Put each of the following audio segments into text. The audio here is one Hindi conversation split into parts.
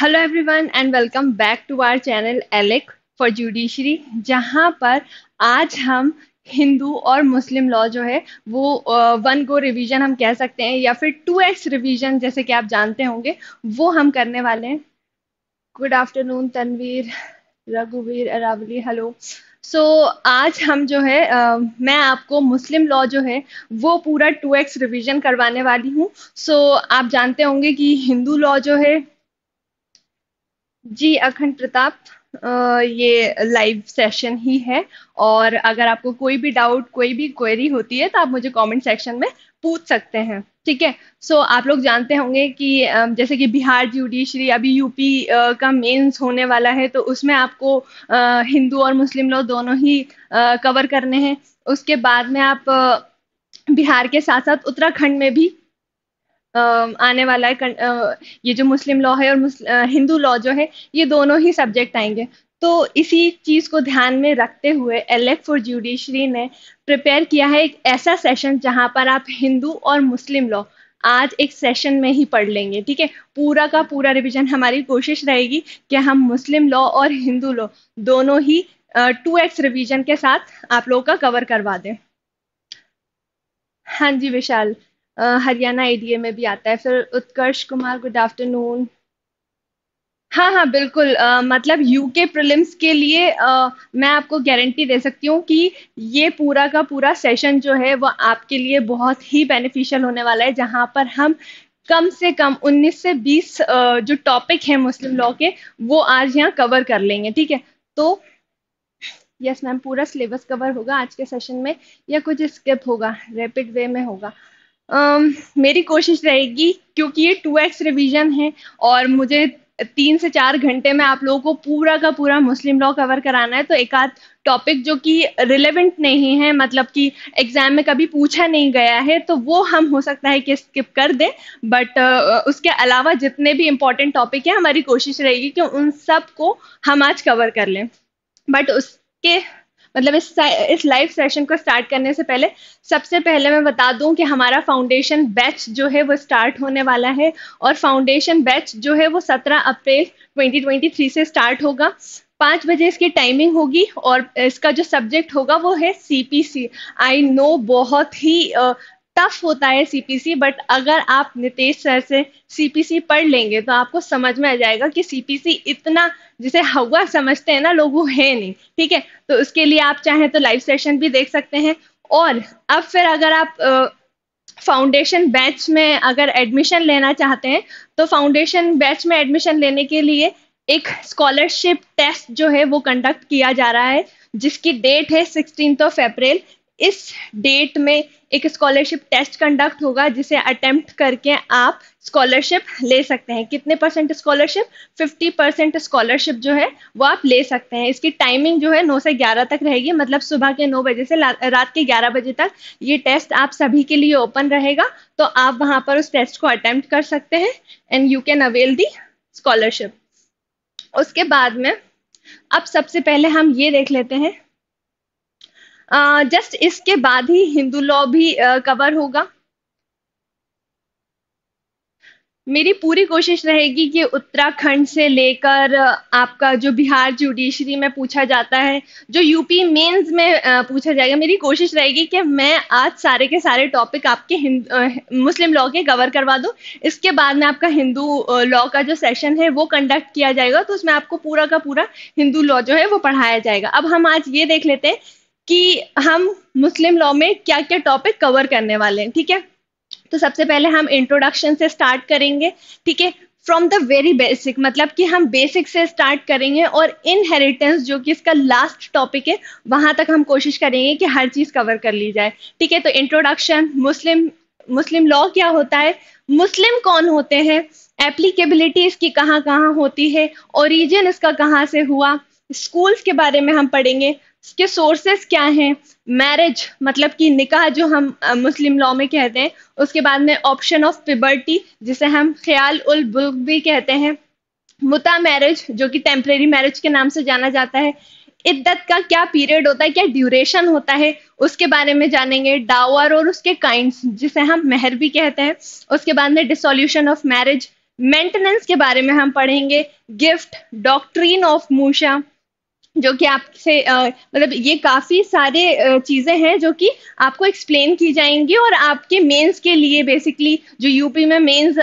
Hello everyone and welcome back to our channel Lex for judiciary जहां पर आज हम हिंदू और मुस्लिम लॉ जो है वो वन गो रिवीजन हम कह सकते हैं या फिर टू एक्स रिवीजन जैसे कि आप जानते होंगे वो हम करने वाले हैं गुड आफ्टरनून तनवीर रघुवीर अरावली हेलो सो so, आज हम जो है uh, मैं आपको मुस्लिम लॉ जो है वो पूरा टू एक्स रिविजन करवाने वाली हूँ सो so, आप जानते होंगे कि हिंदू लॉ जो है जी अखंड प्रताप ये लाइव सेशन ही है और अगर आपको कोई भी डाउट कोई भी क्वेरी होती है तो आप मुझे कमेंट सेक्शन में पूछ सकते हैं ठीक है सो so, आप लोग जानते होंगे कि जैसे कि बिहार जुडिशरी अभी यूपी का मेंस होने वाला है तो उसमें आपको हिंदू और मुस्लिम लोग दोनों ही कवर करने हैं उसके बाद में आप बिहार के साथ साथ उत्तराखंड में भी आने वाला है ये जो मुस्लिम लॉ है और हिंदू लॉ जो है ये दोनों ही सब्जेक्ट आएंगे तो इसी चीज़ को ध्यान में रखते हुए एल एफ फॉर जुडिशरी ने प्रिपेयर किया है एक ऐसा सेशन जहां पर आप हिंदू और मुस्लिम लॉ आज एक सेशन में ही पढ़ लेंगे ठीक है पूरा का पूरा रिवीजन हमारी कोशिश रहेगी कि हम मुस्लिम लॉ और हिंदू लॉ दोनों ही टू एक्स रिविजन के साथ आप लोगों का कवर करवा दें हाँ जी विशाल हरियाणा एडीए में भी आता है फिर उत्कर्ष कुमार गुड आफ्टरनून हाँ हाँ बिल्कुल आ, मतलब यूके प्रिलिम्स के लिए आ, मैं आपको गारंटी दे सकती हूँ कि ये पूरा का पूरा सेशन जो है वो आपके लिए बहुत ही बेनिफिशियल होने वाला है जहाँ पर हम कम से कम 19 से 20 जो टॉपिक है मुस्लिम लॉ के वो आज यहाँ कवर कर लेंगे ठीक है तो यस मैम पूरा सिलेबस कवर होगा आज के सेशन में या कुछ स्किप होगा रैपिड वे में होगा um, मेरी कोशिश रहेगी क्योंकि ये टू एक्स रिविजन है और मुझे तीन से चार घंटे में आप लोगों को पूरा का पूरा मुस्लिम लॉ कवर कराना है तो एक आध टॉपिक जो कि रिलेवेंट नहीं है मतलब कि एग्जाम में कभी पूछा नहीं गया है तो वो हम हो सकता है कि स्किप कर दें बट uh, उसके अलावा जितने भी इम्पोर्टेंट टॉपिक हैं हमारी कोशिश रहेगी कि उन सब को हम आज कवर कर लें बट उसके मतलब इस इस लाइव सेशन को स्टार्ट करने से पहले सबसे पहले मैं बता दूं कि हमारा फाउंडेशन बैच जो है वो स्टार्ट होने वाला है और फाउंडेशन बैच जो है वो 17 अप्रैल 2023 से स्टार्ट होगा पाँच बजे इसकी टाइमिंग होगी और इसका जो सब्जेक्ट होगा वो है C P C I know बहुत ही टफ होता है सीपीसी बट अगर आप नितेश सर से सीपीसी पढ़ लेंगे तो आपको समझ में आ जाएगा कि सीपीसी इतना जिसे हवा समझते हैं ना लोग वो है नहीं ठीक है तो उसके लिए आप चाहें तो लाइव सेशन भी देख सकते हैं और अब फिर अगर आप फाउंडेशन बैच में अगर एडमिशन लेना चाहते हैं तो फाउंडेशन बैच में एडमिशन लेने के लिए एक स्कॉलरशिप टेस्ट जो है वो कंडक्ट किया जा रहा है जिसकी डेट है सिक्सटीन ऑफ अप्रैल इस डेट में एक स्कॉलरशिप टेस्ट कंडक्ट होगा जिसे अटेम्प्ट करके आप स्कॉलरशिप ले सकते हैं कितने परसेंट स्कॉलरशिप 50 परसेंट स्कॉलरशिप जो है वो आप ले सकते हैं इसकी टाइमिंग जो है 9 से 11 तक रहेगी मतलब सुबह के 9 बजे से रात के 11 बजे तक ये टेस्ट आप सभी के लिए ओपन रहेगा तो आप वहाँ पर उस टेस्ट को अटैम्प्ट कर सकते हैं and you can avail the scholarship उसके बाद में अब सबसे पहले हम ये देख लेते हैं जस्ट इसके बाद ही हिंदू लॉ भी कवर होगा मेरी पूरी कोशिश रहेगी कि उत्तराखंड से लेकर आपका जो बिहार जुडिशरी में पूछा जाता है जो यूपी मेंस में पूछा जाएगा मेरी कोशिश रहेगी कि मैं आज सारे के सारे टॉपिक आपके हिंदू मुस्लिम लॉ के कवर करवा दूं इसके बाद में आपका हिंदू लॉ का जो सेशन है वो कंडक्ट किया जाएगा तो उसमें आपको पूरा का पूरा हिंदू लॉ जो है वो पढ़ाया जाएगा अब हम आज ये देख लेते हैं कि हम मुस्लिम लॉ में क्या क्या टॉपिक कवर करने वाले हैं ठीक है तो सबसे पहले हम इंट्रोडक्शन से स्टार्ट करेंगे ठीक है फ्रॉम द वेरी बेसिक मतलब कि हम बेसिक से स्टार्ट करेंगे और इनहेरिटेंस जो कि इसका लास्ट टॉपिक है वहां तक हम कोशिश करेंगे कि हर चीज कवर कर ली जाए ठीक है तो इंट्रोडक्शन मुस्लिम मुस्लिम लॉ क्या होता है मुस्लिम कौन होते हैं एप्लीकेबिलिटी इसकी कहाँ कहाँ होती है ओरिजिन इसका कहाँ से हुआ स्कूल्स के बारे में हम पढ़ेंगे इसके सोर्सेस क्या हैं मैरिज मतलब कि निकाह जो हम मुस्लिम लॉ में कहते हैं उसके बाद में ऑप्शन ऑफ पिबर्टी जिसे हम ख्याल उल बुल भी कहते हैं मुता मैरिज जो कि टेम्परेरी मैरिज के नाम से जाना जाता है इद्दत का क्या पीरियड होता है क्या ड्यूरेशन होता है उसके बारे में जानेंगे डावर और उसके काइंड्स जिसे हम मेहर भी कहते हैं उसके बाद में डिसोल्यूशन ऑफ मैरिज मेंटेनेंस के बारे में हम पढ़ेंगे गिफ्ट डॉक्ट्रीन ऑफ मूशा जो कि आपसे मतलब ये काफी सारे चीजें हैं जो कि आपको एक्सप्लेन की जाएंगी और आपके मेंस के लिए बेसिकली जो यूपी में मेंस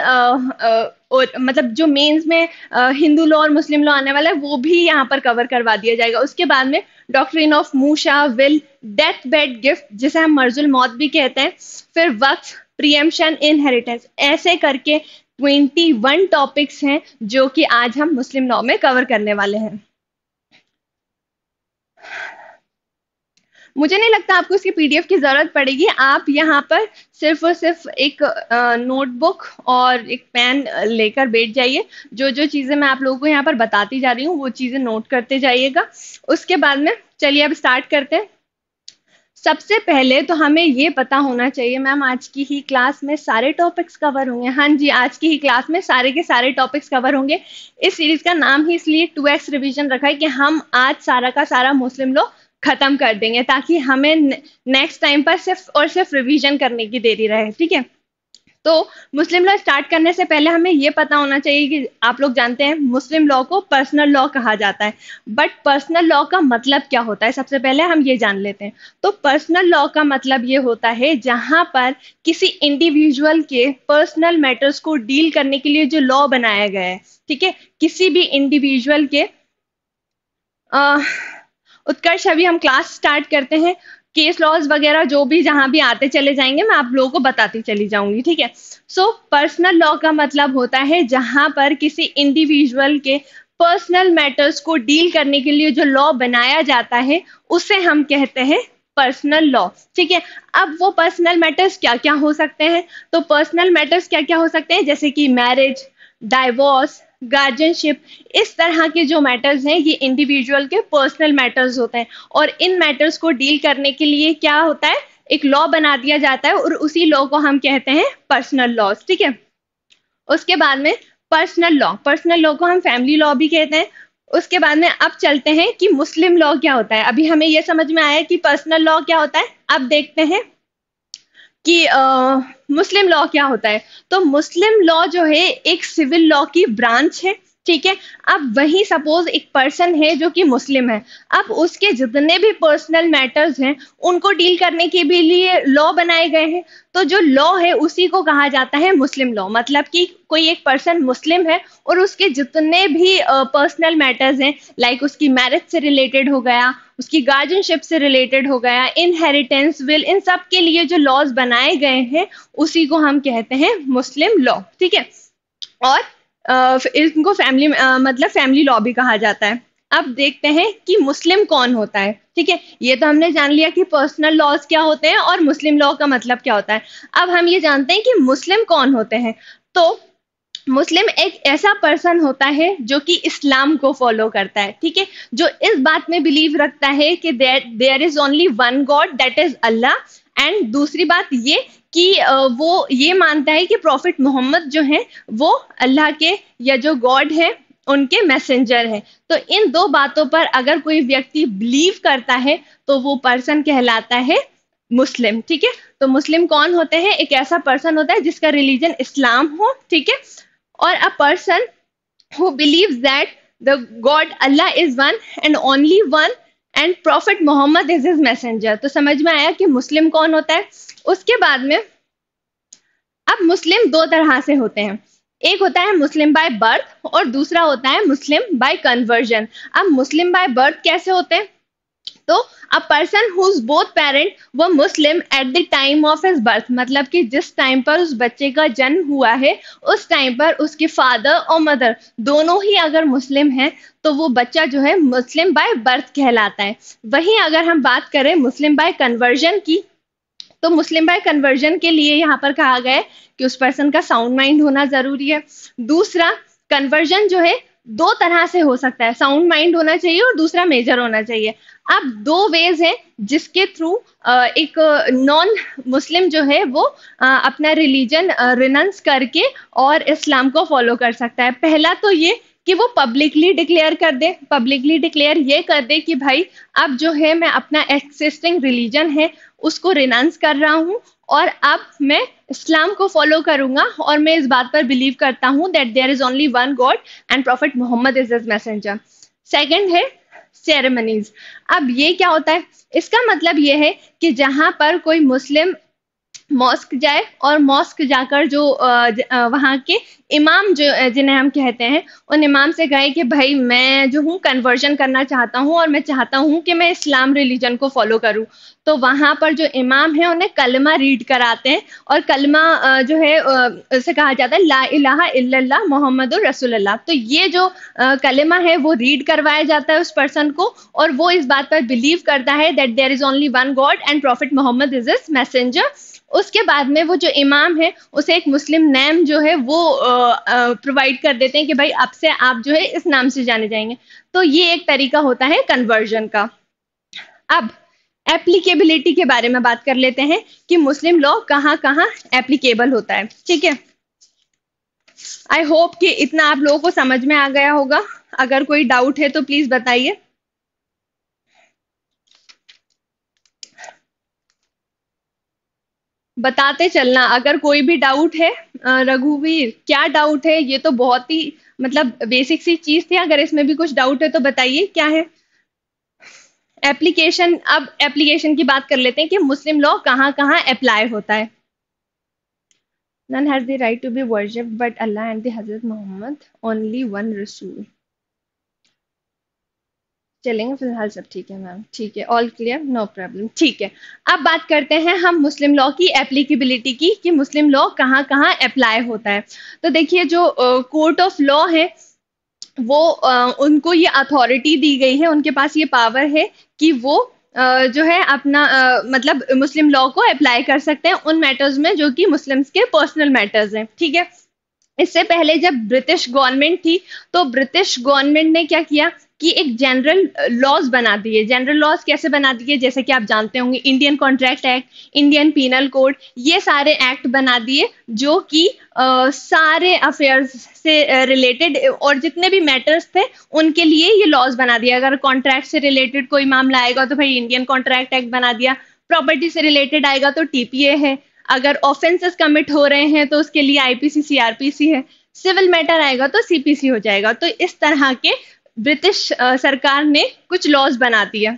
और मतलब जो मेंस में हिंदू लॉ और मुस्लिम लॉ आने वाला है वो भी यहाँ पर कवर करवा दिया जाएगा उसके बाद में डॉक्ट्रिन ऑफ मूशा विल डेथ बेड गिफ्ट जिसे हम मर्जुल मौत भी कहते हैं फिर वक्त प्रियम्शन इनहेरिटेंस ऐसे करके ट्वेंटी वन टॉपिक्स हैं जो कि आज हम मुस्लिम लॉ में कवर करने वाले हैं मुझे नहीं लगता आपको इसकी पीडीएफ की ज़रूरत पड़ेगी आप यहाँ पर सिर्फ और सिर्फ एक नोटबुक और एक पेन लेकर बैठ जाइए जो जो चीज़ें मैं आप लोगों को यहाँ पर बताती जा रही हूँ वो चीज़ें नोट करते जाइएगा उसके बाद में चलिए अब स्टार्ट करते हैं सबसे पहले तो हमें ये पता होना चाहिए मैम आज की ही क्लास में सारे टॉपिक्स कवर होंगे हाँ जी आज की ही क्लास में सारे के सारे टॉपिक्स कवर होंगे इस सीरीज का नाम ही इसलिए टू एक्स रिविजन रखा है कि हम आज सारा का सारा मुस्लिम लोग खत्म कर देंगे ताकि हमें नेक्स्ट टाइम पर सिर्फ और सिर्फ रिवीजन करने की देरी रहे ठीक है तो मुस्लिम लॉ स्टार्ट करने से पहले हमें ये पता होना चाहिए कि आप लोग जानते हैं मुस्लिम लॉ को पर्सनल लॉ कहा जाता है बट पर्सनल लॉ का मतलब क्या होता है सबसे पहले हम ये जान लेते हैं तो पर्सनल लॉ का मतलब ये होता है जहां पर किसी इंडिविजुअल के पर्सनल मैटर्स को डील करने के लिए जो लॉ बनाया गया है ठीक है किसी भी इंडिविजुअल के आ, उत्कर्ष अभी हम क्लास स्टार्ट करते हैं केस लॉज वगैरह जो भी जहां भी आते चले जाएंगे मैं आप लोगों को बताती चली जाऊंगी ठीक है सो पर्सनल लॉ का मतलब होता है जहां पर किसी इंडिविजुअल के पर्सनल मैटर्स को डील करने के लिए जो लॉ बनाया जाता है उसे हम कहते हैं पर्सनल लॉ ठीक है अब वो पर्सनल मैटर्स क्या क्या हो सकते हैं तो पर्सनल मैटर्स क्या क्या हो सकते हैं जैसे कि मैरिज डाइवोर्स गार्जियनशिप इस तरह के जो मैटर्स हैं ये इंडिविजुअल के पर्सनल मैटर्स होते हैं और इन मैटर्स को डील करने के लिए क्या होता है एक लॉ बना दिया जाता है और उसी लॉ को हम कहते हैं पर्सनल लॉज ठीक है उसके बाद में पर्सनल लॉ पर्सनल लॉ को हम फैमिली लॉ भी कहते हैं उसके बाद में अब चलते हैं कि मुस्लिम लॉ क्या होता है अभी हमें यह समझ में आया कि पर्सनल लॉ क्या होता है अब देखते हैं कि मुस्लिम लॉ क्या होता है तो मुस्लिम लॉ जो है एक सिविल लॉ की ब्रांच है ठीक है अब वही सपोज एक पर्सन है जो कि मुस्लिम है अब उसके जितने भी पर्सनल मैटर्स हैं उनको डील करने के भी लिए लॉ बनाए गए हैं तो जो लॉ है उसी को कहा जाता है मुस्लिम लॉ मतलब कि कोई एक पर्सन मुस्लिम है और उसके जितने भी पर्सनल मैटर्स हैं लाइक उसकी मैरिज से रिलेटेड हो गया उसकी गार्जियनशिप से रिलेटेड हो गया इनहेरिटेंस विल इन सब के लिए जो लॉज बनाए गए हैं उसी को हम कहते हैं मुस्लिम लॉ ठीक है और इनको फैमिली मतलब फैमिली लॉ भी कहा जाता है अब देखते हैं कि मुस्लिम कौन होता है ठीक है ये तो हमने जान लिया कि पर्सनल लॉज क्या होते हैं और मुस्लिम लॉ का मतलब क्या होता है अब हम ये जानते हैं कि मुस्लिम कौन होते हैं तो मुस्लिम एक ऐसा पर्सन होता है जो कि इस्लाम को फॉलो करता है ठीक है जो इस बात में बिलीव रखता है कि there is only one God that is Allah and दूसरी बात ये कि वो ये मानता है कि प्रॉफिट मोहम्मद जो हैं वो अल्लाह के या जो गॉड हैं उनके मैसेंजर हैं तो इन दो बातों पर अगर कोई व्यक्ति बिलीव करता है तो वो पर्सन कहलाता है मुस्लिम ठीक है तो मुस्लिम कौन होते हैं एक ऐसा पर्सन होता है जिसका रिलीजन इस्लाम हो ठीक है और a person who believe that the God Allah is one and only one and prophet Mohammad is is messenger तो समझ में आया कि मुस्लिम कौन होता है उसके बाद में अब मुस्लिम दो तरह से होते हैं एक होता है मुस्लिम बाय बर्थ और दूसरा होता है मुस्लिम बाय कन्वर्जन अब मुस्लिम बाय बर्थ कैसे होते हैं तो a person whose both parent वो Muslim at the time of his birth मतलब कि जिस टाइम पर उस बच्चे का जन्म हुआ है उस टाइम पर उसके फादर और मदर दोनों ही अगर मुस्लिम हैं तो वो बच्चा जो है मुस्लिम बाय बर्थ कहलाता है वहीं अगर हम बात करें मुस्लिम बाय कन्वर्जन की तो मुस्लिम बाय कन्वर्जन के लिए यहाँ पर कहा गया है कि उस पर्सन का साउंड माइंड होना जरूरी है दूसरा कन्वर्जन जो है दो तरह से हो सकता है साउंड माइंड होना चाहिए और दूसरा मेजर होना चाहिए अब दो वेज हैं जिसके थ्रू एक नॉन मुस्लिम जो है वो अपना रिलीजन रिनंस करके और इस्लाम को फॉलो कर सकता है पहला तो ये कि वो पब्लिकली डिक्लेयर कर दे पब्लिकली डिक्लेयर ये कर दे कि भाई अब जो है मैं अपना एक्सिस्टिंग रिलीजन है उसको रिनाउंस कर रहा हूँ और अब मैं इस्लाम को फॉलो करूंगा और मैं इस बात पर बिलीव करता हूँ that there is only one God and prophet Mohammad is is messenger second है सेरेमनीज अब ये क्या होता है इसका मतलब ये है कि जहां पर कोई मुस्लिम मॉस्क जाए और मॉस्क जाकर जो वहाँ के इमाम जो जिन्हें हम कहते हैं उन इमाम से गए कि भाई मैं जो हूँ कन्वर्जन करना चाहता हूँ और मैं चाहता हूँ कि मैं इस्लाम रिलीजन को फॉलो करूँ तो वहाँ पर जो इमाम है उन्हें कलमा रीड कराते हैं और कलमा जो है उसे कहा जाता है ला अला मोहम्मद रसूलुल्लाह तो ये जो कलमा है वो रीड करवाया जाता है उस पर्सन को और वो इस बात पर बिलीव करता है that there is only one God and prophet Mohammad is is messenger उसके बाद में वो जो इमाम है उसे एक मुस्लिम नेम जो है वो प्रोवाइड कर देते हैं कि भाई अब से आप जो है इस नाम से जाने जाएंगे तो ये एक तरीका होता है कन्वर्जन का अब एप्लीकेबिलिटी के बारे में बात कर लेते हैं कि मुस्लिम लॉ कहाँ कहाँ एप्लीकेबल होता है ठीक है आई होप कि इतना आप लोगों को समझ में आ गया होगा अगर कोई डाउट है तो प्लीज बताइए बताते चलना अगर कोई भी डाउट है रघुवीर क्या डाउट है ये तो बहुत ही मतलब बेसिक सी चीज थी अगर इसमें भी कुछ डाउट है तो बताइए क्या है एप्लीकेशन अब एप्लीकेशन की बात कर लेते हैं कि मुस्लिम लॉ कहाँ कहाँ अप्लाई होता है none has the right to be worship but Allah and Hazrat Mohammad only one रसूल चलेंगे फिलहाल सब ठीक है मैम ठीक है ऑल क्लियर नो प्रॉब्लम ठीक है अब बात करते हैं हम मुस्लिम लॉ की एप्लीकेबिलिटी की कि मुस्लिम लॉ कहाँ कहाँ अप्लाई होता है तो देखिए जो कोर्ट ऑफ लॉ है वो आ, उनको ये अथॉरिटी दी गई है उनके पास ये पावर है कि वो Uh, जो है अपना uh, मतलब मुस्लिम लॉ को अप्लाई कर सकते हैं उन मैटर्स में जो कि मुस्लिम्स के पर्सनल मैटर्स हैं ठीक है इससे पहले जब ब्रिटिश गवर्नमेंट थी तो ब्रिटिश गवर्नमेंट ने क्या किया कि एक जनरल लॉज uh, बना दिए जनरल लॉज कैसे बना दिए जैसे कि आप जानते होंगे Indian contract act Indian penal code ये सारे एक्ट बना दिए जो कि uh, सारे अफेयर्स से रिलेटेड uh, और जितने भी मैटर्स थे उनके लिए ये लॉज बना दिया अगर कॉन्ट्रैक्ट से रिलेटेड कोई मामला आएगा तो भाई इंडियन कॉन्ट्रैक्ट एक्ट बना दिया प्रॉपर्टी से रिलेटेड आएगा तो टीपीए है अगर ऑफेंसेस कमिट हो रहे हैं तो उसके लिए आईपीसी सीआरपीसी है सिविल मैटर आएगा तो सीपीसी हो जाएगा तो इस तरह के ब्रिटिश सरकार ने कुछ लॉज बना दिए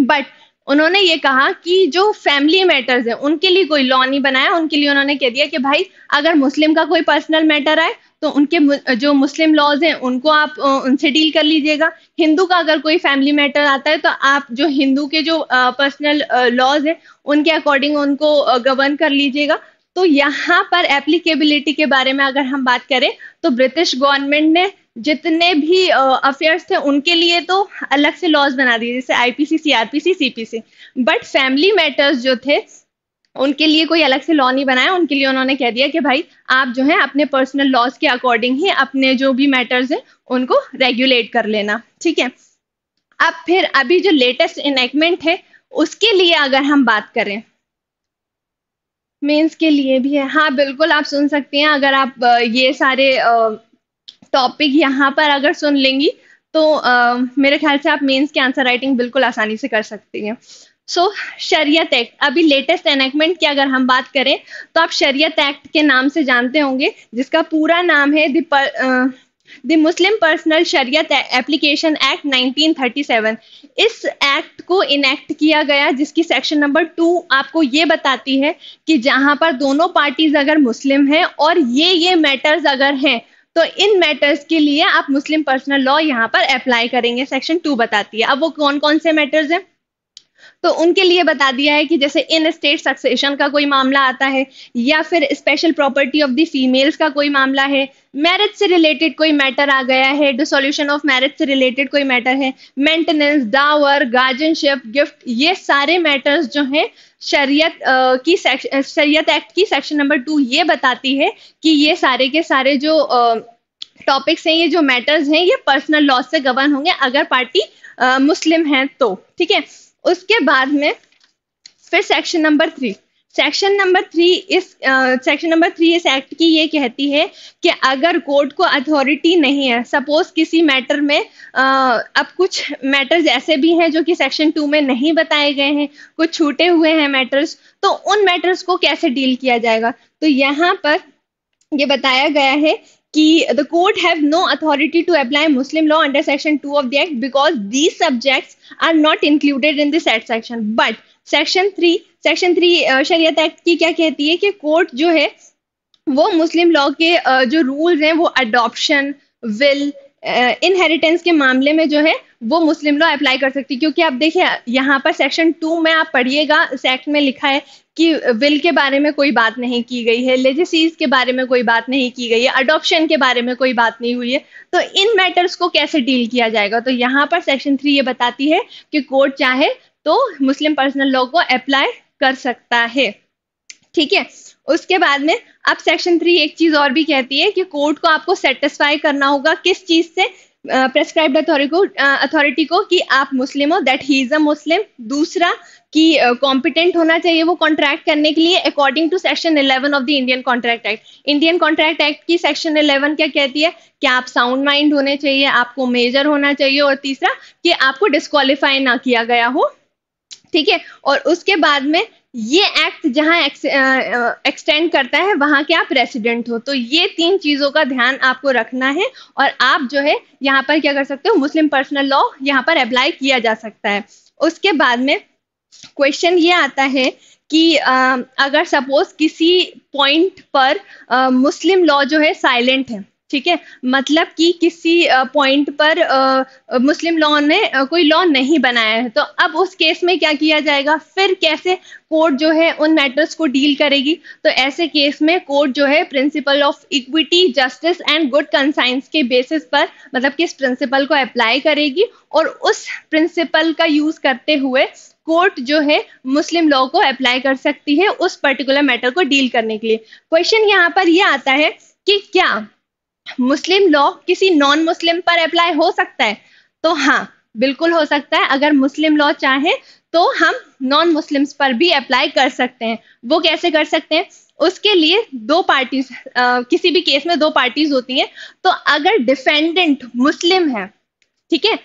बट उन्होंने ये कहा कि जो फैमिली मैटर्स है उनके लिए कोई लॉ नहीं बनाया उनके लिए उन्होंने कह दिया कि भाई अगर मुस्लिम का कोई पर्सनल मैटर आए तो उनके जो मुस्लिम लॉज हैं उनको आप उनसे डील कर लीजिएगा हिंदू का अगर कोई फैमिली मैटर आता है तो आप जो हिंदू के जो पर्सनल लॉज हैं उनके अकॉर्डिंग उनको गवर्न कर लीजिएगा तो यहाँ पर एप्लीकेबिलिटी के बारे में अगर हम बात करें तो ब्रिटिश गवर्नमेंट ने जितने भी अफेयर्स थे उनके लिए तो अलग से लॉज बना दिए जैसे IPC CrPC CPC but family matters जो थे उनके लिए कोई अलग से लॉ नहीं बनाया उनके लिए उन्होंने कह दिया कि भाई आप जो है अपने पर्सनल लॉज के अकॉर्डिंग ही अपने जो भी मैटर्स हैं उनको रेगुलेट कर लेना ठीक है अब फिर अभी जो लेटेस्ट इनेक्टमेंट है उसके लिए अगर हम बात करें मेंस के लिए भी है हाँ बिल्कुल आप सुन सकते हैं अगर आप ये सारे टॉपिक यहाँ पर अगर सुन लेंगी तो आ, मेरे ख्याल से आप मेंस के आंसर राइटिंग बिल्कुल आसानी से कर सकती हैं सो so, शरीयत एक्ट अभी लेटेस्ट एनेक्टमेंट की अगर हम बात करें तो आप शरीयत एक्ट के नाम से जानते होंगे जिसका पूरा नाम है the the Muslim personal Shariat application act 1937 इस एक्ट को इनेक्ट किया गया जिसकी सेक्शन नंबर टू आपको ये बताती है कि जहां पर दोनों पार्टीज अगर मुस्लिम हैं और ये ये मैटर्स अगर हैं तो इन मैटर्स के लिए आप मुस्लिम पर्सनल लॉ यहाँ पर अप्लाई करेंगे सेक्शन टू बताती है अब वो कौन कौन से मैटर्स हैं तो उनके लिए बता दिया है कि जैसे इन स्टेट सक्सेशन का कोई मामला आता है या फिर special property of the females का कोई मामला है मैरिज से रिलेटेड कोई मैटर आ गया है डिसोल्यूशन ऑफ मैरिज से रिलेटेड कोई मैटर है मेंटेनेंस डावर गार्जियनशिप गिफ्ट ये सारे मैटर्स जो हैं शरीयत की शरीयत एक्ट की सेक्शन नंबर टू ये बताती है कि ये सारे के सारे जो टॉपिक्स हैं ये जो मैटर्स हैं ये पर्सनल लॉ से गवर्न होंगे अगर पार्टी मुस्लिम है तो ठीक है उसके बाद में फिर section number three section number three इस सेक्शन नंबर थ्री इस एक्ट की ये कहती है कि अगर कोर्ट को अथॉरिटी नहीं है सपोज किसी मैटर में uh, अब कुछ मैटर्स ऐसे भी हैं जो कि सेक्शन टू में नहीं बताए गए हैं कुछ छूटे हुए हैं मैटर्स तो उन मैटर्स को कैसे डील किया जाएगा तो यहाँ पर ये बताया गया है कि the court have no authority to apply Muslim law under section two of the act because these subject are not included in this said section but section three section three Shariat act की क्या कहती है कि कोर्ट जो है वो मुस्लिम लॉ के uh, जो रूल्स हैं वो अडॉप्शन विल इनहेरिटेंस के मामले में जो है वो मुस्लिम लॉ अप्लाई कर सकती है क्योंकि आप देखिए यहाँ पर सेक्शन टू में आप पढ़िएगा सेक्ट में लिखा है कि विल के बारे में कोई बात नहीं की गई है लेजिसीज के बारे में कोई बात नहीं की गई है अडॉप्शन के बारे में कोई बात नहीं हुई है तो इन मैटर्स को कैसे डील किया जाएगा तो यहाँ पर सेक्शन थ्री ये बताती है कि कोर्ट चाहे तो मुस्लिम पर्सनल लॉ को अप्लाई कर सकता है ठीक है उसके बाद में अब सेक्शन थ्री एक चीज और भी कहती है कि कोर्ट को आपको सेटिस्फाई करना होगा किस चीज से प्रेस्क्राइब अथॉरिटी को अथॉरिटी को कि आप मुस्लिम हो दैट ही इज अ मुस्लिम दूसरा कि कॉम्पिटेंट uh, होना चाहिए वो कॉन्ट्रैक्ट करने के लिए according to section 11 of the Indian contract act Indian contract act की सेक्शन 11 क्या कहती है कि आप साउंड माइंड होने चाहिए आपको मेजर होना चाहिए और तीसरा कि आपको डिस्कालीफाई ना किया गया हो ठीक है और उसके बाद में ये एक्ट जहां एक्सटेंड करता है वहां के आप रेसिडेंट हो तो ये तीन चीजों का ध्यान आपको रखना है और आप जो है यहाँ पर क्या कर सकते हो मुस्लिम पर्सनल लॉ यहाँ पर अप्लाई किया जा सकता है उसके बाद में क्वेश्चन ये आता है कि आ, अगर सपोज किसी पॉइंट पर आ, मुस्लिम लॉ जो है साइलेंट है ठीक है मतलब कि किसी पॉइंट पर आ, मुस्लिम लॉ ने आ, कोई लॉ नहीं बनाया है तो अब उस केस में क्या किया जाएगा फिर कैसे कोर्ट जो है उन मैटर्स को डील करेगी तो ऐसे केस में कोर्ट जो है principle of equity justice and good conscience के बेसिस पर मतलब किस प्रिंसिपल को अप्लाई करेगी और उस प्रिंसिपल का यूज करते हुए कोर्ट जो है मुस्लिम लॉ को अप्लाई कर सकती है उस पर्टिकुलर मैटर को डील करने के लिए क्वेश्चन यहाँ पर यह आता है कि क्या मुस्लिम लॉ किसी नॉन मुस्लिम पर अप्लाई हो सकता है तो हाँ बिल्कुल हो सकता है अगर मुस्लिम लॉ चाहे तो हम नॉन मुस्लिम्स पर भी अप्लाई कर सकते हैं वो कैसे कर सकते हैं उसके लिए दो पार्टीज किसी भी केस में दो पार्टीज होती हैं तो अगर डिफेंडेंट मुस्लिम है ठीक है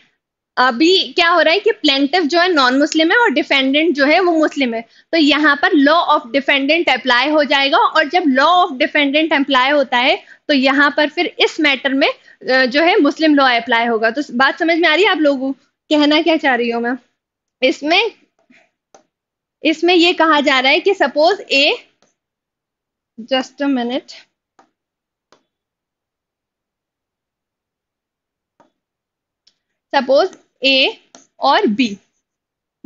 अभी क्या हो रहा है कि प्लेंटिव जो है नॉन मुस्लिम है और डिफेंडेंट जो है वो मुस्लिम है तो यहाँ पर लॉ ऑफ डिफेंडेंट अप्लाई हो जाएगा और जब लॉ ऑफ डिफेंडेंट अप्लाई होता है तो यहाँ पर फिर इस मैटर में जो है मुस्लिम लॉ अप्लाई होगा तो बात समझ में आ रही है आप लोगों कहना क्या चाह रही हूँ मैं इसमें इसमें ये कहा जा रहा है कि suppose A just a minute suppose A और बी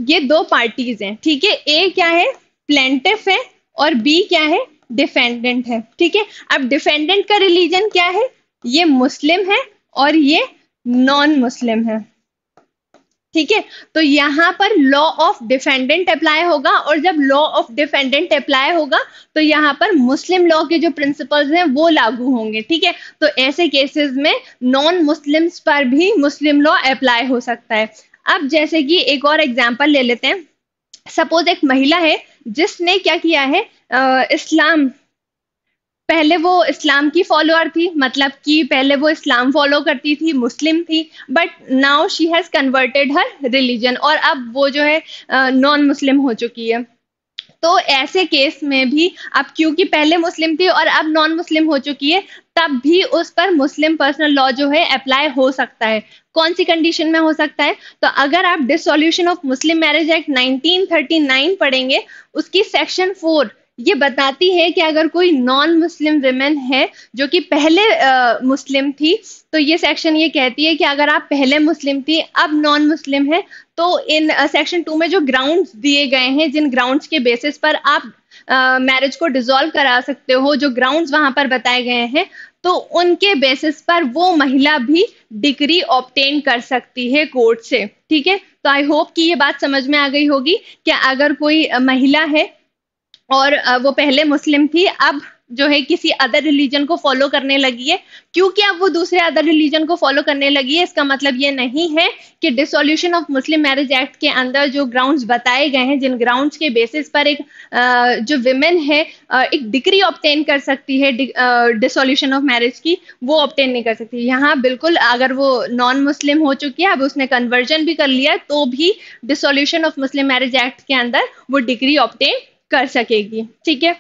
ये दो पार्टीज हैं ठीक है ए क्या है प्लेंटिफ है और बी क्या है डिफेंडेंट है ठीक है अब डिफेंडेंट का रिलीजन क्या है ये मुस्लिम है और ये नॉन मुस्लिम है ठीक है तो यहां पर लॉ ऑफ डिफेंडेंट अप्लाई होगा और जब लॉ ऑफ डिफेंडेंट अप्लाई होगा तो यहां पर मुस्लिम लॉ के जो प्रिंसिपल्स हैं वो लागू होंगे ठीक है तो ऐसे केसेस में नॉन मुस्लिम्स पर भी मुस्लिम लॉ अप्लाई हो सकता है अब जैसे कि एक और एग्जाम्पल ले लेते हैं सपोज एक महिला है जिसने क्या किया है इस्लाम पहले वो इस्लाम की फॉलोअर थी मतलब कि पहले वो इस्लाम फॉलो करती थी मुस्लिम थी but now she has converted her religion और अब वो जो है नॉन मुस्लिम हो चुकी है तो ऐसे केस में भी अब क्योंकि पहले मुस्लिम थी और अब नॉन मुस्लिम हो चुकी है तब भी उस पर मुस्लिम पर्सनल लॉ जो है अप्लाई हो सकता है कौन सी कंडीशन में हो सकता है तो अगर आप dissolution of Muslim marriage act 1939 पढ़ेंगे उसकी सेक्शन फोर ये बताती है कि अगर कोई नॉन मुस्लिम वेमेन है जो कि पहले आ, मुस्लिम थी तो ये सेक्शन ये कहती है कि अगर आप पहले मुस्लिम थी अब नॉन मुस्लिम है तो इन सेक्शन टू में जो ग्राउंड्स दिए गए हैं जिन ग्राउंड्स के बेसिस पर आप मैरिज को डिसॉल्व करा सकते हो जो ग्राउंड्स वहां पर बताए गए हैं तो उनके बेसिस पर वो महिला भी डिग्री ऑप्टेन कर सकती है कोर्ट से ठीक है तो आई होप कि ये बात समझ में आ गई होगी कि अगर कोई महिला है और वो पहले मुस्लिम थी अब जो है किसी अदर रिलीजन को फॉलो करने लगी है क्योंकि अब वो दूसरे अदर रिलीजन को फॉलो करने लगी है इसका मतलब ये नहीं है कि dissolution of Muslim marriage act के अंदर जो ग्राउंड्स बताए गए हैं जिन ग्राउंड्स के बेसिस पर एक जो विमेन है एक डिग्री ऑप्टेन कर सकती है डिसोल्यूशन ऑफ मैरिज की वो ऑप्टेन नहीं कर सकती यहाँ बिल्कुल अगर वो नॉन मुस्लिम हो चुकी है अब उसने कन्वर्जन भी कर लिया तो भी dissolution of Muslim marriage act के अंदर वो डिग्री ऑप्टेन कर सकेगी ठीक है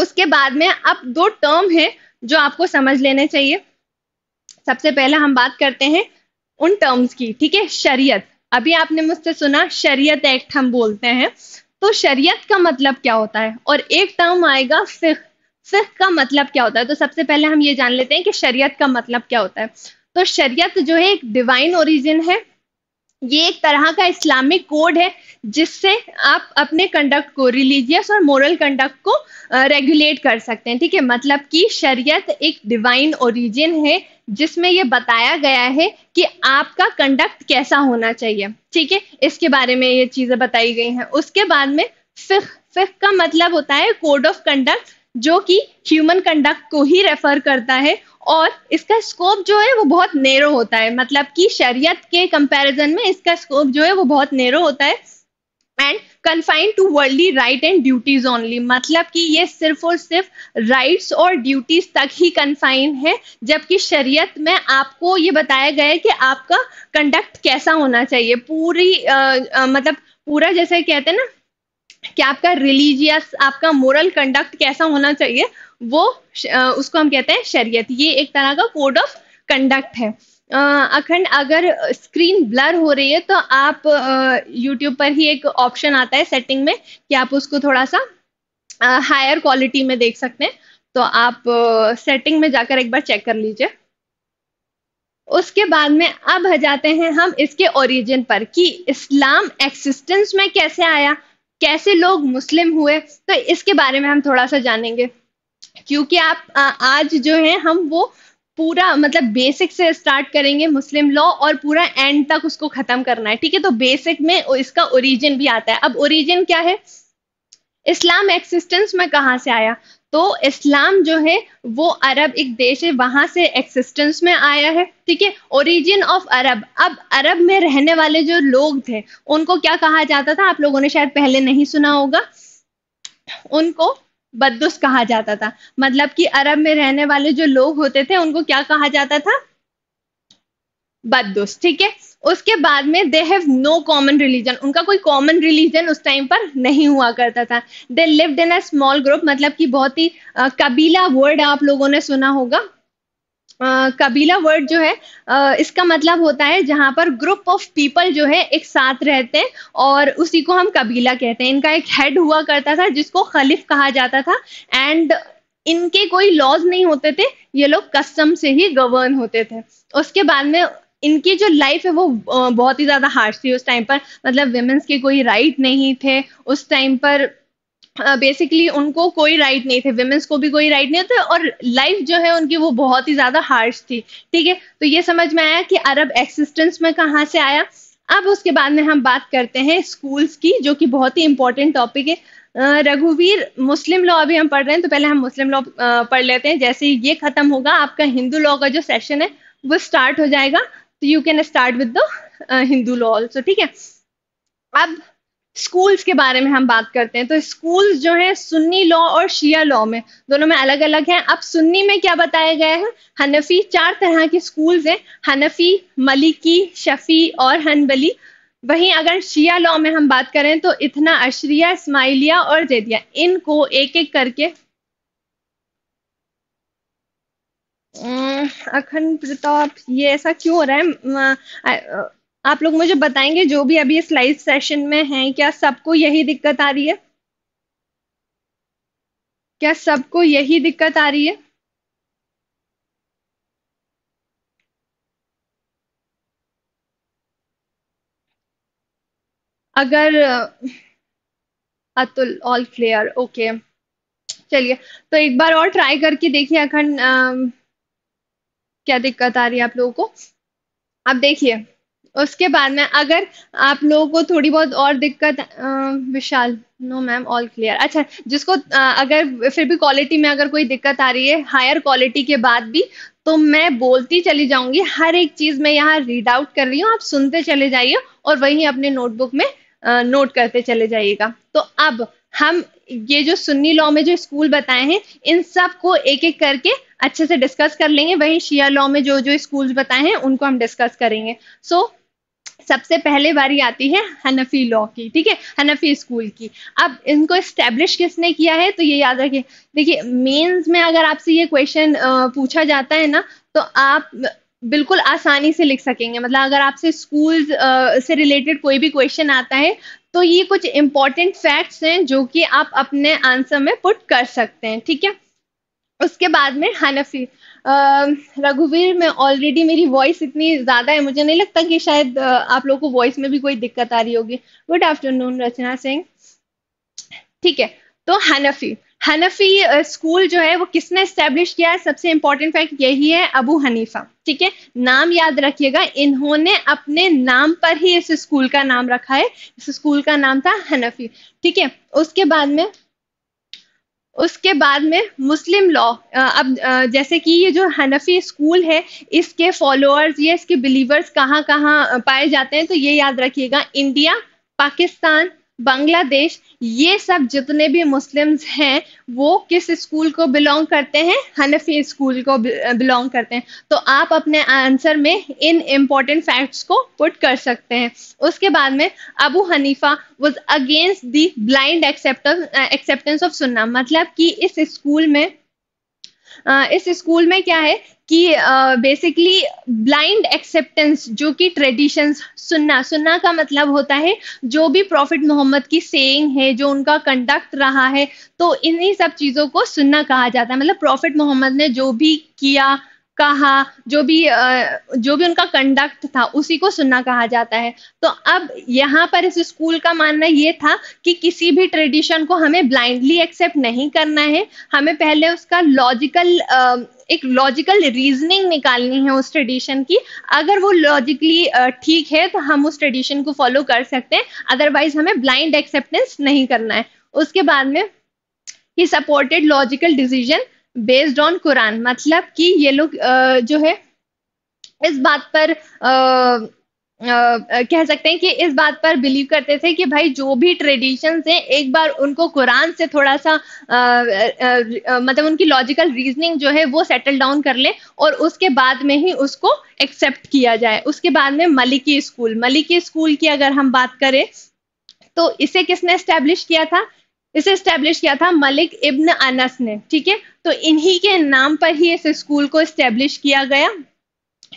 उसके बाद में अब दो टर्म है जो आपको समझ लेने चाहिए सबसे पहले हम बात करते हैं उन टर्म्स की ठीक है शरीयत अभी आपने मुझसे सुना शरीयत एक्ट हम बोलते हैं तो शरीयत का मतलब क्या होता है और एक टर्म आएगा फिख फिख का मतलब क्या होता है तो सबसे पहले हम ये जान लेते हैं कि शरीयत का मतलब क्या होता है तो शरीयत जो है एक डिवाइन ओरिजिन है ये एक तरह का इस्लामिक कोड है जिससे आप अपने कंडक्ट को रिलीजियस और मोरल कंडक्ट को रेगुलेट कर सकते हैं ठीक है मतलब कि शरीयत एक डिवाइन ओरिजिन है जिसमें ये बताया गया है कि आपका कंडक्ट कैसा होना चाहिए ठीक है इसके बारे में ये चीज़ें बताई गई हैं उसके बाद में फिक फिक का मतलब होता है कोड ऑफ कंडक्ट जो कि ह्यूमन कंडक्ट को ही रेफर करता है और इसका स्कोप जो है वो बहुत नेरो होता है मतलब कि शरीयत के कंपैरिजन में इसका स्कोप जो है वो बहुत नेरो होता है and confined to worldly right and duties only मतलब कि ये सिर्फ और सिर्फ राइट्स और ड्यूटीज तक ही कन्फाइंड है जबकि शरीयत में आपको ये बताया गया है कि आपका कंडक्ट कैसा होना चाहिए पूरी आ, आ, मतलब पूरा जैसे कहते हैं ना कि आपका रिलीजियस आपका मोरल कंडक्ट कैसा होना चाहिए वो उसको हम कहते हैं शरीयत ये एक तरह का कोड ऑफ कंडक्ट है अखंड अगर स्क्रीन ब्लर हो रही है तो आप यूट्यूब पर ही एक ऑप्शन आता है सेटिंग में कि आप उसको थोड़ा सा हायर क्वालिटी में देख सकते हैं तो आप सेटिंग में जाकर एक बार चेक कर लीजिए उसके बाद में अब जाते हैं हम इसके ओरिजिन पर कि इस्लाम एक्सिस्टेंस में कैसे आया कैसे लोग मुस्लिम हुए तो इसके बारे में हम थोड़ा सा जानेंगे क्योंकि आप आज जो है हम वो पूरा मतलब बेसिक से स्टार्ट करेंगे मुस्लिम लॉ और पूरा एंड तक उसको खत्म करना है ठीक है तो बेसिक में इसका ओरिजिन भी आता है अब ओरिजिन क्या है इस्लाम एक्सिस्टेंस में कहाँ से आया तो इस्लाम जो है वो अरब एक देश है वहां से एक्सिस्टेंस में आया है ठीक है ओरिजिन ऑफ अरब अब अरब में रहने वाले जो लोग थे उनको क्या कहा जाता था आप लोगों ने शायद पहले नहीं सुना होगा उनको बदस कहा जाता था मतलब कि अरब में रहने वाले जो लोग होते थे उनको क्या कहा जाता था बदुस ठीक है उसके बाद में they have no common religion उनका कोई कॉमन रिलीजन उस टाइम पर नहीं हुआ करता था they lived in a small group मतलब कि बहुत ही आ, कबीला वर्ड आप लोगों ने सुना होगा Uh, कबीला वर्ड जो है uh, इसका मतलब होता है जहाँ पर ग्रुप ऑफ पीपल जो है एक साथ रहते हैं और उसी को हम कबीला कहते हैं इनका एक हेड हुआ करता था जिसको खलीफ कहा जाता था एंड इनके कोई लॉज नहीं होते थे ये लोग कस्टम से ही गवर्न होते थे उसके बाद में इनकी जो लाइफ है वो बहुत ही ज़्यादा हार्श थी उस टाइम पर मतलब वेमेंस के कोई राइट नहीं थे उस टाइम पर बेसिकली uh, उनको कोई राइट नहीं थे वेमेंस को भी कोई राइट नहीं थे और लाइफ जो है उनकी वो बहुत ही ज़्यादा हार्श थी ठीक है तो ये समझ में आया कि अरब एक्सिस्टेंस में कहाँ से आया अब उसके बाद में हम बात करते हैं स्कूल्स की जो कि बहुत ही इंपॉर्टेंट टॉपिक है रघुवीर मुस्लिम लॉ अभी हम पढ़ रहे हैं तो पहले हम मुस्लिम लॉ पढ़ लेते हैं जैसे ये खत्म होगा आपका हिंदू लॉ का जो सेशन है वो स्टार्ट हो जाएगा तो you can start with the Hindu law also ठीक है अब स्कूल्स के बारे में हम बात करते हैं तो स्कूल्स जो है सुन्नी लॉ और शिया लॉ में दोनों में अलग अलग हैं अब सुन्नी में क्या बताया गया है हनफी चार तरह के स्कूल्स हैं हनफी मलिकी शफी और हनबली वहीं अगर शिया लॉ में हम बात करें तो इतना अशरिया इस्माइलिया और जेदिया इनको एक एक करके अखंड प्रताप तो ये ऐसा क्यों हो रहा है आप लोग मुझे बताएंगे जो भी अभी इस लाइव सेशन में हैं क्या सबको यही दिक्कत आ रही है क्या सबको यही दिक्कत आ रही है अगर अतुल ऑल क्लियर ओके चलिए तो एक बार और ट्राई करके देखिए अखंड क्या दिक्कत आ रही है आप लोगों को अब देखिए उसके बाद में अगर आप लोगों को थोड़ी बहुत और दिक्कत Vishal no ma'am all clear अच्छा जिसको आ, अगर फिर भी क्वालिटी में अगर कोई दिक्कत आ रही है हायर क्वालिटी के बाद भी तो मैं बोलती चली जाऊंगी हर एक चीज मैं यहाँ रीड आउट कर रही हूँ आप सुनते चले जाइए और वहीं अपने नोटबुक में आ, नोट करते चले जाइएगा तो अब हम ये जो सुन्नी लॉ में जो स्कूल बताए हैं इन सब को एक एक करके अच्छे से डिस्कस कर लेंगे वही शिया लॉ में जो जो स्कूल बताए हैं उनको हम डिस्कस करेंगे सो so, सबसे पहले बारी आती है हनफी लॉ की ठीक है हनफी स्कूल की अब इनको स्टेब्लिश किसने किया है तो ये याद रखिए देखिए मेंस में अगर आपसे ये क्वेश्चन पूछा जाता है ना तो आप बिल्कुल आसानी से लिख सकेंगे मतलब अगर आपसे स्कूल से रिलेटेड कोई भी क्वेश्चन आता है तो ये कुछ इंपॉर्टेंट फैक्ट्स हैं जो कि आप अपने आंसर में पुट कर सकते हैं ठीक है उसके बाद में हनफी रघुवीर में ऑलरेडी मेरी वॉइस इतनी ज़्यादा है मुझे नहीं लगता कि शायद आप लोगों को वॉइस में भी कोई दिक्कत आ रही होगी गुड आफ्टरनून रचना सिंह ठीक है तो हनफी हनफी स्कूल जो है वो किसने स्टेब्लिश किया है सबसे इंपॉर्टेंट फैक्ट यही है अबू हनीफा ठीक है नाम याद रखिएगा इन्होंने अपने नाम पर ही इस स्कूल का नाम रखा है इस स्कूल का नाम था हनफी ठीक है उसके बाद में उसके बाद में मुस्लिम लॉ अब जैसे कि ये जो हनफी स्कूल है इसके फॉलोअर्स या इसके बिलीवर्स कहाँ कहाँ पाए जाते हैं तो ये याद रखिएगा इंडिया पाकिस्तान बांग्लादेश ये सब जितने भी मुस्लिम्स हैं वो किस स्कूल को बिलोंग करते हैं हनफी स्कूल को बिलोंग करते हैं तो आप अपने आंसर में इन इम्पोर्टेंट फैक्ट्स को पुट कर सकते हैं उसके बाद में Abu Hanifa was against the blind acceptance of सुन्ना मतलब कि इस स्कूल में इस स्कूल में क्या है कि बेसिकली ब्लाइंड एक्सेप्टेंस जो कि ट्रेडिशंस सुनना सुनना का मतलब होता है जो भी प्रॉफिट मोहम्मद की सेइंग है जो उनका कंडक्ट रहा है तो इन्हीं सब चीज़ों को सुनना कहा जाता है मतलब प्रॉफिट मोहम्मद ने जो भी किया कहा जो भी जो भी उनका कंडक्ट था उसी को सुनना कहा जाता है तो अब यहाँ पर इस स्कूल का मानना ये था कि किसी भी ट्रेडिशन को हमें ब्लाइंडली एक्सेप्ट नहीं करना है हमें पहले उसका लॉजिकल एक लॉजिकल रीजनिंग निकालनी है उस ट्रेडिशन की अगर वो लॉजिकली ठीक है तो हम उस ट्रेडिशन को फॉलो कर सकते हैं अदरवाइज हमें ब्लाइंड एक्सेप्टेंस नहीं करना है उसके बाद में ही supported logical decision based on Quran मतलब कि ये लोग जो है इस बात पर आ, आ, कह सकते हैं कि इस बात पर बिलीव करते थे कि भाई जो भी ट्रेडिशन है एक बार उनको कुरान से थोड़ा सा आ, आ, आ, मतलब उनकी लॉजिकल रीजनिंग जो है वो सेटल डाउन कर ले और उसके बाद में ही उसको एक्सेप्ट किया जाए उसके बाद में मलिकी स्कूल मलिकी स्कूल की अगर हम बात करें तो इसे किसने एस्टेब्लिश किया था इसे स्टैब्लिश किया था मलिक इब्न अनस ने ठीक है तो इन्हीं के नाम पर ही इस स्कूल को स्टैब्लिश किया गया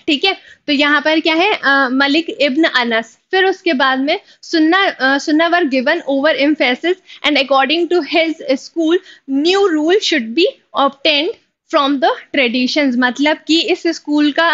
ठीक है तो यहाँ पर क्या है आ, मलिक इब्न अनस फिर उसके बाद में सुन्ना सुन्ना were given over emphasis and according to his school new rule should be opted from the tradition मतलब कि इस स्कूल का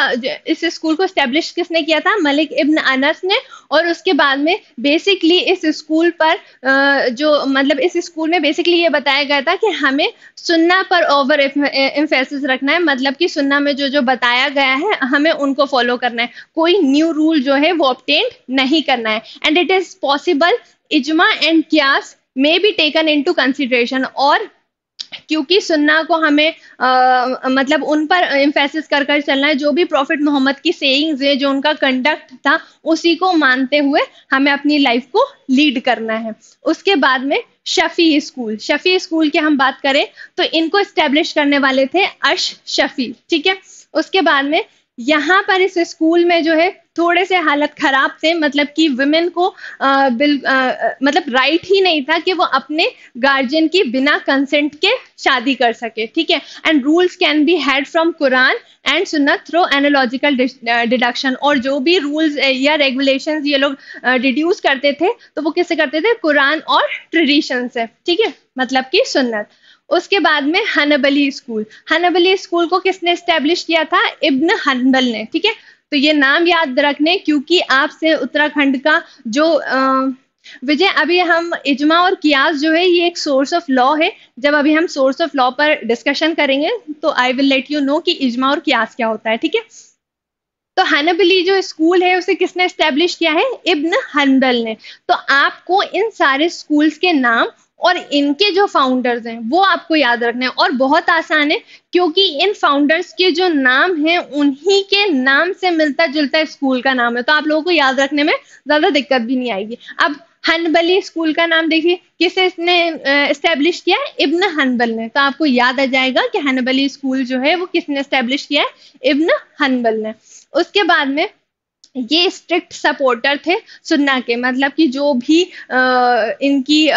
इस स्कूल को स्टेब्लिश किसने किया था मलिक इब्न अनस ने और उसके बाद में बेसिकली इस स्कूल पर जो मतलब इस स्कूल में बेसिकली ये बताया गया था कि हमें सुन्ना पर ओवर इम्फेसिस रखना है मतलब कि सुन्ना में जो जो बताया गया है हमें उनको फॉलो करना है कोई न्यू रूल जो है वो ऑप्टेंड नहीं करना है एंड इट इज़ पॉसिबल इजमा एंड क्यास may be taken into consideration और क्योंकि सुन्ना को हमें आ, मतलब उन पर इम्फेसिस कर कर चलना है जो भी प्रॉफिट मोहम्मद की सेइंग्स है जो उनका कंडक्ट था उसी को मानते हुए हमें अपनी लाइफ को लीड करना है उसके बाद में शफी स्कूल शफी स्कूल की हम बात करें तो इनको स्टेब्लिश करने वाले थे अर्श शफी ठीक है उसके बाद में यहाँ पर इस स्कूल में जो है थोड़े से हालत खराब थे मतलब कि वुमेन को आ, बिल आ, मतलब राइट ही नहीं था कि वो अपने गार्जियन की बिना कंसेंट के शादी कर सके ठीक है and rules can be had from Quran and सुन्नत थ्रो एनोलॉजिकल डिडक्शन और जो भी रूल्स या रेगुलेशन ये लोग डिड्यूस करते थे तो वो किससे करते थे कुरान और ट्रेडिशन से ठीक है मतलब कि सुन्नत उसके बाद में हनबली स्कूल हनबली स्कूल को किसने स्टैब्लिश किया था इब्न हनबल ने ठीक है तो ये नाम याद रखने क्योंकि आपसे उत्तराखंड का जो आ, विजय अभी हम इजमा और कियास जो है ये एक सोर्स ऑफ लॉ है जब अभी हम सोर्स ऑफ लॉ पर डिस्कशन करेंगे तो I will let you know कि इजमा और कियास क्या होता है ठीक है तो हनबली जो स्कूल है उसे किसने एस्टेब्लिश किया है इब्न हनबल ने तो आपको इन सारे स्कूल्स के नाम और इनके जो फाउंडर्स हैं वो आपको याद रखना है और बहुत आसान है क्योंकि इन फाउंडर्स के जो नाम हैं उन्हीं के नाम से मिलता जुलता स्कूल का नाम है तो आप लोगों को याद रखने में ज्यादा दिक्कत भी नहीं आएगी अब हनबली स्कूल का नाम देखिए किसे इसने इस्टेब्लिश किया है इब्न हनबल ने तो आपको याद आ जाएगा कि हनबली स्कूल जो है वो किसने इस्टेब्लिश किया है इब्न हनबल ने उसके बाद में ये स्ट्रिक्ट सपोर्टर थे सुन्ना के मतलब कि जो भी आ, इनकी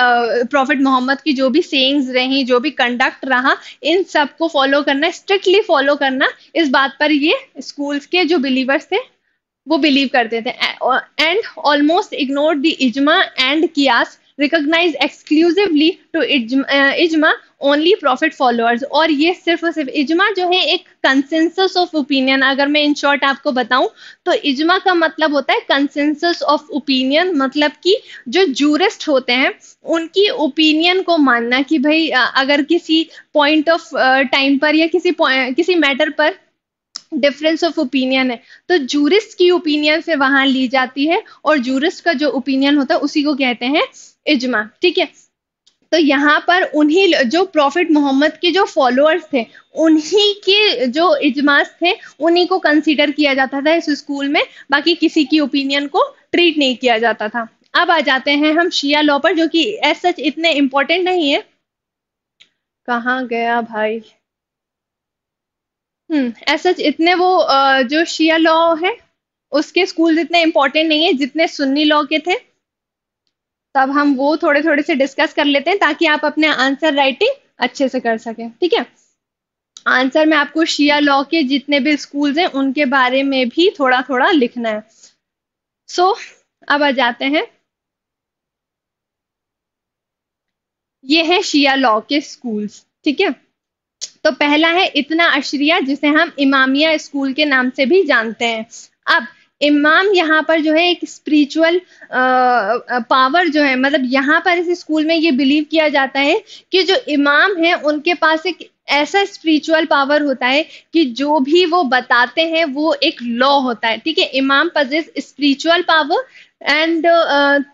प्रॉफिट मोहम्मद की जो भी सेंग्स रही जो भी कंडक्ट रहा इन सब को फॉलो करना स्ट्रिक्टली फॉलो करना इस बात पर ये स्कूल्स के जो बिलीवर्स थे वो बिलीव करते थे एंड ऑलमोस्ट इग्नोर द इजमा एंड कियास रिकोगनाइज एक्सक्लूसिवली टू इजमा ओनली प्रॉफिट फॉलोअर्स और ये सिर्फ और सिर्फ इजमा जो है एक कंसेंसस ऑफ ओपिनियन अगर मैं इन शॉर्ट आपको बताऊं तो इजमा का मतलब होता है कंसेंसस ऑफ ओपिनियन मतलब कि जो जूरिस्ट होते हैं उनकी ओपिनियन को मानना कि भाई अगर किसी पॉइंट ऑफ टाइम पर या किसी किसी मैटर पर डिफरेंस ऑफ ओपिनियन है तो जूरिस्ट की ओपिनियन से वहां ली जाती है और जूरिस्ट का जो ओपिनियन होता है उसी को कहते हैं इजमा ठीक है तो यहाँ पर उन्हीं जो प्रॉफिट मोहम्मद के जो फॉलोअर्स थे उन्हीं के जो इजमास थे उन्हीं को कंसीडर किया जाता था इस स्कूल में बाकी किसी की ओपिनियन को ट्रीट नहीं किया जाता था अब आ जाते हैं हम शिया लॉ पर जो कि एज सच इतने इम्पोर्टेंट नहीं है कहाँ गया भाई हम्म एज सच इतने वो जो शिया लॉ है उसके स्कूल इतने इंपॉर्टेंट नहीं है जितने सुन्नी लॉ के थे तब हम वो थोड़े थोड़े से डिस्कस कर लेते हैं ताकि आप अपने आंसर राइटिंग अच्छे से कर सकें ठीक है आंसर में आपको शिया लॉ के जितने भी स्कूल्स हैं उनके बारे में भी थोड़ा थोड़ा लिखना है सो so, अब आ जाते हैं ये है शिया लॉ के स्कूल्स ठीक है तो पहला है इतना अशरिया जिसे हम इमामिया स्कूल के नाम से भी जानते हैं अब इमाम यहाँ पर जो है एक स्पिरिचुअल पावर जो है मतलब यहाँ पर इस स्कूल में ये बिलीव किया जाता है कि जो इमाम है उनके पास एक ऐसा स्पिरिचुअल पावर होता है कि जो भी वो बताते हैं वो एक लॉ होता है ठीक है इमाम possess spiritual power and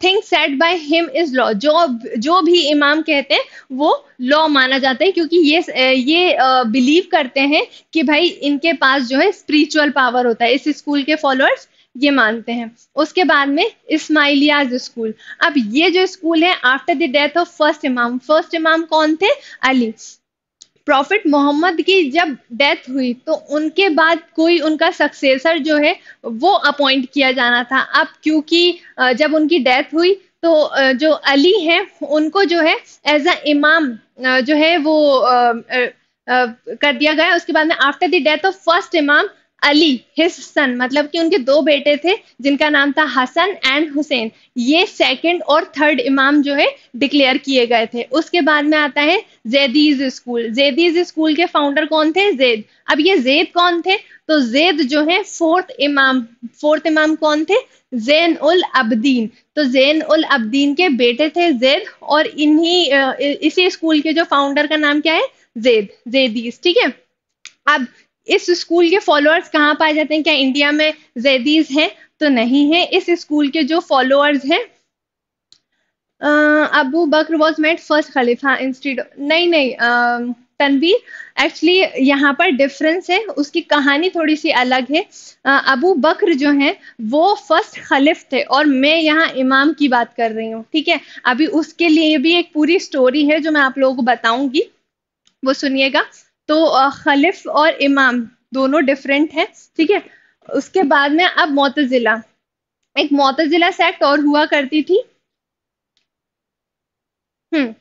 thing set by him is law जो जो भी इमाम कहते हैं वो लॉ माना जाता है क्योंकि ये ये बिलीव uh, करते हैं कि भाई इनके पास जो है स्पिरिचुअल पावर होता है इस स्कूल के फॉलोअर्स ये मानते हैं उसके बाद में इस्माइलियाज स्कूल अब ये जो स्कूल है after the death of first इमाम फर्स्ट इमाम कौन थे अली प्रॉफिट मोहम्मद की जब डेथ हुई तो उनके बाद कोई उनका सक्सेसर जो है वो अपॉइंट किया जाना था अब क्योंकि जब उनकी डेथ हुई तो जो अली है उनको जो है एज अ इमाम जो है वो कर दिया गया उसके बाद में after the death of first इमाम अली हिज सन मतलब कि उनके दो बेटे थे जिनका नाम था हसन एंड हुसैन ये सेकंड और थर्ड इमाम जो है डिक्लेयर किए गए थे उसके बाद में आता है जैदीज स्कूल जैदीज स्कूल के फाउंडर कौन थे जैद अब ये जैद कौन थे तो जैद जो है फोर्थ इमाम फोर्थ इमाम कौन थे जैन उल अब्दीन तो जैन उल अब्दीन के बेटे थे जैद और इन्हीं इसी स्कूल के जो फाउंडर का नाम क्या है जैद जैदीज ठीक है अब इस स्कूल के फॉलोअर्स कहाँ पाए जाते हैं क्या इंडिया में जैदीज हैं तो नहीं है इस स्कूल के जो फॉलोअर्स हैं Abu Bakr was made first खलीफा इंस्टीट्यूट नहीं नहीं तनवीर एक्चुअली यहाँ पर डिफरेंस है उसकी कहानी थोड़ी सी अलग है अबू बकर जो है वो फर्स्ट खलिफ थे और मैं यहाँ इमाम की बात कर रही हूँ ठीक है अभी उसके लिए भी एक पूरी स्टोरी है जो मैं आप लोगों को बताऊंगी वो सुनिएगा तो खलिफ और इमाम दोनों डिफरेंट हैं ठीक है उसके बाद में अब मोतजिला एक मोतजिला सेक्ट और हुआ करती थी हम्म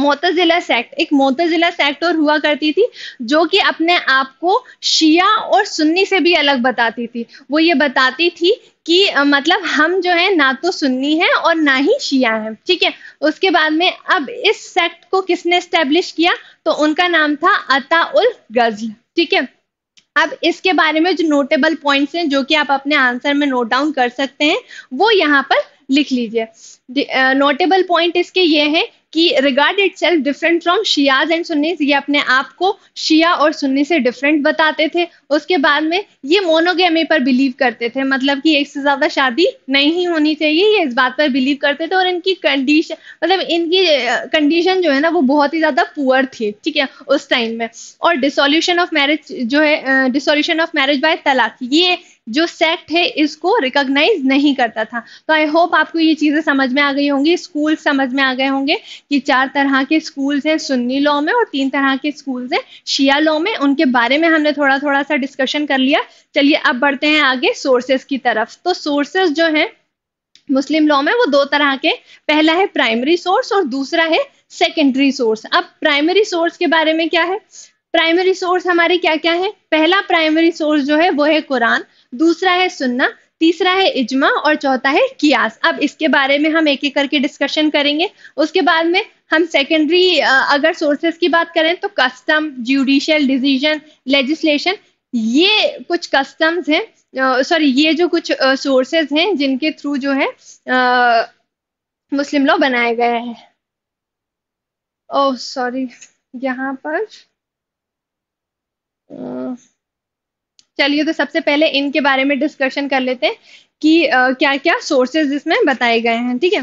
मोतजिला सेक्ट एक मोतजिला सेक्ट और हुआ करती थी जो कि अपने आप को शिया और सुन्नी से भी अलग बताती थी वो ये बताती थी कि मतलब हम जो है ना तो सुन्नी है और ना ही शिया है ठीक है उसके बाद में अब इस सेक्ट को किसने स्टेब्लिश किया तो उनका नाम था अता उल गजल ठीक है अब इसके बारे में जो नोटेबल पॉइंट्स हैं जो कि आप अपने आंसर में नोट डाउन कर सकते हैं वो यहाँ पर लिख लीजिए नोटेबल पॉइंट इसके ये है कि regard itself different from Shias and Sunnis ये अपने आप को शिया और सुन्नी से डिफरेंट बताते थे उसके बाद में ये मोनोगेमी पर बिलीव करते थे मतलब कि एक से ज़्यादा शादी नहीं होनी चाहिए ये इस बात पर बिलीव करते थे और इनकी कंडीशन मतलब इनकी कंडीशन जो है ना वो बहुत ही ज़्यादा पुअर थी ठीक है उस टाइम में और डिसोल्यूशन ऑफ मैरिज जो है डिसोल्यूशन ऑफ मैरिज बाय तलाक ये जो सेक्ट है इसको रिकॉग्नाइज नहीं करता था तो आई होप आपको ये चीज़ें समझ में आ गई होंगी स्कूल समझ में आ गए होंगे कि चार तरह के स्कूल्स हैं सुन्नी लॉ में और तीन तरह के स्कूल्स हैं शिया लॉ में उनके बारे में हमने थोड़ा थोड़ा सा डिस्कशन कर लिया चलिए अब बढ़ते हैं आगे सोर्सेज की तरफ तो सोर्सेज जो है मुस्लिम लॉ में वो दो तरह के पहला है प्राइमरी सोर्स और दूसरा है सेकेंडरी सोर्स अब प्राइमरी सोर्स के बारे में क्या है प्राइमरी सोर्स हमारे क्या क्या है पहला प्राइमरी सोर्स जो है वो है कुरान दूसरा है सुन्ना तीसरा है इजमा और चौथा है कियास अब इसके बारे में हम एक एक करके डिस्कशन करेंगे उसके बाद में हम सेकेंडरी अगर सोर्सेस की बात करें तो कस्टम ज्यूडिशियल डिसीजन लेजिस्लेशन ये कुछ कस्टम्स हैं सॉरी ये जो कुछ सोर्सेज हैं जिनके थ्रू जो है आ, मुस्लिम लॉ बनाया गया है ओह oh, सॉरी यहाँ पर आ, चलिए तो सबसे पहले इनके बारे में डिस्कशन कर लेते हैं कि क्या क्या सोर्सेज इसमें बताए गए हैं ठीक है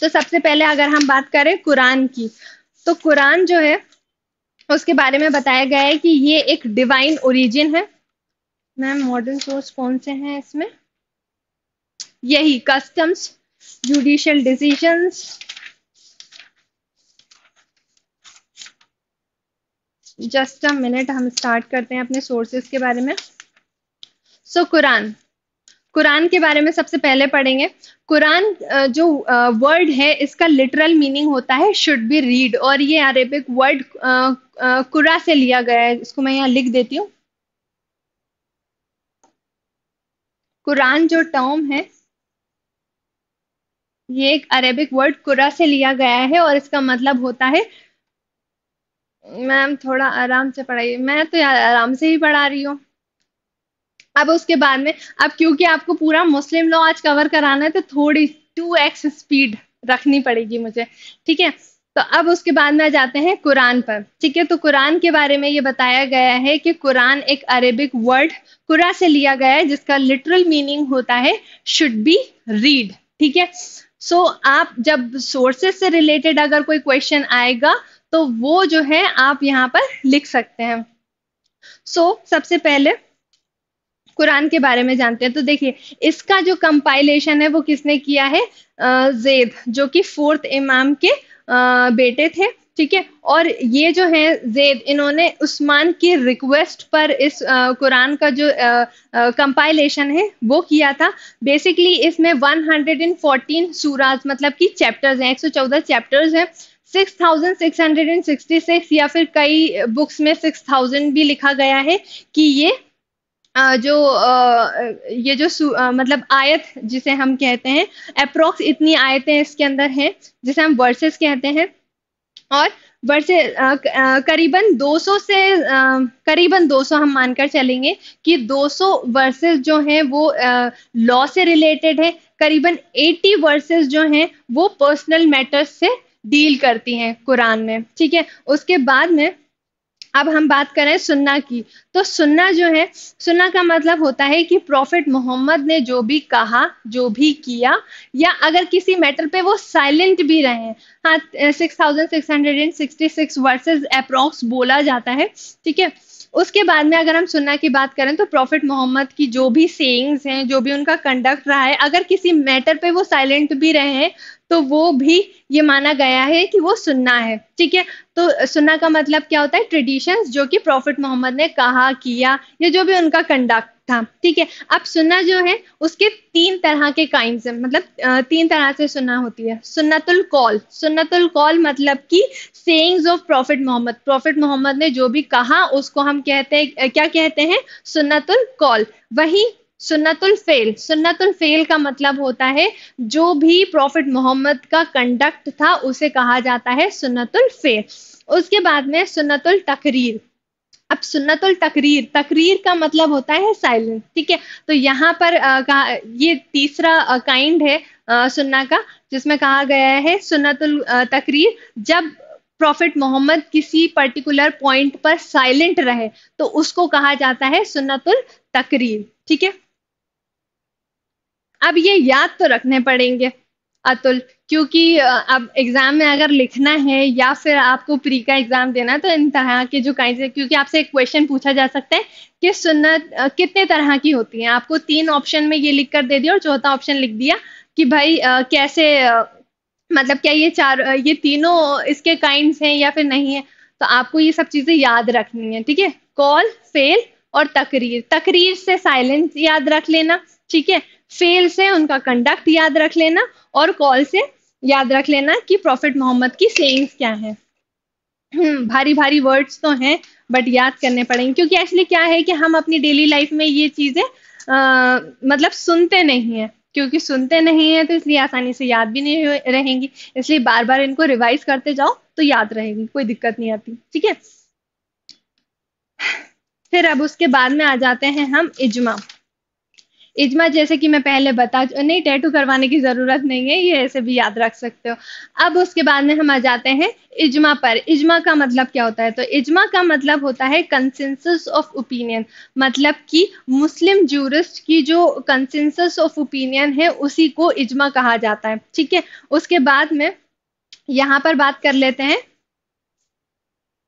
तो सबसे पहले अगर हम बात करें कुरान की तो कुरान जो है उसके बारे में बताया गया है कि ये एक डिवाइन ओरिजिन है मैम मॉडर्न सोर्स कौन से हैं इसमें यही customs judicial decisions just a minute हम स्टार्ट करते हैं अपने सोर्सेज के बारे में सो so, कुरान कुरान के बारे में सबसे पहले पढ़ेंगे कुरान जो वर्ड है इसका लिटरल मीनिंग होता है शुड बी रीड और ये अरेबिक वर्ड कुरा से लिया गया है इसको मैं यहाँ लिख देती हूँ कुरान जो टर्म है ये एक अरेबिक वर्ड कुरा से लिया गया है और इसका मतलब होता है मैम थोड़ा आराम से पढ़ाइए मैं तो यार आराम से ही पढ़ा रही हूँ अब उसके बाद में अब क्योंकि आपको पूरा मुस्लिम लॉ आज कवर कराना है तो थोड़ी टू एक्स स्पीड रखनी पड़ेगी मुझे ठीक है तो अब उसके बाद में जाते हैं कुरान पर ठीक है तो कुरान के बारे में ये बताया गया है कि कुरान एक अरेबिक वर्ड कुरा से लिया गया है जिसका लिटरल मीनिंग होता है शुड बी रीड ठीक है सो आप जब सोर्सेस से रिलेटेड अगर कोई क्वेश्चन आएगा तो वो जो है आप यहाँ पर लिख सकते हैं सो so, सबसे पहले कुरान के बारे में जानते हैं तो देखिए इसका जो कंपाइलेशन है वो किसने किया है जेद जो कि फोर्थ इमाम के बेटे थे ठीक है और ये जो है जेद इन्होंने उस्मान की रिक्वेस्ट पर इस कुरान का जो कंपाइलेशन है वो किया था बेसिकली इसमें 114 सूराज मतलब कि चैप्टर्स हैं 114 चैप्टर्स हैं 6,666 या फिर कई बुक्स में 6,000 भी लिखा गया है कि ये जो ये जो मतलब आयत जिसे हम कहते हैं अप्रोक्स इतनी आयतें इसके अंदर हैं जिसे हम वर्सेस कहते हैं और वर्से करीबन 200 से करीबन 200 हम मानकर चलेंगे कि 200 वर्सेस जो हैं वो लॉ से रिलेटेड है करीबन 80 वर्सेस जो हैं वो पर्सनल मैटर्स से डील करती हैं कुरान में ठीक है उसके बाद में अब हम बात करें सुन्ना की तो सुन्ना जो है सुन्ना का मतलब होता है कि प्रॉफिट मोहम्मद ने जो भी कहा जो भी किया या अगर किसी मैटर पे वो साइलेंट भी रहे हैं हाँ six thousand six hundred and sixty six verses approx बोला जाता है ठीक है उसके बाद में अगर हम सुन्ना की बात करें तो प्रॉफिट मोहम्मद की जो भी सेंग्स हैं जो भी उनका कंडक्ट रहा है अगर किसी मैटर पे वो साइलेंट भी रहे हैं तो वो भी ये माना गया है कि वो सुन्ना है ठीक है तो सुन्ना का मतलब क्या होता है ट्रेडिशंस जो कि प्रॉफिट मोहम्मद ने कहा किया या जो भी उनका कंडक्ट था ठीक है अब सुन्ना जो है उसके तीन तरह के काइंड मतलब तीन तरह से सुन्ना होती है सुन्नतुल कॉल सुन्नतुल कॉल मतलब कि sayings of prophet Mohammed prophet Mohammed ने जो भी कहा उसको हम कहते हैं क्या कहते हैं सुन्नतुल कॉल वही सुन्नतुल फेल सुन्नतुल फेल का मतलब होता है जो भी प्रॉफिट मोहम्मद का कंडक्ट था उसे कहा जाता है सुन्नतुल फेल उसके बाद में सुन्नतुल तकरीर अब सुन्नतुल तकरीर तकरीर का मतलब होता है साइलेंस ठीक है तो यहाँ पर आ, ये तीसरा काइंड है आ, सुन्ना का जिसमें कहा गया है सुन्नतुल तकरीर जब प्रॉफिट मोहम्मद किसी पर्टिकुलर पॉइंट पर साइलेंट रहे तो उसको कहा जाता है सुन्नतुल तकरीर ठीक है अब ये याद तो रखने पड़ेंगे अतुल क्योंकि अब एग्जाम में अगर लिखना है या फिर आपको प्री का एग्जाम देना है तो इन तरह के जो काइंड क्योंकि आपसे एक क्वेश्चन पूछा जा सकता है कि सुन्नत कितने तरह की होती है आपको तीन ऑप्शन में ये लिख कर दे दिया और चौथा ऑप्शन लिख दिया कि भाई आ, कैसे आ, मतलब क्या ये चार ये तीनों इसके काइंड हैं या फिर नहीं है तो आपको ये सब चीजें याद रखनी है ठीक है कॉल फेल और तकरीर तकरीर से साइलेंस याद रख लेना ठीक है फेल से उनका कंडक्ट याद रख लेना और कॉल से याद रख लेना कि प्रॉफिट मोहम्मद की सेंग्स क्या है हम्म, भारी भारी वर्ड्स तो हैं बट याद करने पड़ेंगे क्योंकि एक्चुअली क्या है कि हम अपनी डेली लाइफ में ये चीजें मतलब सुनते नहीं है क्योंकि सुनते नहीं है तो इसलिए आसानी से याद भी नहीं रहेंगी इसलिए बार बार इनको रिवाइज करते जाओ तो याद रहेगी कोई दिक्कत नहीं आती ठीक है फिर अब उसके बाद में आ जाते हैं हम इजमा इजमा जैसे कि मैं पहले बता नहीं टैटू करवाने की ज़रूरत नहीं है ये ऐसे भी याद रख सकते हो अब उसके बाद में हम आ जाते हैं इजमा पर इजमा का मतलब क्या होता है तो इजमा का मतलब होता है कंसेंसस ऑफ ओपिनियन मतलब कि मुस्लिम जूरिस्ट की जो कंसेंसस ऑफ ओपिनियन है उसी को इजमा कहा जाता है ठीक है उसके बाद में यहाँ पर बात कर लेते हैं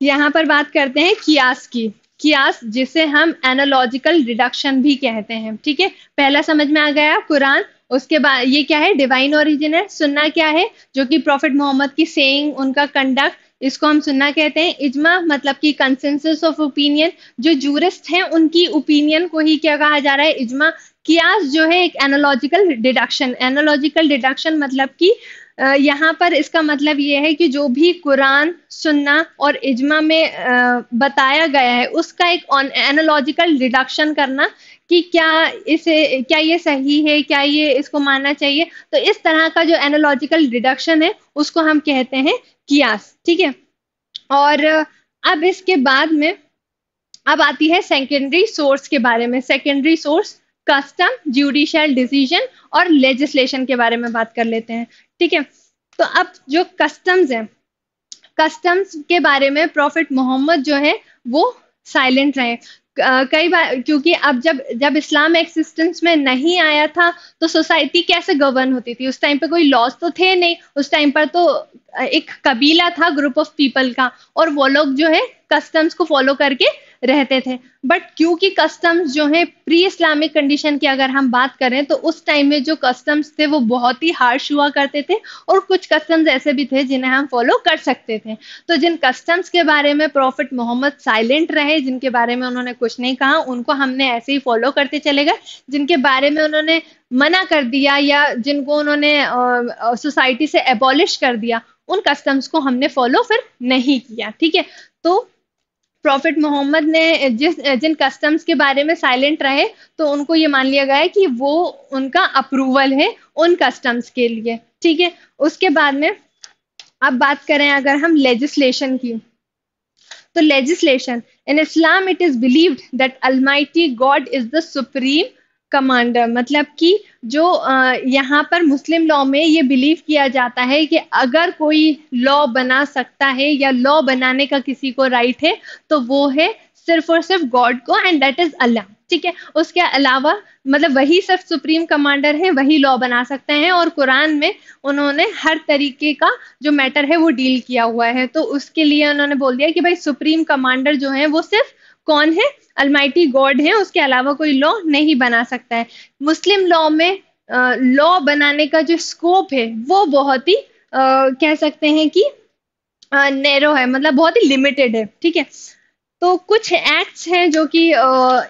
यहाँ पर बात करते हैं कियास की कियास जिसे हम एनोलॉजिकल रिडक्शन भी कहते हैं ठीक है पहला समझ में आ गया कुरान उसके बाद ये क्या है डिवाइन ओरिजिन है सुनना क्या है जो कि प्रॉफिट मोहम्मद की सेइंग उनका कंडक्ट इसको हम सुनना कहते हैं इजमा मतलब कि कंसेंसस ऑफ ओपिनियन जो जूरिस्ट हैं उनकी ओपिनियन को ही क्या कहा जा रहा है इजमा कियास जो है एक एनोलॉजिकल डिडक्शन एनोलॉजिकल डिडक्शन मतलब की यहाँ पर इसका मतलब ये है कि जो भी कुरान सुन्ना और इजमा में बताया गया है उसका एक एनोलॉजिकल डिडक्शन करना कि क्या इसे क्या ये सही है क्या ये इसको मानना चाहिए तो इस तरह का जो एनोलॉजिकल डिडक्शन है उसको हम कहते हैं कियास ठीक है और अब इसके बाद में अब आती है सेकेंडरी सोर्स के बारे में secondary source custom judicial decision और लेजिस्लेशन के बारे में बात कर लेते हैं ठीक है तो अब जो कस्टम्स है कस्टम्स के बारे में प्रॉफिट मोहम्मद जो है वो साइलेंट रहे कई बार क्योंकि अब जब जब इस्लाम एक्सिस्टेंस में नहीं आया था तो सोसाइटी कैसे गवर्न होती थी उस टाइम पे कोई लॉस तो थे नहीं उस टाइम पर तो एक कबीला था ग्रुप ऑफ पीपल का और वो लोग जो है कस्टम्स को फॉलो करके रहते थे बट क्योंकि कस्टम्स जो है प्री इस्लामिक कंडीशन की अगर हम बात करें तो उस टाइम में जो कस्टम्स थे वो बहुत ही हार्श हुआ करते थे और कुछ कस्टम्स ऐसे भी थे जिन्हें हम फॉलो कर सकते थे तो जिन कस्टम्स के बारे में प्रॉफिट मोहम्मद साइलेंट रहे जिनके बारे में उन्होंने कुछ नहीं कहा उनको हमने ऐसे ही फॉलो करते चले गए जिनके बारे में उन्होंने मना कर दिया या जिनको उन्होंने सोसाइटी से एबॉलिश कर दिया उन कस्टम्स को हमने फॉलो फिर नहीं किया ठीक है तो प्रॉफिट मोहम्मद ने जिस जिन कस्टम्स के बारे में साइलेंट रहे तो उनको ये मान लिया गया है कि वो उनका अप्रूवल है उन कस्टम्स के लिए ठीक है उसके बाद में अब बात करें अगर हम लेजिस्लेशन की तो legislation in Islam it is believed that almighty God is the supreme commander मतलब कि जो यहाँ पर मुस्लिम लॉ में ये बिलीव किया जाता है कि अगर कोई लॉ बना सकता है या लॉ बनाने का किसी को राइट है तो वो है सिर्फ और सिर्फ गॉड को एंड दैट इज अल्लाह ठीक है उसके अलावा मतलब वही सिर्फ सुप्रीम कमांडर है वही लॉ बना सकते हैं और कुरान में उन्होंने हर तरीके का जो मैटर है वो डील किया हुआ है तो उसके लिए उन्होंने बोल दिया कि भाई सुप्रीम कमांडर जो है वो सिर्फ कौन है अलमाइटी गॉड है उसके अलावा कोई लॉ नहीं बना सकता है मुस्लिम लॉ में लॉ बनाने का जो स्कोप है वो बहुत ही कह सकते हैं कि नैरो है मतलब बहुत ही लिमिटेड है ठीक है तो कुछ एक्ट्स हैं जो कि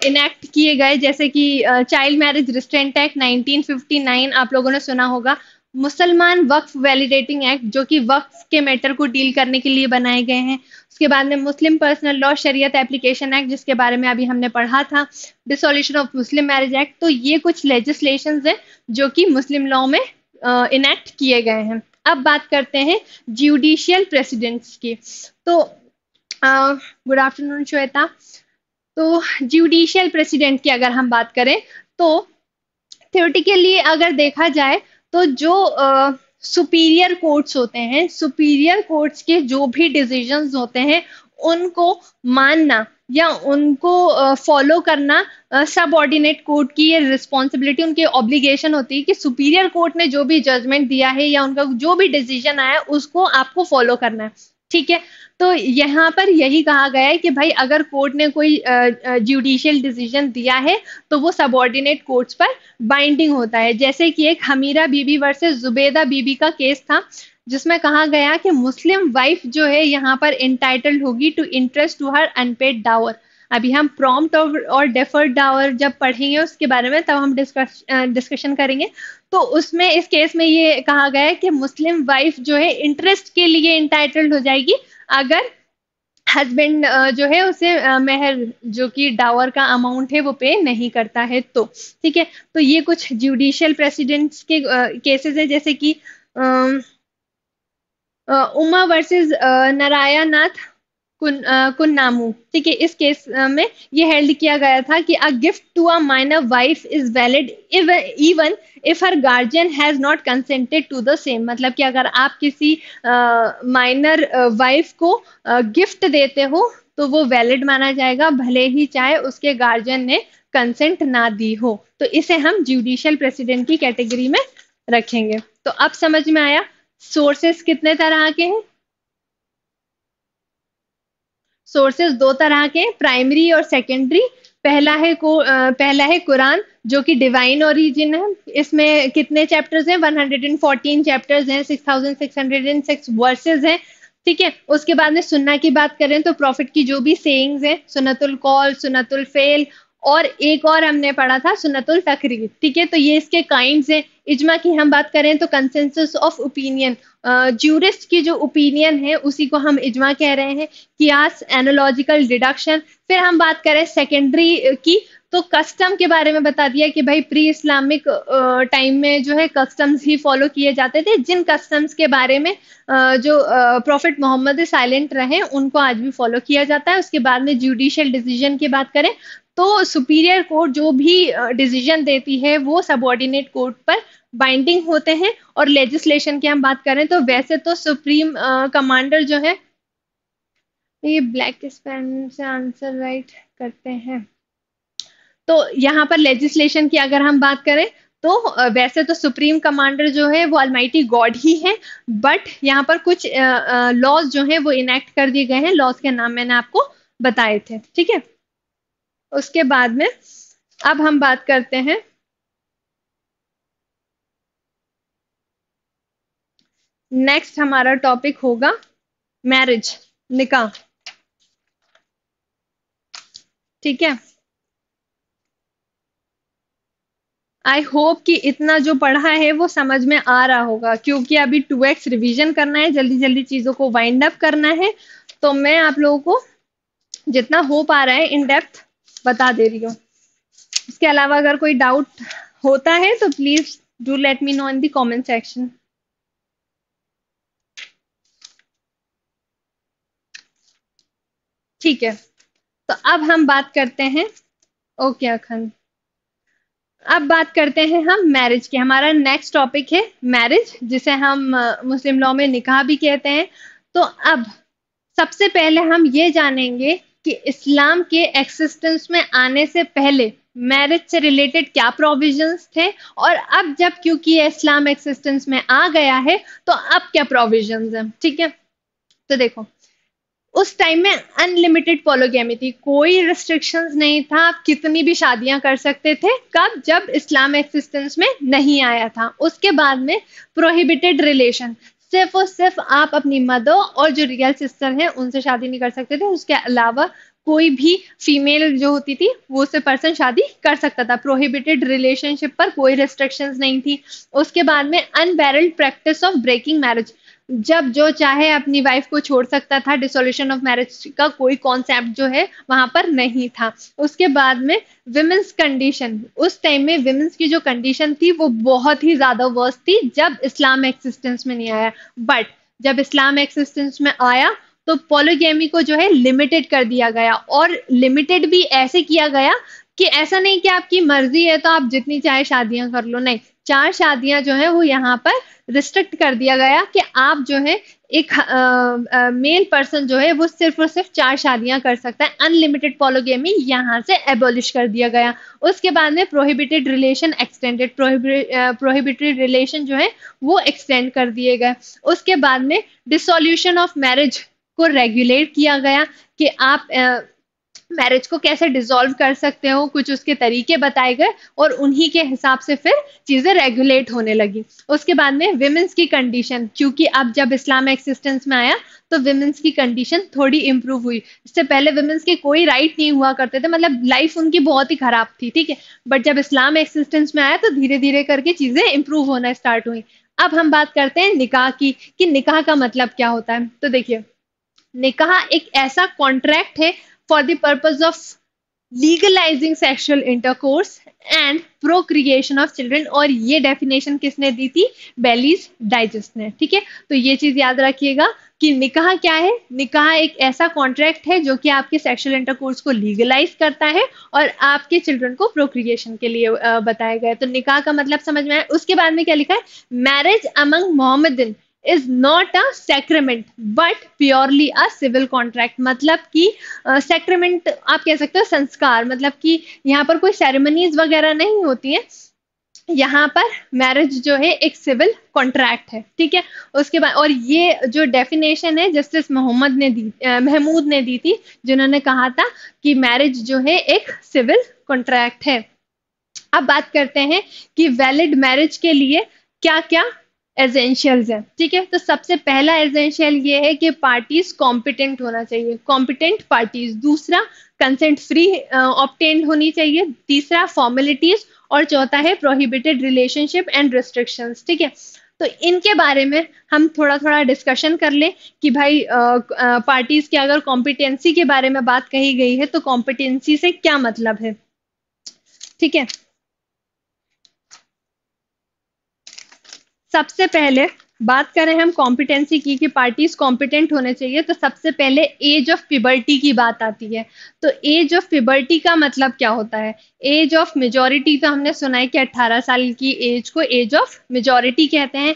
इनएक्ट किए गए जैसे कि चाइल्ड मैरिज रिस्ट्रेंट एक्ट 1959 आप लोगों ने सुना होगा मुसलमान वक्फ वैलिडेटिंग एक्ट जो कि वक्फ के मैटर को डील करने के लिए बनाए गए हैं उसके बाद में मुस्लिम पर्सनल लॉ शरीयत एप्लीकेशन एक्ट जिसके बारे में अभी हमने पढ़ा था dissolution of Muslim marriage act तो ये कुछ लेजिस्लेशन हैं जो कि मुस्लिम लॉ में इनैक्ट किए गए हैं अब बात करते हैं ज्यूडिशियल प्रेसिडेंट्स की तो गुड आफ्टरनून श्वेता तो ज्यूडिशियल प्रेसिडेंट की अगर हम बात करें तो थियोटिकली अगर देखा जाए तो जो सुपीरियर कोर्ट्स होते हैं सुपीरियर कोर्ट्स के जो भी डिसीजंस होते हैं उनको मानना या उनको फॉलो करना सब ऑर्डिनेट कोर्ट की ये रिस्पॉन्सिबिलिटी उनकी ऑब्लिगेशन होती है कि सुपीरियर कोर्ट ने जो भी जजमेंट दिया है या उनका जो भी डिसीजन आया उसको आपको फॉलो करना है ठीक है तो यहाँ पर यही कहा गया है कि भाई अगर कोर्ट ने कोई ज्यूडिशियल डिसीजन दिया है तो वो सबॉर्डिनेट कोर्ट्स पर बाइंडिंग होता है जैसे कि एक हमीरा बीबी वर्सेस जुबेदा बीबी का केस था जिसमें कहा गया कि मुस्लिम वाइफ जो है यहाँ पर इंटाइटल्ड होगी to interest to her unpaid dower अभी हम प्रॉम्प्ट और, डेफर्ड डावर जब पढ़ेंगे उसके बारे में तब हम डिस्कश डिस्कशन करेंगे तो उसमें इस केस में ये कहा गया है कि मुस्लिम वाइफ जो है इंटरेस्ट के लिए इंटाइटल्ड हो जाएगी अगर हस्बैंड जो है उसे मेहर जो कि डावर का अमाउंट है वो पे नहीं करता है तो ठीक है तो ये कुछ जुडिशियल प्रेसिडेंट्स के केसेस है जैसे कि उमा वर्सेस नाथ कुन, कुन नामू ठीक है इस केस में ये हेल्ड किया गया था कि a gift to a minor wife is valid even if her guardian has not consented to the same मतलब कि अगर आप किसी माइनर वाइफ को गिफ्ट देते हो तो वो वैलिड माना जाएगा भले ही चाहे उसके गार्जियन ने कंसेंट ना दी हो तो इसे हम जुडिशियल प्रेसिडेंट की कैटेगरी में रखेंगे तो अब समझ में आया सोर्सेस कितने तरह के हैं सोर्सेज दो तरह के प्राइमरी और सेकेंडरी पहला है को पहला है कुरान जो कि डिवाइन ओरिजिन है इसमें कितने चैप्टर्स हैं 114 चैप्टर्स हैं 6606 वर्सेस हैं ठीक है उसके बाद में सुन्ना की बात करें तो प्रॉफिट की जो भी सेइंग्स हैं सुनतुल कॉल सुनतुल फेल और एक और हमने पढ़ा था सुनतुल तकरीर ठीक है तो ये इसके काइंड हैं इजमा की हम बात करें तो कंसेंसस ऑफ ओपिनियन ज्यूरिस्ट की जो ओपिनियन है उसी को हम इजमा कह रहे हैं कियास एनोलॉजिकल डिडक्शन फिर हम बात करें सेकेंडरी की तो कस्टम के बारे में बता दिया कि भाई प्री इस्लामिक टाइम में जो है कस्टम्स ही फॉलो किए जाते थे जिन कस्टम्स के बारे में जो प्रॉफिट मोहम्मद साइलेंट रहे उनको आज भी फॉलो किया जाता है उसके बाद में जुडिशियल डिसीजन की बात करें तो सुपीरियर कोर्ट जो भी डिसीजन देती है वो सबॉर्डिनेट कोर्ट पर बाइंडिंग होते हैं और लेजिस्लेशन की हम बात करें तो वैसे तो सुप्रीम कमांडर जो है ये ब्लैक से आंसर राइट करते हैं तो यहाँ पर लेजिस्लेशन की अगर हम बात करें तो वैसे तो सुप्रीम कमांडर जो है वो अलमाइटी गॉड ही है बट यहाँ पर कुछ लॉज जो है वो इनेक्ट कर दिए गए हैं लॉज के नाम मैंने आपको बताए थे ठीक है उसके बाद में अब हम बात करते हैं नेक्स्ट हमारा टॉपिक होगा मैरिज निकाह ठीक है आई होप कि इतना जो पढ़ा है वो समझ में आ रहा होगा क्योंकि अभी टू एक्स रिविजन करना है जल्दी जल्दी चीज़ों को वाइंड अप करना है तो मैं आप लोगों को जितना हो पा रहा है इन डेप्थ बता दे रही हूँ इसके अलावा अगर कोई डाउट होता है तो please do let me know in the comment section ठीक है तो अब हम बात करते हैं ओके अखंड अब बात करते हैं हम मैरिज की हमारा नेक्स्ट टॉपिक है मैरिज जिसे हम मुस्लिम लॉ में निकाह भी कहते हैं तो अब सबसे पहले हम ये जानेंगे कि इस्लाम के एक्सिस्टेंस में आने से पहले मैरिज से रिलेटेड क्या प्रोविजंस थे और अब जब क्योंकि इस्लाम एक्सिस्टेंस में आ गया है तो अब क्या प्रोविजंस हैं ठीक है तो देखो उस टाइम में अनलिमिटेड पोलोगेमी थी कोई रिस्ट्रिक्शंस नहीं था आप कितनी भी शादियां कर सकते थे कब जब इस्लाम एक्सिस्टेंस में नहीं आया था उसके बाद में प्रोहिबिटेड रिलेशन सिर्फ और सिर्फ आप अपनी मदर और जो रियल सिस्टर है उनसे शादी नहीं कर सकते थे उसके अलावा कोई भी फीमेल जो होती थी वो से पर्सन शादी कर सकता था प्रोहिबिटेड रिलेशनशिप पर कोई रिस्ट्रिक्शंस नहीं थी उसके बाद में unbridled practice of breaking marriage जब जो चाहे अपनी वाइफ को छोड़ सकता था डिसोल्यूशन ऑफ मैरिज का कोई कॉन्सेप्ट जो है वहां पर नहीं था उसके बाद में विमेंस कंडीशन उस टाइम में विमेंस की जो कंडीशन थी वो बहुत ही ज्यादा वर्स थी जब इस्लाम एक्सिस्टेंस में नहीं आया बट जब इस्लाम एक्सिस्टेंस में आया तो पोलोगेमी को जो है लिमिटेड कर दिया गया और लिमिटेड भी ऐसे किया गया कि ऐसा नहीं कि आपकी मर्जी है तो आप जितनी चाहे शादियां कर लो नहीं चार शादियां जो है वो यहाँ पर रिस्ट्रिक्ट कर दिया गया कि आप जो है एक मेल पर्सन जो है वो सिर्फ और सिर्फ चार शादियां कर सकता है अनलिमिटेड पॉलोगेमी यहाँ से एबोलिश कर दिया गया उसके बाद में prohibited relation extended prohibited relation जो है वो एक्सटेंड कर दिए गए उसके बाद में डिसोल्यूशन ऑफ मैरिज को रेगुलेट किया गया कि आप मैरिज को कैसे डिसॉल्व कर सकते हो कुछ उसके तरीके बताए गए और उन्हीं के हिसाब से फिर चीज़ें रेगुलेट होने लगी उसके बाद में विमेंस की कंडीशन क्योंकि अब जब इस्लाम एक्सिस्टेंस में आया तो विमेंस की कंडीशन थोड़ी इंप्रूव हुई इससे पहले विमेंस के कोई राइट नहीं हुआ करते थे मतलब लाइफ उनकी बहुत ही खराब थी ठीक है बट जब इस्लाम एक्सिस्टेंस में आया तो धीरे धीरे करके चीज़ें इंप्रूव होना स्टार्ट हुई अब हम बात करते हैं निकाह की कि निकाह का मतलब क्या होता है तो देखिए निकाह एक ऐसा कॉन्ट्रैक्ट है for the purpose of legalizing sexual intercourse and procreation of children और ये definition किसने दी थी बेलीज डाइजेस्ट ने ठीक है तो ये चीज याद रखिएगा कि निकाह क्या है निकाह एक ऐसा कॉन्ट्रैक्ट है जो कि आपके सेक्शुअल इंटरकोर्स को लीगलाइज करता है और आपके चिल्ड्रन को प्रोक्रिएशन के लिए बताया गया है तो निकाह का मतलब समझ में आया उसके बाद में क्या लिखा है marriage among Mohammedan is not a sacrament but purely a civil contract मतलब कि सेक्रेमेंट uh, आप कह सकते हो संस्कार मतलब कि यहाँ पर कोई सेरेमनीज वगैरह नहीं होती है यहाँ पर मैरिज जो है एक सिविल कॉन्ट्रैक्ट है ठीक है उसके बाद और ये जो डेफिनेशन है जस्टिस मोहम्मद ने दी महमूद ने दी थी जिन्होंने कहा था कि मैरिज जो है एक सिविल कॉन्ट्रैक्ट है अब बात करते हैं कि वैलिड मैरिज के लिए क्या क्या एजेंशियल्स हैं ठीक है तो सबसे पहला एजेंशियल ये है कि पार्टीज कॉम्पिटेंट होना चाहिए कॉम्पिटेंट पार्टीज दूसरा कंसेंट फ्री ऑप्टेंड होनी चाहिए तीसरा फॉर्मेलिटीज और चौथा है प्रोहिबिटेड रिलेशनशिप एंड रिस्ट्रिक्शंस ठीक है तो इनके बारे में हम थोड़ा थोड़ा डिस्कशन कर लें कि भाई पार्टीज के अगर कॉम्पिटेंसी के बारे में बात कही गई है तो कॉम्पिटेंसी से क्या मतलब है ठीक है सबसे पहले बात करें हम कॉम्पिटेंसी की कि पार्टीज कॉम्पिटेंट होने चाहिए तो सबसे पहले एज ऑफ पिबर्टी की बात आती है तो एज ऑफ पिबर्टी का मतलब क्या होता है एज ऑफ मेजोरिटी तो हमने सुना है कि 18 साल की एज को एज ऑफ मेजोरिटी कहते हैं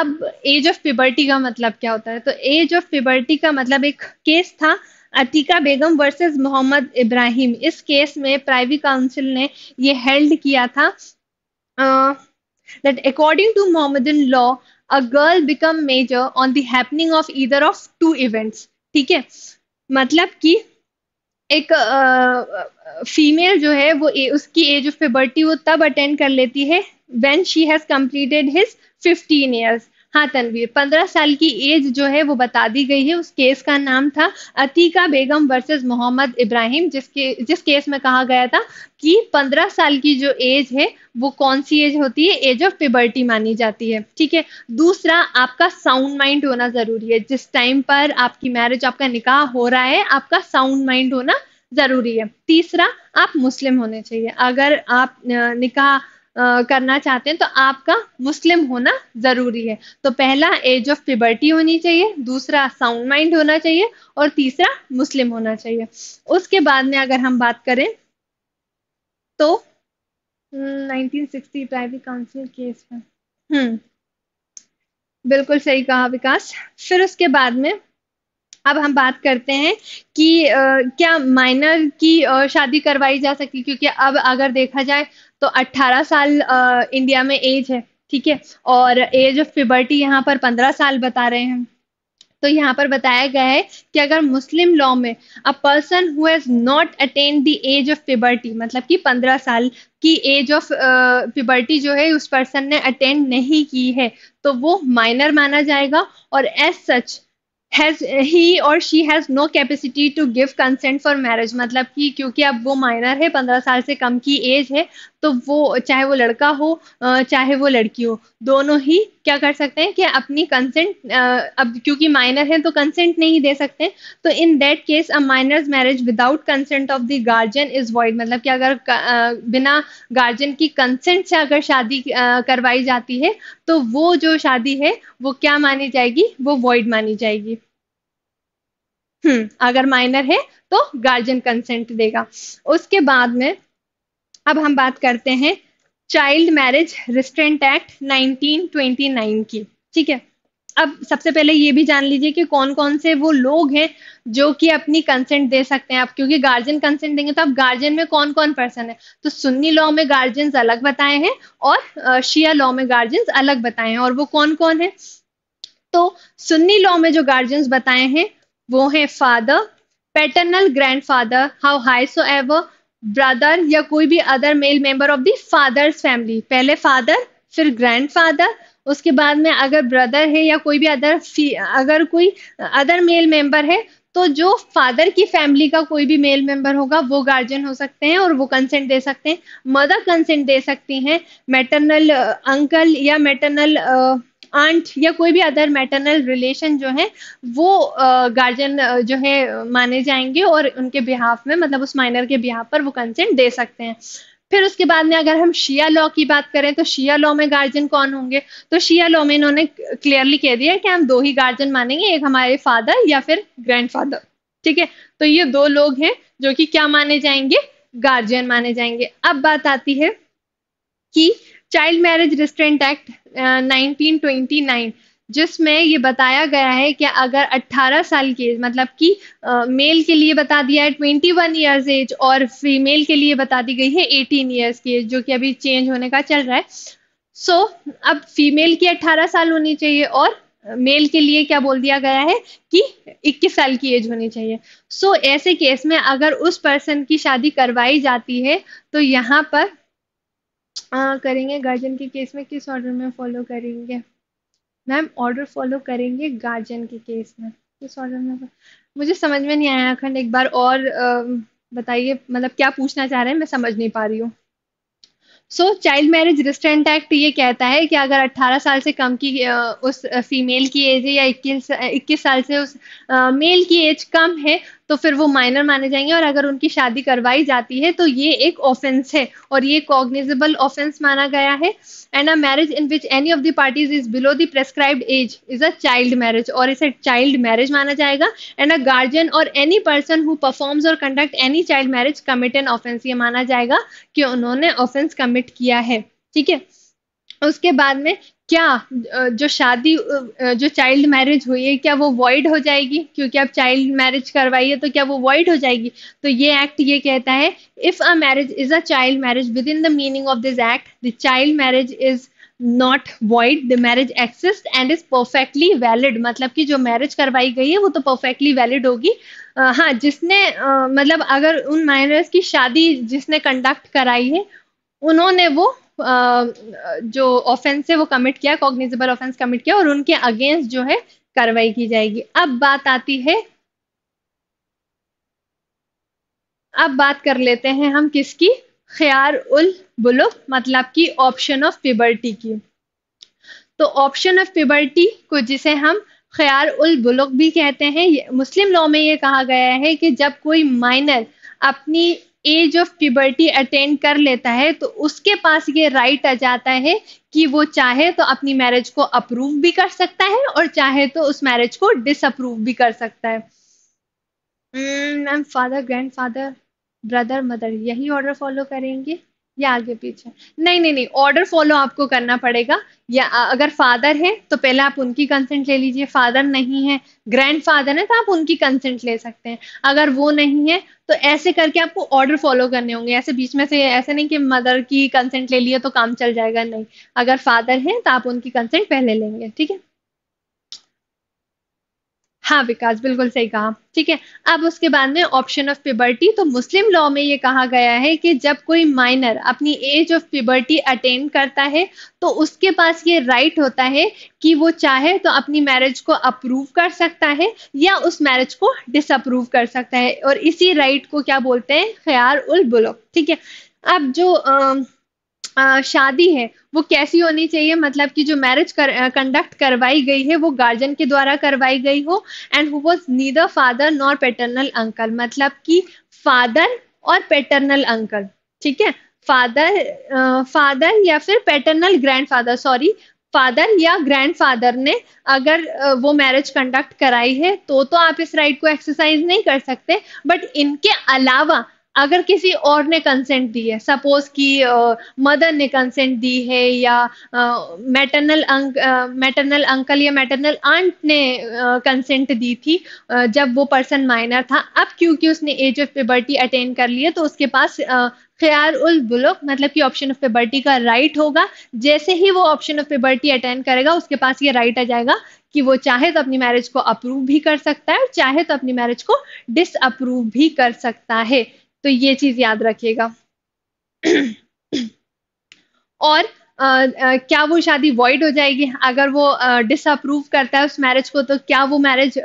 अब एज ऑफ पिबर्टी का मतलब क्या होता है तो एज ऑफ पिबर्टी का मतलब एक केस था अतीका बेगम वर्सेस मोहम्मद इब्राहिम इस केस में प्राइवी काउंसिल ने ये हेल्ड किया था आ, that according to Mohammedan law, a girl become major on the happening of either of two events. ठीक है मतलब कि एक फीमेल जो है वो ए, उसकी एज ऑफ पेबर्टी वो तब अटेंड कर लेती है when she has completed his 15 years हाँ तनवीर पंद्रह साल की एज जो है वो बता दी गई है उस केस का नाम था अतीका बेगम वर्सेस मोहम्मद इब्राहिम जिसके जिस केस में कहा गया था कि पंद्रह साल की जो एज है वो कौन सी एज होती है एज ऑफ पिबर्टी मानी जाती है ठीक है दूसरा आपका साउंड माइंड होना जरूरी है जिस टाइम पर आपकी मैरिज आपका निकाह हो रहा है आपका साउंड माइंड होना जरूरी है तीसरा आप मुस्लिम होने चाहिए अगर आप निकाह करना चाहते हैं तो आपका मुस्लिम होना ज़रूरी है तो पहला एज ऑफ पिबर्टी होनी चाहिए दूसरा साउंड माइंड होना चाहिए और तीसरा मुस्लिम होना चाहिए उसके बाद में अगर हम बात करें तो 1960 काउंसिल केस में हम्म बिल्कुल सही कहा विकास फिर उसके बाद में अब हम बात करते हैं कि आ, क्या माइनर की शादी करवाई जा सकती क्योंकि अब अगर देखा जाए तो 18 साल आ, इंडिया में एज है ठीक है और एज ऑफ पिबर्टी यहाँ पर 15 साल बता रहे हैं तो यहाँ पर बताया गया है कि अगर मुस्लिम लॉ में a person who has not attain the age of puberty मतलब कि 15 साल की एज ऑफ पिबर्टी जो है उस पर्सन ने अटेंड नहीं की है तो वो माइनर माना जाएगा और एज सच हैज ही और she has no capacity to give consent for marriage मतलब कि क्योंकि अब वो माइनर है पंद्रह साल से कम की एज है तो वो चाहे वो लड़का हो चाहे वो लड़की हो दोनों ही क्या कर सकते हैं कि अपनी कंसेंट अब क्योंकि माइनर है तो कंसेंट नहीं दे सकते तो in that case a minor's marriage without consent of the guardian is void मतलब कि अगर बिना गार्जियन की कंसेंट से अगर शादी करवाई जाती है तो वो जो शादी है वो क्या मानी जाएगी वो वॉइड मानी जाएगी हम्म अगर माइनर है तो गार्जियन कंसेंट देगा उसके बाद में अब हम बात करते हैं चाइल्ड मैरिज रिस्ट्रेंट एक्ट 1929 की ठीक है अब सबसे पहले ये भी जान लीजिए कि कौन कौन से वो लोग हैं जो कि अपनी कंसेंट दे सकते हैं आप क्योंकि गार्जियन कंसेंट देंगे तो आप गार्जियन में कौन कौन पर्सन है तो सुन्नी लॉ में गार्जियंस अलग बताए हैं और शिया लॉ में गार्जियंस अलग बताए हैं और वो कौन कौन है तो सुन्नी लॉ में जो गार्जियंस बताए हैं वो है father paternal father how high soever brother या कोई भी other male member of the father's family पहले फादर फिर ग्रैंडफादर उसके बाद में अगर ब्रदर है या कोई भी अदर अगर कोई अदर मेल मेंबर है तो जो फादर की फैमिली का कोई भी मेल मेंबर होगा वो गार्जियन हो सकते हैं और वो कंसेंट दे सकते हैं मदर कंसेंट दे सकती हैं मैटरनल अंकल uh, या मैटरनल uh, आंट या कोई भी अदर मैटरनल रिलेशन जो है वो गार्जियन जो है माने जाएंगे और उनके बिहाफ में मतलब उस माइनर के बिहाफ पर वो कंसेंट दे सकते हैं फिर उसके बाद में अगर हम शिया लॉ की बात करें तो शिया लॉ में गार्जियन कौन होंगे तो शिया लॉ में इन्होंने क्लियरली कह दिया कि हम दो ही गार्जियन मानेंगे एक हमारे फादर या फिर ग्रैंडफादर ठीक है तो ये दो लोग हैं जो कि क्या माने जाएंगे गार्जियन माने जाएंगे अब बात आती है कि चाइल्ड मैरिज रिस्ट्रेंट एक्ट 1929 जिसमें ये बताया गया है कि अगर 18 साल की मतलब कि मेल के लिए बता दिया है 21 वन ईयर्स एज और फीमेल के लिए बता दी गई है 18 ईयर्स की एज जो कि अभी चेंज होने का चल रहा है सो so, अब फीमेल की 18 साल होनी चाहिए और मेल के लिए क्या बोल दिया गया है कि 21 साल की एज होनी चाहिए सो so, ऐसे केस में अगर उस पर्सन की शादी करवाई जाती है तो यहाँ पर आ, करेंगे गार्जियन के केस में किस ऑर्डर में फॉलो करेंगे मैम ऑर्डर फॉलो करेंगे गार्जियन के केस में किस ऑर्डर में मुझे समझ में नहीं आया अखंड एक बार और बताइए मतलब क्या पूछना चाह रहे हैं मैं समझ नहीं पा रही हूँ so child marriage restraint act ये कहता है कि अगर 18 साल से कम की उस फीमेल की एज है या 21 21 साल से उस मेल की एज कम है तो फिर वो माइनर माने जाएंगे और अगर उनकी शादी करवाई जाती है तो ये एक ऑफेंस है और ये कॉग्निजेबल ऑफेंस माना गया है and a marriage in which any of the parties is below the prescribed age is a child marriage और इसे चाइल्ड मैरिज माना जाएगा एंड अ गार्जियन और एनी पर्सन हु परफॉर्म्स और conduct any child marriage commit an offence ये माना जाएगा कि उन्होंने ऑफेंस कमिट किया है ठीक है उसके बाद में क्या जो शादी जो चाइल्ड मैरिज हुई है क्या वो वॉइड हो जाएगी क्योंकि आप चाइल्ड मैरिज करवाई है तो क्या वो वॉइड हो जाएगी तो ये एक्ट ये कहता है if a marriage is a child marriage within the meaning of this act the child marriage is not void the marriage exist and is perfectly valid मतलब कि जो मैरिज करवाई गई है वो तो परफेक्टली वैलिड होगी हाँ जिसने आ, मतलब अगर उन माइनर्स की शादी जिसने कंडक्ट कराई है उन्होंने वो जो ऑफेंस है वो कमिट किया कॉग्निजेबल ऑफेंस कमिट किया और उनके अगेंस्ट जो है कार्रवाई की जाएगी अब बात आती है अब बात कर लेते हैं हम किसकी ख्यार उल बुलुक मतलब की ऑप्शन ऑफ पिबर्टी की तो ऑप्शन ऑफ पिबर्टी को जिसे हम ख्यार उल बुलुक भी कहते हैं मुस्लिम लॉ में ये कहा गया है कि जब कोई माइनर अपनी एज ऑफ प्यूबर्टी अटेंड कर लेता है तो उसके पास ये राइट आ जाता है कि वो चाहे तो अपनी मैरिज को अप्रूव भी कर सकता है और चाहे तो उस मैरिज को डिसअप्रूव भी कर सकता है ma'am father grandfather brother mother यही ऑर्डर फॉलो करेंगे या आगे पीछे नहीं नहीं नहीं ऑर्डर फॉलो आपको करना पड़ेगा या अगर फादर है तो पहले आप उनकी कंसेंट ले लीजिए फादर नहीं है ग्रैंड फादर है तो आप उनकी कंसेंट ले सकते हैं अगर वो नहीं है तो ऐसे करके आपको ऑर्डर फॉलो करने होंगे ऐसे बीच में से ऐसे नहीं कि मदर की कंसेंट ले लिए तो काम चल जाएगा नहीं अगर फादर है तो आप उनकी कंसेंट पहले लेंगे ठीक है हाँ विकास बिल्कुल सही कहा ठीक है अब उसके बाद में ऑप्शन ऑफ प्यबर्टी तो मुस्लिम लॉ में ये कहा गया है कि जब कोई माइनर अपनी एज ऑफ प्यबर्टी अटेन करता है तो उसके पास ये राइट होता है कि वो चाहे तो अपनी मैरिज को अप्रूव कर सकता है या उस मैरिज को डिसअप्रूव कर सकता है और इसी राइट को क्या बोलते हैं ख्याल उल बुलोक ठीक है अब जो आ, शादी है वो कैसी होनी चाहिए मतलब कि जो मैरिज कंडक्ट करवाई गई है वो गार्जियन के द्वारा करवाई गई हो and who was neither father nor paternal uncle मतलब कि फादर और पेटर्नल अंकल ठीक है फादर फादर या फिर पेटर्नल ग्रैंडफादर सॉरी फादर या ग्रैंडफादर ने अगर वो मैरिज कंडक्ट कराई है तो तो आप इस राइट को एक्सरसाइज नहीं कर सकते बट इनके अलावा अगर किसी और ने कंसेंट दी है सपोज कि मदर ने कंसेंट दी है या मैटरनल अंक मैटरनल अंकल या मैटरनल आंट ने कंसेंट दी थी uh, जब वो पर्सन माइनर था अब क्योंकि उसने एज ऑफ पेबर्टी अटेन कर लिया तो उसके पास uh, खयार उल बुलुक मतलब कि ऑप्शन ऑफ पेबर्टी का राइट right होगा जैसे ही वो ऑप्शन ऑफ पेबर्टी अटेंड करेगा उसके पास ये राइट right आ जाएगा कि वो चाहे तो अपनी मैरिज को अप्रूव भी कर सकता है और चाहे तो अपनी मैरिज को डिसअप्रूव भी कर सकता है तो ये चीज याद रखिएगा और आ, आ, क्या वो शादी वॉइड हो जाएगी अगर वो डिसअप्रूव करता है उस मैरिज को तो क्या वो मैरिज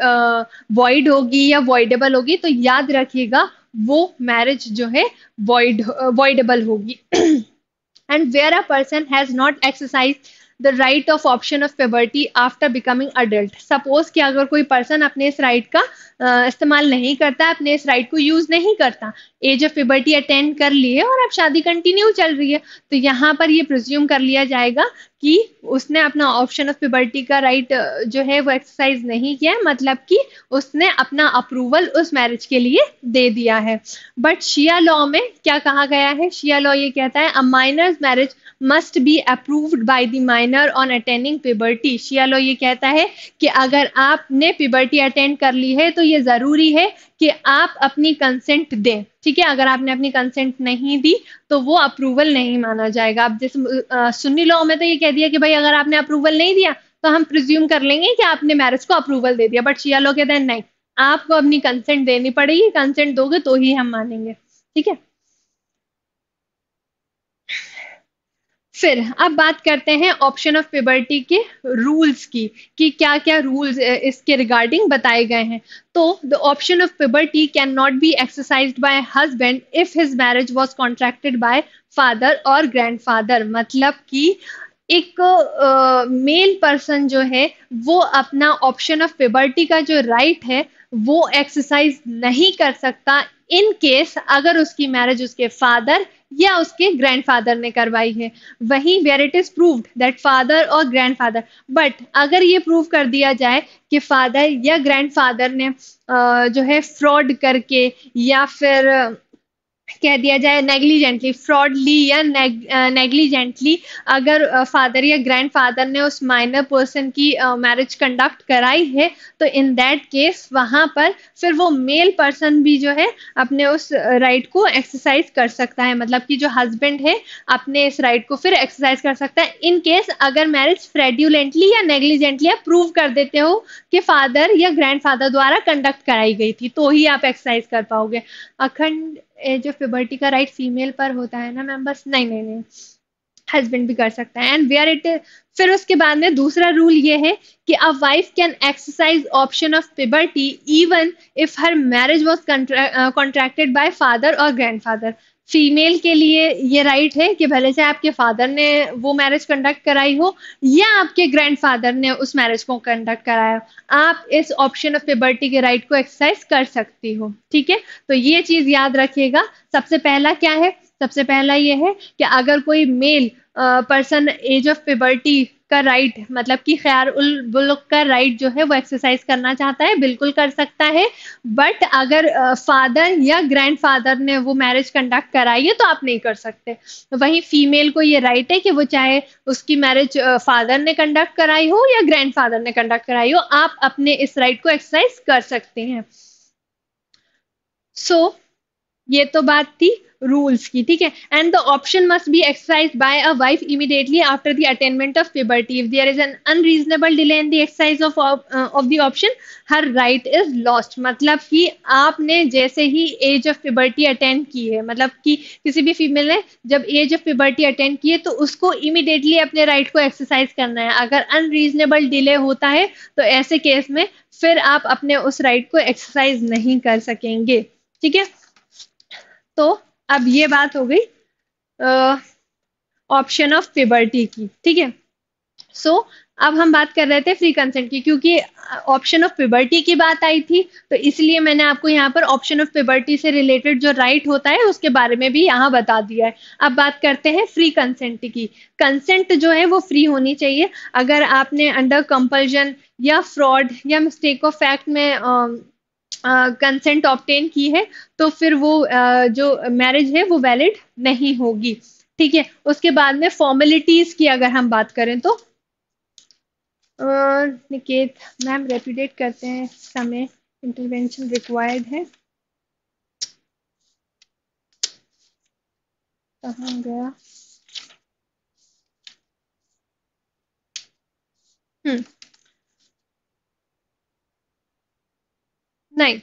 वॉइड होगी या वॉइडेबल होगी तो याद रखिएगा वो मैरिज जो है वॉइड वॉइडेबल होगी and where a person has not exercise the right of option of puberty after becoming adult suppose कि अगर कोई पर्सन अपने इस राइट right का इस्तेमाल नहीं करता अपने इस राइट right को यूज नहीं करता एज ऑफ पेबर्टी अटेंड कर लिए और अब शादी कंटिन्यू चल रही है तो यहाँ पर ये प्रिज्यूम कर लिया जाएगा कि उसने अपना ऑप्शन ऑफ प्यूबर्टी का राइट जो है वो एक्सरसाइज नहीं किया मतलब कि उसने अपना अप्रूवल उस मैरिज के लिए दे दिया है बट शिया लॉ में क्या कहा गया है शिया लॉ ये कहता है a minor's marriage must be approved by the minor on attending puberty Shia law ये कहता है कि अगर आपने प्यूबर्टी अटेंड कर ली है तो ये ज़रूरी है कि आप अपनी कंसेंट दें ठीक है अगर आपने अपनी कंसेंट नहीं दी तो वो अप्रूवल नहीं माना जाएगा आप जैसे सुन्नी लॉ में तो ये कह दिया कि भाई अगर आपने अप्रूवल नहीं दिया तो हम प्रिज्यूम कर लेंगे कि आपने मैरिज को अप्रूवल दे दिया बट शिया लॉ कहते हैं नहीं आपको अपनी कंसेंट देनी पड़ेगी कंसेंट दोगे तो ही हम मानेंगे ठीक है फिर अब बात करते हैं ऑप्शन ऑफ प्यबर्टी के रूल्स की कि क्या क्या रूल्स इसके रिगार्डिंग बताए गए हैं तो the option of puberty can not be exercise by husband if his marriage was contracted by father और ग्रैंडफादर मतलब कि एक मेल uh, पर्सन जो है वो अपना ऑप्शन ऑफ प्यबर्टी का जो राइट right है वो एक्सरसाइज नहीं कर सकता इन केस अगर उसकी मैरिज उसके फादर या उसके ग्रैंडफादर ने करवाई है वही where it is proved that father और ग्रैंडफादर बट अगर ये प्रूव कर दिया जाए कि फादर या ग्रैंडफादर ने जो है फ्रॉड करके या फिर कह दिया जाए नेग्लिजेंटली फ्रॉडली या नेग्लिजेंटली uh, अगर फादर uh, या ग्रैंड फादर ने उस माइनर पर्सन की मैरिज uh, कंडक्ट कराई है तो इन दैट केस वहाँ पर फिर वो मेल पर्सन भी जो है अपने उस राइट को एक्सरसाइज कर सकता है मतलब कि जो हस्बैंड है अपने इस राइट को फिर एक्सरसाइज कर सकता है इन केस अगर मैरिज फ्रेड्यूलेंटली या नेग्लिजेंटली आप प्रूव कर देते हो कि फादर या फादर द्वारा कंडक्ट कराई गई थी तो ही आप एक्सरसाइज कर पाओगे अखंड ऑफ प्यूबर्टी का राइट फीमेल पर होता है ना मैम बस नहीं नहीं नहीं हस्बैंड भी कर सकता है एंड वेयर इट फिर उसके बाद में दूसरा रूल ये है कि a wife can exercise option of puberty even if her marriage was contracted by father और ग्रैंड फादर फीमेल के लिए ये राइट है कि भले से आपके फादर ने वो मैरिज कंडक्ट कराई हो या आपके ग्रैंडफादर ने उस मैरिज को कंडक्ट कराया हो आप इस ऑप्शन ऑफ पेबर्टी के राइट को एक्सरसाइज कर सकती हो ठीक है तो ये चीज याद रखिएगा सबसे पहला क्या है सबसे पहला ये है कि अगर कोई male person age of puberty का राइट मतलब कि खैर उल बुलुक का राइट जो है वो एक्सरसाइज करना चाहता है बिल्कुल कर सकता है बट अगर फादर या ग्रैंडफादर ने वो मैरिज कंडक्ट कराई है तो आप नहीं कर सकते वहीं फीमेल को ये राइट है कि वो चाहे उसकी मैरिज फादर ने कंडक्ट कराई हो या ग्रैंडफादर ने कंडक्ट कराई हो आप अपने इस राइट को एक्सरसाइज कर सकते हैं सो so, ये तो बात थी रूल्स की ठीक है and the option must be exercise by a wife immediately after the attainment of puberty if there is an unreasonable delay in the exercise of of the option her right is lost मतलब कि आपने जैसे ही एज ऑफ पिबर्टी अटेंड की है मतलब कि किसी भी फीमेल ने जब एज ऑफ पिबर्टी अटेंड की है तो उसको इमीडिएटली अपने राइट right को एक्सरसाइज करना है अगर अनरीजनेबल डिले होता है तो ऐसे केस में फिर आप अपने उस राइट right को एक्सरसाइज नहीं कर सकेंगे ठीक है तो अब ये बात हो गई ऑप्शन ऑफ पिबर्टी की ठीक है सो अब हम बात कर रहे थे फ्री कंसेंट की क्योंकि ऑप्शन ऑफ पिबर्टी की बात आई थी तो इसलिए मैंने आपको यहाँ पर ऑप्शन ऑफ पिबर्टी से रिलेटेड जो राइट right होता है उसके बारे में भी यहाँ बता दिया है अब बात करते हैं फ्री कंसेंट की कंसेंट जो है वो फ्री होनी चाहिए अगर आपने अंडर कंपल्जन या फ्रॉड या मिस्टेक ऑफ फैक्ट में कंसेंट uh, ऑप्टेन की है तो फिर वो uh, जो मैरिज है वो वैलिड नहीं होगी ठीक है उसके बाद में फॉर्मेलिटीज की अगर हम बात करें तो निकेत मैम रेप्यूडेट करते हैं समय इंटरवेंशन रिक्वायर्ड है कहा गया हम्म नहीं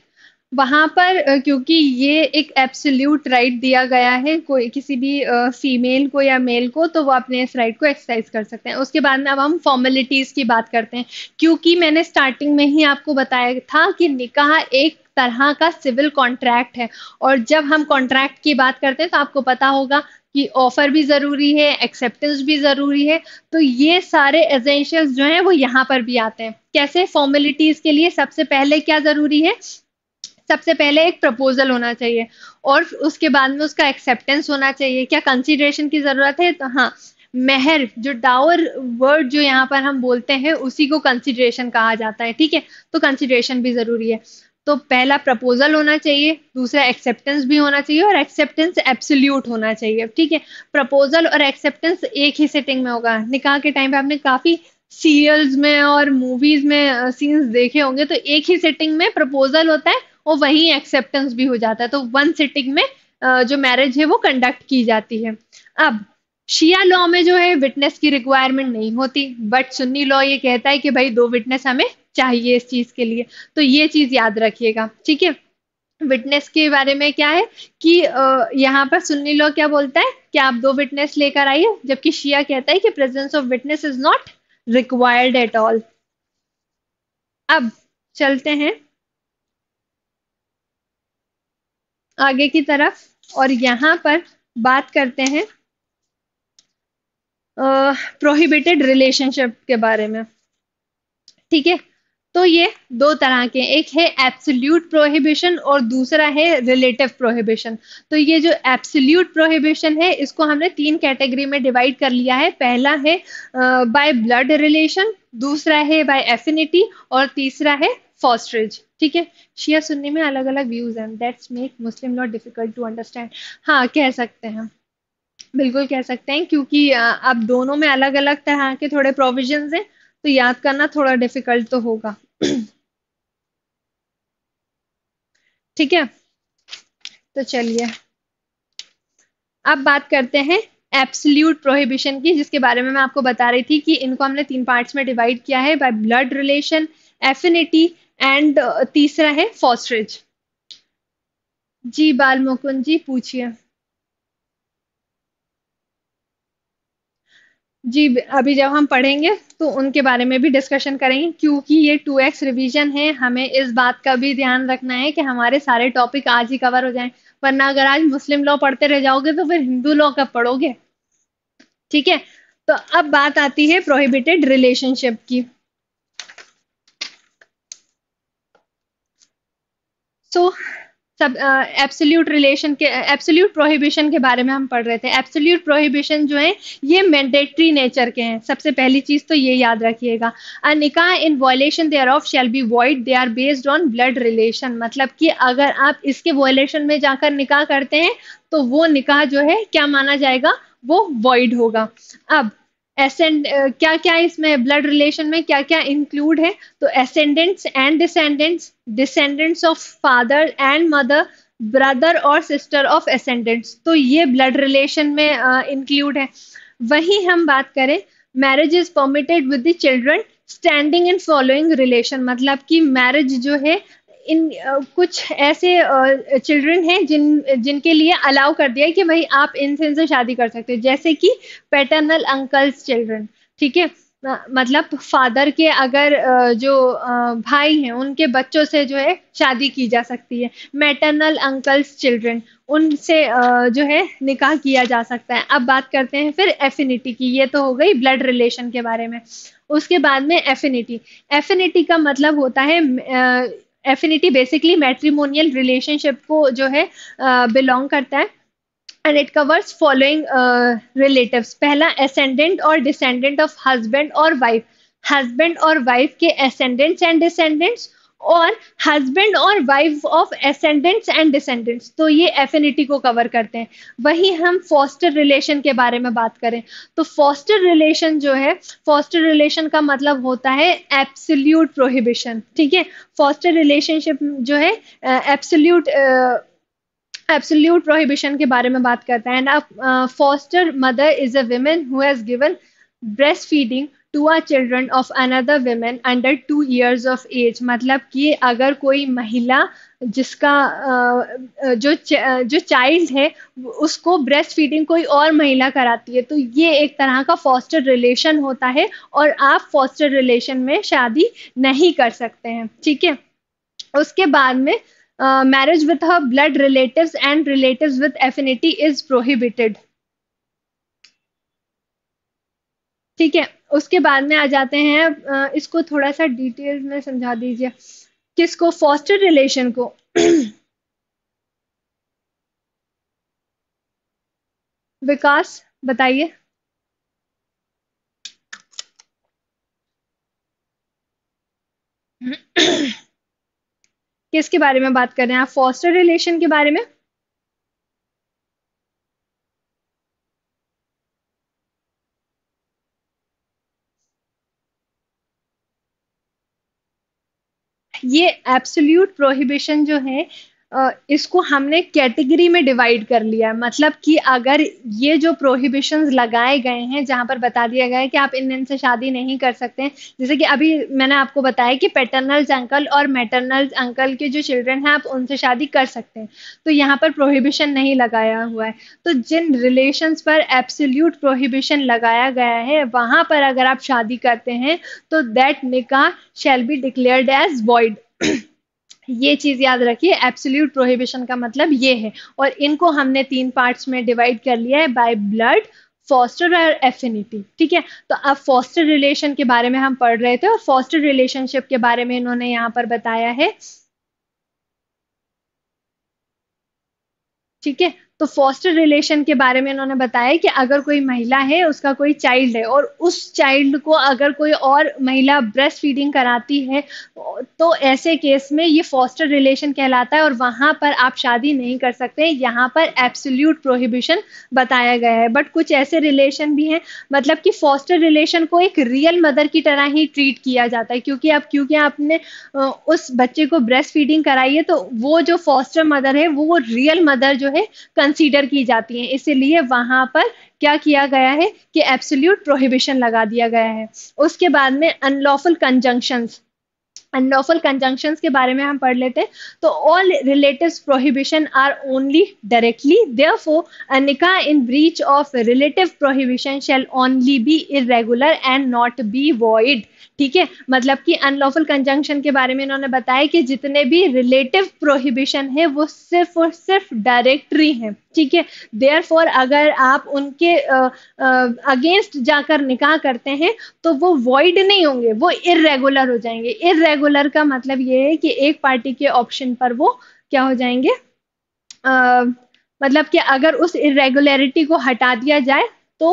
वहां पर क्योंकि ये एक एब्सोल्यूट राइट right दिया गया है कोई किसी भी फीमेल को या मेल को तो वो अपने इस राइट right को एक्सरसाइज कर सकते हैं उसके बाद में अब हम फॉर्मेलिटीज की बात करते हैं क्योंकि मैंने स्टार्टिंग में ही आपको बताया था कि निकाह एक तरह का सिविल कॉन्ट्रैक्ट है और जब हम कॉन्ट्रैक्ट की बात करते हैं तो आपको पता होगा कि ऑफर भी ज़रूरी है एक्सेप्टेंस भी ज़रूरी है तो ये सारे एजेंशियल जो हैं वो यहाँ पर भी आते हैं कैसे फॉर्मेलिटीज़ के लिए सबसे पहले क्या ज़रूरी है सबसे पहले एक प्रपोजल होना चाहिए और उसके बाद में उसका एक्सेप्टेंस होना चाहिए क्या कंसिडरेशन की ज़रूरत है तो हाँ मेहर जो डावर वर्ड जो यहाँ पर हम बोलते हैं उसी को कंसिडरेशन कहा जाता है ठीक है तो कंसिडरेशन भी ज़रूरी है तो पहला प्रपोजल होना चाहिए दूसरा एक्सेप्टेंस भी होना चाहिए और एक्सेप्टेंस एब्सोल्यूट होना चाहिए ठीक है प्रपोजल और एक्सेप्टेंस एक ही सेटिंग में होगा निकाह के टाइम पे आपने काफ़ी सीरियल्स में और मूवीज में सीन्स देखे होंगे तो एक ही सेटिंग में प्रपोजल होता है और वही एक्सेप्टेंस भी हो जाता है तो वन सेटिंग में जो मैरिज है वो कंडक्ट की जाती है अब शिया लॉ में जो है विटनेस की रिक्वायरमेंट नहीं होती बट सुन्नी लॉ ये कहता है कि भाई दो विटनेस हमें चाहिए इस चीज के लिए तो ये चीज याद रखिएगा ठीक है विटनेस के बारे में क्या है कि यहाँ पर सुन्नी लो क्या बोलता है कि आप दो विटनेस लेकर आइए जबकि शिया कहता है कि presence of witness is not required at all अब चलते हैं आगे की तरफ और यहाँ पर बात करते हैं प्रोहिबिटेड रिलेशनशिप के बारे में ठीक है तो ये दो तरह के एक है एब्सोल्यूट प्रोहिबिशन और दूसरा है रिलेटिव प्रोहिबिशन तो ये जो एब्सोल्यूट प्रोहिबिशन है इसको हमने तीन कैटेगरी में डिवाइड कर लिया है पहला है बाय ब्लड रिलेशन दूसरा है बाय एफिनिटी और तीसरा है फॉस्टरेज ठीक है शिया सुनने में अलग अलग व्यूज हैं that's make Muslim not difficult to understand हाँ कह सकते हैं बिल्कुल कह सकते हैं क्योंकि अब दोनों में अलग अलग तरह के थोड़े प्रोविजन हैं तो याद करना थोड़ा डिफिकल्ट तो होगा ठीक है तो चलिए अब बात करते हैं एब्सल्यूट प्रोहिबिशन की जिसके बारे में मैं आपको बता रही थी कि इनको हमने तीन पार्ट्स में डिवाइड किया है by blood relation affinity and तीसरा है फॉस्टरेज जी बाल मुकुंद जी पूछिए जी अभी जब हम पढ़ेंगे तो उनके बारे में भी डिस्कशन करेंगे क्योंकि ये टू एक्स रिविजन है हमें इस बात का भी ध्यान रखना है कि हमारे सारे टॉपिक आज ही कवर हो जाएं वरना अगर आज मुस्लिम लॉ पढ़ते रह जाओगे तो फिर हिंदू लॉ कब पढ़ोगे ठीक है तो अब बात आती है प्रोहिबिटेड रिलेशनशिप की सो so, सब एब्सोल्यूट रिलेशन के एब्सोल्यूट प्रोहिबिशन के बारे में हम पढ़ रहे थे एब्सोल्यूट प्रोहिबिशन जो है ये मैंडेटरी नेचर के हैं सबसे पहली चीज तो ये याद रखिएगा अ निकाह in violation are of shall be void they are based on blood relation मतलब कि अगर आप इसके वॉयलेशन में जाकर निकाह करते हैं तो वो निकाह जो है क्या माना जाएगा वो वॉइड होगा अब एसेंड uh, क्या क्या इसमें ब्लड रिलेशन में क्या क्या इंक्लूड है तो ascendants and descendants descendants of father and mother brother और सिस्टर ऑफ एसेंडेंट्स तो ये ब्लड रिलेशन में इंक्लूड uh, है वही हम बात करें marriage is permitted with the children standing and following relation मतलब कि मैरिज जो है इन कुछ ऐसे चिल्ड्रन हैं जिन जिनके लिए अलाउ कर दिया है कि भाई आप इनसे इनसे शादी कर सकते हो जैसे कि पैटर्नल अंकल्स चिल्ड्रन ठीक है मतलब फादर के अगर जो भाई हैं उनके बच्चों से जो है शादी की जा सकती है मैटरनल अंकल्स चिल्ड्रन उनसे जो है निकाह किया जा सकता है अब बात करते हैं फिर एफिनिटी की ये तो हो गई ब्लड रिलेशन के बारे में उसके बाद में एफिनिटी एफिनिटी का मतलब होता है एफिनिटी बेसिकली मैट्रीमोनियल रिलेशनशिप को जो है बिलोंग करता है and it covers following relative पहला एसेंडेंट और डिसेंडेंट ऑफ हजबेंड और वाइफ हजबेंड और वाइफ के एसेंडेंट्स एंड डिसेंडेंट्स और हस्बैंड और wife of ascendants and descendants तो ये एफिनिटी को कवर करते हैं वही हम फॉस्टर रिलेशन के बारे में बात करें तो फॉस्टर रिलेशन जो है फॉस्टर रिलेशन का मतलब होता है एप्सल्यूट प्रोहिबिशन ठीक है फॉस्टर रिलेशनशिप जो है एप्सल्यूट एप्सल्यूट प्रोहिबिशन के बारे में बात करता है and foster mother is a women who given breast feeding to our children of another women under two years of age मतलब कि अगर कोई महिला जिसका जो जो चाइल्ड है उसको ब्रेस्ट फीडिंग कोई और महिला कराती है तो ये एक तरह का फॉस्टर रिलेशन होता है और आप फॉस्टर रिलेशन में शादी नहीं कर सकते हैं ठीक है उसके बाद में marriage with her blood relatives and relatives with affinity is prohibited ठीक है उसके बाद में आ जाते हैं इसको थोड़ा सा डिटेल में समझा दीजिए किसको फॉस्टर रिलेशन को विकास बताइए किसके बारे में बात कर रहे हैं आप फॉस्टर रिलेशन के बारे में एब्सोल्यूट प्रोहिबिशन जो है इसको हमने कैटेगरी में डिवाइड कर लिया मतलब कि अगर ये जो प्रोहिबिशन लगाए गए हैं जहाँ पर बता दिया गया है कि आप इन इन से शादी नहीं कर सकते हैं जैसे कि अभी मैंने आपको बताया कि पैटर्नल्स अंकल और मैटर्नल्स अंकल के जो चिल्ड्रन हैं आप उनसे शादी कर सकते हैं तो यहाँ पर प्रोहिबिशन नहीं लगाया हुआ है तो जिन रिलेशन पर एब्सोल्यूट प्रोहिबिशन लगाया गया है वहाँ पर अगर आप शादी करते हैं तो that nikah shall be declared as void ये चीज याद रखिए एब्सोल्यूट प्रोहिबिशन का मतलब ये है और इनको हमने तीन पार्ट्स में डिवाइड कर लिया है बाय ब्लड फॉस्टर और एफिनिटी ठीक है तो अब फॉस्टर रिलेशन के बारे में हम पढ़ रहे थे और फॉस्टर रिलेशनशिप के बारे में इन्होंने यहाँ पर बताया है ठीक है तो फॉस्टर रिलेशन के बारे में इन्होंने बताया कि अगर कोई महिला है उसका कोई चाइल्ड है और उस चाइल्ड को अगर कोई और महिला ब्रेस्ट फीडिंग कराती है तो ऐसे केस में ये फॉस्टर रिलेशन कहलाता है और वहां पर आप शादी नहीं कर सकते यहाँ पर एब्सोल्यूट प्रोहिबिशन बताया गया है बट कुछ ऐसे रिलेशन भी हैं मतलब कि फॉस्टर रिलेशन को एक रियल मदर की तरह ही ट्रीट किया जाता है क्योंकि आप क्योंकि आपने उस बच्चे को ब्रेस्ट फीडिंग कराई है तो वो जो फॉस्टर मदर है वो रियल मदर जो है कंसीडर की जाती हैं इसीलिए वहां पर क्या किया गया है कि एब्सोल्यूट प्रोहिबिशन लगा दिया गया है उसके बाद में अनलॉफुल कंजंक्शंस अनलॉफुल कंजंक्शन के बारे में हम पढ़ लेते हैं तो all relative prohibition are only directly therefore any act in breach of relative prohibition shall only be irregular and not be void ठीक है मतलब कि अनलॉफुल कंजंक्शन के बारे में इन्होंने बताया कि जितने भी रिलेटिव प्रोहिबिशन है वो सिर्फ और सिर्फ डायरेक्टरी हैं ठीक है देयर फॉर अगर आप उनके अगेंस्ट जाकर निकाह करते हैं तो वो वॉइड नहीं होंगे वो इरेगुलर हो जाएंगे इरेगुलर का मतलब ये है कि एक पार्टी के ऑप्शन पर वो क्या हो जाएंगे uh, मतलब कि अगर उस इरेगुलरिटी को हटा दिया जाए तो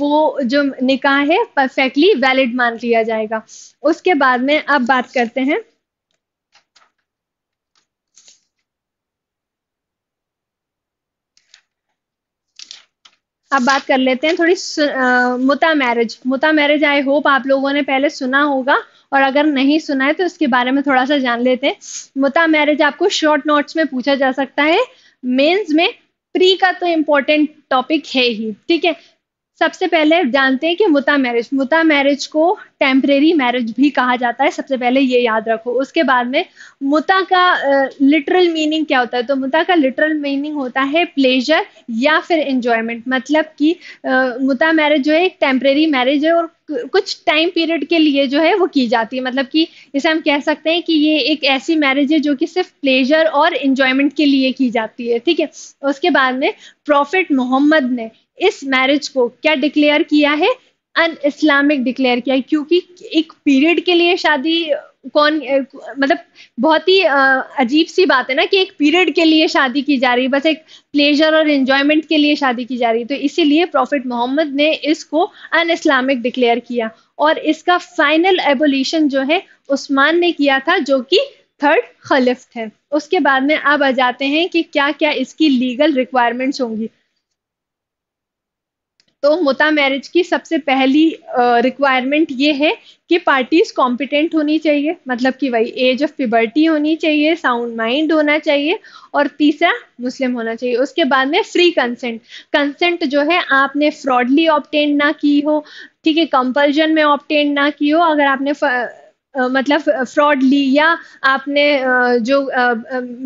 वो जो निकाह है परफेक्टली वैलिड मान लिया जाएगा उसके बाद में अब बात करते हैं अब बात कर लेते हैं थोड़ी आ, muta marriage muta marriage I hope आप लोगों ने पहले सुना होगा और अगर नहीं सुना है तो इसके बारे में थोड़ा सा जान लेते हैं मुता मैरिज आपको शॉर्ट नोट्स में पूछा जा सकता है मेंस में प्री का तो इम्पोर्टेंट टॉपिक है ही ठीक है सबसे पहले जानते हैं कि मुता मैरिज मुता मैरिज को टेम्परेरी मैरिज भी कहा जाता है सबसे पहले ये याद रखो उसके बाद में मुता का लिटरल uh, मीनिंग क्या होता है तो मुता का लिटरल मीनिंग होता है प्लेजर या फिर एंजॉयमेंट मतलब कि uh, मुता मैरिज जो है एक टेम्परेरी मैरिज है और कुछ टाइम पीरियड के लिए जो है वो की जाती है मतलब कि इसे हम कह सकते हैं कि ये एक ऐसी मैरिज है जो कि सिर्फ प्लेजर और इंजॉयमेंट के लिए की जाती है ठीक है उसके बाद में प्रॉफिट मोहम्मद ने इस मैरिज को क्या डिक्लेयर किया है अन इस्लामिक डिक्लेयर किया है क्योंकि एक पीरियड के लिए शादी कौन मतलब बहुत ही अजीब सी बात है ना कि एक पीरियड के लिए शादी की जा रही है बस एक प्लेजर और एंजॉयमेंट के लिए शादी की जा रही है तो इसीलिए प्रॉफिट मोहम्मद ने इसको अन इस्लामिक डिक्लेयर किया और इसका फाइनल एबोल्यूशन जो है उस्मान ने किया था जो कि थर्ड खलिफ है उसके बाद में अब आ जाते हैं कि क्या क्या इसकी लीगल रिक्वायरमेंट्स होंगी तो होता मैरिज की सबसे पहली रिक्वायरमेंट ये है कि पार्टीज कॉम्पिटेंट होनी चाहिए मतलब कि वही एज ऑफ पिबर्टी होनी चाहिए साउंड माइंड होना चाहिए और तीसरा मुस्लिम होना चाहिए उसके बाद में फ्री कंसेंट कंसेंट जो है आपने फ्रॉडली ऑप्टेन ना की हो ठीक है कंपल्जन में ऑप्टेन ना की हो अगर आपने मतलब फ्रॉड ली या आपने जो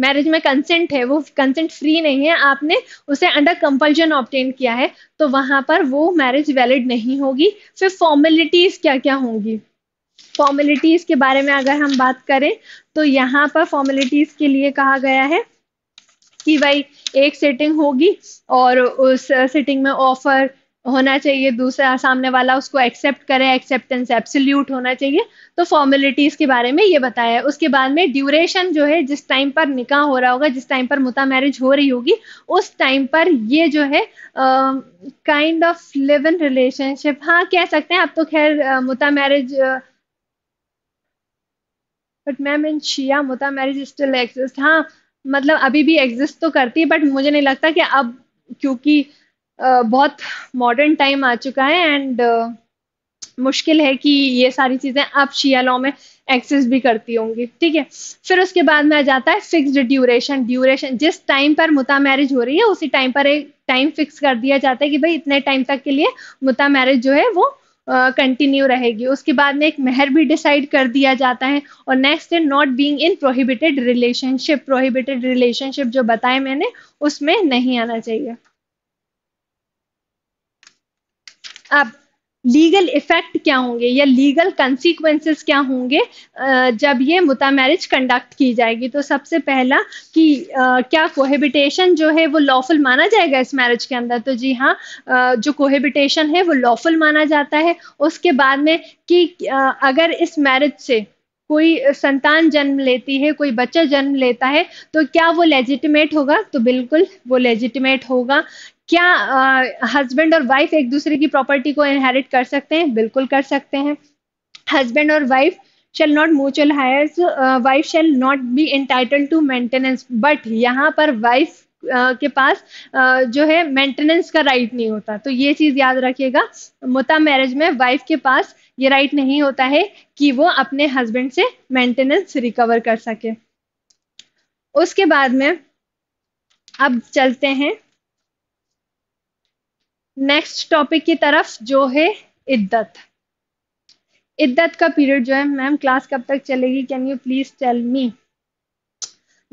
मैरिज में कंसेंट है वो कंसेंट फ्री नहीं है आपने उसे अंडर कंपल्शन ऑप्टेन किया है तो वहां पर वो मैरिज वैलिड नहीं होगी फिर फॉर्मेलिटीज़ क्या क्या होंगी फॉर्मेलिटीज़ के बारे में अगर हम बात करें तो यहाँ पर फॉर्मेलिटीज़ के लिए कहा गया है कि भाई एक सेटिंग होगी और उस सेटिंग में ऑफर होना चाहिए दूसरा सामने वाला उसको एक्सेप्ट करे एक्सेप्टेंस एब्सोल्यूट होना चाहिए तो फॉर्मेलिटीज के बारे में ये बताया है उसके बाद में ड्यूरेशन जो है जिस टाइम पर निकाह हो रहा होगा जिस टाइम पर मुता मैरिज हो रही होगी उस टाइम पर ये जो है kind of live in relationship हाँ कह सकते हैं आप तो खैर muta marriage but ma'am in Shia muta marriage still exist हाँ मतलब अभी भी एग्जिस्ट तो करती है बट मुझे नहीं लगता कि अब क्योंकि uh, बहुत मॉडर्न टाइम आ चुका है एंड मुश्किल है कि ये सारी चीज़ें आप शिया लॉ में एक्सेस भी करती होंगी ठीक है फिर उसके बाद में आ जाता है फिक्स्ड ड्यूरेशन ड्यूरेशन जिस टाइम पर मुता मैरिज हो रही है उसी टाइम पर एक टाइम फिक्स कर दिया जाता है कि भाई इतने टाइम तक के लिए मुता मैरिज जो है वो कंटिन्यू uh, रहेगी उसके बाद में एक मेहर भी डिसाइड कर दिया जाता है और नेक्स्ट है not being in prohibited relationship prohibited relationship जो बताए मैंने उसमें नहीं आना चाहिए अब लीगल इफेक्ट क्या होंगे या लीगल कंसिक्वेंसेस क्या होंगे जब ये मुता मैरिज कंडक्ट की जाएगी तो सबसे पहला कि क्या कोहेबिटेशन जो है वो लॉफुल माना जाएगा इस मैरिज के अंदर तो जी हाँ जो कोहेबिटेशन है वो लॉफुल माना जाता है उसके बाद में कि अगर इस मैरिज से कोई संतान जन्म लेती है कोई बच्चा जन्म लेता है तो क्या वो लेजिटिमेट होगा तो बिल्कुल वो लेजिटिमेट होगा क्या हस्बैंड और वाइफ एक दूसरे की प्रॉपर्टी को इनहेरिट कर सकते हैं बिल्कुल कर सकते हैं हस्बैंड और wife shall not mutual heirs wife shall not be entitle to maintenance but यहाँ पर वाइफ के पास जो है मेंटेनेंस का राइट नहीं होता तो ये चीज़ याद रखिएगा मुता मैरिज में वाइफ के पास ये राइट नहीं होता है कि वो अपने हस्बैंड से मेंटेनेंस रिकवर कर सके उसके बाद में अब चलते हैं नेक्स्ट टॉपिक की तरफ जो है इद्दत इद्दत का पीरियड जो है मैम क्लास कब तक चलेगी can you please tell me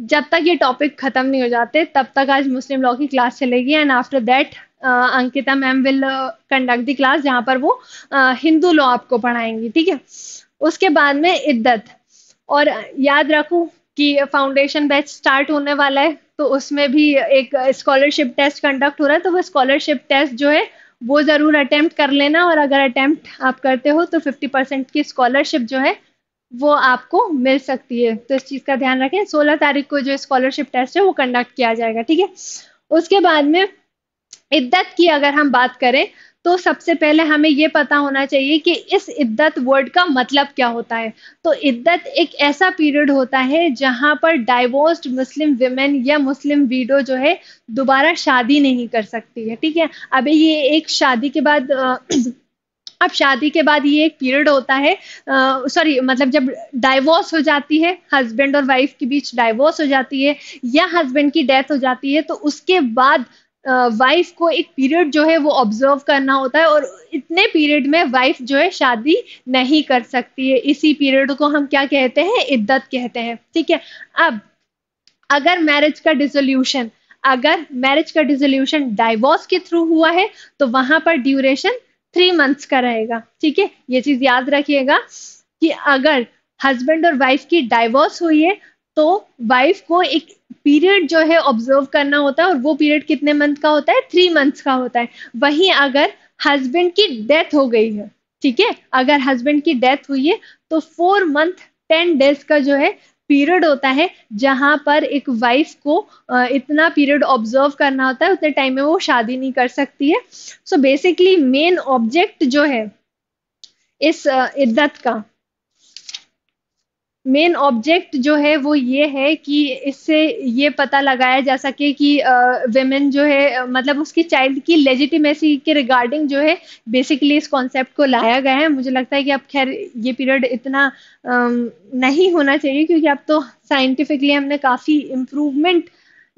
जब तक ये टॉपिक खत्म नहीं हो जाते तब तक आज मुस्लिम लॉ की क्लास चलेगी and after that Ankita ma'am will conduct the class जहाँ पर वो हिंदू लॉ आपको पढ़ाएंगी ठीक है उसके बाद में इद्दत और याद रखू कि फाउंडेशन बैच स्टार्ट होने वाला है तो उसमें भी एक स्कॉलरशिप टेस्ट कंडक्ट हो रहा है तो वो स्कॉलरशिप टेस्ट जो है वो ज़रूर अटैम्प्ट कर लेना और अगर अटैम्प्ट आप करते हो तो फिफ्टी परसेंट की स्कॉलरशिप जो है वो आपको मिल सकती है तो इस चीज़ का ध्यान रखें सोलह तारीख को जो स्कॉलरशिप टेस्ट है वो कंडक्ट किया जाएगा ठीक है उसके बाद में इद्दत की अगर हम बात करें तो सबसे पहले हमें ये पता होना चाहिए कि इस इद्दत वर्ड का मतलब क्या होता है तो इद्दत एक ऐसा पीरियड होता है जहाँ पर डाइवोर्स्ड मुस्लिम विमेन या मुस्लिम वीडो जो है दोबारा शादी नहीं कर सकती है ठीक है अभी ये एक शादी के बाद आ, अब शादी के बाद ये एक पीरियड होता है सॉरी मतलब जब डाइवोर्स हो जाती है हस्बैंड और वाइफ के बीच डाइवोर्स हो जाती है या हस्बैंड की डेथ हो जाती है तो उसके बाद वाइफ को एक पीरियड जो है वो ऑब्जर्व करना होता है और इतने पीरियड में वाइफ जो है शादी नहीं कर सकती है इसी पीरियड को हम क्या कहते हैं इद्दत कहते हैं ठीक है अब अगर मैरिज का डिसोल्यूशन अगर मैरिज का डिसोल्यूशन डाइवोर्स के थ्रू हुआ है तो वहां पर ड्यूरेशन थ्री मंथ्स का रहेगा ठीक है ये चीज याद रखिएगा कि अगर हस्बैंड और वाइफ की डाइवोर्स हुई है तो वाइफ को एक पीरियड जो है ऑब्जर्व करना होता है और वो पीरियड कितने मंथ का होता है थ्री मंथ्स का होता है वहीं अगर हस्बैंड की डेथ हो गई है ठीक है अगर हस्बैंड की डेथ हुई है तो फोर मंथ टेन डेज का जो है पीरियड होता है जहां पर एक वाइफ को इतना पीरियड ऑब्जर्व करना होता है उतने टाइम में वो शादी नहीं कर सकती है सो बेसिकली मेन ऑब्जेक्ट जो है इस इद्दत का मेन ऑब्जेक्ट जो है वो ये है कि इससे ये पता लगाया जा सके कि वेमेन जो है मतलब उसकी चाइल्ड की लेजिटिमेसी के रिगार्डिंग जो है बेसिकली इस कॉन्सेप्ट को लाया गया है मुझे लगता है कि अब खैर ये पीरियड इतना नहीं होना चाहिए क्योंकि अब तो साइंटिफिकली हमने काफ़ी इम्प्रूवमेंट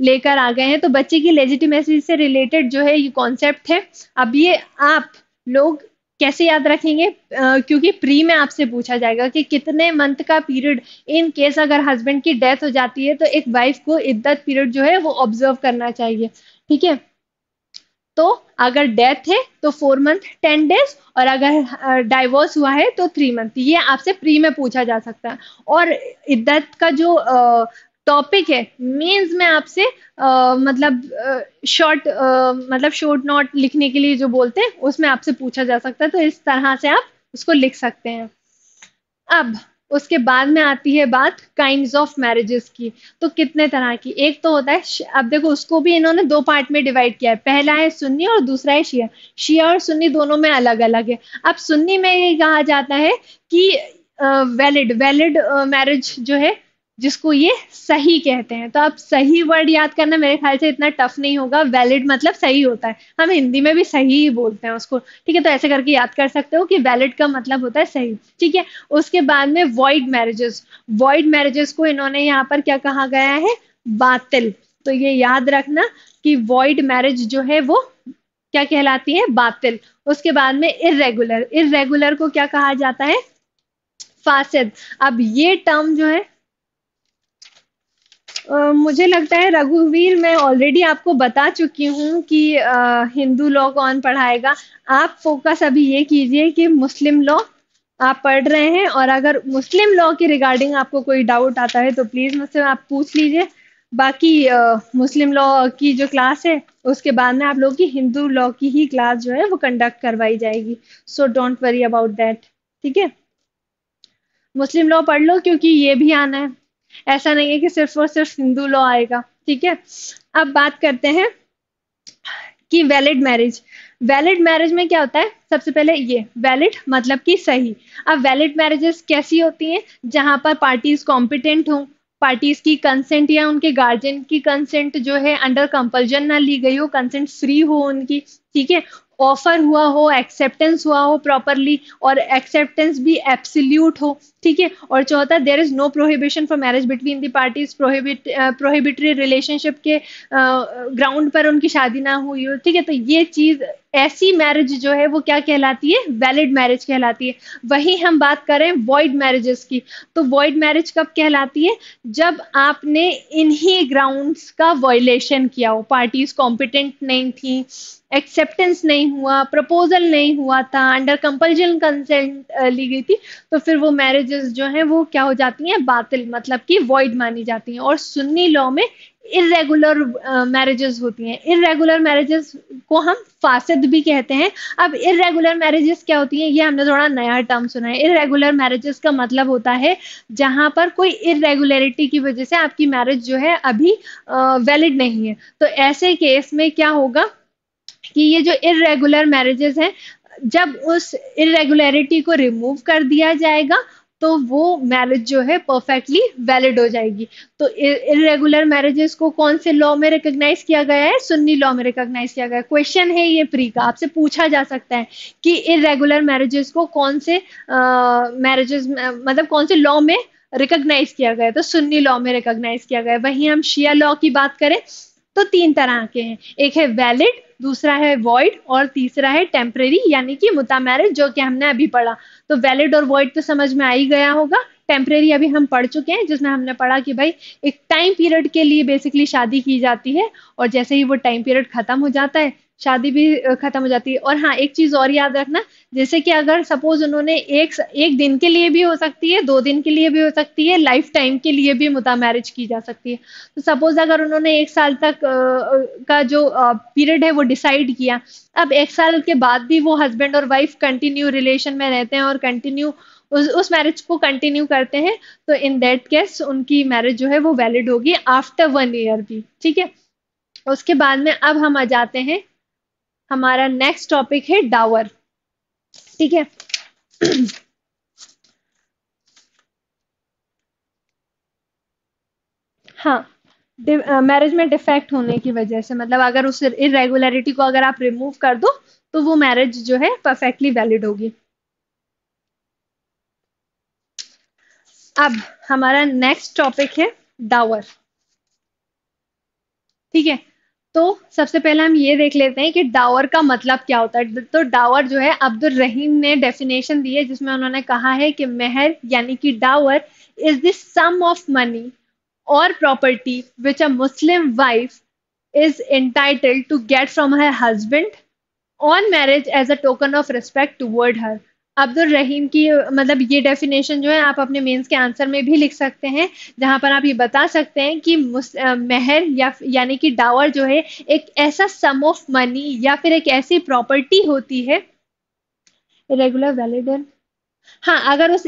लेकर आ गए हैं तो बच्चे की लेजिटिमेसी से रिलेटेड जो है ये कॉन्सेप्ट है अब ये आप लोग कैसे याद रखेंगे uh, क्योंकि प्री में आपसे पूछा जाएगा कि कितने मंथ का पीरियड इन केस अगर हस्बैंड की डेथ हो जाती है तो एक वाइफ को इद्दत पीरियड जो है वो ऑब्जर्व करना चाहिए ठीक है तो अगर डेथ है तो फोर मंथ टेन डेज और अगर डाइवोर्स हुआ है तो थ्री मंथ ये आपसे प्री में पूछा जा सकता है और इद्दत का जो टॉपिक है मीन्स मैं आपसे मतलब शॉर्ट मतलब शॉर्ट नोट लिखने के लिए जो बोलते हैं उसमें आपसे पूछा जा सकता है तो इस तरह से आप उसको लिख सकते हैं अब उसके बाद में आती है बात काइंड ऑफ मैरिजेस की तो कितने तरह की एक तो होता है अब देखो उसको भी इन्होंने दो पार्ट में डिवाइड किया है पहला है सुन्नी और दूसरा है शिया शिया और सुन्नी दोनों में अलग अलग है अब सुन्नी में ये कहा जाता है कि वैलिड वैलिड मैरिज जो है जिसको ये सही कहते हैं तो आप सही वर्ड याद करना मेरे ख्याल से इतना टफ नहीं होगा वैलिड मतलब सही होता है हम हिंदी में भी सही ही बोलते हैं उसको ठीक है तो ऐसे करके याद कर सकते हो कि वैलिड का मतलब होता है सही ठीक है उसके बाद में वॉइड मैरिजेस वॉइड मैरिजेस को इन्होंने यहाँ पर क्या कहा गया है बातिल तो ये याद रखना कि वॉइड मैरिज जो है वो क्या कहलाती है बातिल उसके बाद में इरेगुलर इरेगुलर को क्या कहा जाता है फासिद अब ये टर्म जो है मुझे लगता है रघुवीर मैं ऑलरेडी आपको बता चुकी हूँ कि uh, हिंदू लॉ कौन पढ़ाएगा आप फोकस अभी ये कीजिए कि मुस्लिम लॉ आप पढ़ रहे हैं और अगर मुस्लिम लॉ के रिगार्डिंग आपको कोई डाउट आता है तो प्लीज़ मुझसे आप पूछ लीजिए बाकी आ, मुस्लिम लॉ की जो क्लास है उसके बाद में आप लोगों की हिंदू लॉ की ही क्लास जो है वो कंडक्ट करवाई जाएगी so don't worry about that ठीक है मुस्लिम लॉ पढ़ लो क्योंकि ये भी आना है ऐसा नहीं है कि सिर्फ और सिर्फ हिंदू लॉ आएगा ठीक है अब बात करते हैं कि वैलिड मैरिज वैलिड मैरिज में क्या होता है सबसे पहले ये वैलिड मतलब कि सही अब वैलिड मैरिजेस कैसी होती हैं जहां पर पार्टीज कॉम्पिटेंट हों पार्टीज की कंसेंट या उनके गार्जियन की कंसेंट जो है अंडर कंपल्जन ना ली गई हो कंसेंट फ्री हो उनकी ठीक है ऑफर हुआ हो एक्सेप्टेंस हुआ हो प्रॉपरली और एक्सेप्टेंस भी एब्सोल्यूट हो ठीक है और चौथा there is no prohibition for marriage between the parties prohibit prohibitory relationship के ग्राउंड uh, पर उनकी शादी ना हुई हो ठीक है तो ये चीज़ ऐसी मैरिज जो है वो क्या कहलाती है वैलिड मैरिज कहलाती है वही हम बात करें वॉइड मैरिजेस की तो वॉइड मैरिज कब कहलाती है जब आपने इन्हीं ग्राउंड्स का वॉयलेशन किया हो पार्टीज कॉम्पिटेंट नहीं थी एक्सेप्टेंस नहीं हुआ प्रपोजल नहीं हुआ था अंडर कंपल्जन कंसेंट ली गई थी तो फिर वो मैरिजेस जो हैं वो क्या हो जाती हैं बातिल मतलब कि वॉइड मानी जाती हैं और सुन्नी लॉ में इरेगुलर मैरिजेस uh, होती हैं इरेगुलर मैरिजेस को हम फासिद भी कहते हैं अब इरेगुलर मैरिजेस क्या होती हैं ये हमने थोड़ा नया टर्म सुना है इरेगुलर मैरिजेस का मतलब होता है जहां पर कोई इरेगुलरिटी की वजह से आपकी मैरिज जो है अभी वैलिड uh, नहीं है तो ऐसे केस में क्या होगा कि ये जो इरेगुलर मैरिजेस हैं जब उस इरेगुलरिटी को रिमूव कर दिया जाएगा तो वो मैरिज जो है परफेक्टली वैलिड हो जाएगी तो इरेगुलर मैरिजेस को कौन से लॉ में रिकॉग्नाइज किया गया है सुन्नी लॉ में रिकॉग्नाइज किया गया है क्वेश्चन है ये प्री का आपसे पूछा जा सकता है कि इरेगुलर मैरिजेस को कौन से मैरिजेस uh, मतलब कौन से लॉ में रिकॉग्नाइज किया गया है तो सुन्नी लॉ में रिकॉग्नाइज किया गया है वहीं हम शिया लॉ की बात करें तो तीन तरह के हैं एक है वैलिड दूसरा है वॉइड और तीसरा है टेम्परेरी यानी कि मैरिज जो कि हमने अभी पढ़ा तो वैलिड और वॉइड तो समझ में आ ही गया होगा टेम्परेरी अभी हम पढ़ चुके हैं जिसमें हमने पढ़ा कि भाई एक टाइम पीरियड के लिए बेसिकली शादी की जाती है और जैसे ही वो टाइम पीरियड खत्म हो जाता है शादी भी खत्म हो जाती है और हाँ एक चीज और याद रखना जैसे कि अगर सपोज उन्होंने एक एक दिन के लिए भी हो सकती है दो दिन के लिए भी हो सकती है लाइफ टाइम के लिए भी मुदा मैरिज की जा सकती है तो सपोज अगर उन्होंने एक साल तक आ, का जो पीरियड है वो डिसाइड किया अब एक साल के बाद भी वो हस्बैंड और वाइफ कंटिन्यू रिलेशन में रहते हैं और कंटिन्यू उस उस मैरिज को कंटिन्यू करते हैं तो इन दैट केस उनकी मैरिज जो है वो वैलिड होगी आफ्टर वन ईयर भी ठीक है उसके बाद में अब हम आ जाते हैं हमारा नेक्स्ट टॉपिक है डावर ठीक है हाँ मैरिज में डिफेक्ट होने की वजह से मतलब अगर उस इरेगुलरिटी को अगर आप रिमूव कर दो तो वो मैरिज जो है परफेक्टली वैलिड होगी अब हमारा नेक्स्ट टॉपिक है डावर ठीक है तो सबसे पहले हम ये देख लेते हैं कि डावर का मतलब क्या होता है तो डावर जो है अब्दुल रहीम ने डेफिनेशन दी है जिसमें उन्होंने कहा है कि मेहर यानी कि dower is the sum of money और property which a Muslim wife is entitled to get from her husband on marriage as a token of respect toward her Abdul Rahim की मतलब ये डेफिनेशन जो है आप अपने मेंस के आंसर में भी लिख सकते हैं जहां पर आप ये बता सकते हैं कि मेहर या यानी कि डावर जो है एक ऐसा सम ऑफ मनी या फिर एक ऐसी प्रॉपर्टी होती है रेगुलर वैलिडर हाँ अगर उस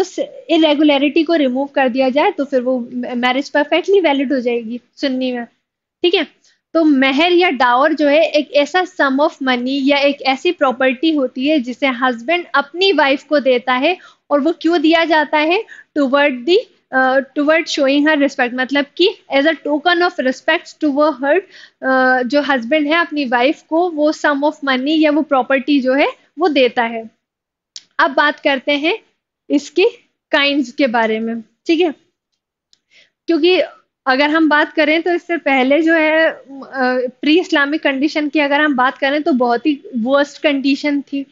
उस इरेगुलरिटी को रिमूव कर दिया जाए तो फिर वो मैरिज परफेक्टली वैलिड हो जाएगी सुन्नी में ठीक है तो मेहर या डावर जो है एक ऐसा सम ऑफ मनी या एक ऐसी प्रॉपर्टी होती है जिसे हस्बैंड अपनी वाइफ को देता है और वो क्यों दिया जाता है toward the toward showing her respect मतलब कि as a token of respect to वो हर जो हस्बैंड है अपनी वाइफ को वो सम ऑफ मनी या वो प्रॉपर्टी जो है वो देता है अब बात करते हैं इसकी काइंड के बारे में ठीक है क्योंकि अगर हम बात करें तो इससे पहले जो है प्री इस्लामिक कंडीशन की अगर हम बात करें तो बहुत ही वर्स्ट कंडीशन थी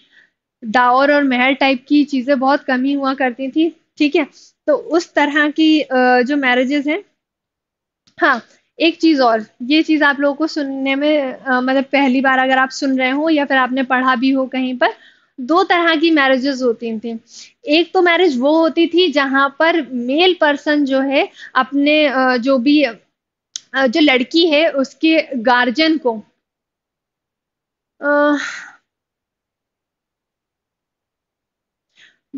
दावर और महल टाइप की चीज़ें बहुत कम ही हुआ करती थी ठीक है तो उस तरह की जो मैरिजेस हैं हाँ एक चीज़ और ये चीज़ आप लोगों को सुनने में मतलब पहली बार अगर आप सुन रहे हो या फिर आपने पढ़ा भी हो कहीं पर दो तरह की मैरिजेस होती थी एक तो मैरिज वो होती थी जहां पर मेल पर्सन जो है अपने जो भी जो लड़की है उसके गार्जियन को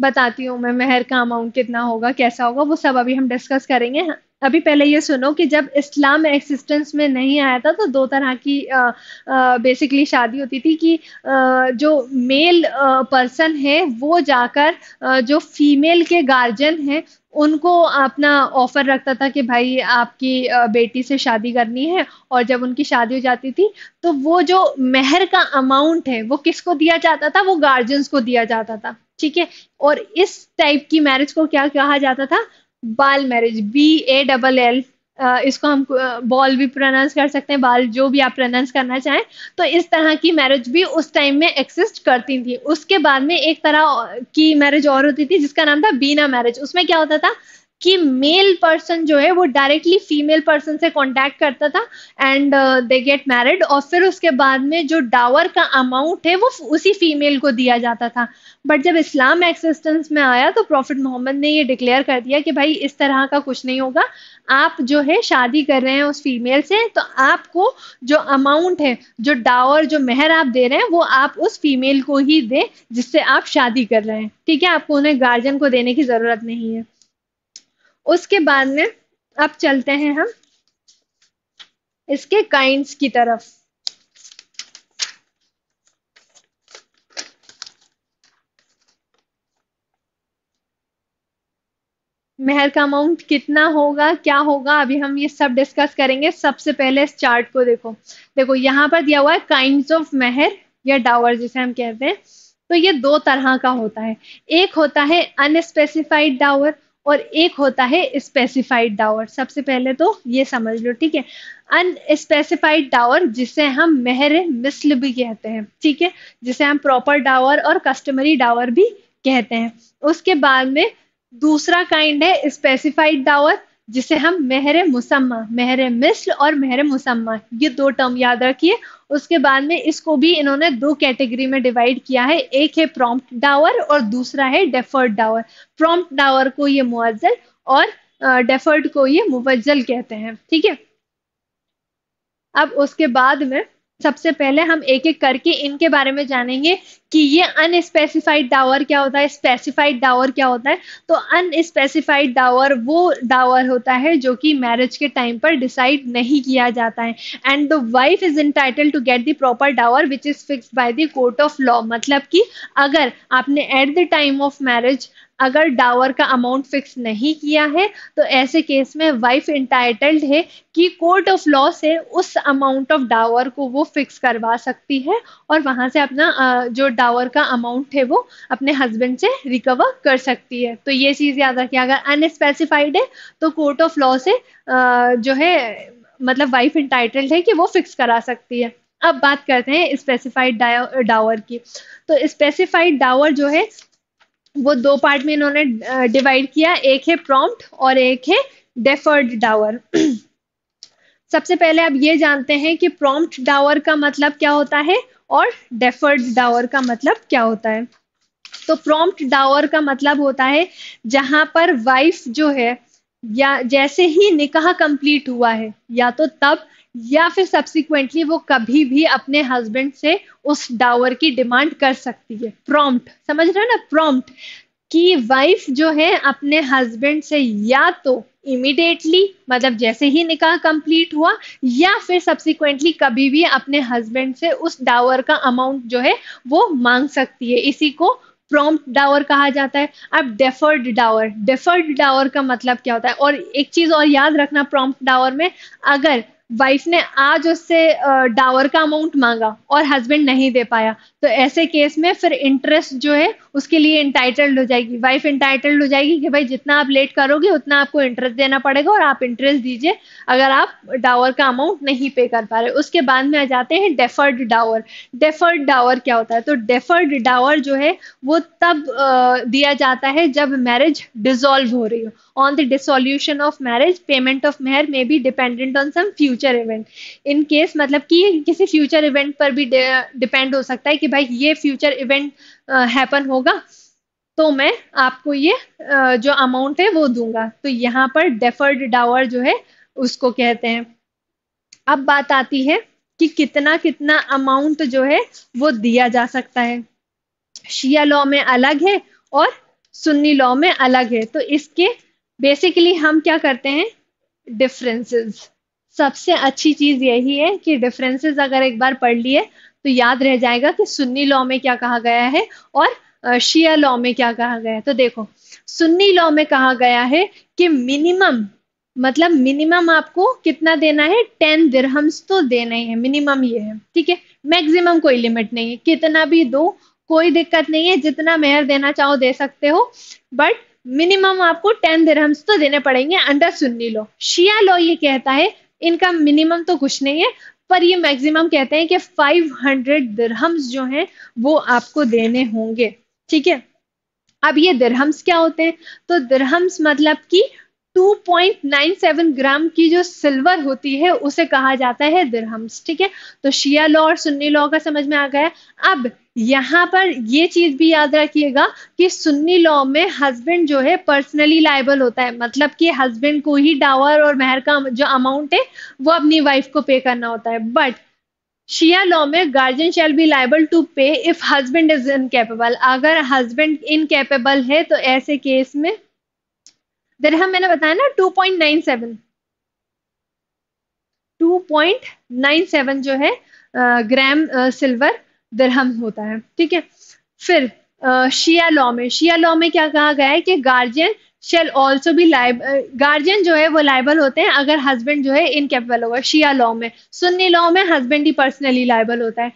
बताती हूँ मैं मेहर का अमाउंट कितना होगा कैसा होगा वो सब अभी हम डिस्कस करेंगे अभी पहले ये सुनो कि जब इस्लाम एक्सिस्टेंस में नहीं आया था तो दो तरह की बेसिकली शादी होती थी कि आ, जो मेल पर्सन है वो जाकर आ, जो फीमेल के गार्जियन हैं उनको अपना ऑफर रखता था कि भाई आपकी बेटी से शादी करनी है और जब उनकी शादी हो जाती थी तो वो जो मेहर का अमाउंट है वो किसको दिया जाता था वो गार्जियंस को दिया जाता था ठीक है और इस टाइप की मैरिज को क्या कहा जाता था बाल marriage B A double L इसको हम बॉल भी प्रोनाउंस कर सकते हैं बाल जो भी आप प्रोनाउंस करना चाहें तो इस तरह की मैरिज भी उस टाइम में एक्सिस्ट करती थी उसके बाद में एक तरह की मैरिज और होती थी जिसका नाम था बीना मैरिज उसमें क्या होता था कि मेल पर्सन जो है वो डायरेक्टली फीमेल पर्सन से कांटेक्ट करता था एंड दे गेट मैरिड और फिर उसके बाद में जो डावर का अमाउंट है वो उसी फीमेल को दिया जाता था बट जब इस्लाम एक्सिस्टेंस में आया तो प्रॉफिट मोहम्मद ने ये डिक्लेयर कर दिया कि भाई इस तरह का कुछ नहीं होगा आप जो है शादी कर रहे हैं उस फीमेल से तो आपको जो अमाउंट है जो डावर जो मेहर आप दे रहे हैं वो आप उस फीमेल को ही दे जिससे आप शादी कर रहे हैं ठीक है आपको उन्हें गार्जियन को देने की ज़रूरत नहीं है उसके बाद में अब चलते हैं हम इसके काइंड की तरफ मेहर का अमाउंट कितना होगा क्या होगा अभी हम ये सब डिस्कस करेंगे सबसे पहले इस चार्ट को देखो देखो यहाँ पर दिया हुआ है काइंड ऑफ मेहर या डावर जिसे हम कहते हैं तो ये दो तरह का होता है एक होता है अनस्पेसिफाइड डावर और एक होता है स्पेसिफाइड डावर सबसे पहले तो ये समझ लो ठीक है अनस्पेसिफाइड डावर जिसे हम मेहर मिसल भी कहते हैं ठीक है जिसे हम प्रॉपर डावर और कस्टमरी डावर भी कहते हैं उसके बाद में दूसरा काइंड है स्पेसिफाइड डावर जिसे हम मेहर मुसम्मा मेहर मिस्ल और मेहर मुसम्मा ये दो टर्म याद रखिए उसके बाद में इसको भी इन्होंने दो कैटेगरी में डिवाइड किया है एक है प्रॉम्प्ट डावर और दूसरा है डेफर्ड डावर प्रॉम्प्ट डावर को ये मुआजल और डेफर्ड को ये मुवजल कहते हैं ठीक है अब उसके बाद में सबसे पहले हम एक एक करके इनके बारे में जानेंगे कि ये अनस्पेसिफाइड डावर क्या होता है स्पेसिफाइड डावर क्या होता है तो अनस्पेसिफाइड डावर वो डावर होता है जो कि मैरिज के टाइम पर डिसाइड नहीं किया जाता है and the wife is entitle to get the proper dower which is fix by the court of law मतलब कि अगर आपने at the time of marriage अगर डावर का अमाउंट फिक्स नहीं किया है तो ऐसे केस में वाइफ इंटाइटल्ड है कि कोर्ट ऑफ लॉ से उस अमाउंट ऑफ डावर को वो फिक्स करवा सकती है और वहां से अपना जो डावर का अमाउंट है वो अपने हस्बैंड से रिकवर कर सकती है तो ये चीज़ याद रखिए अगर अनस्पेसिफाइड है तो कोर्ट ऑफ लॉ से जो है मतलब वाइफ इंटाइटल्ड है कि वो फिक्स करा सकती है अब बात करते हैं स्पेसिफाइड डावर की तो स्पेसिफाइड डावर जो है वो दो पार्ट में इन्होंने डिवाइड किया एक है प्रॉम्प्ट और एक है डेफर्ड डावर सबसे पहले आप ये जानते हैं कि प्रॉम्प्ट डावर का मतलब क्या होता है और डेफर्ड डावर का मतलब क्या होता है तो प्रॉम्प्ट डावर का मतलब होता है जहां पर वाइफ जो है या जैसे ही निकाह कंप्लीट हुआ है या तो तब या फिर सब्सिक्वेंटली वो कभी भी अपने हस्बैंड से उस डावर की डिमांड कर सकती है प्रॉम्प्ट समझ रहे हो ना प्रॉम्प्ट कि वाइफ जो है अपने हस्बैंड से या तो इमिडिएटली मतलब जैसे ही निकाह कंप्लीट हुआ या फिर सब्सिक्वेंटली कभी भी अपने हस्बैंड से उस डावर का अमाउंट जो है वो मांग सकती है इसी को प्रॉम्प्ट डावर कहा जाता है अब डेफर्ड डावर डेफर्ड डावर का मतलब क्या होता है और एक चीज और याद रखना प्रॉम्प्ट डावर में अगर वाइफ ने आज उससे डावर का अमाउंट मांगा और हस्बैंड नहीं दे पाया तो ऐसे केस में फिर इंटरेस्ट जो है उसके लिए इंटाइटल्ड हो जाएगी वाइफ इंटाइटल्ड हो जाएगी कि भाई जितना आप लेट करोगे उतना आपको इंटरेस्ट देना पड़ेगा और आप इंटरेस्ट दीजिए अगर आप डावर का अमाउंट नहीं पे कर पा रहे उसके बाद में आ जाते हैं डेफर्ड डावर डेफर्ड डावर क्या होता है तो डेफर्ड डावर जो है वो तब दिया जाता है जब मैरिज डिजोल्व हो रही हो on the dissolution of marriage payment of mehr may be dependent on some future event in case मतलब कि किसी फ्यूचर इवेंट पर भी डिपेंड हो सकता है कि भाई ये फ्यूचर इवेंट हैपन होगा तो मैं आपको ये uh, जो अमाउंट है वो दूंगा तो यहाँ पर डेफर्ड डावर जो है उसको कहते हैं अब बात आती है कि कितना कितना अमाउंट जो है वो दिया जा सकता है शिया लॉ में अलग है और सुन्नी लॉ में अलग है तो इसके बेसिकली हम क्या करते हैं डिफरेंसेस सबसे अच्छी चीज यही है कि डिफरेंसेस अगर एक बार पढ़ लिए तो याद रह जाएगा कि सुन्नी लॉ में क्या कहा गया है और शिया लॉ में क्या कहा गया है तो देखो सुन्नी लॉ में कहा गया है कि मिनिमम मतलब मिनिमम आपको कितना देना है टेन दिरहम्स तो देना ही है मिनिमम ये है ठीक है मैक्सिमम कोई लिमिट नहीं है कितना भी दो कोई दिक्कत नहीं है जितना मेहर देना चाहो दे सकते हो बट मिनिमम आपको टेन दिरहम्स तो देने पड़ेंगे अंडर सुन्नी लो शिया लो ये कहता है इनका मिनिमम तो कुछ नहीं है पर ये मैक्सिमम कहते हैं कि 500 दिरहम्स जो हैं वो आपको देने होंगे ठीक है अब ये दिरहम्स क्या होते हैं तो दिरहम्स मतलब कि 2.97 ग्राम की जो सिल्वर होती है उसे कहा जाता है दिरहम्स ठीक है तो शिया लॉ और सुन्नी लॉ का समझ में आ गया अब यहाँ पर ये चीज भी याद रखिएगा कि सुन्नी लॉ में हस्बैंड जो है पर्सनली लाइबल होता है मतलब कि हस्बैंड को ही डावर और मेहर का जो अमाउंट है वो अपनी वाइफ को पे करना होता है बट शिया लॉ में guardian shall be liable to pay if husband is incapable अगर हस्बैंड इनकेपेबल है तो ऐसे केस में दर हम मैंने बताया ना two point nine seven two point nine seven जो है ग्राम सिल्वर uh, दरहम होता है ठीक है फिर शिया लॉ में शिया लॉ में क्या कहा गया है कि गार्जियन शेल ऑल्सो भी गार्जियन जो है वो लाइबल होते हैं अगर हस्बैंड जो है इनकेपेबल होगा शिया लॉ में सुन्नी लॉ में हस्बैंड ही पर्सनली लाइबल होता है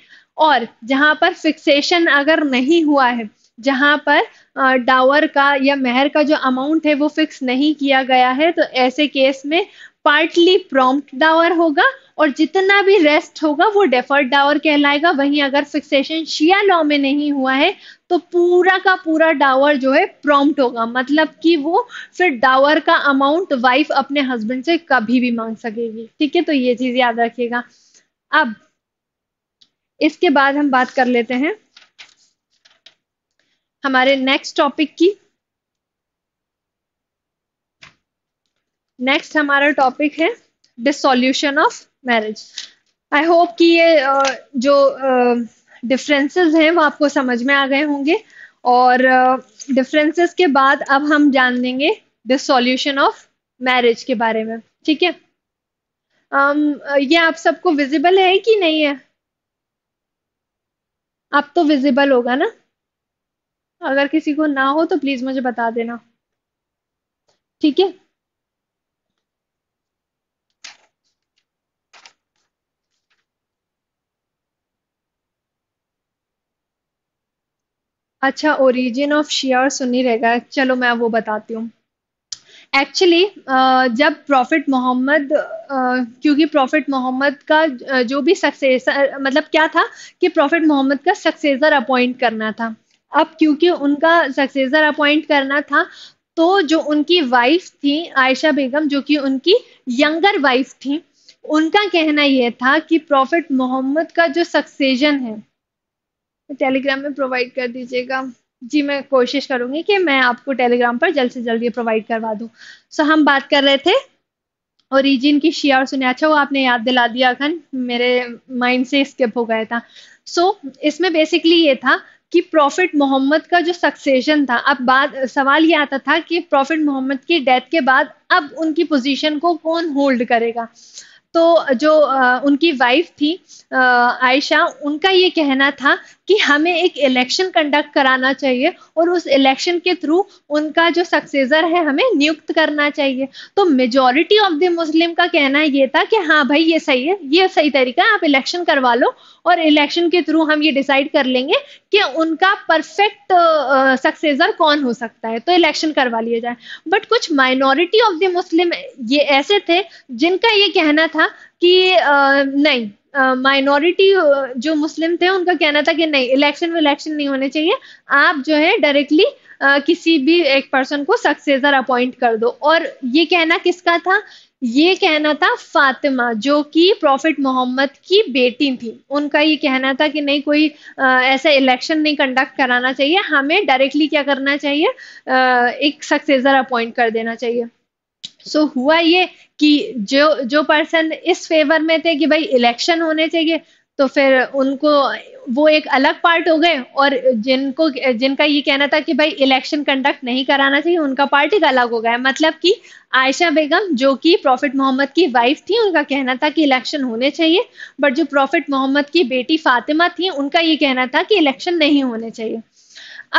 और जहां पर फिक्सेशन अगर नहीं हुआ है जहां पर डावर का या मेहर का जो अमाउंट है वो फिक्स नहीं किया गया है तो ऐसे केस में पार्टली प्रॉम्प्ट डावर होगा और जितना भी रेस्ट होगा वो डेफर्ड डावर कहलाएगा वहीं अगर फिक्सेशन शिया लॉ में नहीं हुआ है तो पूरा का पूरा डावर जो है प्रॉम्प्ट होगा मतलब कि वो फिर डावर का अमाउंट वाइफ अपने हस्बैंड से कभी भी मांग सकेगी ठीक है तो ये चीज याद रखिएगा अब इसके बाद हम बात कर लेते हैं हमारे नेक्स्ट टॉपिक की नेक्स्ट हमारा टॉपिक है dissolution of marriage I hope कि ये जो डिफरेंसेस हैं वो आपको समझ में आ गए होंगे और डिफरेंसेस के बाद अब हम जान लेंगे सॉल्यूशन ऑफ मैरिज के बारे में ठीक है um, ये आप सबको विजिबल है कि नहीं है आप तो विजिबल होगा ना अगर किसी को ना हो तो प्लीज मुझे बता देना ठीक है अच्छा ओरिजिन ऑफ शिया और सुन्नी चलो मैं वो बताती हूँ एक्चुअली जब प्रॉफिट मोहम्मद क्योंकि प्रॉफिट मोहम्मद का जो भी सक्सेसर मतलब क्या था कि प्रॉफिट मोहम्मद का सक्सेसर अपॉइंट करना था अब क्योंकि उनका सक्सेसर अपॉइंट करना था तो जो उनकी वाइफ थी आयशा बेगम जो कि उनकी यंगर वाइफ थी उनका कहना यह था कि प्रॉफिट मोहम्मद का जो सक्सेजन है टेलीग्राम में प्रोवाइड कर दीजिएगा जी मैं कोशिश करूंगी कि मैं आपको टेलीग्राम पर जल्द से जल्द ये प्रोवाइड करवा दूँ सो हम बात कर रहे थे ओरिजिन की शिया और सुनिया अच्छा वो आपने याद दिला दिया अखन मेरे माइंड से स्किप हो गया था सो so, इसमें बेसिकली ये था कि प्रॉफिट मोहम्मद का जो सक्सेशन था अब बात सवाल ये आता था कि प्रॉफिट मोहम्मद की डेथ के बाद अब उनकी पोजीशन को कौन होल्ड करेगा तो जो आ, उनकी वाइफ थी आयशा उनका ये कहना था कि हमें एक इलेक्शन कंडक्ट कराना चाहिए और उस इलेक्शन के थ्रू उनका जो सक्सेसर है हमें नियुक्त करना चाहिए तो मेजोरिटी ऑफ द मुस्लिम का कहना ये था कि हाँ भाई ये सही है ये सही तरीका है आप इलेक्शन करवा लो और इलेक्शन के थ्रू हम ये डिसाइड कर लेंगे कि उनका परफेक्ट सक्सेसर कौन हो सकता है तो इलेक्शन करवा लिया जाए बट कुछ माइनॉरिटी ऑफ द मुस्लिम ये ऐसे थे जिनका ये कहना था कि आ, नहीं माइनॉरिटी uh, जो मुस्लिम थे उनका कहना था कि नहीं इलेक्शन विलेक्शन नहीं होने चाहिए आप जो है डायरेक्टली Uh, किसी भी एक पर्सन को सक्सेसर अपॉइंट कर दो और ये कहना किसका था ये कहना था फातिमा जो कि प्रॉफिट मोहम्मद की बेटी थी उनका ये कहना था कि नहीं कोई ऐसा इलेक्शन नहीं कंडक्ट कराना चाहिए हमें डायरेक्टली क्या करना चाहिए आ, एक सक्सेसर अपॉइंट कर देना चाहिए सो so, हुआ ये कि जो जो पर्सन इस फेवर में थे कि भाई इलेक्शन होने चाहिए तो फिर उनको वो एक अलग पार्ट हो गए और जिनको जिनका ये कहना था कि भाई इलेक्शन कंडक्ट नहीं कराना चाहिए उनका पार्ट एक अलग हो गया मतलब कि आयशा बेगम जो कि प्रॉफिट मोहम्मद की वाइफ थी उनका कहना था कि इलेक्शन होने चाहिए बट जो प्रॉफिट मोहम्मद की बेटी फातिमा थी उनका ये कहना था कि इलेक्शन नहीं होने चाहिए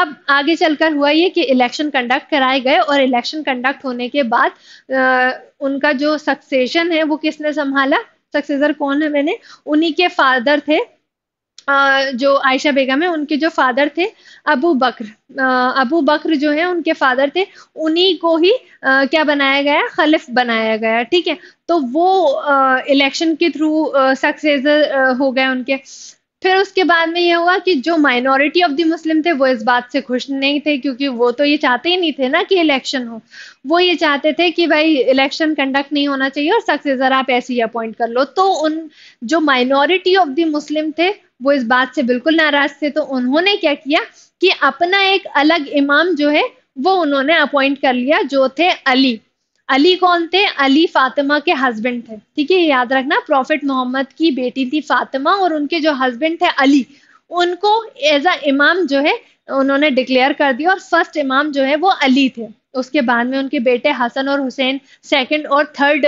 अब आगे चलकर हुआ ये कि इलेक्शन कंडक्ट कराए गए और इलेक्शन कंडक्ट होने के बाद आ, उनका जो सक्सेशन है वो किसने संभाला सक्सेसर कौन है मैंने उन्हीं के फादर थे आ, जो आयशा बेगम है उनके जो फादर थे अबू बकर अबू बकर जो है उनके फादर थे उन्हीं को ही आ, क्या बनाया गया खलिफ बनाया गया ठीक है तो वो इलेक्शन के थ्रू सक्सेसर हो गए उनके फिर उसके बाद में ये हुआ कि जो माइनॉरिटी ऑफ द मुस्लिम थे वो इस बात से खुश नहीं थे क्योंकि वो तो ये चाहते ही नहीं थे ना कि इलेक्शन हो वो ये चाहते थे कि भाई इलेक्शन कंडक्ट नहीं होना चाहिए और सक्सेसर आप ऐसे ही अपॉइंट कर लो तो उन जो माइनॉरिटी ऑफ द मुस्लिम थे वो इस बात से बिल्कुल नाराज थे तो उन्होंने क्या किया कि अपना एक अलग इमाम जो है वो उन्होंने अपॉइंट कर लिया जो थे अली अली कौन थे अली फातिमा के हस्बैंड थे ठीक है याद रखना प्रॉफिट मोहम्मद की बेटी थी फातिमा और उनके जो हस्बैंड थे अली उनको एज अ इमाम जो है उन्होंने डिक्लेयर कर दिया और फर्स्ट इमाम जो है वो अली थे उसके बाद में उनके बेटे हसन और हुसैन सेकंड और थर्ड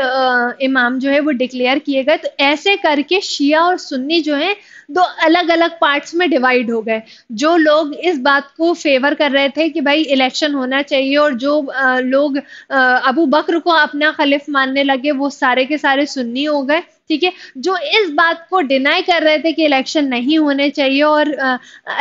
इमाम जो है वो डिक्लेयर किए गए तो ऐसे करके शिया और सुन्नी जो है दो अलग अलग पार्ट्स में डिवाइड हो गए जो लोग इस बात को फेवर कर रहे थे कि भाई इलेक्शन होना चाहिए और जो आ, लोग अबू बकर को अपना खलिफ मानने लगे वो सारे के सारे सुन्नी हो गए ठीक है जो इस बात को डिनाई कर रहे थे कि इलेक्शन नहीं होने चाहिए और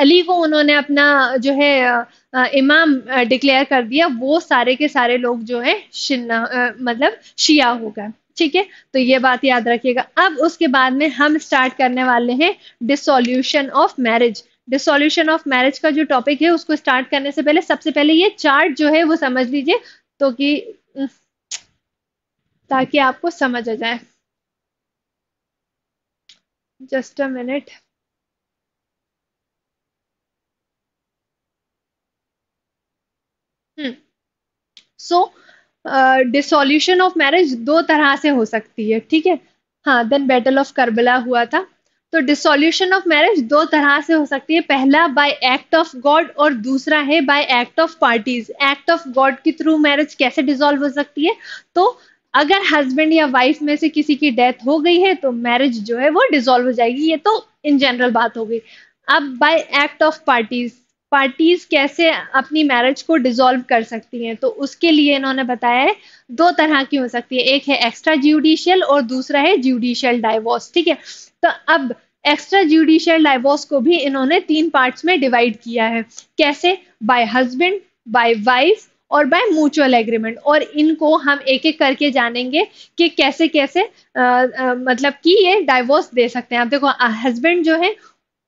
अली को उन्होंने अपना जो है इमाम डिक्लेयर कर दिया वो सारे के सारे लोग जो है शिन्ना मतलब शिया हो गए ठीक है तो ये बात याद रखिएगा अब उसके बाद में हम स्टार्ट करने वाले हैं dissolution of marriage dissolution of marriage का जो टॉपिक है उसको स्टार्ट करने से पहले सबसे पहले ये चार्ट जो है वो समझ लीजिए तो कि ताकि आपको समझ आ जाए Just a minute. So dissolution of marriage दो तरह से हो सकती है ठीक है हाँ देन बैटल ऑफ करबला हुआ था तो डिसोल्यूशन ऑफ मैरिज दो तरह से हो सकती है पहला बाय एक्ट ऑफ गॉड और दूसरा है by act of parties act of God के थ्रू मैरिज कैसे डिसॉल्व हो सकती है तो अगर हस्बैंड या वाइफ में से किसी की डेथ हो गई है तो मैरिज जो है वो डिसॉल्व हो जाएगी ये तो इन जनरल बात हो गई अब by act of parties parties कैसे अपनी मैरिज को डिसॉल्व कर सकती हैं तो उसके लिए इन्होंने बताया है दो तरह की हो सकती है एक है एक्स्ट्रा ज्यूडिशियल और दूसरा है ज्यूडिशियल डाइवोर्स ठीक है तो अब एक्स्ट्रा ज्यूडिशियल डाइवोर्स को भी इन्होंने तीन पार्ट्स में डिवाइड किया है कैसे बाय हस्बैंड बाय वाइफ और बाय म्यूचुअल एग्रीमेंट और इनको हम एक एक करके जानेंगे कि कैसे कैसे आ, आ, मतलब कि ये डाइवोर्स दे सकते हैं आप देखो हस्बैंड जो है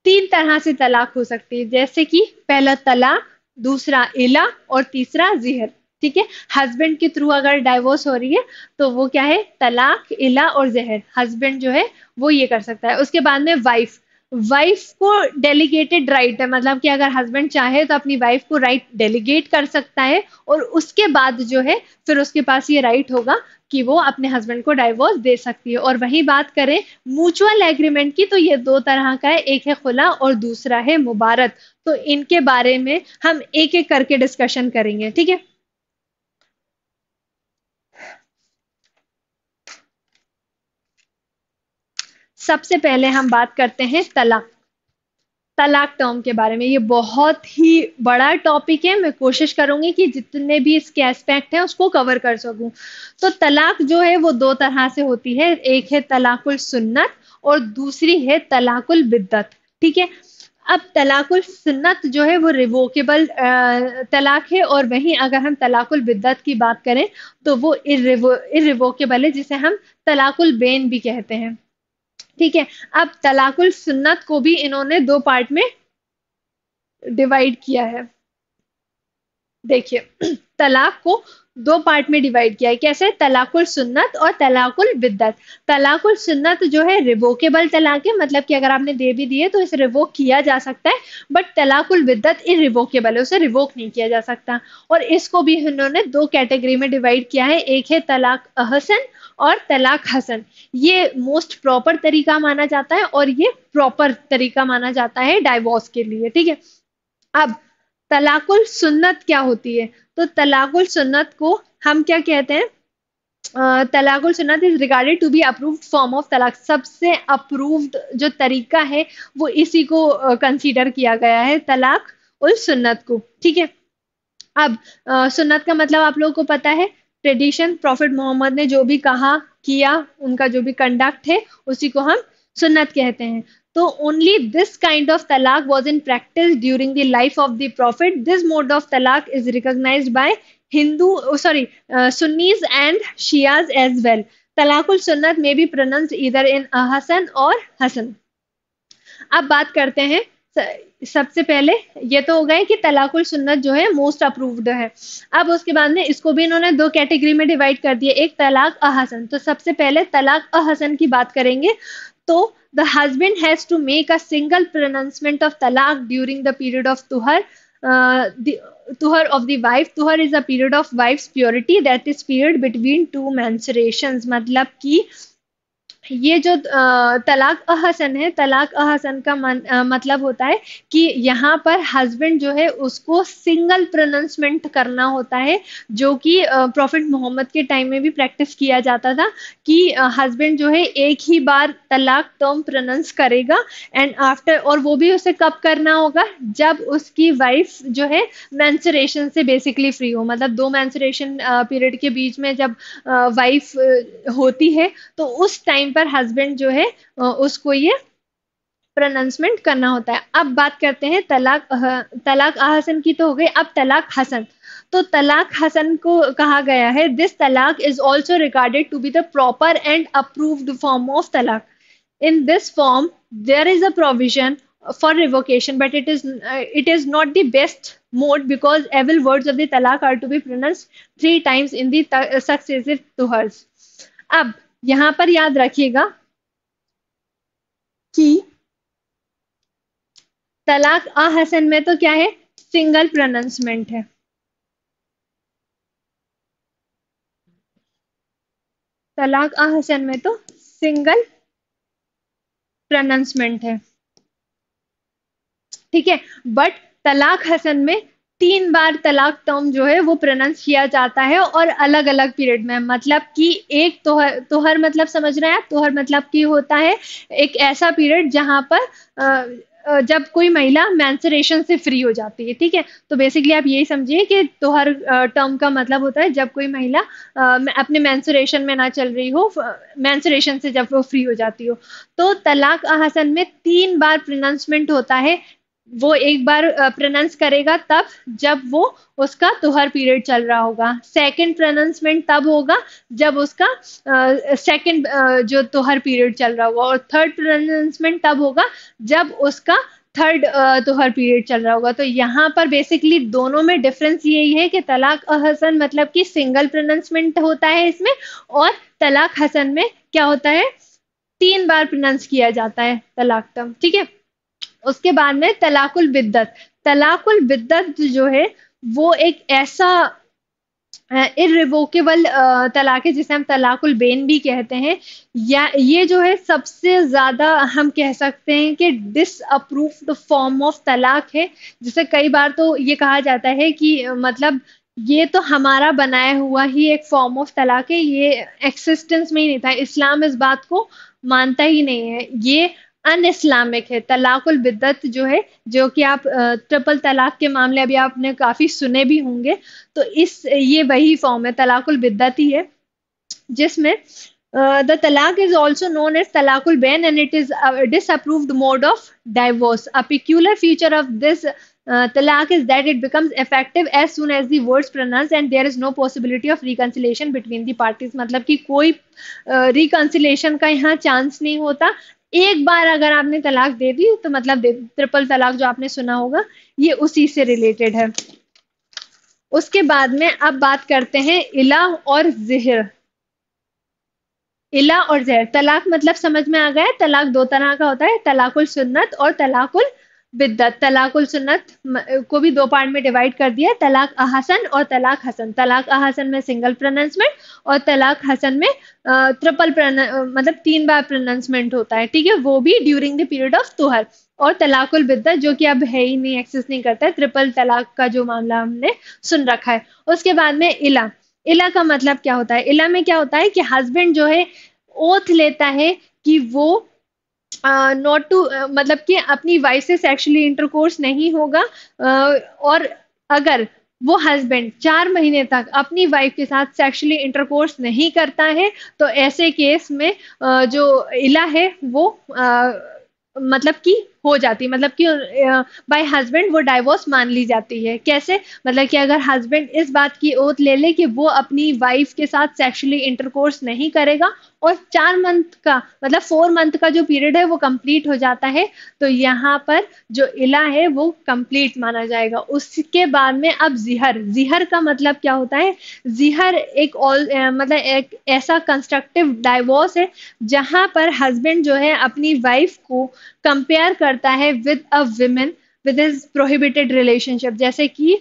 तीन तरह से तलाक हो सकती है जैसे कि पहला तलाक दूसरा इला और तीसरा जहर ठीक है हस्बैंड के थ्रू अगर डाइवोर्स हो रही है तो वो क्या है तलाक इला और जहर हस्बैंड जो है वो ये कर सकता है उसके बाद में वाइफ वाइफ को डेलीगेटेड राइट right है मतलब कि अगर हस्बैंड चाहे तो अपनी वाइफ को राइट right डेलीगेट कर सकता है और उसके बाद जो है फिर उसके पास ये राइट right होगा कि वो अपने हस्बैंड को डाइवोर्स दे सकती है और वही बात करें म्यूचुअल एग्रीमेंट की तो ये दो तरह का है एक है खुला और दूसरा है मुबारक तो इनके बारे में हम एक एक करके डिस्कशन करेंगे ठीक है सबसे पहले हम बात करते हैं तलाक तलाक टर्म के बारे में ये बहुत ही बड़ा टॉपिक है मैं कोशिश करूंगी कि जितने भी इसके एस्पेक्ट हैं उसको कवर कर सकूं तो तलाक जो है वो दो तरह से होती है एक है तलाकुल सुन्नत और दूसरी है तलाकुल बिद्दत ठीक है अब तलाकुल सुन्नत जो है वो रिवोकेबल तलाक है और वहीं अगर हम तलाकुल बिद्दत की बात करें तो वो इरिवो इरिवोकेबल है जिसे हम तलाकुल बेन भी कहते हैं ठीक है अब तलाकुल सुन्नत को भी इन्होंने दो पार्ट में डिवाइड किया है देखिए तलाक को दो पार्ट में डिवाइड किया है कैसे तलाकुल सुन्नत और तलाकुल बिद्दत तलाकुल सुन्नत जो है रिवोकेबल तलाक है मतलब कि अगर आपने दे भी दिए तो इसे रिवोक किया जा सकता है बट तलाकुल बिद्दत इन रिवोकेबल है उसे रिवोक नहीं किया जा सकता और इसको भी इन्होंने दो कैटेगरी में डिवाइड किया है एक है तलाक अहसन और तलाक हसन ये मोस्ट प्रॉपर तरीका माना जाता है और ये प्रॉपर तरीका माना जाता है डाइवोर्स के लिए ठीक है अब तलाकुल सुन्नत क्या होती है तो तलाकुल सुन्नत को हम क्या कहते हैं talaq ul sunnat is regarded to be approved form of talaq सबसे अप्रूव्ड जो तरीका है वो इसी को कंसीडर uh, किया गया है तलाक उल सुन्नत को ठीक है अब uh, सुन्नत का मतलब आप लोगों को पता है ट्रेडिशन प्रॉफिट मोहम्मद ने जो भी कहा किया उनका जो भी कंडक्ट है उसी को हम सुन्नत कहते हैं तो only this kind of talaq was in practice during the life of the prophet this mode of talaq is recognize by Hindu sorry Sunnis and Shias as well talaq ul sunnat में भी प्रोनाउंस्ड इधर इन हसन और हसन अब बात करते हैं सबसे पहले ये तो हो गए कि तलाकुल सुन्नत जो है मोस्ट अप्रूव्ड है अब उसके बाद में इसको भी इन्होंने दो कैटेगरी में डिवाइड कर दिया एक तलाक अहसन तो सबसे पहले तलाक अहसन की बात करेंगे तो the husband has to make a single pronouncement of talaq during the period of tuhr tuhr of the wife tuhr is a period of wife purity that is period between two मैं मतलब की ये जो तलाक अहसन है तलाक अहसन का मन, आ, मतलब होता है कि यहाँ पर हस्बैंड जो है उसको सिंगल प्रोनाउंसमेंट करना होता है जो कि प्रॉफिट मोहम्मद के टाइम में भी प्रैक्टिस किया जाता था कि हस्बैंड जो है एक ही बार तलाक टर्म प्रोनाउंस करेगा एंड आफ्टर और वो भी उसे कब करना होगा जब उसकी वाइफ जो है मैंसरेशन से बेसिकली फ्री हो मतलब दो मैंसरेशन पीरियड के बीच में जब वाइफ होती है तो उस टाइम पर पर हस्बैंड जो है उसको ये प्रनाउंसमेंट करना होता है अब बात करते हैं तलाक तलाक आहसन की तो हो गई अब तलाक हसन तो तलाक हसन को कहा गया है this talaq is also regarded to be the proper and approved form of talaq in this form there is a provision for revocation but it is it is not the best mode because evil words of the talaq are to be pronounce three times in successive tuhrs अब यहां पर याद रखिएगा कि तलाक आ हसन में तो क्या है सिंगल प्रोनाउंसमेंट है तलाक आ हसन में तो सिंगल प्रोनाउंसमेंट है ठीक है बट तलाक हसन में तीन बार तलाक टर्म जो है वो प्रोनाउंस किया जाता है और अलग अलग पीरियड में मतलब कि एक तोहर तोहर मतलब समझ रहे हैं आप तोहर मतलब कि होता है एक ऐसा पीरियड जहां पर जब कोई महिला मैंसरेशन से फ्री हो जाती है ठीक है तो बेसिकली आप यही समझिए कि तोहर टर्म का मतलब होता है जब कोई महिला अपने मैंसरेशन में ना चल रही हो मैंसरेशन से जब वो फ्री हो जाती हो तो तलाक आसन में तीन बार प्रोनाउंसमेंट होता है वो एक बार प्रनाउंस करेगा तब जब वो उसका तुहर पीरियड चल रहा होगा सेकंड प्रनाउंसमेंट तब होगा जब उसका सेकंड जो तुहर पीरियड चल रहा होगा और थर्ड प्रनाउंसमेंट तब होगा जब उसका थर्ड तुहर पीरियड चल रहा होगा तो यहाँ पर बेसिकली दोनों में डिफरेंस यही है कि तलाक हसन मतलब कि सिंगल प्रोनाउंसमेंट होता है इसमें और तलाक हसन में क्या होता है तीन बार प्रोनाउंस किया जाता है तलाक टर्म ठीक है उसके बाद में तलाकुल बिद्दत तलाकुल बिद्दत जो है वो एक ऐसा इरिवोकेबल तलाक है जिसे हम तलाकुल बेन भी कहते हैं या ये जो है सबसे ज़्यादा हम कह सकते हैं कि डिसअप्रूव्ड फॉर्म ऑफ तलाक है जिसे कई बार तो ये कहा जाता है कि मतलब ये तो हमारा बनाया हुआ ही एक फॉर्म ऑफ तलाक है ये एक्सिस्टेंस में ही नहीं था इस्लाम इस बात को मानता ही नहीं है ये अन इस्लामिक है तलाकुल बिदत जो है जो कि आप ट्रिपल तलाक के मामले अभी आपने काफ़ी सुने भी होंगे तो इस ये वही फॉर्म है तलाकुल बिदत ही है जिसमें the talaq is also known as talaq ul bain and it is disapproved mode of divorce a peculiar feature of this talaq is that it becomes effective as soon as the words pronounce and there is no possibility of of between the parties मतलब कि कोई रिकंसिलेशन uh, का यहाँ चांस नहीं होता एक बार अगर आपने तलाक दे दी तो मतलब ट्रिपल तलाक जो आपने सुना होगा ये उसी से रिलेटेड है उसके बाद में अब बात करते हैं इला और जहर इला और जहर तलाक मतलब समझ में आ गया तलाक दो तरह का होता है तलाकुल सुन्नत और तलाकुल बिद्दत तलाक सुन्नत को भी दो पार्ट में डिवाइड कर दिया तलाक अहसन और तलाक हसन तलाक अहसन में सिंगल प्रोनाउंसमेंट और तलाक हसन में ट्रिपल मतलब तीन बार प्रोनाउंसमेंट होता है ठीक है वो भी ड्यूरिंग द पीरियड ऑफ तुहर और तलाकुल बिद्दत जो कि अब है ही नहीं एक्सेस नहीं करता है ट्रिपल तलाक का जो मामला हमने सुन रखा है उसके बाद में इला इला का मतलब क्या होता है इला में क्या होता है कि हस्बैंड जो है ओथ लेता है कि वो नॉट टू मतलब कि अपनी वाइफ से सेक्सुअली इंटरकोर्स नहीं होगा uh, और अगर वो हस्बैंड चार महीने तक अपनी वाइफ के साथ सेक्सुअली इंटरकोर्स नहीं करता है तो ऐसे केस में जो इला है वो आ, मतलब कि हो जाती है मतलब कि बाय हस्बैंड वो डाइवोर्स मान ली जाती है कैसे मतलब कि अगर हस्बैंड इस बात की ओत ले ले कि वो अपनी वाइफ के साथ सेक्शुअली इंटरकोर्स नहीं करेगा और चार मंथ का मतलब फोर मंथ का जो पीरियड है वो कंप्लीट हो जाता है तो यहाँ पर जो इला है वो कंप्लीट माना जाएगा उसके बाद में अब जिहर जिहर का मतलब क्या होता है जिहर एक ऑल मतलब एक ऐसा कंस्ट्रक्टिव डाइवोर्स है जहां पर हस्बैंड जो है अपनी वाइफ को कंपेयर करता है with a women with is prohibited relationship जैसे कि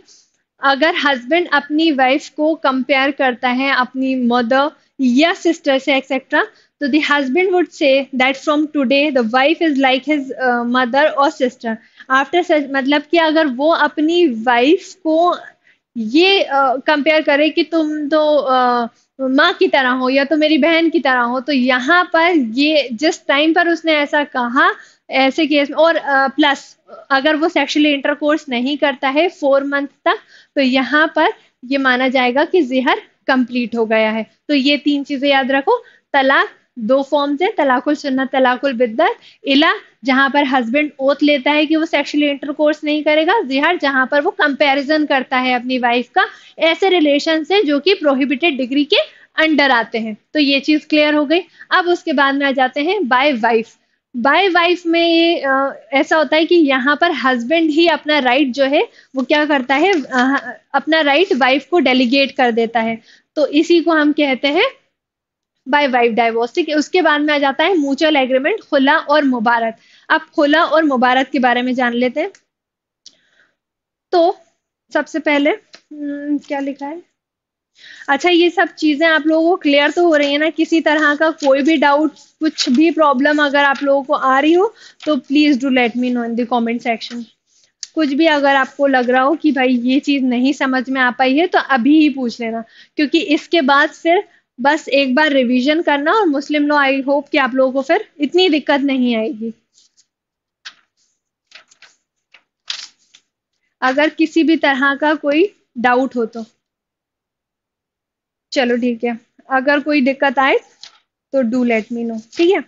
अगर हस्बैंड अपनी वाइफ को कंपेयर करता है अपनी मदर या सिस्टर से एक्सेट्रा तो the husband would say that from today the wife is like his mother और सिस्टर आफ्टर सच मतलब कि अगर वो अपनी वाइफ को ये कंपेयर uh, करे कि तुम तो uh, माँ की तरह हो या तो मेरी बहन की तरह हो तो यहाँ पर ये जिस टाइम पर उसने ऐसा कहा ऐसे केस में और आ, प्लस अगर वो सेक्शुअली इंटरकोर्स नहीं करता है फोर मंथ तक तो यहाँ पर ये माना जाएगा कि जहर कंप्लीट हो गया है तो ये तीन चीजें याद रखो तलाक दो फॉर्म्स है तलाकुल सुन्ना तलाकुल बिद्दत इला जहां पर हस्बैंड ओथ लेता है कि वो सेक्सुअली इंटरकोर्स नहीं करेगा जिहर जहां पर वो कंपैरिजन करता है अपनी वाइफ का ऐसे रिलेशन से जो कि प्रोहिबिटेड डिग्री के अंडर आते हैं तो ये चीज क्लियर हो गई अब उसके बाद में आ जाते हैं बाय वाइफ बाय वाइफ में ये ऐसा होता है कि यहाँ पर हस्बैंड ही अपना राइट जो है वो क्या करता है अपना राइट वाइफ को डेलीगेट कर देता है तो इसी को हम कहते हैं बाय वाइफ डाइवोर्स ठीक है उसके बाद में आ जाता है म्यूचुअल एग्रीमेंट खुला और मुबारक आप खुला और मुबारक के बारे में जान लेते हैं तो सबसे पहले हम्म, क्या लिखा है अच्छा ये सब चीज़ें आप लोगों को क्लियर तो हो रही है ना किसी तरह का कोई भी डाउट कुछ भी प्रॉब्लम अगर आप लोगों को आ रही हो तो please do let me know in the comment section कुछ भी अगर आपको लग रहा हो कि भाई ये चीज़ नहीं समझ में आ पाई है तो अभी ही पूछ लेना क्योंकि इसके बाद फिर बस एक बार रिविजन करना और मुस्लिम लो आई होप कि आप लोगों को फिर इतनी दिक्कत नहीं आएगी अगर किसी भी तरह का कोई डाउट हो तो चलो ठीक है अगर कोई दिक्कत आए तो डू लेट मी नो ठीक है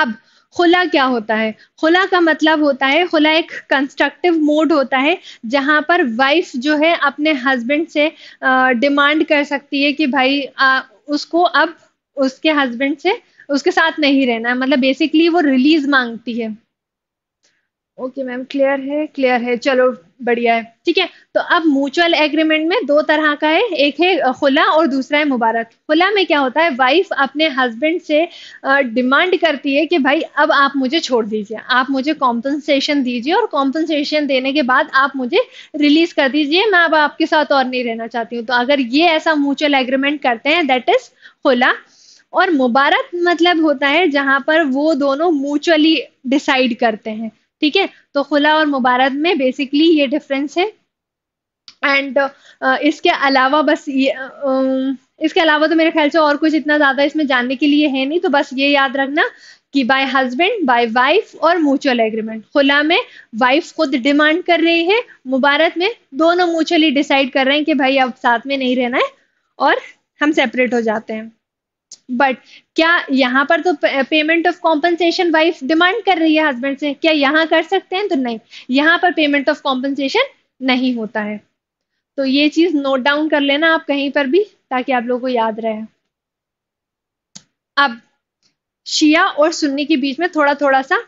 अब खुला क्या होता है खुला का मतलब होता है खुला एक कंस्ट्रक्टिव मोड होता है जहां पर वाइफ जो है अपने हस्बैंड से डिमांड कर सकती है कि भाई आ, उसको अब उसके हस्बैंड से उसके साथ नहीं रहना है मतलब बेसिकली वो रिलीज मांगती है ओके मैम क्लियर है क्लियर है चलो बढ़िया है ठीक है तो अब म्यूचुअल एग्रीमेंट में दो तरह का है एक है खुला और दूसरा है मुबारक खुला में क्या होता है वाइफ अपने हस्बैंड से डिमांड करती है कि भाई अब आप मुझे छोड़ दीजिए आप मुझे कॉम्पनसेशन दीजिए और कॉम्पनसेशन देने के बाद आप मुझे रिलीज कर दीजिए मैं अब आपके साथ और नहीं रहना चाहती हूँ तो अगर ये ऐसा म्यूचुअल एग्रीमेंट करते हैं दैट इज खुला और मुबारक मतलब होता है जहां पर वो दोनों म्यूचुअली डिसाइड करते हैं ठीक है तो खुला और मुबारक में बेसिकली ये डिफरेंस है एंड uh, इसके अलावा बस ये uh, um, इसके अलावा तो मेरे ख्याल से और कुछ इतना ज़्यादा इसमें जानने के लिए है नहीं तो बस ये याद रखना कि बाय हस्बैंड बाय वाइफ और म्यूचुअल एग्रीमेंट खुला में वाइफ खुद डिमांड कर रही है मुबारक में दोनों म्यूचुअली डिसाइड कर रहे हैं कि भाई अब साथ में नहीं रहना है और हम सेपरेट हो जाते हैं बट क्या यहाँ पर तो payment of compensation wife demand कर रही है हस्बैंड से क्या यहाँ कर सकते हैं तो नहीं यहाँ पर पेमेंट ऑफ कॉम्पनसेशन नहीं होता है तो ये चीज नोट डाउन कर लेना आप कहीं पर भी ताकि आप लोगों को याद रहे अब शिया और सुन्नी के बीच में थोड़ा थोड़ा सा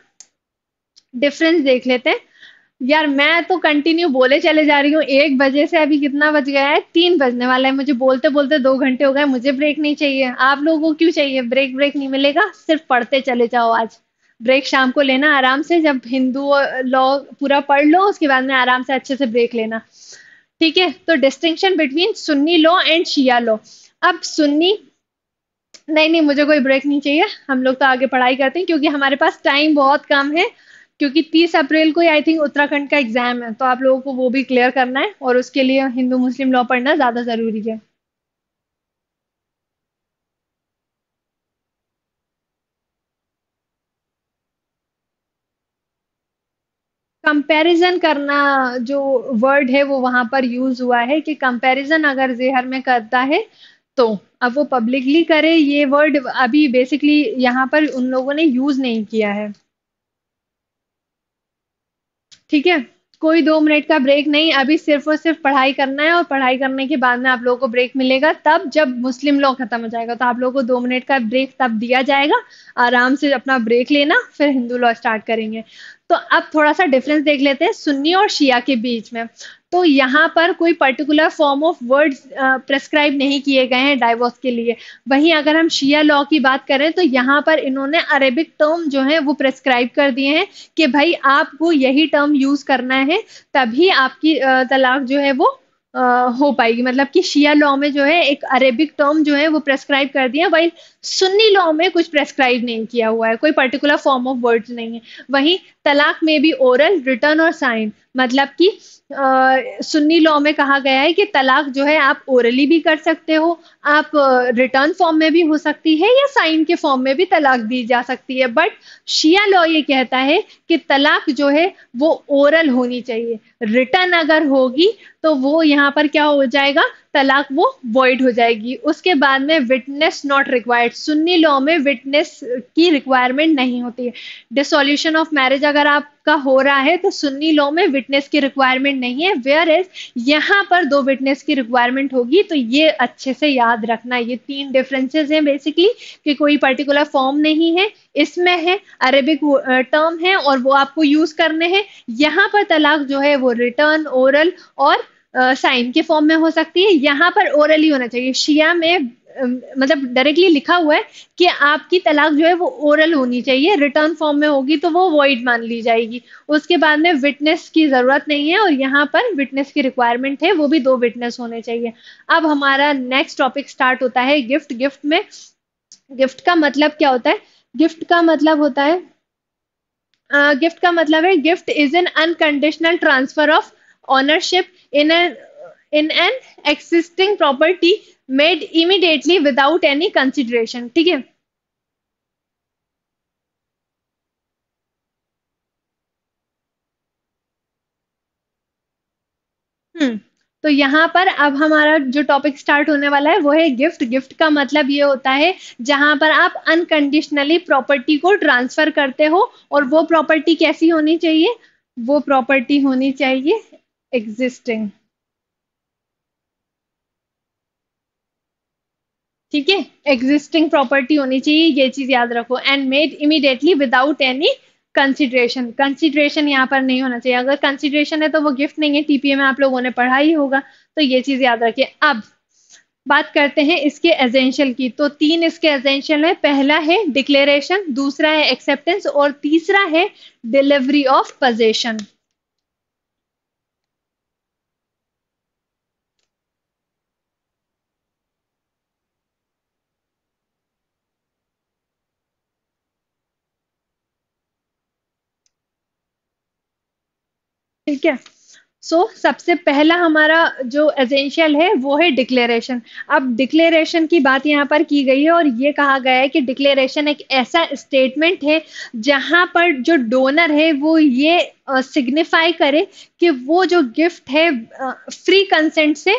डिफरेंस देख लेते हैं यार मैं तो कंटिन्यू बोले चले जा रही हूँ एक बजे से अभी कितना बज गया है तीन बजने वाला है मुझे बोलते बोलते दो घंटे हो गए मुझे ब्रेक नहीं चाहिए आप लोगों को क्यों चाहिए ब्रेक ब्रेक नहीं मिलेगा सिर्फ पढ़ते चले जाओ आज ब्रेक शाम को लेना आराम से जब हिंदू लॉ पूरा पढ़ लो उसके बाद में आराम से अच्छे से ब्रेक लेना ठीक है तो distinction between Sunni law and Shia law अब सुन्नी नहीं नहीं मुझे कोई ब्रेक नहीं चाहिए हम लोग तो आगे पढ़ाई करते हैं क्योंकि हमारे पास टाइम बहुत कम है क्योंकि 30 अप्रैल को आई थिंक उत्तराखंड का एग्जाम है तो आप लोगों को वो भी क्लियर करना है और उसके लिए हिंदू मुस्लिम लॉ पढ़ना ज़्यादा ज़रूरी है कंपैरिजन करना जो वर्ड है वो वहां पर यूज हुआ है कि कंपैरिजन अगर जेहर में करता है तो अब वो पब्लिकली करे ये वर्ड अभी बेसिकली यहाँ पर उन लोगों ने यूज नहीं किया है ठीक है कोई दो मिनट का ब्रेक नहीं अभी सिर्फ और सिर्फ पढ़ाई करना है और पढ़ाई करने के बाद में आप लोगों को ब्रेक मिलेगा तब जब मुस्लिम लॉ खत्म हो जाएगा तो आप लोगों को दो मिनट का ब्रेक तब दिया जाएगा आराम से अपना ब्रेक लेना फिर हिंदू लॉ स्टार्ट करेंगे तो अब थोड़ा सा डिफरेंस देख लेते हैं सुन्नी और शिया के बीच में तो यहाँ पर कोई particular form of words prescribe नहीं किए गए हैं डाइवोर्स के लिए वहीं अगर हम शिया लॉ की बात करें तो यहाँ पर इन्होंने अरेबिक टर्म जो है वो प्रेस्क्राइब कर दिए हैं कि भाई आपको यही टर्म यूज़ करना है तभी आपकी तलाक जो है वो हो पाएगी मतलब कि शिया लॉ में जो है एक अरेबिक टर्म जो है वो प्रेस्क्राइब कर दिया वही सुन्नी लॉ में कुछ प्रेस्क्राइब नहीं किया हुआ है कोई पर्टिकुलर फॉर्म ऑफ वर्ड्स नहीं है वहीं तलाक में भी ओरल रिटर्न और साइन मतलब कि सुन्नी लॉ में कहा गया है कि तलाक जो है आप ओरली भी कर सकते हो आप रिटर्न फॉर्म में भी हो सकती है या साइन के फॉर्म में भी तलाक दी जा सकती है बट शिया लॉ ये कहता है कि तलाक जो है वो ओरल होनी चाहिए रिटर्न अगर होगी तो वो यहाँ पर क्या हो जाएगा तलाक वो वॉइड हो जाएगी उसके बाद में witness not required Sunni law में विटनेस की रिक्वायरमेंट नहीं होती है डिसोल्यूशन ऑफ मैरिज अगर आपका हो रहा है तो सुन्नी लॉ में विटनेस की रिक्वायरमेंट नहीं है वेयर इज यहाँ पर दो विटनेस की रिक्वायरमेंट होगी तो ये अच्छे से याद रखना ये तीन डिफरेंसेस हैं बेसिकली कि कोई पर्टिकुलर फॉर्म नहीं है इसमें है अरेबिक टर्म है और वो आपको यूज करने हैं यहाँ पर तलाक जो है वो रिटर्न ओरल और साइन के फॉर्म में हो सकती है यहाँ पर ओरली होना चाहिए शिया में मतलब डायरेक्टली लिखा हुआ है कि आपकी तलाक जो है वो ओरल होनी चाहिए रिटर्न फॉर्म में होगी तो वो वॉइड मान ली जाएगी उसके बाद में विटनेस की ज़रूरत नहीं है और यहाँ पर विटनेस की रिक्वायरमेंट है वो भी दो विटनेस होने चाहिए अब हमारा नेक्स्ट टॉपिक स्टार्ट होता है गिफ्ट गिफ्ट में गिफ्ट का मतलब क्या होता है गिफ्ट का मतलब होता है गिफ्ट uh, का मतलब है gift is an unconditional transfer of ownership in a in an existing property made immediately without any consideration ठीक है हम्म, तो यहाँ पर अब हमारा जो टॉपिक स्टार्ट होने वाला है वो है गिफ्ट गिफ्ट का मतलब ये होता है जहां पर आप अनकंडीशनली प्रॉपर्टी को ट्रांसफर करते हो और वो प्रॉपर्टी कैसी होनी चाहिए वो प्रॉपर्टी होनी चाहिए एग्जिस्टिंग ठीक है एग्जिस्टिंग प्रॉपर्टी होनी चाहिए ये चीज याद रखो and made immediately without any consideration consideration यहाँ पर नहीं होना चाहिए अगर कंसिडरेशन है तो वो गिफ्ट नहीं है टीपीए में आप लोगों ने पढ़ा ही होगा तो ये चीज याद रखिए अब बात करते हैं इसके एजेंशियल की तो तीन इसके एजेंशियल है पहला है डिक्लेरेशन दूसरा है एक्सेप्टेंस और तीसरा है डिलीवरी ऑफ पजेशन ठीक है सो so, सबसे पहला हमारा जो एजेंशियल है वो है डिक्लेरेशन अब डिक्लेरेशन की बात यहाँ पर की गई है और ये कहा गया है कि डिक्लेरेशन एक ऐसा स्टेटमेंट है जहां पर जो डोनर है वो ये सिग्निफाई करे कि वो जो गिफ्ट है फ्री कंसेंट से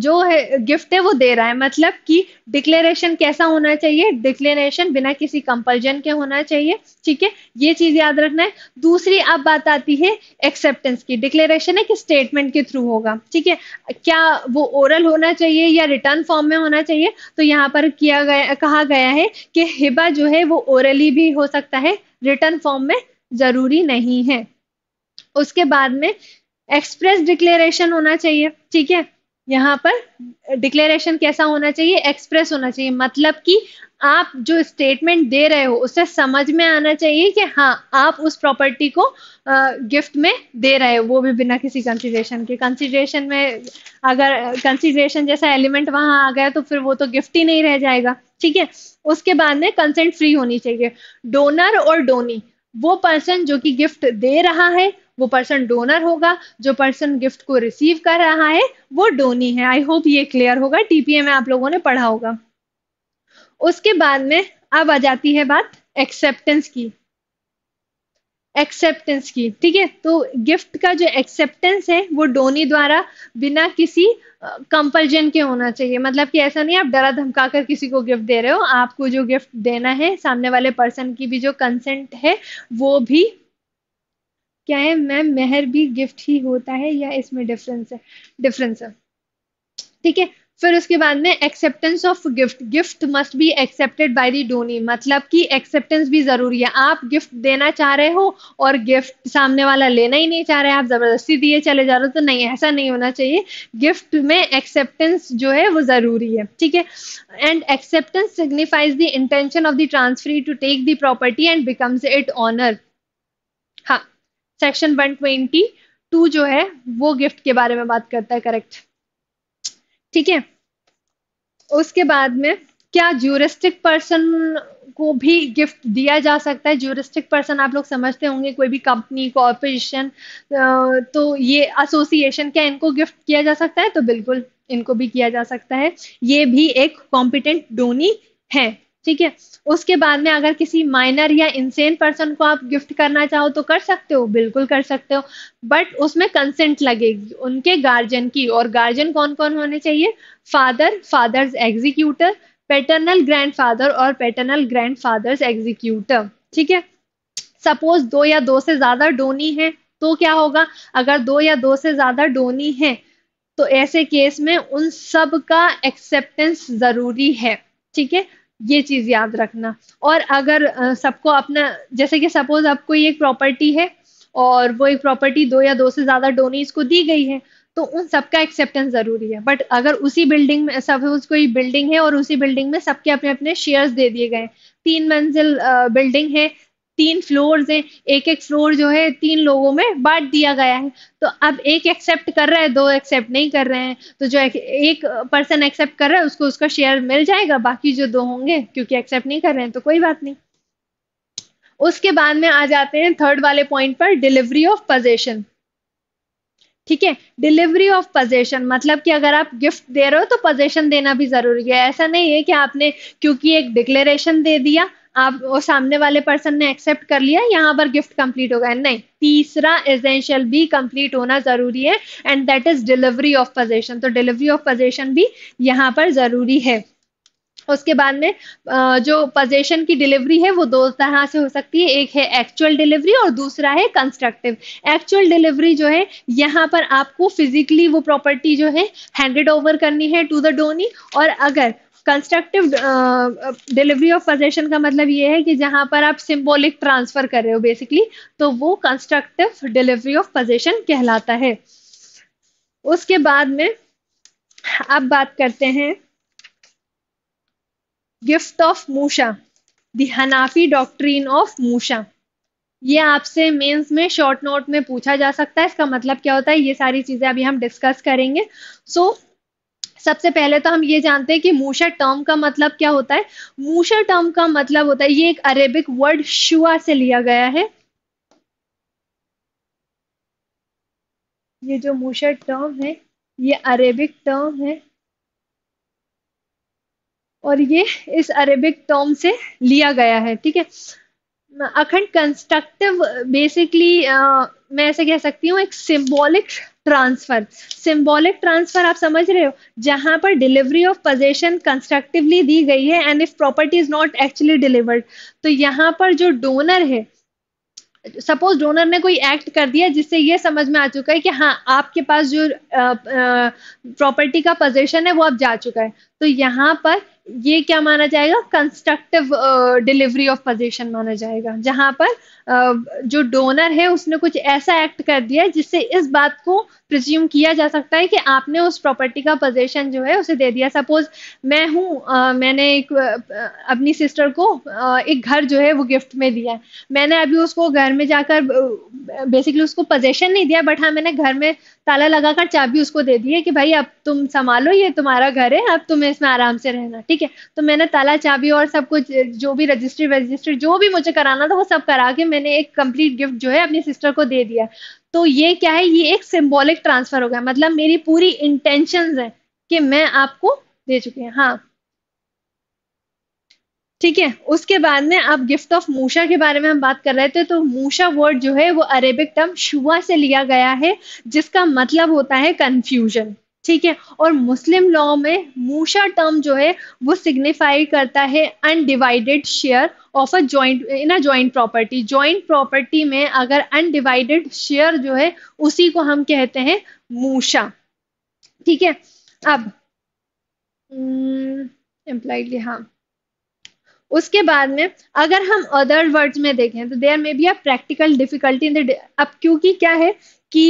जो है गिफ्ट है वो दे रहा है मतलब कि डिक्लेरेशन कैसा होना चाहिए डिक्लेरेशन बिना किसी कंपल्जन के होना चाहिए ठीक है ये चीज याद रखना है दूसरी अब बात आती है एक्सेप्टेंस की डिक्लेरेशन है कि स्टेटमेंट के थ्रू होगा ठीक है क्या वो ओरल होना चाहिए या रिटर्न फॉर्म में होना चाहिए तो यहाँ पर किया गया कहा गया है कि हिबा जो है वो ओरली भी हो सकता है रिटर्न फॉर्म में जरूरी नहीं है उसके बाद में एक्सप्रेस डिक्लेरेशन होना चाहिए ठीक है यहाँ पर डिक्लेरेशन कैसा होना चाहिए एक्सप्रेस होना चाहिए मतलब कि आप जो स्टेटमेंट दे रहे हो उसे समझ में आना चाहिए कि हाँ आप उस प्रॉपर्टी को गिफ्ट में दे रहे हो वो भी बिना किसी कंसिडरेशन के कंसिडरेशन में अगर कंसिडरेशन जैसा एलिमेंट वहां आ गया तो फिर वो तो गिफ्ट ही नहीं रह जाएगा ठीक है उसके बाद में कंसेंट फ्री होनी चाहिए डोनर और डोनी वो पर्सन जो कि गिफ्ट दे रहा है वो पर्सन डोनर होगा जो पर्सन गिफ्ट को रिसीव कर रहा है वो डोनी है आई होप ये क्लियर होगा टीपीए में आप लोगों ने पढ़ा होगा उसके बाद में अब आ जाती है बात एक्सेप्टेंस की एक्सेप्टेंस की ठीक है तो गिफ्ट का जो एक्सेप्टेंस है वो डोनी द्वारा बिना किसी कंपल्जन के होना चाहिए मतलब कि ऐसा नहीं आप डरा धमका कर किसी को गिफ्ट दे रहे हो आपको जो गिफ्ट देना है सामने वाले पर्सन की भी जो कंसेंट है वो भी क्या है मैम मेहर भी गिफ्ट ही होता है या इसमें डिफरेंस है डिफरेंस है ठीक है फिर उसके बाद में acceptance of gift gift must be accepted by the donee मतलब कि एक्सेप्टेंस भी ज़रूरी है आप गिफ्ट देना चाह रहे हो और गिफ्ट सामने वाला लेना ही नहीं चाह रहे आप ज़बरदस्ती दिए चले जा रहे हो तो नहीं ऐसा नहीं होना चाहिए गिफ्ट में एक्सेप्टेंस जो है वो ज़रूरी है ठीक है and acceptance signifies the intention of the transfer to take the property and becomes it owner हाँ सेक्शन वन ट्वेंटी टू जो है वो गिफ्ट के बारे में बात करता है करेक्ट ठीक है उसके बाद में क्या ज्यूरिस्टिक पर्सन को भी गिफ्ट दिया जा सकता है ज्यूरिस्टिक पर्सन आप लोग समझते होंगे कोई भी कंपनी कॉर्पोरेशन तो ये एसोसिएशन क्या इनको गिफ्ट किया जा सकता है तो बिल्कुल इनको भी किया जा सकता है ये भी एक कॉम्पिटेंट डोनी है ठीक है उसके बाद में अगर किसी माइनर या इंसेन पर्सन को आप गिफ्ट करना चाहो तो कर सकते हो बिल्कुल कर सकते हो बट उसमें कंसेंट लगेगी उनके गार्जियन की और गार्जियन कौन कौन होने चाहिए father father's executor grand grandfather और ग्रैंड ग्रैंडफादर्स एग्जीक्यूटर ठीक है सपोज दो या दो से ज्यादा डोनी है तो क्या होगा अगर दो या दो से ज्यादा डोनी है तो ऐसे केस में उन सब का एक्सेप्टेंस जरूरी है ठीक है ये चीज याद रखना और अगर सबको अपना जैसे कि सपोज आपको ये एक प्रॉपर्टी है और वो एक प्रॉपर्टी दो या दो से ज्यादा डोनीज को दी गई है तो उन सबका एक्सेप्टेंस जरूरी है बट अगर उसी बिल्डिंग में सपोज कोई बिल्डिंग है और उसी बिल्डिंग में सबके अपने अपने शेयर्स दे दिए गए तीन मंजिल बिल्डिंग है तीन फ्लोर है एक एक फ्लोर जो है तीन लोगों में बांट दिया गया है तो अब एक एक्सेप्ट कर रहा है दो एक्सेप्ट नहीं कर रहे हैं तो जो एक पर्सन एक्सेप्ट कर रहा है उसको उसका शेयर मिल जाएगा बाकी जो दो होंगे क्योंकि एक्सेप्ट नहीं कर रहे हैं तो कोई बात नहीं उसके बाद में आ जाते हैं थर्ड वाले पॉइंट पर डिलीवरी ऑफ पोजेशन ठीक है डिलीवरी ऑफ पोजेशन मतलब कि अगर आप गिफ्ट दे रहे हो तो पोजेशन देना भी जरूरी है ऐसा नहीं है कि आपने क्योंकि एक डिक्लेरेशन दे दिया आप वो सामने वाले पर्सन ने एक्सेप्ट कर लिया यहाँ पर गिफ्ट कंप्लीट होगा नहीं तीसरा एजेंशियल भी कंप्लीट होना जरूरी है and that is delivery of possession तो डिलीवरी ऑफ पोजेशन भी यहाँ पर जरूरी है उसके बाद में जो पोजेशन की डिलीवरी है वो दो तरह से हो सकती है एक है एक्चुअल डिलीवरी और दूसरा है कंस्ट्रक्टिव एक्चुअल डिलीवरी जो है यहाँ पर आपको फिजिकली वो प्रॉपर्टी जो है हैंडेड ओवर करनी है टू द डोनी और अगर कंस्ट्रक्टिव डिलीवरी ऑफ पोजेशन का मतलब ये है कि जहां पर आप सिंबॉलिक ट्रांसफर कर रहे हो बेसिकली तो वो कंस्ट्रक्टिव डिलीवरी ऑफ पोजेशन कहलाता है उसके बाद में अब बात करते हैं गिफ्ट ऑफ मूशा दनाफी डॉक्ट्रीन ऑफ मूशा ये आपसे मेंस में शॉर्ट नोट में पूछा जा सकता है इसका मतलब क्या होता है ये सारी चीज़ें अभी हम डिस्कस करेंगे सो so, सबसे पहले तो हम ये जानते हैं कि मूशा टर्म का मतलब क्या होता है मूशा टर्म का मतलब होता है ये एक अरेबिक वर्ड शुआ से लिया गया है ये जो मूशा टर्म है ये अरेबिक टर्म है और ये इस अरेबिक टर्म से लिया गया है ठीक है अखंड कंस्ट्रक्टिव बेसिकली मैं ऐसे कह सकती हूँ एक सिंबॉलिक ट्रांसफर सिंबॉलिक ट्रांसफर आप समझ रहे हो जहां पर डिलीवरी ऑफ पोजेशन कंस्ट्रक्टिवली दी गई है and if property is not actually delivered तो यहाँ पर जो डोनर है सपोज डोनर ने कोई एक्ट कर दिया जिससे ये समझ में आ चुका है कि हाँ आपके पास जो प्रॉपर्टी का पोजेशन है वो अब जा चुका है तो यहाँ पर ये क्या माना जाएगा कंस्ट्रक्टिव डिलीवरी ऑफ पोजीशन माना जाएगा जहां पर uh, जो डोनर है उसने कुछ ऐसा एक्ट कर दिया जिससे इस बात को प्रिज्यूम किया जा सकता है कि आपने उस प्रॉपर्टी का पोजेशन जो है उसे दे दिया सपोज मैं हूँ मैंने एक अपनी सिस्टर को आ, एक घर जो है वो गिफ्ट में दिया है मैंने अभी उसको घर में जाकर बेसिकली उसको पोजेशन नहीं दिया बट हाँ मैंने घर में ताला लगाकर चाबी उसको दे दी है कि भाई अब तुम संभालो ये तुम्हारा घर है अब तुम्हें इसमें आराम से रहना ठीक है तो मैंने ताला चाबी और सब कुछ जो भी रजिस्ट्री वजिस्ट्री जो भी मुझे कराना था वो सब करा के मैंने एक कंप्लीट गिफ्ट जो है अपनी सिस्टर को दे दिया तो ये क्या है ये एक सिंबॉलिक ट्रांसफर हो गया मतलब मेरी पूरी इंटेंशन है कि मैं आपको दे चुकी हूँ हाँ ठीक है उसके बाद में आप गिफ्ट ऑफ मूशा के बारे में हम बात कर रहे थे तो मूशा वर्ड जो है वो अरेबिक टर्म शुआ से लिया गया है जिसका मतलब होता है कंफ्यूजन ठीक है और मुस्लिम लॉ में मूशा टर्म जो है वो सिग्निफाई करता है undivided share of a joint in a joint property joint property में अगर अनडिवाइडेड शेयर जो है उसी को हम कहते हैं मूशा ठीक है अब एम्प्लाइडली हम्म, हाँ उसके बाद में अगर हम अदर वर्ड्स में देखें तो there may be a practical difficulty in the अब क्योंकि क्या है कि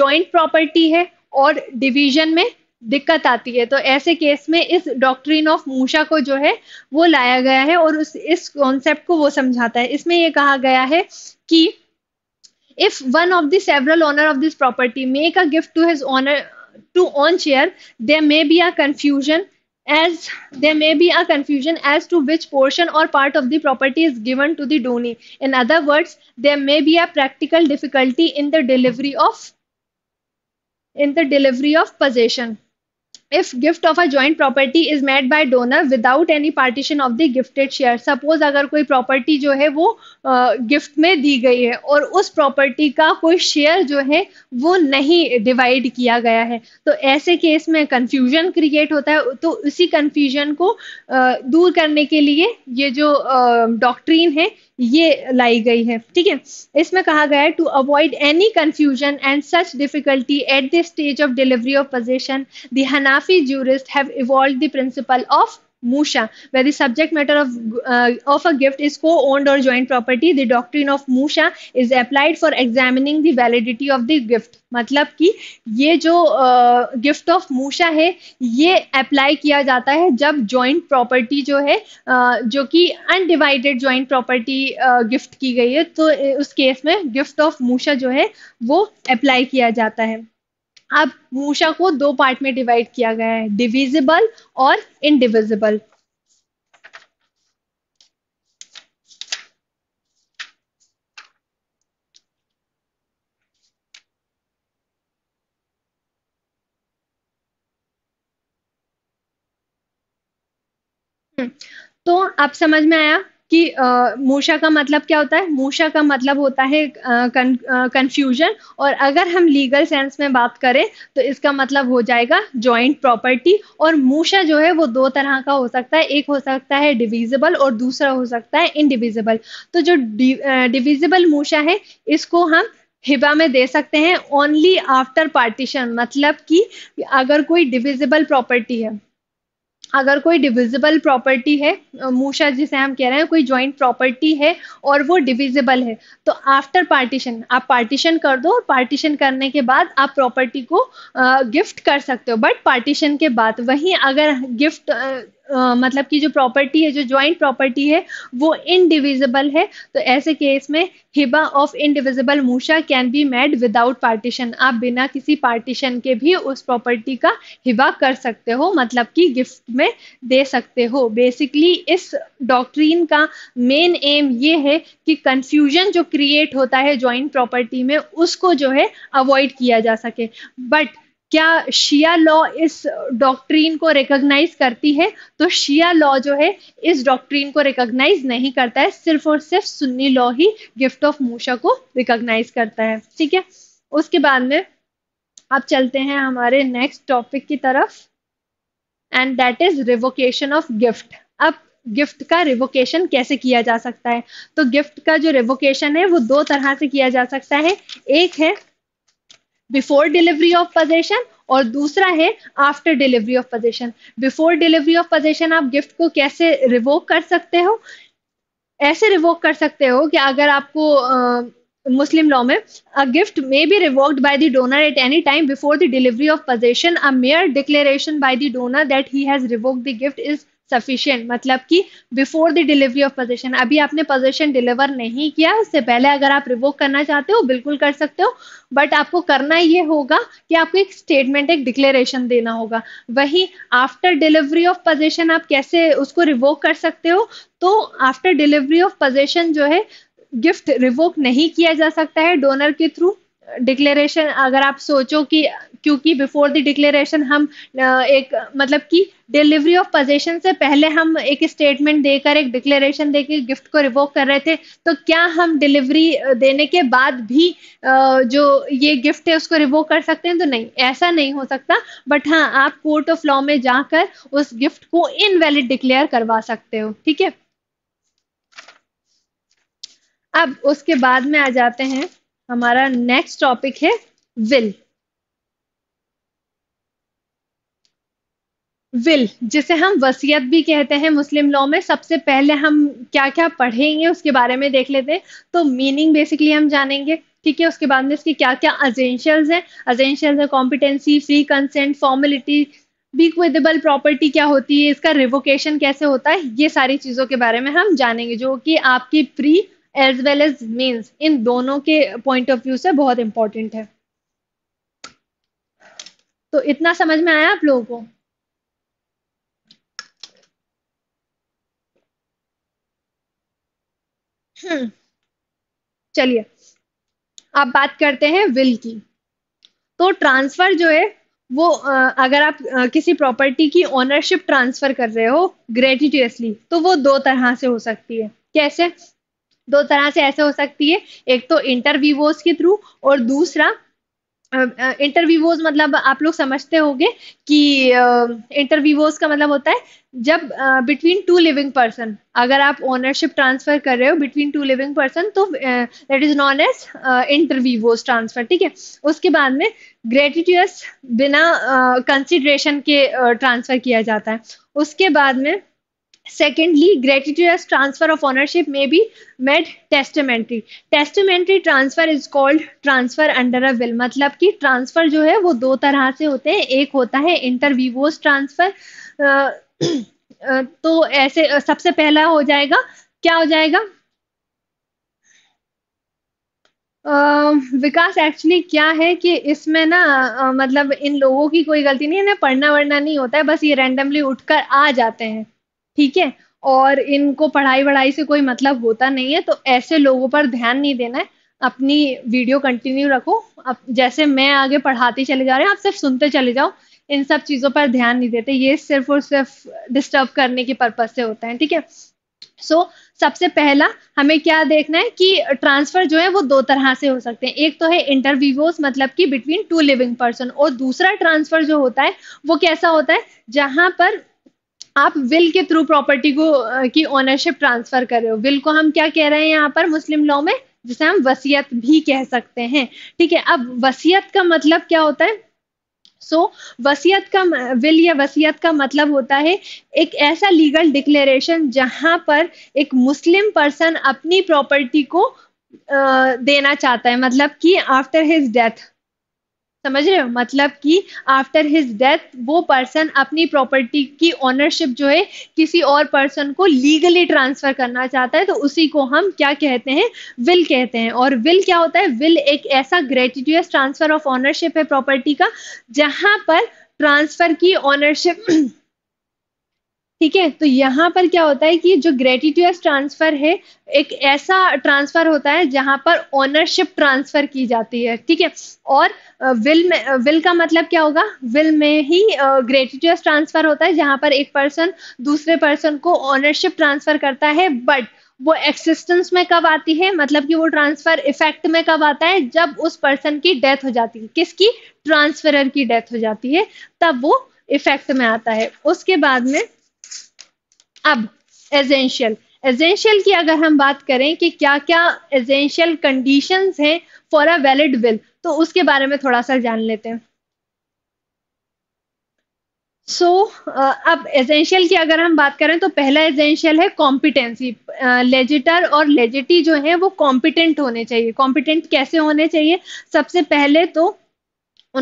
ज्वाइंट प्रॉपर्टी है और डिवीजन में दिक्कत आती है तो ऐसे केस में इस डॉक्ट्रीन ऑफ मूषा को जो है वो लाया गया है और उस इस कॉन्सेप्ट को वो समझाता है इसमें ये कहा गया है कि if one of the several owner of this property make a gift to his owner to on share there may be a confusion as there may be a confusion as to which portion or part of the property is given to the donee in other words there may be a practical difficulty in the delivery of in the delivery of possession if gift of a joint property is made by donor without any partition of the gifted share suppose अगर कोई प्रॉपर्टी जो है वो गिफ्ट में दी गई है और उस प्रॉपर्टी का कोई शेयर जो है वो नहीं डिवाइड किया गया है तो ऐसे केस में कंफ्यूजन क्रिएट होता है तो उसी कंफ्यूजन को दूर करने के लिए ये जो डॉक्ट्रीन है ये लाई गई है ठीक है इसमें कहा गया है to avoid any confusion and such difficulty at the stage of delivery of possession दनाफी jurist है principle of मूशा where the matter of of a gift is को ओन्ड और joint property the doctrine of मूशा is applied for examining the validity of the gift मतलब कि ये जो गिफ्ट ऑफ मूशा है ये अप्लाई किया जाता है जब ज्वाइंट प्रॉपर्टी जो है uh, जो कि अनडिवाइडेड ज्वाइंट प्रॉपर्टी गिफ्ट की गई है तो uh, उस केस में गिफ्ट ऑफ मूशा जो है वो अप्लाई किया जाता है अब मूषा को दो पार्ट में डिवाइड किया गया है डिविजिबल और इनडिविजिबल हम्म, तो आप समझ में आया कि मूषा का मतलब क्या होता है मूषा का मतलब होता है कंफ्यूजन और अगर हम लीगल सेंस में बात करें तो इसका मतलब हो जाएगा जॉइंट प्रॉपर्टी और मूषा जो है वो दो तरह का हो सकता है एक हो सकता है डिविजिबल और दूसरा हो सकता है इनडिविजिबल तो जो डिविजिबल मूषा है इसको हम हिबा में दे सकते हैं ओनली आफ्टर पार्टीशन मतलब कि अगर कोई डिविजिबल प्रॉपर्टी है अगर कोई डिविजिबल प्रॉपर्टी है मूशा जिसे हम कह रहे हैं कोई ज्वाइंट प्रॉपर्टी है और वो डिविजिबल है तो आफ्टर पार्टीशन आप पार्टीशन कर दो और पार्टीशन करने के बाद आप प्रॉपर्टी को गिफ्ट कर सकते हो बट पार्टीशन के बाद वहीं अगर गिफ्ट आ, मतलब की जो प्रॉपर्टी है जो ज्वाइंट प्रॉपर्टी है वो इनडिविजिबल है तो ऐसे केस में hiba of indivisible musha can be made without partition आप बिना किसी पार्टीशन के भी उस प्रॉपर्टी का हिबा कर सकते हो मतलब कि गिफ्ट में दे सकते हो बेसिकली इस डॉक्ट्रीन का मेन एम ये है कि कंफ्यूजन जो क्रिएट होता है ज्वाइंट प्रॉपर्टी में उसको जो है अवॉइड किया जा सके बट क्या शिया लॉ इस डॉक्ट्रीन को रिकॉग्नाइज करती है तो शिया लॉ जो है इस डॉक्ट्रीन को रिकॉग्नाइज नहीं करता है सिर्फ और सिर्फ सुन्नी लॉ ही गिफ्ट ऑफ मूशा को रिकॉग्नाइज करता है ठीक है उसके बाद में अब चलते हैं हमारे नेक्स्ट टॉपिक की तरफ and that is revocation of gift अब गिफ्ट का रिवोकेशन कैसे किया जा सकता है तो गिफ्ट का जो रिवोकेशन है वो दो तरह से किया जा सकता है एक है बिफोर डिलीवरी ऑफ पोजेशन और दूसरा है after delivery of possession before delivery of possession आप गिफ्ट को कैसे रिवोक कर सकते हो ऐसे रिवोक कर सकते हो कि अगर आपको मुस्लिम लॉ में a gift may be revoked by the donor at any time before the delivery of possession a mere declaration by the donor that he has revoke the gift is sufficient मतलब कि before the delivery of possession अभी आपने पोजेशन डिलीवर नहीं किया उससे पहले अगर आप रिवोक करना चाहते हो बिल्कुल कर सकते हो बट आपको करना ये होगा कि आपको एक स्टेटमेंट एक डिक्लेरेशन देना होगा वही आफ्टर डिलीवरी ऑफ पोजेशन आप कैसे उसको रिवोक कर सकते हो तो आफ्टर डिलीवरी ऑफ पोजेशन जो है गिफ्ट रिवोक नहीं किया जा सकता है डोनर के थ्रू डिक्लेरेशन अगर आप सोचो कि क्योंकि बिफोर द डिक्लेरेशन हम एक मतलब कि डिलीवरी ऑफ पोजेशन से पहले हम एक स्टेटमेंट देकर एक डिक्लेरेशन देकर गिफ्ट को रिवोक कर रहे थे तो क्या हम डिलीवरी देने के बाद भी जो ये गिफ्ट है उसको रिवोक कर सकते हैं तो नहीं ऐसा नहीं हो सकता बट हाँ आप कोर्ट ऑफ लॉ में जाकर उस गिफ्ट को इनवैलिड डिक्लेयर करवा सकते हो ठीक है अब उसके बाद में आ जाते हैं हमारा नेक्स्ट टॉपिक है विल विल जिसे हम वसीयत भी कहते हैं मुस्लिम लॉ में सबसे पहले हम क्या क्या पढ़ेंगे उसके बारे में देख लेते हैं तो मीनिंग बेसिकली हम जानेंगे ठीक है उसके बाद में इसके क्या क्या अजेंशियल्स हैं अजेंशियल्स है competency free consent formality bequeathable property क्या होती है इसका रिवोकेशन कैसे होता है ये सारी चीज़ों के बारे में हम जानेंगे जो कि आपकी pre as well as means इन दोनों के पॉइंट ऑफ व्यू से बहुत इंपॉर्टेंट है तो इतना समझ में आया आप लोगों को हम्म। चलिए आप बात करते हैं विल की तो ट्रांसफर जो है वो अगर आप किसी प्रॉपर्टी की ओनरशिप ट्रांसफर कर रहे हो ग्रेटिट्यूसली तो वो दो तरह से हो सकती है कैसे दो तरह से ऐसे हो सकती है एक तो इंटरव्यूवोस के थ्रू और दूसरा इंटरव्यूज मतलब आप लोग समझते होंगे कि इंटरव्यूज का मतलब होता है जब बिटवीन टू लिविंग पर्सन अगर आप ओनरशिप ट्रांसफर कर रहे हो बिटवीन टू लिविंग पर्सन तो that is known as inter vivos transfer ठीक है उसके बाद में ग्रेटिट्यूस बिना कंसिडरेशन uh, के ट्रांसफर uh, किया जाता है उसके बाद में secondly gratitude as transfer of ownership may be made testamentary testamentary transfer is called transfer under a will मतलब कि transfer जो है वो दो तरह से होते हैं एक होता है intervivos transfer आ, तो ऐसे सबसे पहला हो जाएगा क्या हो जाएगा Uh, विकास एक्चुअली क्या है कि इसमें ना uh, मतलब इन लोगों की कोई गलती नहीं है ना पढ़ना वढ़ना नहीं होता है बस ये रैंडमली उठकर आ जाते हैं ठीक है और इनको पढ़ाई वढ़ाई से कोई मतलब होता नहीं है तो ऐसे लोगों पर ध्यान नहीं देना है अपनी वीडियो कंटिन्यू रखो अब जैसे मैं आगे पढ़ाती चले जा रहे हैं आप सिर्फ सुनते चले जाओ इन सब चीज़ों पर ध्यान नहीं देते ये सिर्फ और सिर्फ डिस्टर्ब करने के पर्पज से होता है ठीक है सो so, सबसे पहला हमें क्या देखना है कि ट्रांसफर जो है वो दो तरह से हो सकते हैं एक तो है इंटरव्यू मतलब कि बिटवीन टू लिविंग पर्सन और दूसरा ट्रांसफर जो होता है वो कैसा होता है जहां पर आप विल के थ्रू प्रॉपर्टी को की ओनरशिप ट्रांसफर कर रहे हो विल को हम क्या कह रहे हैं यहाँ पर मुस्लिम लॉ में जिसे हम वसीयत भी कह सकते हैं ठीक है अब वसीयत का मतलब क्या होता है सो so, वसीयत का विल या वसीयत का मतलब होता है एक ऐसा लीगल डिक्लेरेशन जहां पर एक मुस्लिम पर्सन अपनी प्रॉपर्टी को देना चाहता है मतलब कि आफ्टर हिज डेथ समझ रहे हो मतलब कि आफ्टर हिज डेथ वो पर्सन अपनी प्रॉपर्टी की ओनरशिप जो है किसी और पर्सन को लीगली ट्रांसफर करना चाहता है तो उसी को हम क्या कहते हैं विल कहते हैं और विल क्या होता है विल एक ऐसा ग्रेटिट्यूस ट्रांसफर ऑफ ऑनरशिप है प्रॉपर्टी का जहां पर ट्रांसफर की ऑनरशिप ठीक है तो यहाँ पर क्या होता है कि जो ग्रेटिट्यूस ट्रांसफर है एक ऐसा ट्रांसफर होता है जहां पर ओनरशिप ट्रांसफर की जाती है ठीक है और विल में विल का मतलब क्या होगा विल में ही ग्रेटिट्यूस ट्रांसफर होता है जहां पर एक पर्सन दूसरे पर्सन को ओनरशिप ट्रांसफर करता है बट वो एक्सिस्टेंस में कब आती है मतलब कि वो ट्रांसफर इफेक्ट में कब आता है जब उस पर्सन की डेथ हो जाती है किसकी ट्रांसफरर की डेथ हो जाती है तब वो इफेक्ट में आता है उसके बाद में अब एजेंशियल एजेंशियल की अगर हम बात करें कि क्या क्या एजेंशियल कंडीशन हैं फॉर अ वैलिड विल तो उसके बारे में थोड़ा सा जान लेते हैं सो so, अब एजेंशियल की अगर हम बात करें तो पहला एजेंशियल है कॉम्पिटेंसी लेजिटर और लेजिटी जो है वो कॉम्पिटेंट होने चाहिए कॉम्पिटेंट कैसे होने चाहिए सबसे पहले तो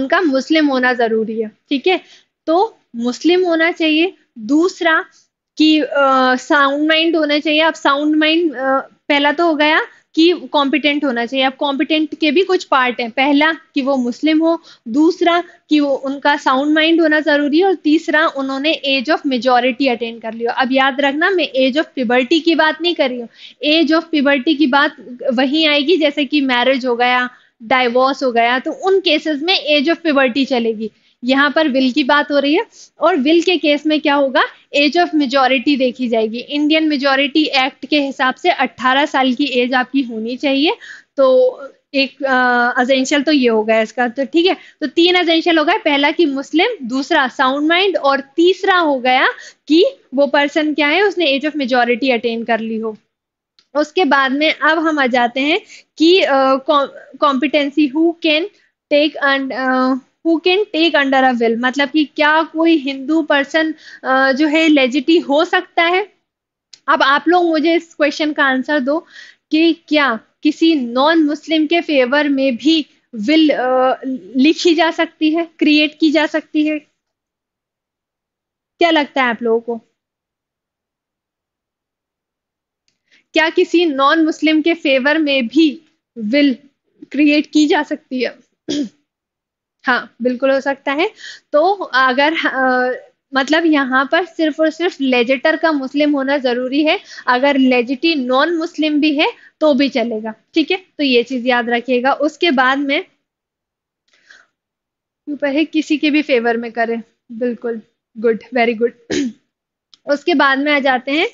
उनका मुस्लिम होना ज़रूरी है ठीक है तो मुस्लिम होना चाहिए दूसरा कि साउंड माइंड होना चाहिए आप साउंड माइंड पहला तो हो गया कि कॉम्पिटेंट होना चाहिए अब कॉम्पिटेंट के भी कुछ पार्ट हैं पहला कि वो मुस्लिम हो दूसरा कि वो उनका साउंड माइंड होना ज़रूरी है और तीसरा उन्होंने एज ऑफ मेजोरिटी अटेंड कर लिया अब याद रखना मैं एज ऑफ पिबर्टी की बात नहीं कर रही हूँ एज ऑफ पिबर्टी की बात वही आएगी जैसे कि मैरिज हो गया डाइवोर्स हो गया तो उन केसेस में एज ऑफ पिबर्टी चलेगी यहाँ पर विल की बात हो रही है और विल के केस में क्या होगा एज ऑफ मेजोरिटी देखी जाएगी इंडियन मेजोरिटी एक्ट के हिसाब से 18 साल की एज आपकी होनी चाहिए तो एक अजेंशियल तो ये हो गया इसका तो ठीक है तो तीन अजेंशियल हो गए पहला कि मुस्लिम दूसरा साउंड माइंड और तीसरा हो गया कि वो पर्सन क्या है उसने एज ऑफ मेजोरिटी अटेन कर ली हो उसके बाद में अब हम आ जाते हैं कि competency who can take and who can take under a will मतलब कि क्या कोई हिंदू पर्सन जो है लेजिटी हो सकता है अब आप लोग मुझे इस क्वेश्चन का आंसर दो कि क्या किसी नॉन मुस्लिम के फेवर में भी विल लिखी जा सकती है क्रिएट की जा सकती है क्या लगता है आप लोगों को क्या किसी नॉन मुस्लिम के फेवर में भी विल क्रिएट की जा सकती है हाँ बिल्कुल हो सकता है तो अगर आ, मतलब यहाँ पर सिर्फ और सिर्फ लेजिटर का मुस्लिम होना जरूरी है अगर लेजिटी नॉन मुस्लिम भी है तो भी चलेगा ठीक है तो ये चीज याद रखिएगा उसके बाद में ऊपर है किसी के भी फेवर में करें बिल्कुल गुड वेरी गुड उसके बाद में आ जाते हैं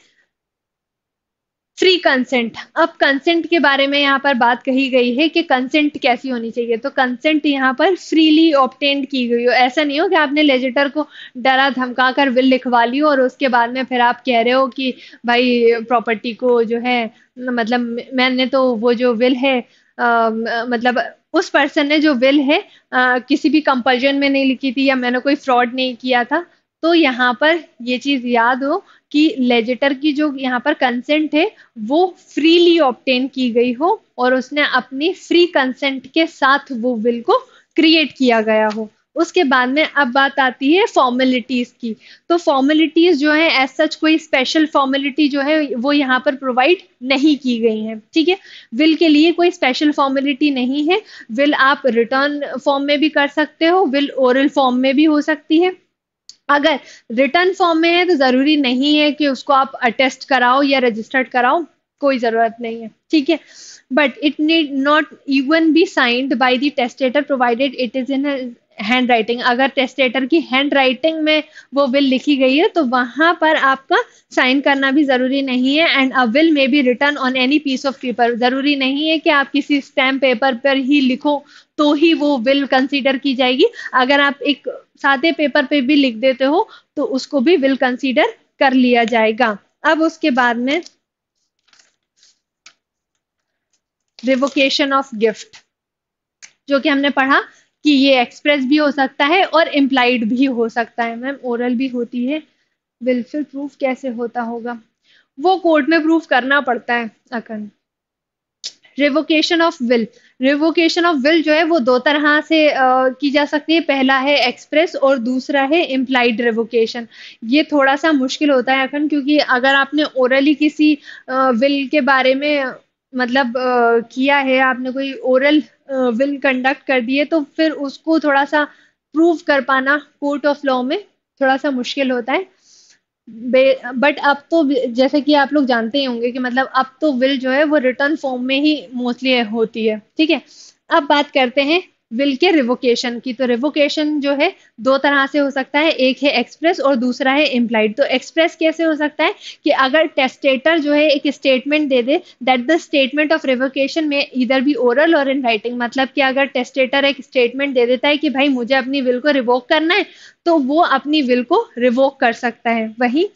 फ्री कंसेंट अब कंसेंट के बारे में यहाँ पर बात कही गई है कि कंसेंट कैसी होनी चाहिए तो कंसेंट यहाँ पर फ्रीली ऑप्टेंड की गई हो ऐसा नहीं हो कि आपने लेजिटर को डरा धमका कर विल लिखवा ली हो और उसके बाद में फिर आप कह रहे हो कि भाई प्रॉपर्टी को जो है मतलब मैंने तो वो जो विल है आ, मतलब उस पर्सन ने जो विल है आ, किसी भी कंपल्जन में नहीं लिखी थी या मैंने कोई फ्रॉड नहीं किया था तो यहाँ पर ये चीज़ याद हो कि लेजिटर की जो यहाँ पर कंसेंट है वो फ्रीली ऑप्टेन की गई हो और उसने अपनी फ्री कंसेंट के साथ वो विल को क्रिएट किया गया हो उसके बाद में अब बात आती है फॉर्मेलिटीज की तो फॉर्मेलिटीज जो है एज सच कोई स्पेशल फॉर्मेलिटी जो है वो यहाँ पर प्रोवाइड नहीं की गई है ठीक है विल के लिए कोई स्पेशल फॉर्मेलिटी नहीं है विल आप रिटर्न फॉर्म में भी कर सकते हो विल ओरल फॉर्म में भी हो सकती है अगर रिटर्न फॉर्म में है तो ज़रूरी नहीं है कि उसको आप अटेस्ट कराओ या रजिस्टर्ड कराओ कोई ज़रूरत नहीं है ठीक है but it need not even be signed by the testator provided it is in handwriting अगर टेस्टेटर की हैंड राइटिंग में वो विल लिखी गई है तो वहां पर आपका साइन करना भी जरूरी नहीं है and a will may be written on any piece of paper जरूरी नहीं है कि आप किसी स्टैम्प पेपर पर ही लिखो तो ही वो विल कंसीडर की जाएगी अगर आप एक सादे पेपर पे भी लिख देते हो तो उसको भी विल कंसीडर कर लिया जाएगा अब उसके बाद में रिवोकेशन ऑफ गिफ्ट जो कि हमने पढ़ा कि ये एक्सप्रेस भी हो सकता है और इम्प्लाइड भी हो सकता है मैम ओरल भी होती है विलफुल प्रूफ कैसे होता होगा वो कोर्ट में प्रूफ करना पड़ता है अकन revocation of will revocation of will जो है वो दो तरह से आ, की जा सकती है पहला है एक्सप्रेस और दूसरा है इम्प्लाइड रिवोकेशन ये थोड़ा सा मुश्किल होता है अखन क्योंकि अगर आपने ओरली किसी आ, विल के बारे में मतलब आ, किया है आपने कोई ओरल विल कंडक्ट कर दिए तो फिर उसको थोड़ा सा प्रूव कर पाना कोर्ट ऑफ लॉ में थोड़ा सा मुश्किल होता है बट अब तो जैसे कि आप लोग जानते ही होंगे कि मतलब अब तो विल जो है वो रिटर्न फॉर्म में ही मोस्टली होती है ठीक है अब बात करते हैं विल के रिवोकेशन की तो रिवोकेशन जो है दो तरह से हो सकता है एक है एक्सप्रेस और दूसरा है इम्प्लाइड तो एक्सप्रेस कैसे हो सकता है कि अगर टेस्टेटर जो है एक स्टेटमेंट दे दे that the statement of revocation में इधर भी ओरल और इन राइटिंग मतलब कि अगर टेस्टेटर एक स्टेटमेंट दे देता है कि भाई मुझे अपनी विल को रिवोक करना है तो वो अपनी विल को रिवोक कर सकता है वही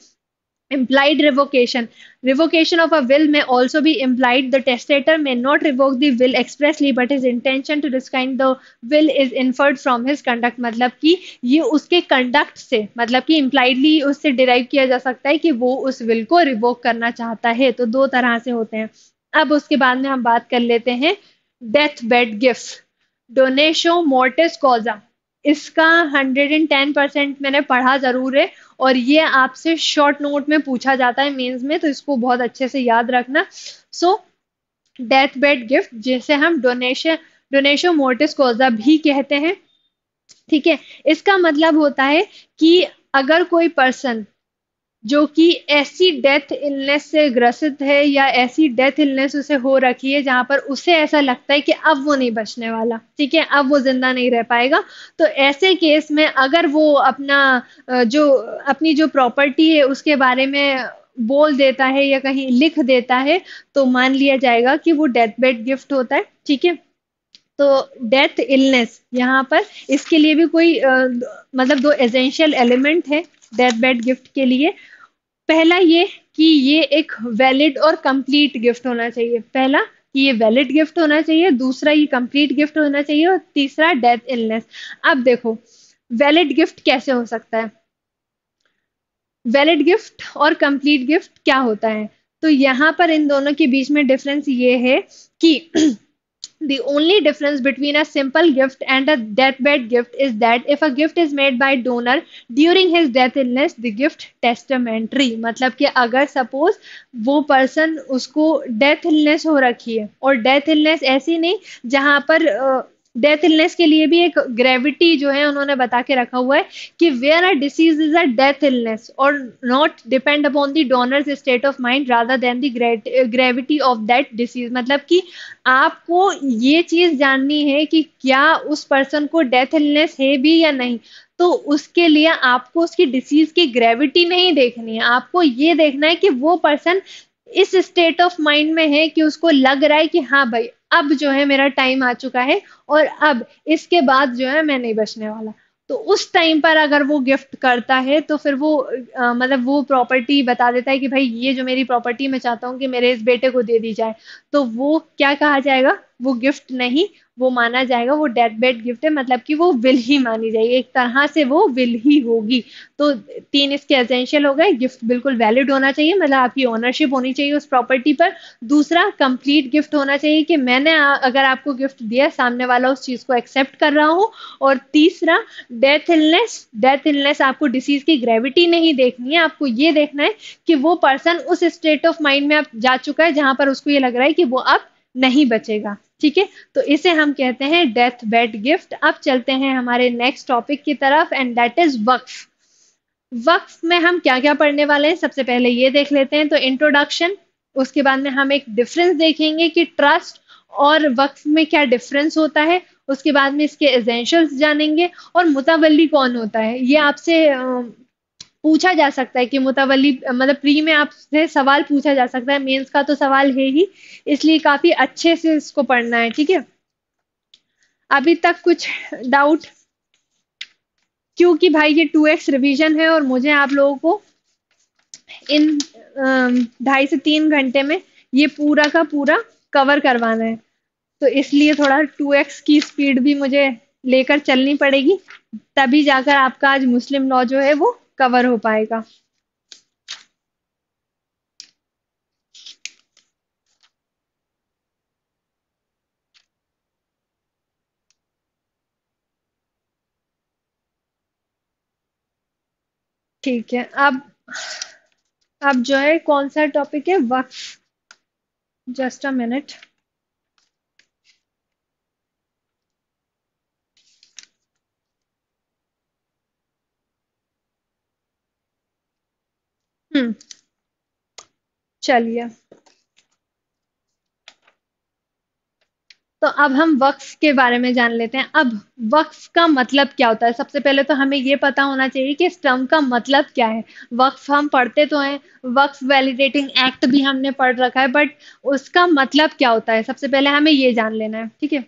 implied revocation revocation of a will may also be implied the testator may not revoke the will expressly but his intention to rescind the will is inferred from his conduct मतलब कि ये उसके conduct से मतलब कि impliedly उससे derive किया जा सकता है कि वो उस will को revoke करना चाहता है तो दो तरह से होते हैं अब उसके बाद में हम बात कर लेते हैं death bed gift donatio mortis causa इसका 110 परसेंट मैंने पढ़ा ज़रूर है और ये आपसे शॉर्ट नोट में पूछा जाता है मेंस में तो इसको बहुत अच्छे से याद रखना सो डेथ बेड गिफ्ट जिसे हम डोनेशन डोनेशो मोर्टिस कोजा भी कहते हैं ठीक है इसका मतलब होता है कि अगर कोई पर्सन जो कि ऐसी डेथ इलनेस से ग्रसित है या ऐसी डेथ इलनेस उसे हो रखी है जहां पर उसे ऐसा लगता है कि अब वो नहीं बचने वाला ठीक है अब वो जिंदा नहीं रह पाएगा तो ऐसे केस में अगर वो अपना जो अपनी जो प्रॉपर्टी है उसके बारे में बोल देता है या कहीं लिख देता है तो मान लिया जाएगा कि वो डेथ बेड गिफ्ट होता है ठीक है तो डेथ इलनेस यहाँ पर इसके लिए भी कोई आ, मतलब दो एजेंशियल एलिमेंट है डेथ बेड गिफ्ट के लिए पहला ये कि ये एक वैलिड और कंप्लीट गिफ्ट होना चाहिए पहला कि ये वैलिड गिफ्ट होना चाहिए दूसरा ये कंप्लीट गिफ्ट होना चाहिए और तीसरा डेथ इलनेस अब देखो वैलिड गिफ्ट कैसे हो सकता है वैलिड गिफ्ट और कंप्लीट गिफ्ट क्या होता है तो यहाँ पर इन दोनों के बीच में डिफरेंस ये है कि The only difference between a simple gift and a deathbed gift is that if a gift is made by donor during his death illness, the gift testamentary. matlab ki agar suppose wo person usko death illness ho rakhi hai aur death illness aisi nahi jahan par uh, death illness के लिए भी एक ग्रेविटी जो है उन्होंने बता के रखा हुआ है कि where are disease is a death illness और not depend upon the donor's state of mind rather than the gravity of that disease मतलब कि आपको ये चीज जाननी है कि क्या उस पर्सन को डेथ इलनेस है भी या नहीं तो उसके लिए आपको उसकी डिसीज की ग्रेविटी नहीं देखनी है आपको ये देखना है कि वो पर्सन इस स्टेट ऑफ माइंड में है कि उसको लग रहा है कि हाँ भाई अब जो है मेरा टाइम आ चुका है और अब इसके बाद जो है मैं नहीं बचने वाला तो उस टाइम पर अगर वो गिफ्ट करता है तो फिर वो आ, मतलब वो प्रॉपर्टी बता देता है कि भाई ये जो मेरी प्रॉपर्टी मैं चाहता हूँ कि मेरे इस बेटे को दे दी जाए तो वो क्या कहा जाएगा वो गिफ्ट नहीं वो माना जाएगा वो डेथ बेड गिफ्ट है मतलब कि वो विल ही मानी जाएगी एक तरह से वो विल ही होगी तो तीन इसके एसेंशियल हो गए गिफ्ट बिल्कुल वैलिड होना चाहिए मतलब आपकी ओनरशिप होनी चाहिए उस प्रॉपर्टी पर दूसरा कंप्लीट गिफ्ट होना चाहिए कि मैंने अगर आपको गिफ्ट दिया सामने वाला उस चीज़ को एक्सेप्ट कर रहा हूँ और तीसरा डेथ इलनेस डेथ इलनेस आपको डिसीज की ग्रेविटी नहीं देखनी है आपको ये देखना है कि वो पर्सन उस स्टेट ऑफ माइंड में आप जा चुका है जहां पर उसको ये लग रहा है कि वो अब नहीं बचेगा ठीक है तो इसे हम कहते हैं डेथ बेड गिफ्ट अब चलते हैं हमारे नेक्स्ट टॉपिक की तरफ and that is waqf waqf में हम क्या क्या पढ़ने वाले हैं सबसे पहले ये देख लेते हैं तो इंट्रोडक्शन उसके बाद में हम एक डिफरेंस देखेंगे कि ट्रस्ट और वक्फ में क्या डिफरेंस होता है उसके बाद में इसके एजेंशियल्स जानेंगे और मुतावली कौन होता है ये आपसे पूछा जा सकता है कि मुतवली मतलब प्री में आपसे सवाल पूछा जा सकता है मेंस का तो सवाल है ही इसलिए काफी अच्छे से इसको पढ़ना है ठीक है अभी तक कुछ डाउट क्योंकि भाई ये टू एक्स रिविजन है और मुझे आप लोगों को इन ढाई से तीन घंटे में ये पूरा का पूरा कवर करवाना है तो इसलिए थोड़ा टू एक्स की स्पीड भी मुझे लेकर चलनी पड़ेगी तभी जाकर आपका आज मुस्लिम लॉ जो है वो कवर हो पाएगा ठीक है अब अब जो है कौन सा टॉपिक है वक्फ जस्ट अ मिनट हम्म, चलिए तो अब हम वक्फ के बारे में जान लेते हैं अब वक्फ का मतलब क्या होता है सबसे पहले तो हमें ये पता होना चाहिए कि इस टर्म का मतलब क्या है वक्फ हम पढ़ते तो हैं वक्फ वैलिडेटिंग एक्ट भी हमने पढ़ रखा है बट उसका मतलब क्या होता है सबसे पहले हमें ये जान लेना है ठीक है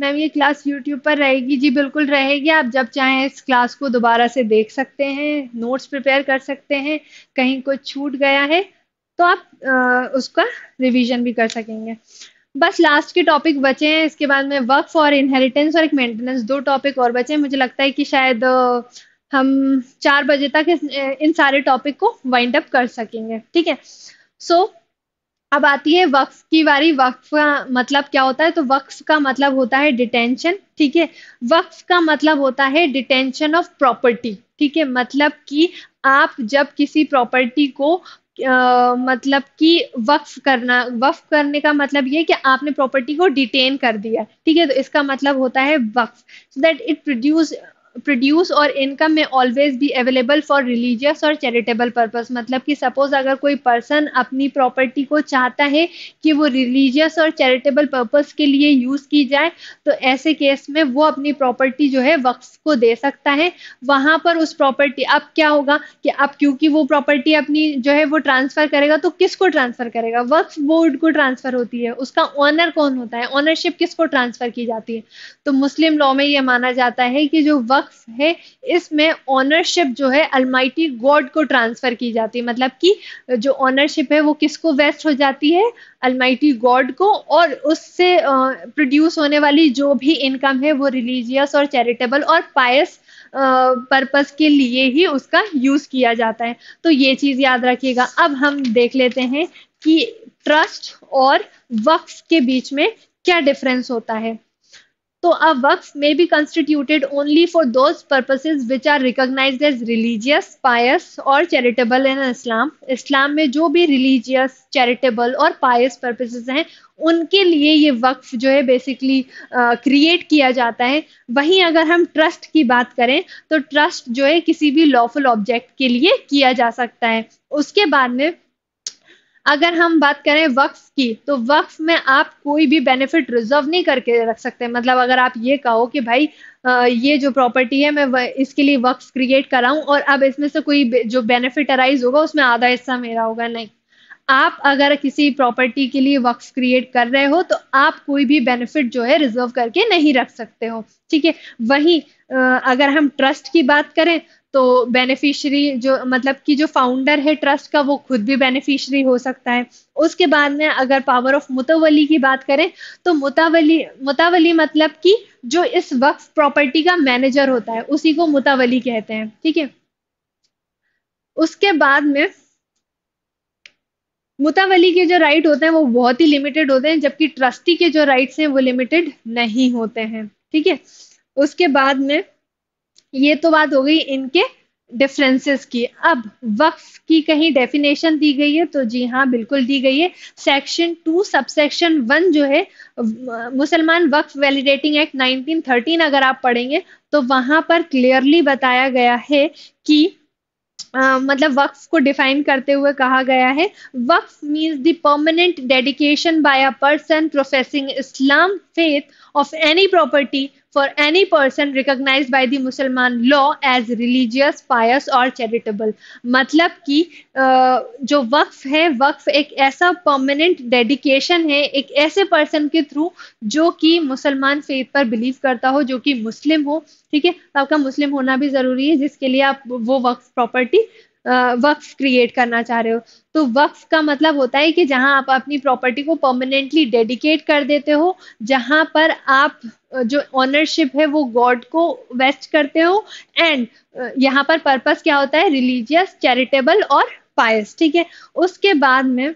मैम ये क्लास यूट्यूब पर रहेगी जी बिल्कुल रहेगी आप जब चाहें इस क्लास को दोबारा से देख सकते हैं नोट्स प्रिपेयर कर सकते हैं कहीं कुछ छूट गया है तो आप आ, उसका रिवीजन भी कर सकेंगे बस लास्ट के टॉपिक बचे हैं इसके बाद में वर्क फॉर इनहेरिटेंस और एक मेंटेनेंस दो टॉपिक और बचे हैं मुझे लगता है कि शायद हम चार बजे तक इन सारे टॉपिक को वाइंड अप कर सकेंगे ठीक है सो so, अब आती है वक्फ की बारी वक्फ का मतलब क्या होता है तो वक्फ का मतलब होता है डिटेंशन ठीक है वक्फ का मतलब होता है डिटेंशन ऑफ प्रॉपर्टी ठीक है मतलब कि आप जब किसी प्रॉपर्टी को आ, मतलब कि वक्फ करना वक्फ करने का मतलब ये कि आपने प्रॉपर्टी को डिटेन कर दिया ठीक है तो इसका मतलब होता है waqf so that it produce produce और इनकम में ऑलवेज भी अवेलेबल फॉर रिलीजियस और चैरिटेबल पर्पस मतलब कि सपोज अगर कोई पर्सन अपनी प्रॉपर्टी को चाहता है कि वो रिलीजियस और चैरिटेबल पर्पस के लिए यूज़ की जाए तो ऐसे केस में वो अपनी प्रॉपर्टी जो है वक्फ को दे सकता है वहां पर उस प्रॉपर्टी अब क्या होगा कि अब क्योंकि वो प्रॉपर्टी अपनी जो है वो ट्रांसफ़र करेगा तो किसको ट्रांसफ़र करेगा वक्फ बोर्ड को ट्रांसफ़र होती है उसका ऑनर कौन होता है ऑनरशिप किसको ट्रांसफ़र की जाती है तो मुस्लिम लॉ में यह माना जाता है कि जो वक्त शख्स है इसमें ऑनरशिप जो है अलमाइटी गॉड को ट्रांसफ़र की जाती है मतलब कि जो ऑनरशिप है वो किसको वेस्ट हो जाती है अलमाइटी गॉड को और उससे प्रोड्यूस होने वाली जो भी इनकम है वो रिलीजियस और चैरिटेबल और पायस पर्पस के लिए ही उसका यूज़ किया जाता है तो ये चीज़ याद रखिएगा अब हम देख लेते हैं कि ट्रस्ट और वक्फ के बीच में क्या डिफरेंस होता है तो a waqf may be constituted only for those purposes which are recognize as religious pious और चैरिटेबल इन इस्लाम इस्लाम में जो भी रिलीजियस चैरिटेबल और पायस पर्पसेस हैं उनके लिए ये वक्फ जो है बेसिकली क्रिएट uh, किया जाता है वहीं अगर हम ट्रस्ट की बात करें तो ट्रस्ट जो है किसी भी लॉफुल ऑब्जेक्ट के लिए किया जा सकता है उसके बाद में अगर हम बात करें वक्फ की तो वक्फ में आप कोई भी बेनिफिट रिजर्व नहीं करके रख सकते मतलब अगर आप ये कहो कि भाई ये जो प्रॉपर्टी है मैं इसके लिए वक्फ क्रिएट कराऊं और अब इसमें से कोई जो बेनिफिट अराइज होगा उसमें आधा हिस्सा मेरा होगा नहीं आप अगर किसी प्रॉपर्टी के लिए वक्फ क्रिएट कर रहे हो तो आप कोई भी बेनिफिट जो है रिजर्व करके नहीं रख सकते हो ठीक है वही अगर हम ट्रस्ट की बात करें तो बेनिफिशरी जो मतलब कि जो फाउंडर है ट्रस्ट का वो खुद भी बेनिफिशरी हो सकता है उसके बाद में अगर पावर ऑफ मुतवली की बात करें तो मुतावली मुतावली मतलब कि जो इस वक्त प्रॉपर्टी का मैनेजर होता है उसी को मुतावली कहते हैं ठीक है उसके बाद में मुतावली के जो राइट होते हैं वो बहुत ही लिमिटेड होते हैं जबकि ट्रस्टी के जो राइट्स हैं वो लिमिटेड नहीं होते हैं ठीक है उसके बाद में ये तो बात हो गई इनके डिफरेंसेस की अब वक्फ की कहीं डेफिनेशन दी गई है तो जी हाँ बिल्कुल दी गई है सेक्शन टू सबसेक्शन वन जो है मुसलमान वक्फ वैलिडेटिंग एक्ट 1913 अगर आप पढ़ेंगे तो वहां पर क्लियरली बताया गया है कि Uh, मतलब वक्फ को डिफाइन करते हुए कहा गया है waqf means the permanent dedication by a person professing Islam faith of any property for any person recognize by the Musalman law as religious pious और चैरिटेबल मतलब कि जो वक्फ है वक्फ एक ऐसा परमानेंट डेडिकेशन है एक ऐसे पर्सन के थ्रू जो कि मुसलमान फेथ पर बिलीव करता हो जो कि मुस्लिम हो ठीक है आपका मुस्लिम होना भी ज़रूरी है जिसके लिए आप वो वक्फ प्रॉपर्टी वक्फ क्रिएट करना चाह रहे हो तो वक्फ का मतलब होता है कि जहां आप अपनी प्रॉपर्टी को परमानेंटली डेडिकेट कर देते हो जहां पर आप जो ऑनरशिप है वो गॉड को वेस्ट करते हो एंड यहाँ पर पर्पस क्या होता है रिलीजियस चैरिटेबल और पायस ठीक है उसके बाद में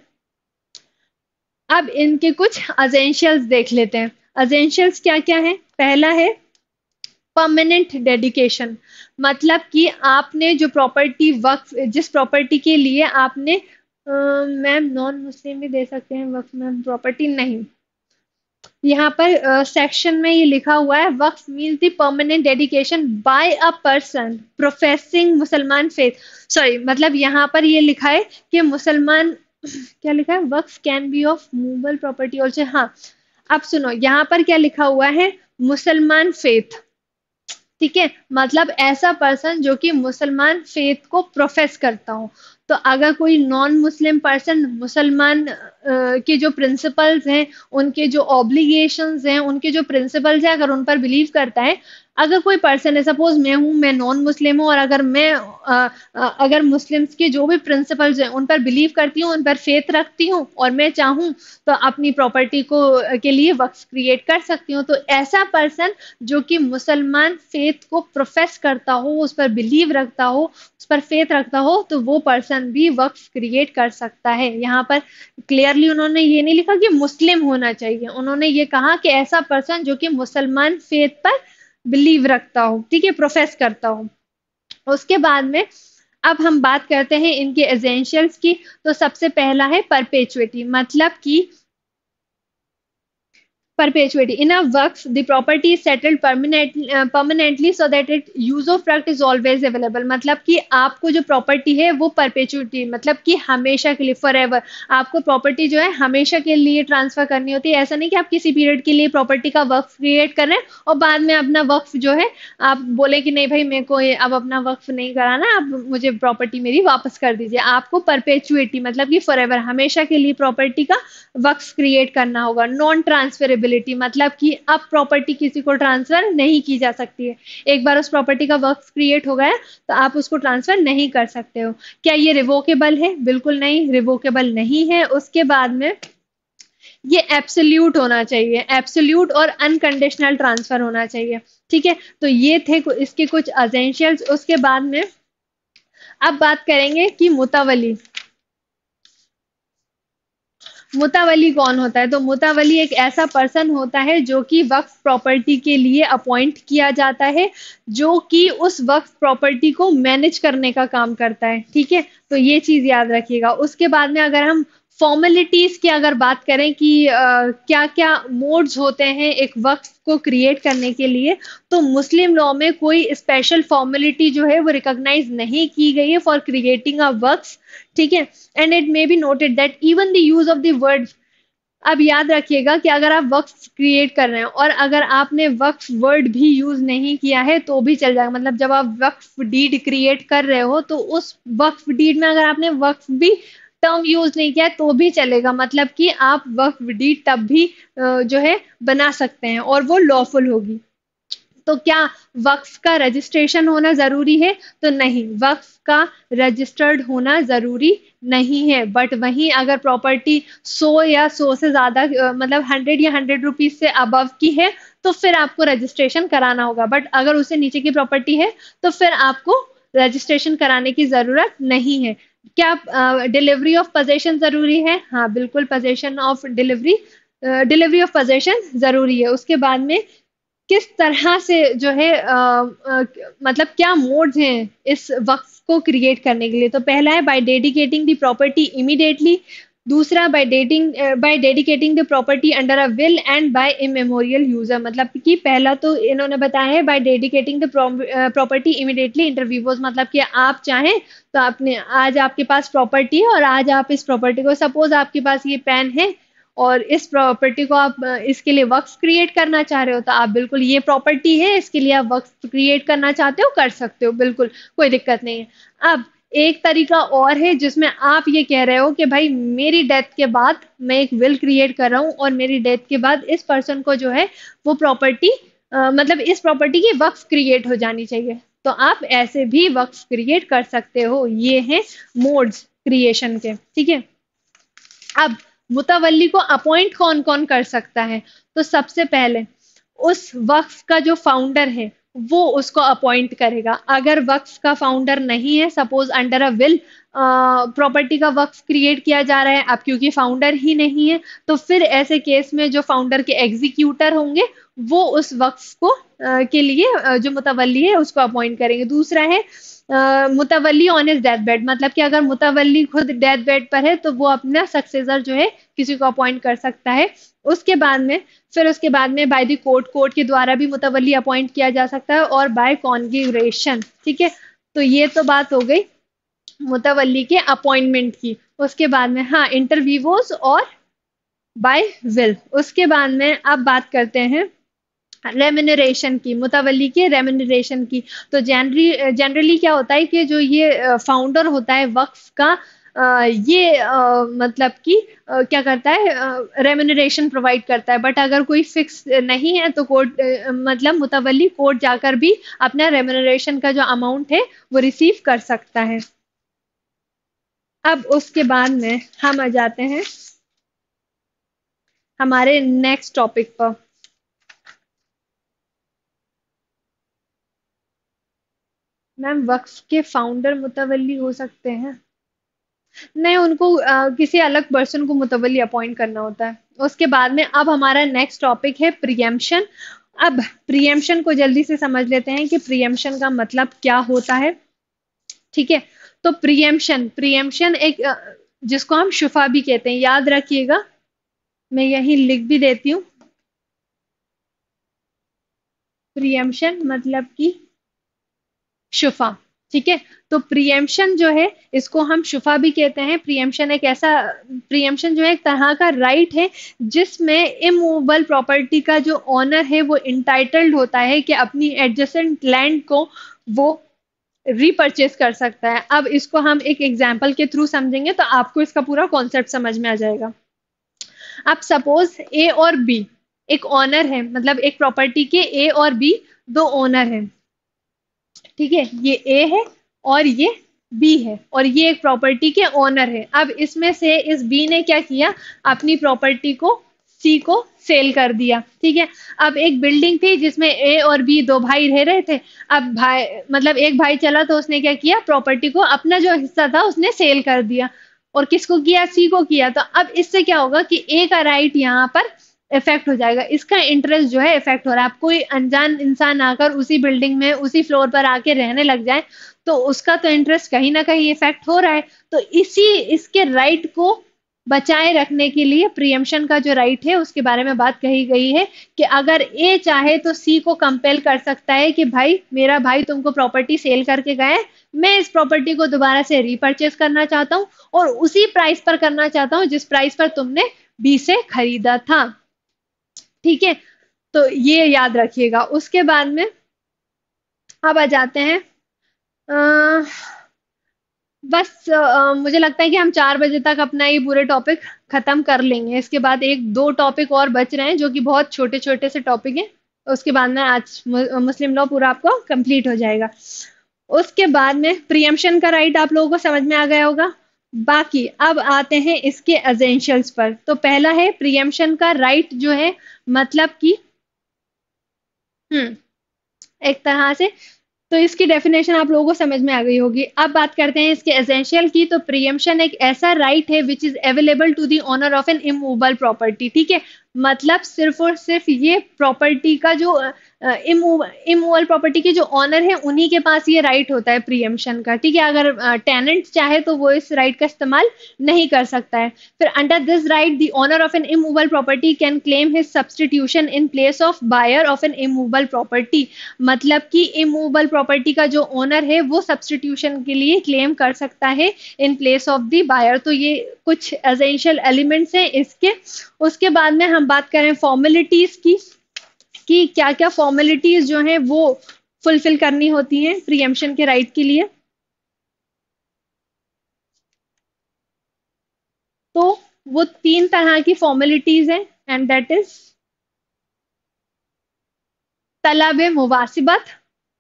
अब इनके कुछ अजेंशियल्स देख लेते हैं अजेंशियल्स क्या क्या है पहला है परमानेंट डेडिकेशन मतलब कि आपने जो प्रॉपर्टी वक्फ जिस प्रॉपर्टी के लिए आपने मैम नॉन मुस्लिम भी दे सकते हैं वक्फ मैम प्रॉपर्टी नहीं यहाँ पर सेक्शन uh, में ये लिखा हुआ है waqf mean the permanent dedication by a person professing Musalman faith sorry मतलब यहाँ पर ये लिखा है कि मुसलमान क्या लिखा है waqf can be of movable property also हाँ अब सुनो यहाँ पर क्या लिखा हुआ है मुसलमान फेथ ठीक है मतलब ऐसा पर्सन जो कि मुसलमान फेथ को प्रोफेस करता हो तो अगर कोई नॉन मुस्लिम पर्सन मुसलमान के जो प्रिंसिपल्स हैं उनके जो ऑब्लिगेशंस हैं उनके जो प्रिंसिपल्स हैं अगर उन पर बिलीव करता है अगर कोई पर्सन है सपोज मैं हूँ मैं नॉन मुस्लिम हूँ और अगर मैं आ, आ, अगर मुस्लिम्स के जो भी प्रिंसिपल्स हैं उन पर बिलीव करती हूँ उन पर फेथ रखती हूँ और मैं चाहूँ तो अपनी प्रॉपर्टी को के लिए वक्फ क्रिएट कर सकती हूँ तो ऐसा पर्सन जो कि मुसलमान फेथ को प्रोफेस करता हो उस पर बिलीव रखता हो उस पर फेथ रखता हो तो वो पर्सन भी वक्स क्रिएट कर सकता है यहाँ पर क्लियरली उन्होंने ये नहीं लिखा कि मुस्लिम होना चाहिए उन्होंने ये कहा कि ऐसा पर्सन जो कि मुसलमान फेथ पर बिलीव रखता हूँ ठीक है प्रोफेस करता हूँ उसके बाद में अब हम बात करते हैं इनके एजेंशियल्स की तो सबसे पहला है परपेचुटी मतलब कि perpetuity in a works the property is settled permanent uh, permanently so that it use of product is always available मतलब कि आपको जो प्रॉपर्टी है वो परपेचुटी मतलब कि हमेशा के लिए फॉर एवर आपको प्रॉपर्टी जो है हमेशा के लिए ट्रांसफर करनी होती है ऐसा नहीं कि आप किसी पीरियड के लिए प्रॉपर्टी का वक्फ क्रिएट कर रहे हैं और बाद में अपना वक्फ जो है आप बोले कि नहीं भाई मेरे को अब अपना वक्फ नहीं कराना आप मुझे प्रॉपर्टी मेरी वापस कर दीजिए आपको परपेचुएटी मतलब कि फॉर हमेशा के लिए प्रॉपर्टी का वक्फ क्रिएट करना होगा नॉन ट्रांसफरेबल अवेलेबिलिटी मतलब कि अब प्रॉपर्टी किसी को ट्रांसफ़र नहीं की जा सकती है एक बार उस प्रॉपर्टी का वर्क क्रिएट हो गया तो आप उसको ट्रांसफ़र नहीं कर सकते हो क्या ये रिवोकेबल है बिल्कुल नहीं रिवोकेबल नहीं है उसके बाद में ये एब्सोल्यूट होना चाहिए एब्सोल्यूट और अनकंडीशनल ट्रांसफ़र होना चाहिए ठीक है तो ये थे इसके कुछ अजेंशियल्स उसके बाद में अब बात करेंगे कि मुतावली मुतावली कौन होता है तो मुतावली एक ऐसा पर्सन होता है जो कि वक्फ प्रॉपर्टी के लिए अपॉइंट किया जाता है जो कि उस वक्फ प्रॉपर्टी को मैनेज करने का काम करता है ठीक है तो ये चीज़ याद रखिएगा उसके बाद में अगर हम फॉर्मेलिटीज की अगर बात करें कि क्या क्या मोड्स होते हैं एक वक्त को क्रिएट करने के लिए तो मुस्लिम लॉ में कोई स्पेशल फॉर्मेलिटी जो है वो रिकॉग्नाइज नहीं की गई है फॉर क्रिएटिंग अ वक्स ठीक है and it may be noted that even the use of the word अब याद रखिएगा कि अगर आप वक्स क्रिएट कर रहे हैं और अगर आपने वक्फ वर्ड भी यूज नहीं किया है तो भी चल जाएगा मतलब जब आप वक्फ डीड क्रिएट कर रहे हो तो उस वक्फ डीड में अगर आपने वक्फ भी टर्म यूज नहीं किया तो भी चलेगा मतलब कि आप वक्फ डीड तब भी जो है बना सकते हैं और वो लॉफुल होगी तो क्या वक्फ का रजिस्ट्रेशन होना ज़रूरी है तो नहीं वक्फ का रजिस्टर्ड होना ज़रूरी नहीं है बट वहीं अगर प्रॉपर्टी सौ या सौ से ज़्यादा मतलब हंड्रेड या हंड्रेड रुपीज़ से अबव की है तो फिर आपको रजिस्ट्रेशन कराना होगा बट अगर उससे नीचे की प्रॉपर्टी है तो फिर आपको रजिस्ट्रेशन कराने की ज़रूरत नहीं है क्या डिलीवरी ऑफ पोजेशन जरूरी है हाँ बिल्कुल possession of delivery delivery of possession जरूरी है उसके बाद में किस तरह से जो है आ, आ, मतलब क्या मोड्स हैं इस वक्त को क्रिएट करने के लिए तो पहला है by dedicating the property immediately दूसरा by dating by dedicating the property under a will and by immemorial user मतलब कि पहला तो इन्होंने बताया है by dedicating the property immediately inter vivos मतलब कि आप चाहें तो आपने आज आपके पास प्रॉपर्टी है और आज आप इस प्रॉपर्टी को सपोज आपके पास ये पेन है और इस प्रॉपर्टी को आप uh, इसके लिए वर्क क्रिएट करना चाह रहे हो तो आप बिल्कुल ये प्रॉपर्टी है इसके लिए आप वर्क क्रिएट करना चाहते हो कर सकते हो बिल्कुल कोई दिक्कत नहीं है अब एक तरीका और है जिसमें आप ये कह रहे हो कि भाई मेरी डेथ के बाद मैं एक विल क्रिएट कर रहा हूँ और मेरी डेथ के बाद इस पर्सन को जो है वो प्रॉपर्टी मतलब इस प्रॉपर्टी की वक्फ क्रिएट हो जानी चाहिए तो आप ऐसे भी वक्फ क्रिएट कर सकते हो ये है मोड्स क्रिएशन के ठीक है अब मुतावली को अपॉइंट कौन कौन कर सकता है तो सबसे पहले उस वक्फ का जो फाउंडर है वो उसको अपॉइंट करेगा अगर वक्फ का फाउंडर नहीं है suppose under a will property का वक्फ क्रिएट किया जा रहा है अब क्योंकि फाउंडर ही नहीं है तो फिर ऐसे केस में जो फाउंडर के एग्जीक्यूटर होंगे वो उस वक्फ को आ, के लिए जो मुतवली है उसको अपॉइंट करेंगे दूसरा है mutawalli on his death bed मतलब कि अगर मुतवली खुद डेथ बेड पर है तो वो अपना सक्सेसर जो है किसी को अपॉइंट कर सकता है उसके बाद में फिर उसके बाद में बाय द कोर्ट कोर्ट के द्वारा भी मुतवली अपॉइंट किया जा सकता है और बाय कॉन्गिग्रेशन ठीक है तो ये तो बात हो गई मुतवली के अपॉइंटमेंट की उसके बाद में हाँ इंटरव्यूज और बाय विल उसके बाद में अब बात करते हैं रेमिनरेशन की मुतवली के रेमिनरेशन की तो जनरली जनरली क्या होता है कि जो ये फाउंडर होता है वक्फ का ये मतलब कि क्या करता है रेम्यूनरेशन प्रोवाइड करता है बट अगर कोई फिक्स नहीं है तो कोर्ट मतलब मुतवली कोर्ट जाकर भी अपना रेम्यूनरेशन का जो अमाउंट है वो रिसीव कर सकता है अब उसके बाद में हम आ जाते हैं हमारे नेक्स्ट टॉपिक पर मैम वक्फ के फाउंडर मुतवली हो सकते हैं नहीं उनको आ, किसी अलग पर्सन को मुतवली अपॉइंट करना होता है उसके बाद में अब हमारा नेक्स्ट टॉपिक है प्रियम्पशन अब प्रियम्पशन को जल्दी से समझ लेते हैं कि प्रियम्पशन का मतलब क्या होता है ठीक है तो प्रियम्पशन प्रियम्पशन एक जिसको हम शुफा भी कहते हैं याद रखिएगा मैं यही लिख भी देती हूँ प्रियम्पशन मतलब कि शुफा ठीक है तो प्रियम्शन जो है इसको हम शुफा भी कहते हैं प्रियम्शन एक ऐसा प्रियम्शन जो है एक तरह का राइट right है जिसमें इमूवेबल प्रॉपर्टी का जो ऑनर है वो इंटाइटल्ड होता है कि अपनी एडजस्टेंट लैंड को वो रिपर्चेस कर सकता है अब इसको हम एक एग्जाम्पल के थ्रू समझेंगे तो आपको इसका पूरा कॉन्सेप्ट समझ में आ जाएगा अब सपोज ए और बी एक ऑनर है मतलब एक प्रॉपर्टी के ए और बी दो ऑनर हैं ठीक है ये ए है और ये बी है और ये एक प्रॉपर्टी के ओनर है अब इसमें से इस बी ने क्या किया अपनी प्रॉपर्टी को सी को सेल कर दिया ठीक है अब एक बिल्डिंग थी जिसमें ए और बी दो भाई रह रहे थे अब भाई मतलब एक भाई चला तो उसने क्या किया प्रॉपर्टी को अपना जो हिस्सा था उसने सेल कर दिया और किसको किया सी को किया तो अब इससे क्या होगा कि ए का राइट यहाँ पर इफेक्ट हो जाएगा इसका इंटरेस्ट जो है इफेक्ट हो रहा है आप कोई अनजान इंसान आकर उसी बिल्डिंग में उसी फ्लोर पर आके रहने लग जाए तो उसका तो इंटरेस्ट कहीं ना कहीं इफेक्ट हो रहा है तो इसी इसके राइट को बचाए रखने के लिए प्रियम्शन का जो राइट है उसके बारे में बात कही गई है कि अगर ए चाहे तो सी को कंपेल कर सकता है कि भाई मेरा भाई तुमको प्रॉपर्टी सेल करके गए मैं इस प्रॉपर्टी को दोबारा से रिपर्चेस करना चाहता हूँ और उसी प्राइस पर करना चाहता हूँ जिस प्राइस पर तुमने बी से खरीदा था ठीक है तो ये याद रखिएगा उसके बाद में अब आ जाते हैं आ, बस आ, मुझे लगता है कि हम चार बजे तक अपना ये पूरे टॉपिक खत्म कर लेंगे इसके बाद एक दो टॉपिक और बच रहे हैं जो कि बहुत छोटे छोटे से टॉपिक हैं उसके बाद में आज मुस्लिम लॉ पूरा आपको कंप्लीट हो जाएगा उसके बाद में प्रियम्पशन का राइट आप लोगों को समझ में आ गया होगा बाकी अब आते हैं इसके एजेंशियल्स पर तो पहला है प्रियम्पशन का राइट जो है मतलब कि हम्म एक तरह से तो इसकी डेफिनेशन आप लोगों को समझ में आ गई होगी अब बात करते हैं इसके एसेंशियल की तो प्रियम्शन एक ऐसा राइट right है which is available to the owner of an immovable property ठीक है मतलब सिर्फ और सिर्फ ये प्रॉपर्टी का जो इमोअल प्रॉपर्टी के जो ऑनर है उन्हीं के पास ये राइट होता है प्रियम्शन का ठीक है अगर टेनेंट चाहे तो वो इस राइट का इस्तेमाल नहीं कर सकता है फिर under this right the owner of an immovable property can claim his substitution in place of buyer of an immovable property मतलब कि इमूवल प्रॉपर्टी का जो ऑनर है वो सब्सटीट्यूशन के लिए क्लेम कर सकता है in place of the buyer तो ये कुछ एजेंशियल एलिमेंट्स हैं इसके उसके बाद में हम बात करें फॉर्मेलिटीज की कि क्या क्या फॉर्मेलिटीज जो है वो फुलफिल करनी होती हैं प्रियम्शन के राइट के लिए तो वो तीन तरह की फॉर्मेलिटीज हैं एंड दैट इज तलब मुबासिबत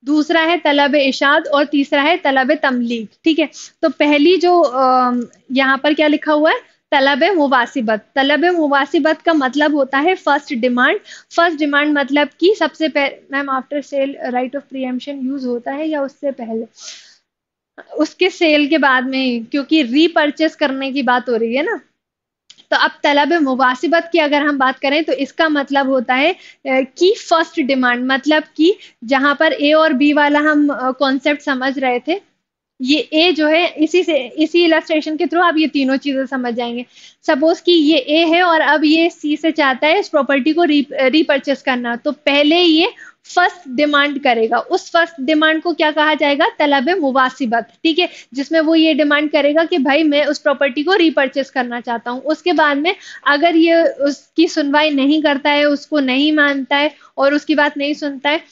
दूसरा है तलब इशाद और तीसरा है तलब तमलीग ठीक है तो पहली जो यहाँ पर क्या लिखा हुआ है तलब मुबासिबत तलब मुबासिबत का मतलब होता है फर्स्ट डिमांड फर्स्ट डिमांड मतलब कि सबसे पहले ma'am after sale right of pre-emption use होता है या उससे पहले उसके सेल के बाद में क्योंकि रीपर्चेस करने की बात हो रही है ना तो अब तलब मुबासिबत की अगर हम बात करें तो इसका मतलब होता है कि फर्स्ट डिमांड मतलब कि जहां पर ए और बी वाला हम कॉन्सेप्ट समझ रहे थे ये ए जो है इसी से इसी इलास्ट्रेशन के थ्रू आप ये तीनों चीजें समझ जाएंगे सपोज कि ये ए है और अब ये सी से चाहता है इस प्रॉपर्टी को री रिपर्चेस करना तो पहले ये फर्स्ट डिमांड करेगा उस फर्स्ट डिमांड को क्या कहा जाएगा तलब मुबासिबत ठीक है जिसमें वो ये डिमांड करेगा कि भाई मैं उस प्रॉपर्टी को रिपर्चेस करना चाहता हूँ उसके बाद में अगर ये उसकी सुनवाई नहीं करता है उसको नहीं मानता है और उसकी बात नहीं सुनता है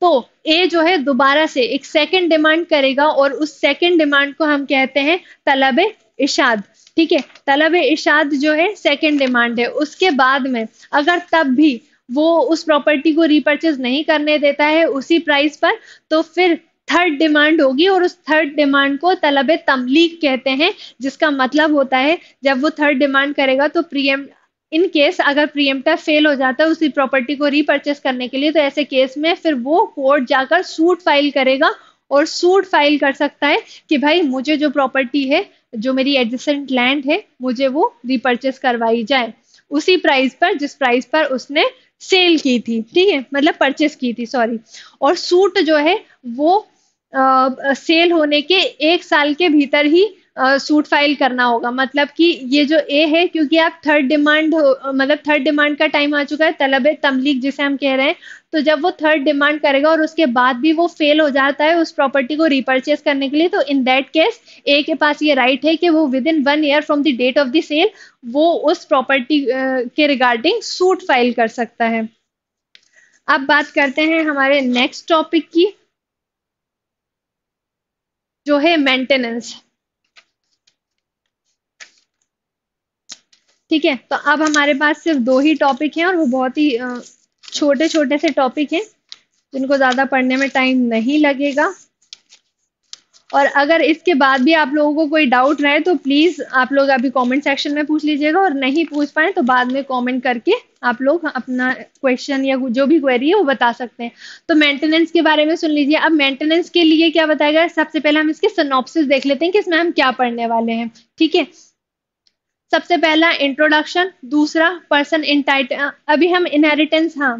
तो ए जो है दोबारा से एक सेकंड डिमांड करेगा और उस सेकंड डिमांड को हम कहते हैं तलब इशाद ठीक है तलब इशाद जो है सेकंड डिमांड है उसके बाद में अगर तब भी वो उस प्रॉपर्टी को रिपर्चेज नहीं करने देता है उसी प्राइस पर तो फिर थर्ड डिमांड होगी और उस थर्ड डिमांड को तलब तमलीक कहते हैं जिसका मतलब होता है जब वो थर्ड डिमांड करेगा तो प्रीएम इन केस अगर प्रियमटा फेल हो जाता है उसी प्रॉपर्टी को रीपर्चेस करने के लिए तो ऐसे केस में फिर वो कोर्ट जाकर सूट फाइल करेगा और सूट फाइल कर सकता है कि भाई मुझे जो प्रॉपर्टी है जो मेरी एडजेसेंट लैंड है मुझे वो रिपर्चेस करवाई जाए उसी प्राइस पर जिस प्राइस पर उसने सेल की थी ठीक है मतलब परचेस की थी सॉरी और सूट जो है वो आ, सेल होने के एक साल के भीतर ही सूट फाइल करना होगा मतलब कि ये जो ए है क्योंकि आप थर्ड डिमांड मतलब थर्ड डिमांड का टाइम आ चुका है तलब तमलीक जिसे हम कह रहे हैं तो जब वो थर्ड डिमांड करेगा और उसके बाद भी वो फेल हो जाता है उस प्रॉपर्टी को रिपर्चेज करने के लिए तो इन दैट केस ए के पास ये राइट right है कि वो within one year from the date of the sale वो उस प्रॉपर्टी के रिगार्डिंग सूट फाइल कर सकता है अब बात करते हैं हमारे नेक्स्ट टॉपिक की जो है मेंटेनेंस ठीक है तो अब हमारे पास सिर्फ दो ही टॉपिक हैं और वो बहुत ही छोटे छोटे से टॉपिक हैं जिनको ज़्यादा पढ़ने में टाइम नहीं लगेगा और अगर इसके बाद भी आप लोगों को कोई डाउट रहे तो प्लीज़ आप लोग अभी कमेंट सेक्शन में पूछ लीजिएगा और नहीं पूछ पाए तो बाद में कमेंट करके आप लोग अपना क्वेश्चन या जो भी क्वेरी है वो बता सकते हैं तो मेंटेनेंस के बारे में सुन लीजिए अब मेंटेनेंस के लिए क्या बताया गया सबसे पहले हम इसके सनोप्सिस देख लेते हैं कि इसमें हम क्या पढ़ने वाले हैं ठीक है सबसे पहला इंट्रोडक्शन दूसरा पर्सन टाइट अभी हम इनहेरिटेंस हाँ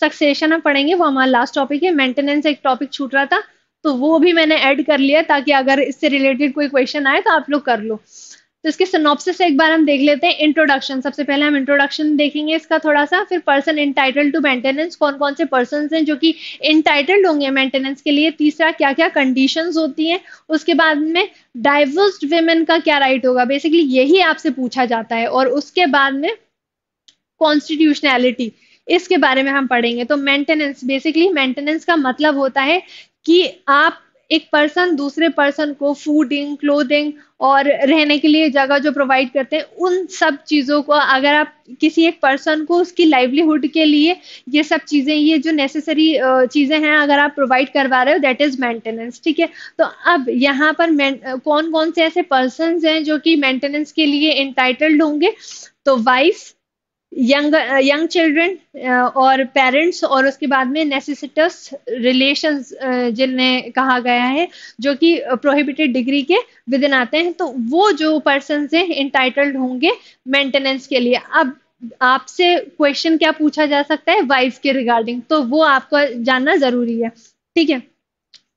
सक्सेशन हम पढ़ेंगे वो हमारा लास्ट टॉपिक है मेंटेनेंस एक टॉपिक छूट रहा था तो वो भी मैंने ऐड कर लिया ताकि अगर इससे रिलेटेड कोई क्वेश्चन आए तो आप लोग कर लो तो इसके सिनॉप्सिस एक बार हम देख लेते हैं इंट्रोडक्शन सबसे पहले हम इंट्रोडक्शन देखेंगे इसका थोड़ा सा फिर पर्सन इंटाइटल टू मेंटेनेंस कौन कौन से पर्सन हैं जो कि इंटाइटल्ड होंगे मेंटेनेंस के लिए तीसरा क्या क्या कंडीशन होती हैं उसके बाद में डाइवर्स वेमेन का क्या राइट होगा बेसिकली यही आपसे पूछा जाता है और उसके बाद में कॉन्स्टिट्यूशनैलिटी इसके बारे में हम पढ़ेंगे तो मेंटेनेंस बेसिकली मेंटेनेंस का मतलब होता है कि आप एक पर्सन दूसरे पर्सन को फूडिंग क्लोथिंग और रहने के लिए जगह जो प्रोवाइड करते हैं उन सब चीज़ों को अगर आप किसी एक पर्सन को उसकी लाइवलीहुड के लिए ये सब चीज़ें ये जो नेसेसरी चीज़ें हैं अगर आप प्रोवाइड करवा रहे हो दैट इज़ मेंटेनेंस ठीक है तो अब यहाँ पर कौन कौन से ऐसे पर्सन हैं जो कि मेंटेनेंस के लिए इंटाइटल्ड होंगे तो वाइफ यंग यंग चिल्ड्रन और पेरेंट्स और उसके बाद में नेसेसिटस रिलेशन जिन्हें कहा गया है जो कि प्रोहिबिटेड डिग्री के विदिन आते हैं तो वो जो पर्सन हैं इंटाइटल्ड होंगे मेंटेनेंस के लिए अब आपसे क्वेश्चन क्या पूछा जा सकता है वाइफ के रिगार्डिंग तो वो आपको जानना जरूरी है ठीक है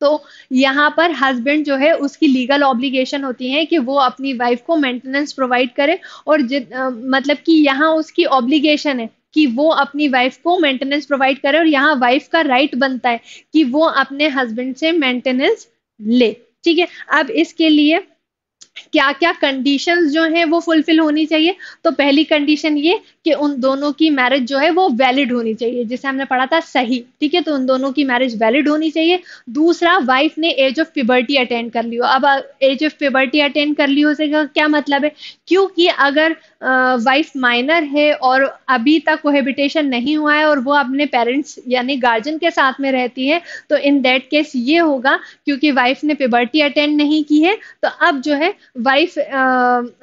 तो यहाँ पर हस्बैंड जो है उसकी लीगल ऑब्लिगेशन होती है कि वो अपनी वाइफ को मेंटेनेंस प्रोवाइड करे और जित मतलब कि यहाँ उसकी ऑब्लिगेशन है कि वो अपनी वाइफ को मेंटेनेंस प्रोवाइड करे और यहाँ वाइफ का राइट बनता है कि वो अपने हस्बैंड से मेंटेनेंस ले ठीक है अब इसके लिए क्या क्या कंडीशन जो है वो फुलफिल होनी चाहिए तो पहली कंडीशन ये कि उन दोनों की मैरिज जो है वो वैलिड होनी चाहिए जिसे हमने पढ़ा था सही ठीक है तो उन दोनों की मैरिज वैलिड होनी चाहिए दूसरा वाइफ ने एज ऑफ पिबर्टी अटेंड कर ली हो अब एज ऑफ पिबर्टी अटेंड कर ली हो से क्या मतलब है क्योंकि अगर वाइफ माइनर है और अभी तक कोहेबिटेशन नहीं हुआ है और वो अपने पेरेंट्स यानी गार्जियन के साथ में रहती है तो इन दैट केस ये होगा क्योंकि वाइफ ने पिबर्टी अटेंड नहीं की है तो अब जो है वाइफ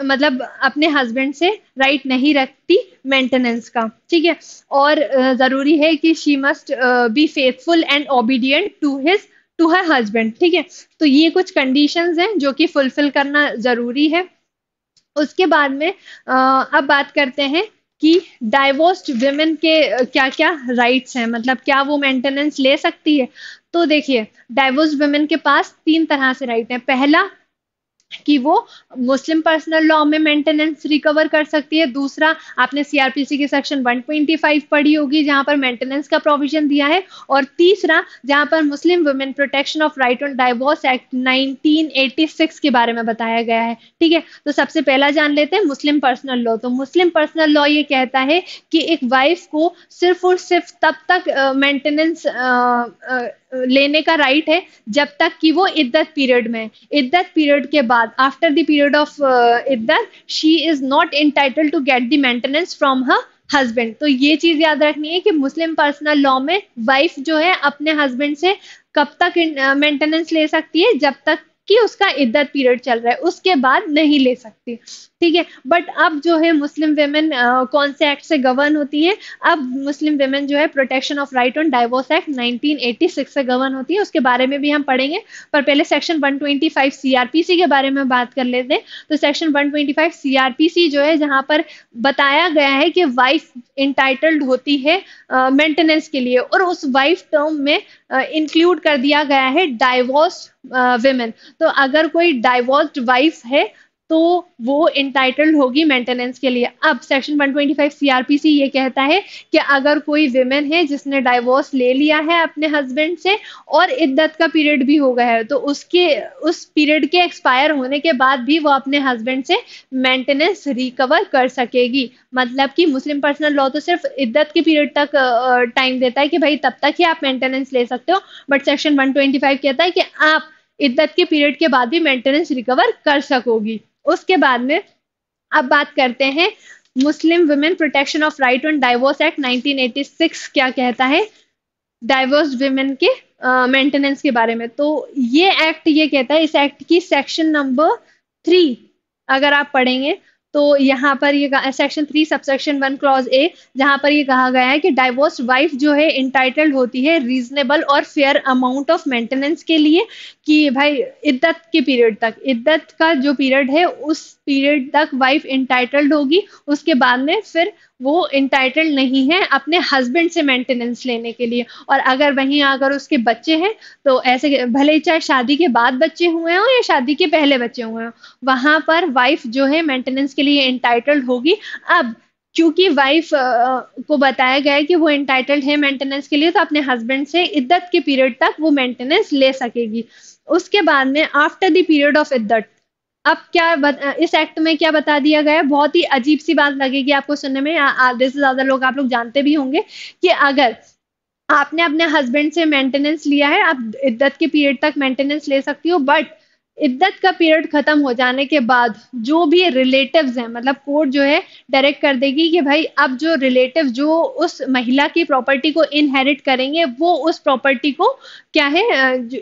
मतलब अपने हस्बैंड से राइट नहीं रखती मेंटेनेंस का ठीक है और ज़रूरी है कि she must be faithful and obedient to his to her husband ठीक है तो ये कुछ कंडीशंस हैं जो कि फुलफिल करना ज़रूरी है उसके बाद में अब बात करते हैं कि डाइवोर्स्ड वेमेन के क्या क्या राइट्स हैं मतलब क्या वो मेंटेनेंस ले सकती है तो देखिए डाइवोर्स वेमेन के पास तीन तरह से राइट हैं पहला कि वो मुस्लिम पर्सनल लॉ में मेंटेनेंस रिकवर कर सकती है दूसरा आपने सीआरपीसी के सेक्शन 125 पढ़ी होगी जहां पर मेंटेनेंस का प्रोविजन दिया है और तीसरा जहां पर Muslim women protection of right on divorce act 1986 के बारे में बताया गया है ठीक है तो सबसे पहला जान लेते हैं मुस्लिम पर्सनल लॉ तो मुस्लिम पर्सनल लॉ ये कहता है कि एक वाइफ को सिर्फ और सिर्फ तब तक मेंटेनेंस uh, लेने का राइट है जब तक कि वो इद्दत पीरियड में इद्दत पीरियड के बाद after the period of iddat she is not entitle to get the maintenance from her husband तो ये चीज याद रखनी है कि मुस्लिम पर्सनल लॉ में वाइफ जो है अपने हस्बैंड से कब तक मेंटेनेंस uh, ले सकती है जब तक कि उसका इद्दत पीरियड चल रहा है उसके बाद नहीं ले सकती ठीक है बट अब जो है मुस्लिम वेमेन कौन से एक्ट से गवर्न होती है अब मुस्लिम वेमेन जो है protection of right on divorce act 1986 से गवर्न होती है उसके बारे में भी हम पढ़ेंगे पर पहले सेक्शन 125 सीआरपीसी के बारे में बात कर लेते हैं तो सेक्शन 125 सीआरपीसी जो है जहां पर बताया गया है कि वाइफ इंटाइटल्ड होती है मेंटेनेंस uh, के लिए और उस वाइफ टर्म में इंक्लूड uh, कर दिया गया है डाइवोर्स वेमेन uh, तो अगर कोई डाइवोर्स्ड वाइफ है तो वो इंटाइटल्ड होगी मेंटेनेंस के लिए अब सेक्शन 125 सीआरपीसी ये कहता है कि अगर कोई विमेन है जिसने डाइवोर्स ले लिया है अपने हस्बैंड से और इद्दत का पीरियड भी हो गया है तो उसके उस पीरियड के एक्सपायर होने के बाद भी वो अपने हस्बैंड से मेंटेनेंस रिकवर कर सकेगी मतलब कि मुस्लिम पर्सनल लॉ तो सिर्फ इद्दत के पीरियड तक टाइम देता है कि भाई तब तक ही आप मेंटेनेंस ले सकते हो बट सेक्शन 125 कहता है कि आप इद्दत के पीरियड के बाद भी मेंटेनेंस रिकवर कर सकोगी उसके बाद में अब बात करते हैं Muslim women protection of right on divorce act 1986 क्या कहता है डाइवोर्स वुमेन के मेंटेनेंस uh, के बारे में तो ये एक्ट ये कहता है इस एक्ट की सेक्शन नंबर थ्री अगर आप पढ़ेंगे तो यहाँ पर ये section three subsection one clause A जहाँ पर ये कहा गया है कि डाइवोर्स वाइफ जो है इंटाइटल्ड होती है रीजनेबल और फेयर अमाउंट ऑफ मेंटेनेंस के लिए कि भाई इद्दत के पीरियड तक इद्दत का जो पीरियड है उस पीरियड तक वाइफ इंटाइटल्ड होगी उसके बाद में फिर वो इंटाइटल्ड नहीं है अपने हस्बैंड से मेंटेनेंस लेने के लिए और अगर वहीं अगर उसके बच्चे हैं तो ऐसे भले ही चाहे शादी के बाद बच्चे हुए हों या शादी के पहले बच्चे हुए हों वहाँ पर वाइफ जो है मेंटेनेंस के लिए इंटाइटल्ड होगी अब क्योंकि वाइफ को बताया गया है कि वो इंटाइटल्ड है मेंटेनेंस के लिए तो अपने हस्बैंड से इद्दत के पीरियड तक वो मेंटेनेंस ले सकेगी उसके बाद में after the period of iddat अब क्या बत, इस एक्ट में क्या बता दिया गया है बहुत ही अजीब सी बात लगेगी आपको सुनने में आधे से ज्यादा लोग आप लोग जानते भी होंगे कि अगर आपने अपने हस्बैंड से मेंटेनेंस लिया है आप इद्दत के पीरियड तक मेंटेनेंस ले सकती हो बट इद्दत का पीरियड खत्म हो जाने के बाद जो भी रिलेटिव्स हैं मतलब कोर्ट जो है डायरेक्ट कर देगी कि भाई अब जो रिलेटिव जो उस महिला की प्रॉपर्टी को इनहेरिट करेंगे वो उस प्रॉपर्टी को क्या है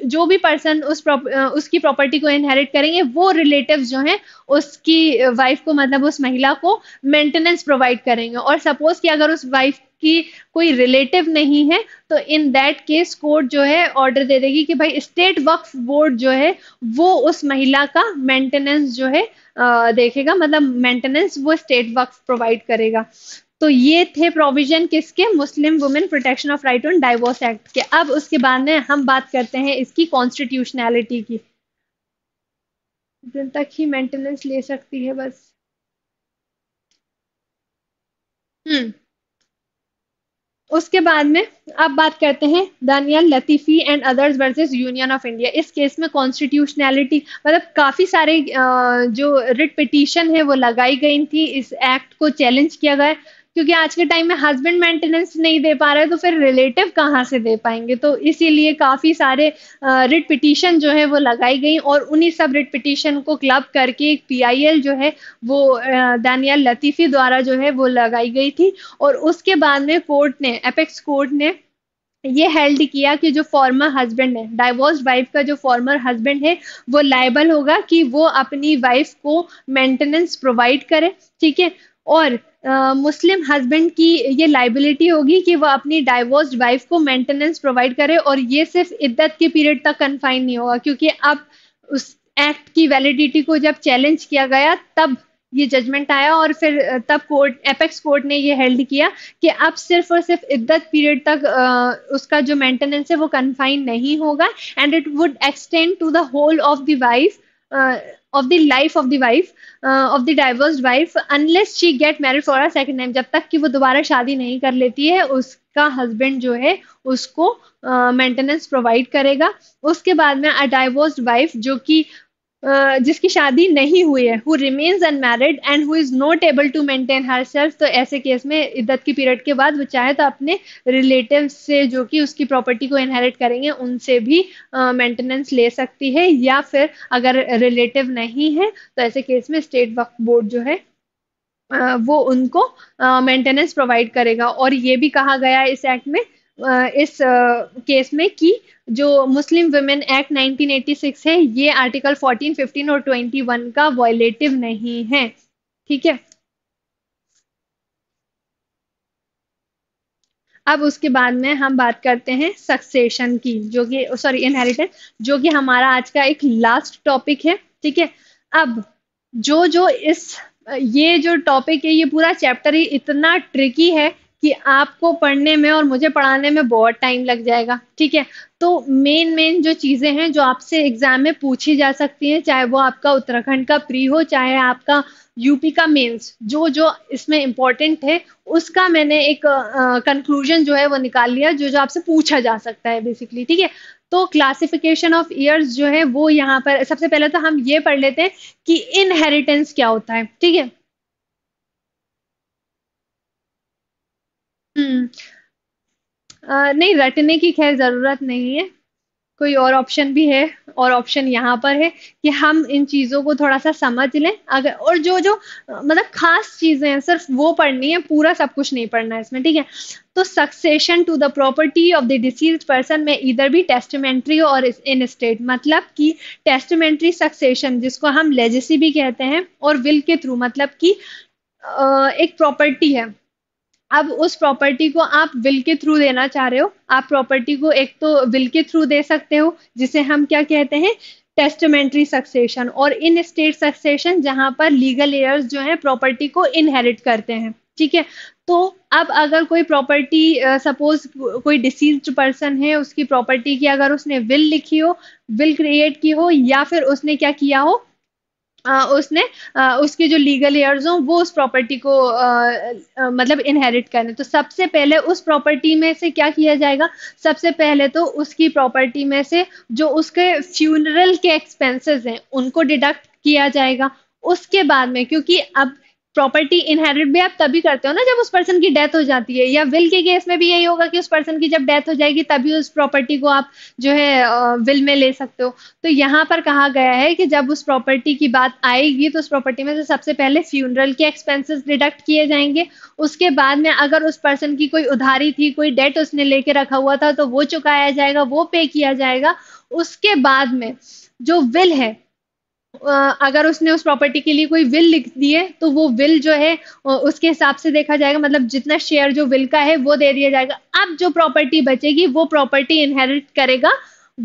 जो भी पर्सन उस प्रौप, उसकी प्रॉपर्टी को इनहेरिट करेंगे वो रिलेटिव जो हैं उसकी वाइफ को मतलब उस महिला को मेंटेनेंस प्रोवाइड करेंगे और सपोज कि अगर उस वाइफ की कोई रिलेटिव नहीं है तो इन दैट केस कोर्ट जो है ऑर्डर दे देगी कि भाई स्टेट वक्फ बोर्ड जो है वो उस महिला का मेंटेनेंस जो है देखेगा मतलब मेंटेनेंस वो स्टेट वक्फ प्रोवाइड करेगा तो ये थे प्रोविजन किसके Muslim women protection of right on divorce act के अब उसके बाद में हम बात करते हैं इसकी कॉन्स्टिट्यूशनैलिटी की दिन तक ही मेंटेनेंस ले सकती है बस हम्म उसके बाद में अब बात करते हैं Danial Latifi and others versus Union of India इस केस में कॉन्स्टिट्यूशनैलिटी मतलब काफ़ी सारे जो रिट पिटीशन है वो लगाई गई थी इस एक्ट को चैलेंज किया गया क्योंकि आज के टाइम में हस्बैंड मेंटेनेंस नहीं दे पा रहे तो फिर रिलेटिव कहाँ से दे पाएंगे तो इसीलिए काफ़ी सारे रिट पिटिशन जो है वो लगाई गई और उन्हीं सब रिट पिटिशन को क्लब करके एक पीआईएल जो है वो दानियाल लतीफ़ी द्वारा जो है वो लगाई गई थी और उसके बाद में कोर्ट ने एपेक्स कोर्ट ने ये हेल्ड किया कि जो फॉर्मर हस्बैंड है डाइवोर्स वाइफ का जो फॉर्मर हस्बैंड है वो लाइबल होगा कि वो अपनी वाइफ को मेंटेनेंस प्रोवाइड करे ठीक है और मुस्लिम हस्बैंड की ये लाइबिलिटी होगी कि वह अपनी डाइवोर्स वाइफ को मेंटेनेंस प्रोवाइड करे और ये सिर्फ इद्दत के पीरियड तक कन्फाइन नहीं होगा क्योंकि अब उस एक्ट की वैलिडिटी को जब चैलेंज किया गया तब ये जजमेंट आया और फिर तब कोर्ट एपेक्स कोर्ट ने ये हेल्ड किया कि अब सिर्फ और सिर्फ इद्दत पीरियड तक आ, उसका जो मेंटेनेंस है वो कन्फाइन नहीं होगा and it would extend to the whole of the wife of the life of the wife uh, of the divorced wife unless she get married for a second time जब तक कि वो दोबारा शादी नहीं कर लेती है उसका हस्बैंड जो है उसको मेंटेनेंस uh, प्रोवाइड करेगा उसके बाद में अ डाइवोर्स्ड वाइफ जो कि जिसकी शादी नहीं हुई है who remains unmarried and who is not able to maintain herself तो ऐसे केस में इद्दत के पीरियड के बाद वो चाहे तो अपने रिलेटिव से जो कि उसकी प्रॉपर्टी को इनहेरिट करेंगे उनसे भी मेंटेनेंस uh, ले सकती है या फिर अगर रिलेटिव नहीं है तो ऐसे केस में स्टेट वक्फ बोर्ड जो है वो उनको मेंटेनेंस प्रोवाइड करेगा और ये भी कहा गया है इस एक्ट में इस केस में कि जो मुस्लिम वुमेन एक्ट 1986 है ये आर्टिकल 14, 15 और 21 का वॉयलेटिव नहीं है ठीक है अब उसके बाद में हम बात करते हैं सक्सेशन की जो कि सॉरी इनहेरिटेंस जो कि हमारा आज का एक लास्ट टॉपिक है ठीक है अब जो जो इस ये जो टॉपिक है ये पूरा चैप्टर ही इतना ट्रिकी है कि आपको पढ़ने में और मुझे पढ़ाने में बहुत टाइम लग जाएगा ठीक है तो मेन मेन जो चीज़ें हैं जो आपसे एग्जाम में पूछी जा सकती हैं चाहे वो आपका उत्तराखंड का प्री हो चाहे आपका यूपी का मेंस जो जो इसमें इम्पोर्टेंट है उसका मैंने एक कंक्लूजन जो है वो निकाल लिया जो जो आपसे पूछा जा सकता है बेसिकली ठीक है तो क्लासिफिकेशन ऑफ ईयर्स जो है वो यहाँ पर सबसे पहले तो हम ये पढ़ लेते हैं कि इनहेरिटेंस क्या होता है ठीक है हम्म। नहीं रटने की ख़ैर ज़रूरत नहीं है। कोई और ऑप्शन भी है और ऑप्शन यहाँ पर है कि हम इन चीज़ों को थोड़ा-सा समझ लें अगर और जो-जो मतलब ख़ास चीज़ें हैं सिर्फ़ वो पढ़नी है, पूरा सब कुछ नहीं पढ़ना है इसमें, ठीक है? तो succession to the property of the deceased person में इधर भी टेस्टमेंट्री और इन स्टेट मतलब कि टेस्टमेंट्री सक्सेशन जिसको हम लेजेसी भी कहते हैं और विल के थ्रू मतलब कि एक प्रॉपर्टी है। अब उस प्रॉपर्टी को आप विल के थ्रू देना चाह रहे हो आप प्रॉपर्टी को एक तो विल के थ्रू दे सकते हो जिसे हम क्या कहते हैं टेस्टमेंट्री सक्सेशन और इन स्टेट सक्सेशन जहां पर लीगल एयर्स जो है प्रॉपर्टी को इनहेरिट करते हैं ठीक है तो अब अगर कोई प्रॉपर्टी सपोज कोई डिसीज पर्सन है उसकी प्रॉपर्टी की अगर उसने विल लिखी हो विल क्रिएट की हो या फिर उसने क्या किया हो उसने उसके जो लीगल एयर्स हों वो उस प्रॉपर्टी को मतलब इनहेरिट करें तो सबसे पहले उस प्रॉपर्टी में से क्या किया जाएगा सबसे पहले तो उसकी प्रॉपर्टी में से जो उसके फ्यूनरल के एक्सपेंसेस हैं उनको डिडक्ट किया जाएगा उसके बाद में क्योंकि अब प्रॉपर्टी इनहेरिट भी आप तभी करते हो ना जब उस पर्सन की डेथ हो जाती है या विल के केस में भी यही होगा कि उस पर्सन की जब डेथ हो जाएगी तभी उस प्रॉपर्टी को आप जो है विल में ले सकते हो तो यहाँ पर कहा गया है कि जब उस प्रॉपर्टी की बात आएगी तो उस प्रॉपर्टी में से सबसे पहले फ्यूनरल के एक्सपेंसेस डिडक्ट किए जाएंगे उसके बाद में अगर उस पर्सन की कोई उधारी थी कोई डेट उसने लेके रखा हुआ था तो वो चुकाया जाएगा वो पे किया जाएगा उसके बाद में जो विल है अगर उसने उस प्रॉपर्टी के लिए कोई विल लिख दी है तो वो विल जो है उसके हिसाब से देखा जाएगा मतलब जितना शेयर जो विल का है वो दे दिया जाएगा अब जो प्रॉपर्टी बचेगी वो प्रॉपर्टी इनहेरिट करेगा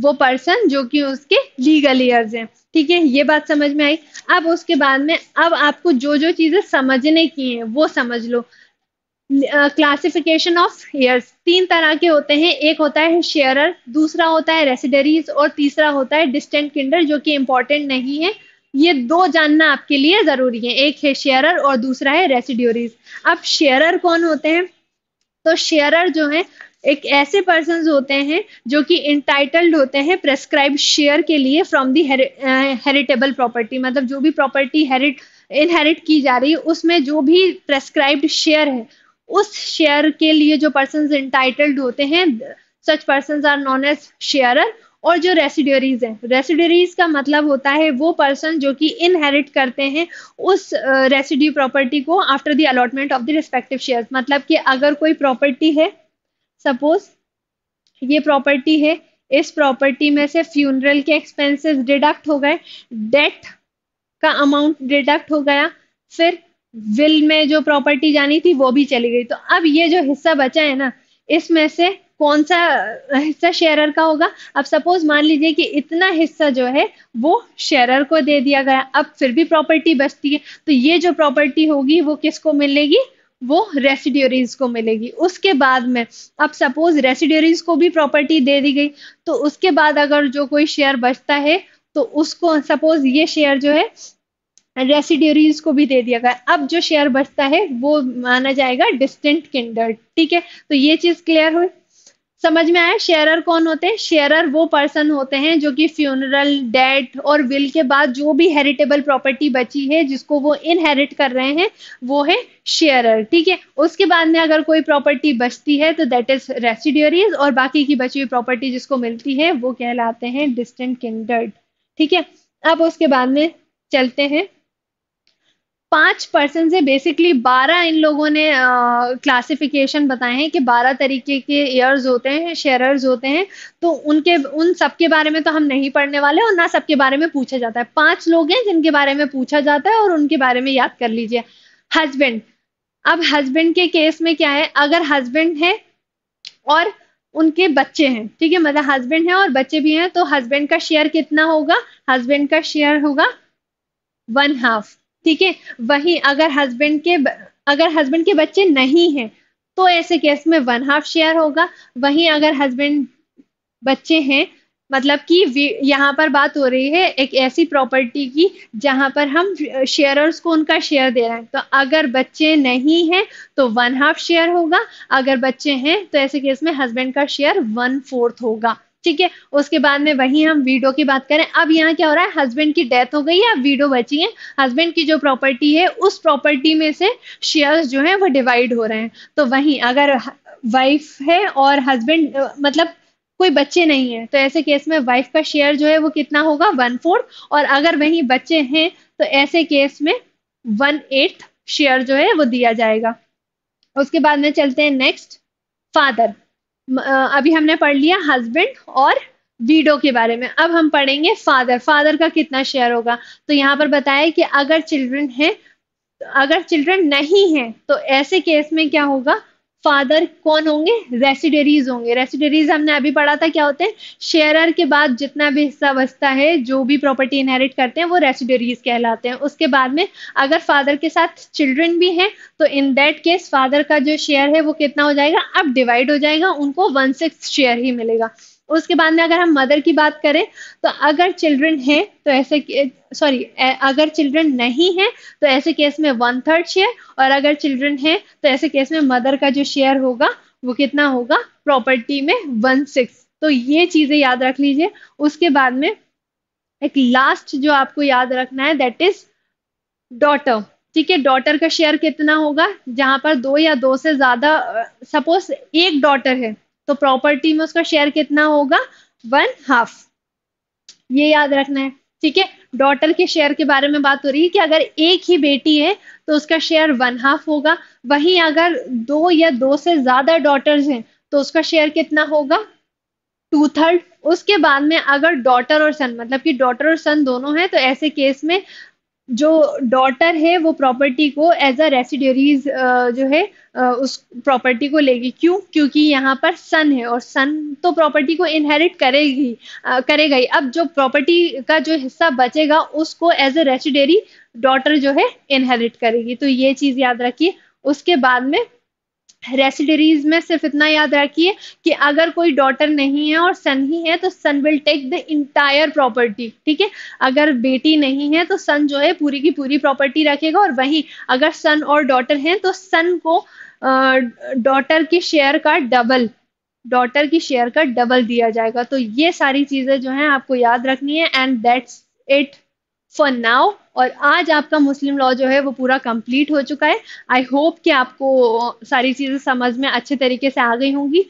वो पर्सन जो कि उसके लीगल ईयर्स हैं ठीक है ये बात समझ में आई अब उसके बाद में अब आपको जो जो चीज़ें समझने की हैं वो समझ लो क्लासिफिकेशन ऑफ हेयर्स तीन तरह के होते हैं एक होता है शेयरर दूसरा होता है रेसिडरीज और तीसरा होता है डिस्टेंट किंडर जो कि इंपॉर्टेंट नहीं है ये दो जानना आपके लिए जरूरी है एक है शेयरर और दूसरा है रेसिड्योरीज अब शेयरर कौन होते हैं तो शेयरर जो है एक ऐसे पर्सन होते हैं जो कि इंटाइटल्ड होते हैं प्रेस्क्राइब शेयर के लिए फ्रॉम दी हेरिटेबल प्रॉपर्टी मतलब जो भी प्रॉपर्टी हेरिट इनहेरिट की जा रही है उसमें जो भी प्रेस्क्राइब्ड शेयर है उस शेयर के लिए जो पर्सन इंटाइटल्ड होते हैं such person are known as sharer और जो रेसिडरीज हैं रेसिडरीज का मतलब होता है वो पर्सन जो कि इनहेरिट करते हैं उस रेसिड्यू uh, प्रॉपर्टी को after the allotment of the respective share मतलब कि अगर कोई प्रॉपर्टी है सपोज ये प्रॉपर्टी है इस प्रॉपर्टी में से फ्यूनरल के एक्सपेंसेस डिडक्ट हो गए डेट का अमाउंट डिडक्ट हो गया फिर विल में जो प्रॉपर्टी जानी थी वो भी चली गई तो अब ये जो हिस्सा बचा है ना इसमें से कौन सा हिस्सा शेयरर का होगा अब सपोज मान लीजिए कि इतना हिस्सा जो है वो शेयरर को दे दिया गया अब फिर भी प्रॉपर्टी बचती है तो ये जो प्रॉपर्टी होगी वो किसको मिलेगी वो रेसिड्योरीज को मिलेगी उसके बाद में अब सपोज रेसिड्योरीज को भी प्रॉपर्टी दे दी गई तो उसके बाद अगर जो कोई शेयर बचता है तो उसको सपोज ये शेयर जो है रेसिड्यूरीज को भी दे दिया गया अब जो शेयर बचता है वो माना जाएगा डिस्टेंट किंडर्ड ठीक है तो ये चीज क्लियर हुई समझ में आया शेयरर कौन होते हैं शेयरर वो पर्सन होते हैं जो कि फ्यूनरल डेट और विल के बाद जो भी हेरिटेबल प्रॉपर्टी बची है जिसको वो इनहेरिट कर रहे हैं वो है शेयरर ठीक है उसके बाद में अगर कोई प्रॉपर्टी बचती है तो दैट इज रेसिडियरीज और बाकी की बची हुई प्रॉपर्टी जिसको मिलती है वो कहलाते हैं डिस्टेंट किंडर्ड ठीक है अब उसके बाद में चलते हैं पांच पर्सन से बेसिकली बारह इन लोगों ने क्लासिफिकेशन बताए हैं कि बारह तरीके के एयर्स होते हैं शेयरर्स होते हैं तो उनके उन सब के बारे में तो हम नहीं पढ़ने वाले और ना सबके बारे में पूछा जाता है पांच लोग हैं जिनके बारे में पूछा जाता है और उनके बारे में याद कर लीजिए हस्बैंड अब हस्बैंड के केस में क्या है अगर हस्बैंड है और उनके बच्चे हैं ठीक है मतलब हस्बैंड है और बच्चे भी हैं तो हस्बैंड का शेयर कितना होगा हस्बैंड का शेयर होगा वन हाफ ठीक है वही अगर हस्बैंड के अगर हस्बैंड के बच्चे नहीं हैं तो ऐसे केस में वन हाफ शेयर होगा वहीं अगर हस्बैंड बच्चे हैं मतलब कि यहाँ पर बात हो रही है एक ऐसी प्रॉपर्टी की जहाँ पर हम शेयरर्स को उनका शेयर दे रहे हैं तो अगर बच्चे नहीं हैं तो वन हाफ शेयर होगा अगर बच्चे हैं तो ऐसे केस में हस्बैंड का शेयर वन फोर्थ होगा ठीक है उसके बाद में वही हम वीडो की बात करें अब यहाँ क्या हो रहा है हस्बैंड की डेथ हो गई है अब वीडो बची है हस्बैंड की जो प्रॉपर्टी है उस प्रॉपर्टी में से शेयर्स जो है वो डिवाइड हो रहे हैं तो वही अगर वाइफ है और हस्बैंड मतलब कोई बच्चे नहीं है तो ऐसे केस में वाइफ का शेयर जो है वो कितना होगा वन फोर्थ और अगर वही बच्चे हैं तो ऐसे केस में वन एट्थ शेयर जो है वो दिया जाएगा उसके बाद में चलते हैं नेक्स्ट फादर अभी हमने पढ़ लिया हस्बैंड और वीडो के बारे में अब हम पढ़ेंगे फादर फादर का कितना शेयर होगा तो यहाँ पर बताया कि अगर चिल्ड्रन है अगर चिल्ड्रन नहीं है तो ऐसे केस में क्या होगा फादर कौन होंगे रेसिडरीज होंगे रेसिडरीज हमने अभी पढ़ा था क्या होते हैं शेयरर के बाद जितना भी हिस्सा बचता है जो भी प्रॉपर्टी इनहेरिट करते हैं वो रेसिडरीज कहलाते हैं उसके बाद में अगर फादर के साथ चिल्ड्रन भी हैं तो इन दैट केस फादर का जो शेयर है वो कितना हो जाएगा अब डिवाइड हो जाएगा उनको वन सिक्स शेयर ही मिलेगा उसके बाद में अगर हम मदर की बात करें तो अगर चिल्ड्रन हैं तो ऐसे सॉरी अगर चिल्ड्रन नहीं है तो ऐसे केस में वन थर्ड शेयर और अगर चिल्ड्रन है तो ऐसे केस में मदर का जो शेयर होगा वो कितना होगा प्रॉपर्टी में वन सिक्स तो ये चीजें याद रख लीजिए उसके बाद में एक लास्ट जो आपको याद रखना है दैट इज डॉटर ठीक है डॉटर का शेयर कितना होगा जहां पर दो या दो से ज्यादा सपोज एक डॉटर है तो प्रॉपर्टी में उसका शेयर कितना होगा वन हाफ ये याद रखना है ठीक है डॉटर के शेयर के बारे में बात हो रही है कि अगर एक ही बेटी है तो उसका शेयर वन हाफ होगा वहीं अगर दो या दो से ज्यादा डॉटर्स हैं तो उसका शेयर कितना होगा टू थर्ड उसके बाद में अगर डॉटर और सन मतलब कि डॉटर और सन दोनों हैं तो ऐसे केस में जो डॉटर है वो प्रॉपर्टी को एज अ रेसिड्यूरीज जो है उस प्रॉपर्टी को लेगी क्यों क्योंकि यहाँ पर सन है और सन तो प्रॉपर्टी को इनहेरिट करेगी करेगा ही अब जो प्रॉपर्टी का जो हिस्सा बचेगा उसको एज अ रेसिडेरी डॉटर जो है इनहेरिट करेगी तो ये चीज़ याद रखिए उसके बाद में रेसिडरीज में सिर्फ इतना याद रखिए कि अगर कोई डॉटर नहीं है और सन ही है तो son will take the entire property ठीक है अगर बेटी नहीं है तो सन जो है पूरी की पूरी प्रॉपर्टी रखेगा और वहीं अगर सन और डॉटर हैं तो सन को डॉटर के शेयर का डबल डॉटर की शेयर का डबल दिया जाएगा तो ये सारी चीजें जो है आपको याद रखनी है and that's it for now और आज आपका मुस्लिम लॉ जो है वो पूरा कंप्लीट हो चुका है आई होप कि आपको सारी चीज़ें समझ में अच्छे तरीके से आ गई होंगी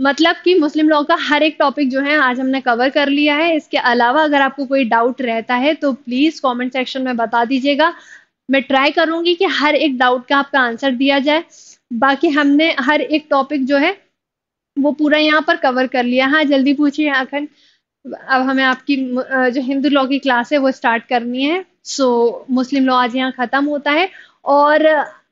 मतलब कि मुस्लिम लॉ का हर एक टॉपिक जो है आज हमने कवर कर लिया है इसके अलावा अगर आपको कोई डाउट रहता है तो प्लीज़ कमेंट सेक्शन में बता दीजिएगा मैं ट्राई करूंगी कि हर एक डाउट का आपका आंसर दिया जाए बाकी हमने हर एक टॉपिक जो है वो पूरा यहाँ पर कवर कर लिया हाँ जल्दी पूछिए आखन अब हमें आपकी जो हिंदू लॉ की क्लास है वो स्टार्ट करनी है सो मुस्लिम लॉ आज यहाँ ख़त्म होता है और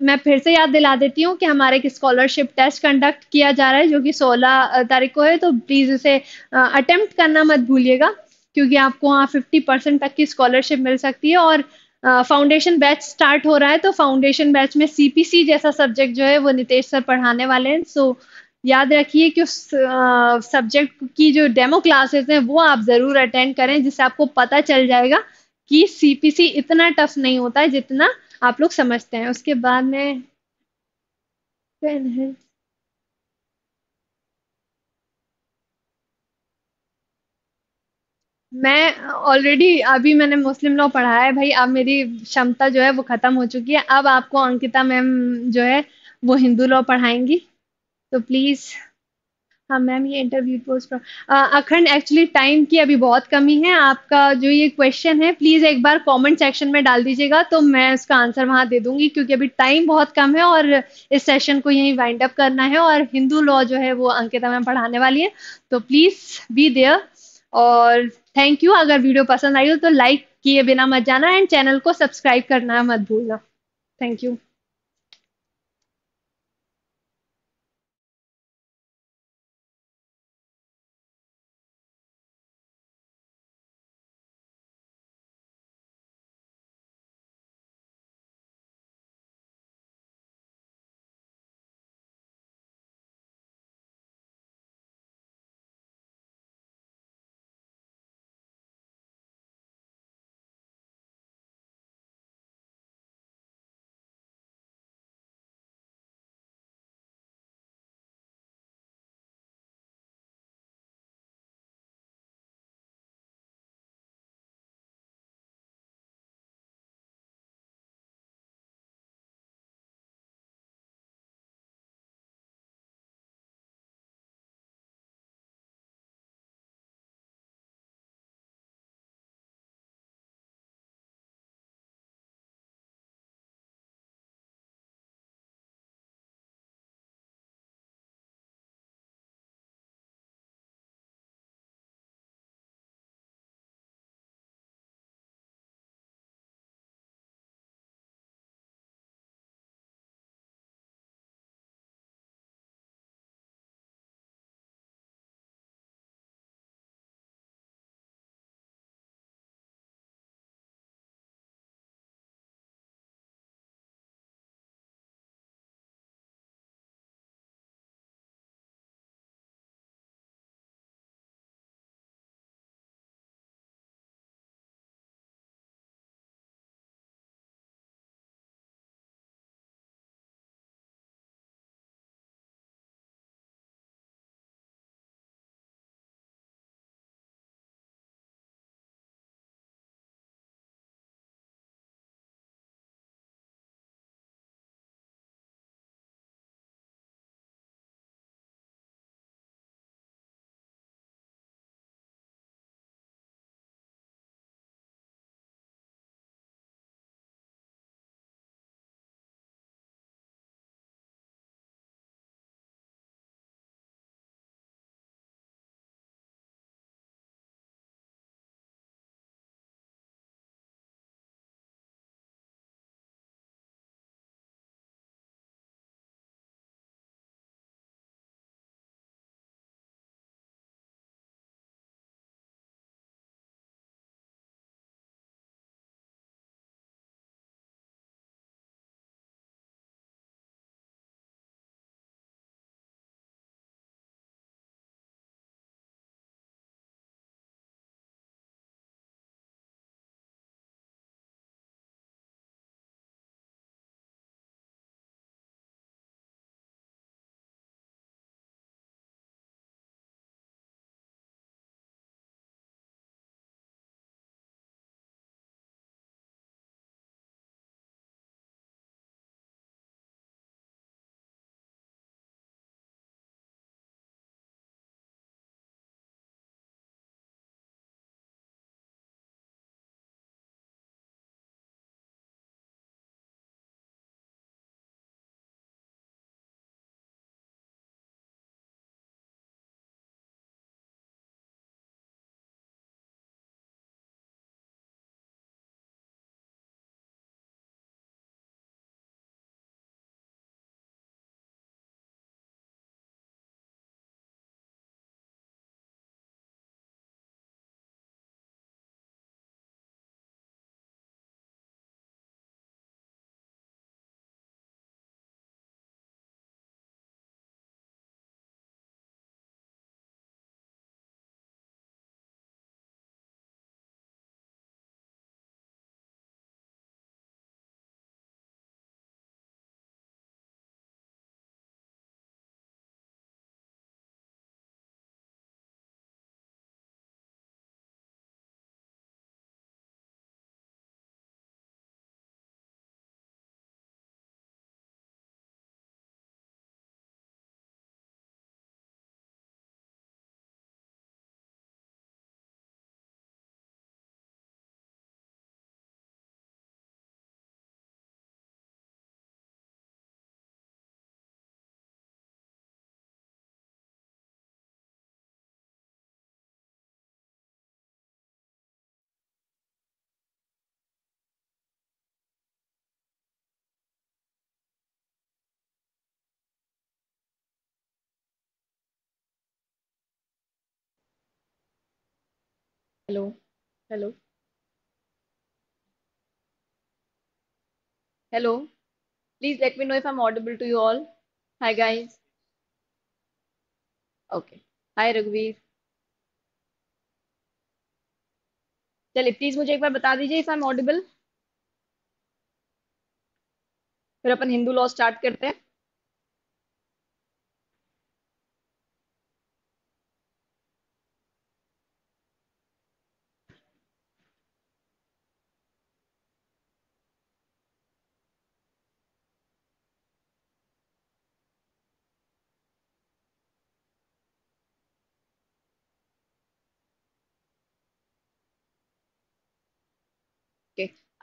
मैं फिर से याद दिला देती हूँ कि हमारा एक स्कॉलरशिप टेस्ट कंडक्ट किया जा रहा है जो कि 16 तारीख को है तो प्लीज़ उसे अटेम्प्ट करना मत भूलिएगा क्योंकि आपको वहाँ फिफ्टी परसेंट तक की स्कॉलरशिप मिल सकती है और फाउंडेशन बैच स्टार्ट हो रहा है तो फाउंडेशन बैच में सीपीसी जैसा सब्जेक्ट जो है वो नितेश सर पढ़ाने वाले हैं सो याद रखिए कि उस सब्जेक्ट की जो डेमो क्लासेस हैं वो आप ज़रूर अटेंड करें जिससे आपको पता चल जाएगा कि सीपीसी इतना टफ नहीं होता है जितना आप लोग समझते हैं उसके बाद में पेन है मैं ऑलरेडी अभी मैंने मुस्लिम लॉ पढ़ा है भाई अब मेरी क्षमता जो है वो खत्म हो चुकी है अब आपको अंकिता मैम जो है वो हिंदू लॉ पढ़ाएंगी तो प्लीज़ हाँ मैम ये interview post uh, Akhand actually time की अभी बहुत कमी है आपका जो ये क्वेश्चन है प्लीज एक बार कमेंट सेक्शन में डाल दीजिएगा तो मैं उसका आंसर वहां दे दूंगी क्योंकि अभी टाइम बहुत कम है और इस सेशन को यहीं वाइंड अप करना है और हिंदू लॉ जो है वो अंकिता मैम पढ़ाने वाली है तो प्लीज बी देयर और थैंक यू अगर वीडियो पसंद आई हो तो लाइक किए बिना मत जाना एंड चैनल को सब्सक्राइब करना मत भूलना thank you hello hello please let me know if I am audible to you all hi guys okay hi रघुवीर चलिए प्लीज मुझे एक बार बता दीजिए इफ आई एम ऑडिबल फिर अपन हिंदू लॉ स्टार्ट करते हैं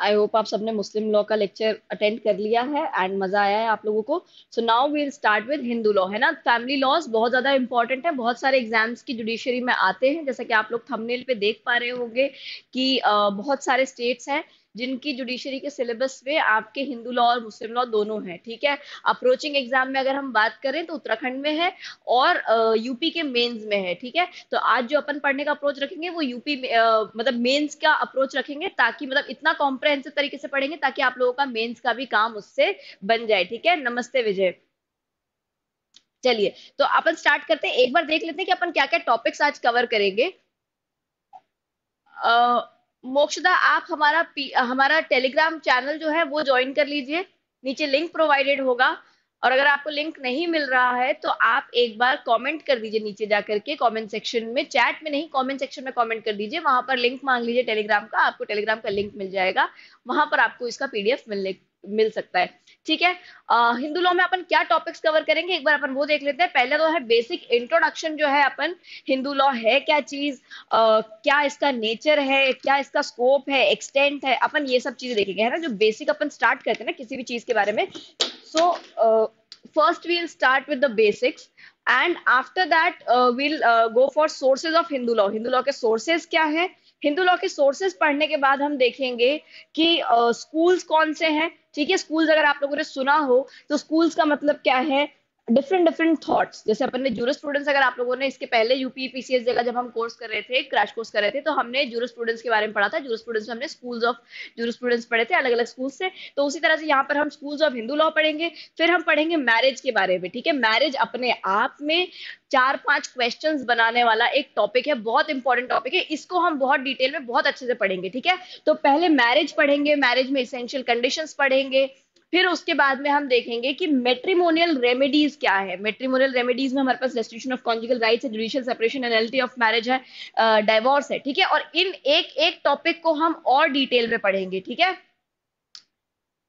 आई होप आप सबने मुस्लिम लॉ का लेक्चर अटेंड कर लिया है एंड मजा आया है आप लोगों को so now we'll start with Hindu law है ना फैमिली लॉज बहुत ज्यादा इंपॉर्टेंट है बहुत सारे एग्जाम्स की जुडिशरी में आते हैं जैसा कि आप लोग थंबनेल पे देख पा रहे होंगे कि बहुत सारे स्टेट्स हैं जिनकी जुडिशरी के सिलेबस में आपके हिंदू लॉ और मुस्लिम लॉ दोनों है ठीक है अप्रोचिंग एग्जाम में अगर हम बात करें तो उत्तराखंड में है और यूपी के मेन्स में है ठीक है तो आज जो अपन पढ़ने का अप्रोच रखेंगे वो यूपी मतलब मेन्स का अप्रोच रखेंगे ताकि मतलब इतना कॉम्प्रहेंसिव तरीके से पढ़ेंगे ताकि आप लोगों का मेन्स का भी काम उससे बन जाए ठीक है नमस्ते विजय चलिए तो अपन स्टार्ट करते हैं एक बार देख लेते हैं कि अपन क्या क्या टॉपिक्स आज कवर करेंगे मोक्षदा आप हमारा हमारा टेलीग्राम चैनल जो है वो ज्वाइन कर लीजिए नीचे लिंक प्रोवाइडेड होगा और अगर आपको लिंक नहीं मिल रहा है तो आप एक बार कमेंट कर दीजिए नीचे जा करके कमेंट सेक्शन में चैट में नहीं कमेंट सेक्शन में कमेंट कर दीजिए वहां पर लिंक मांग लीजिए टेलीग्राम का आपको टेलीग्राम का लिंक मिल जाएगा वहां पर आपको इसका पीडीएफ मिलने मिल सकता है ठीक है हिंदू लॉ में अपन क्या टॉपिक्स कवर करेंगे एक बार अपन वो देख लेते हैं पहले तो है बेसिक इंट्रोडक्शन जो है अपन हिंदू लॉ है क्या चीज आ, क्या इसका नेचर है क्या इसका स्कोप है एक्सटेंट है अपन ये सब चीजें देखेंगे है ना जो बेसिक अपन स्टार्ट करते हैं ना किसी भी चीज के बारे में so first we'll start with the basics and after that we'll go for sources of Hindu law Hindu law के सोर्सेज क्या है हिंदू लॉ के सोर्सेज पढ़ने के बाद हम देखेंगे कि स्कूल्स uh, कौन से हैं ठीक है स्कूल्स अगर आप लोगों ने सुना हो तो स्कूल्स का मतलब क्या है डिफरेंट डिफरेंट थॉट्स जैसे अपन ने जूरो स्टूडेंट्स अगर आप लोगों ने इसके पहले यूपी पीसीएस जगह जब हम कोर्स कर रहे थे क्रैश कोर्स कर रहे थे तो हमने जूरो स्टूडेंट्स के बारे में पढ़ा था जूरो स्टूडेंट्स हमने स्कूल्स ऑफ जूरो स्टूडेंट्स पढ़े थे अलग अलग स्कूल से तो उसी तरह से यहाँ पर हम स्कूल्स ऑफ हिंदू लॉ पढ़ेंगे फिर हम पढ़ेंगे मैरिज के बारे में ठीक है मैरिज अपने आप में चार पांच क्वेश्चंस बनाने वाला एक टॉपिक है बहुत इंपॉर्टेंट टॉपिक है इसको हम बहुत डिटेल में बहुत अच्छे से पढ़ेंगे ठीक है तो पहले मैरिज पढ़ेंगे मैरिज में इसेंशियल कंडीशंस पढ़ेंगे फिर उसके बाद में हम देखेंगे कि मेट्रीमोनियल रेमेडीज क्या है मेट्रीमोनियल रेमेडीज में हमारे पास रेस्टिट्यूशन ऑफ कॉन्जिकल राइट है judicial separation nullity of marriage है डाइवोर्स है ठीक है और इन एक एक टॉपिक को हम और डिटेल में पढ़ेंगे ठीक है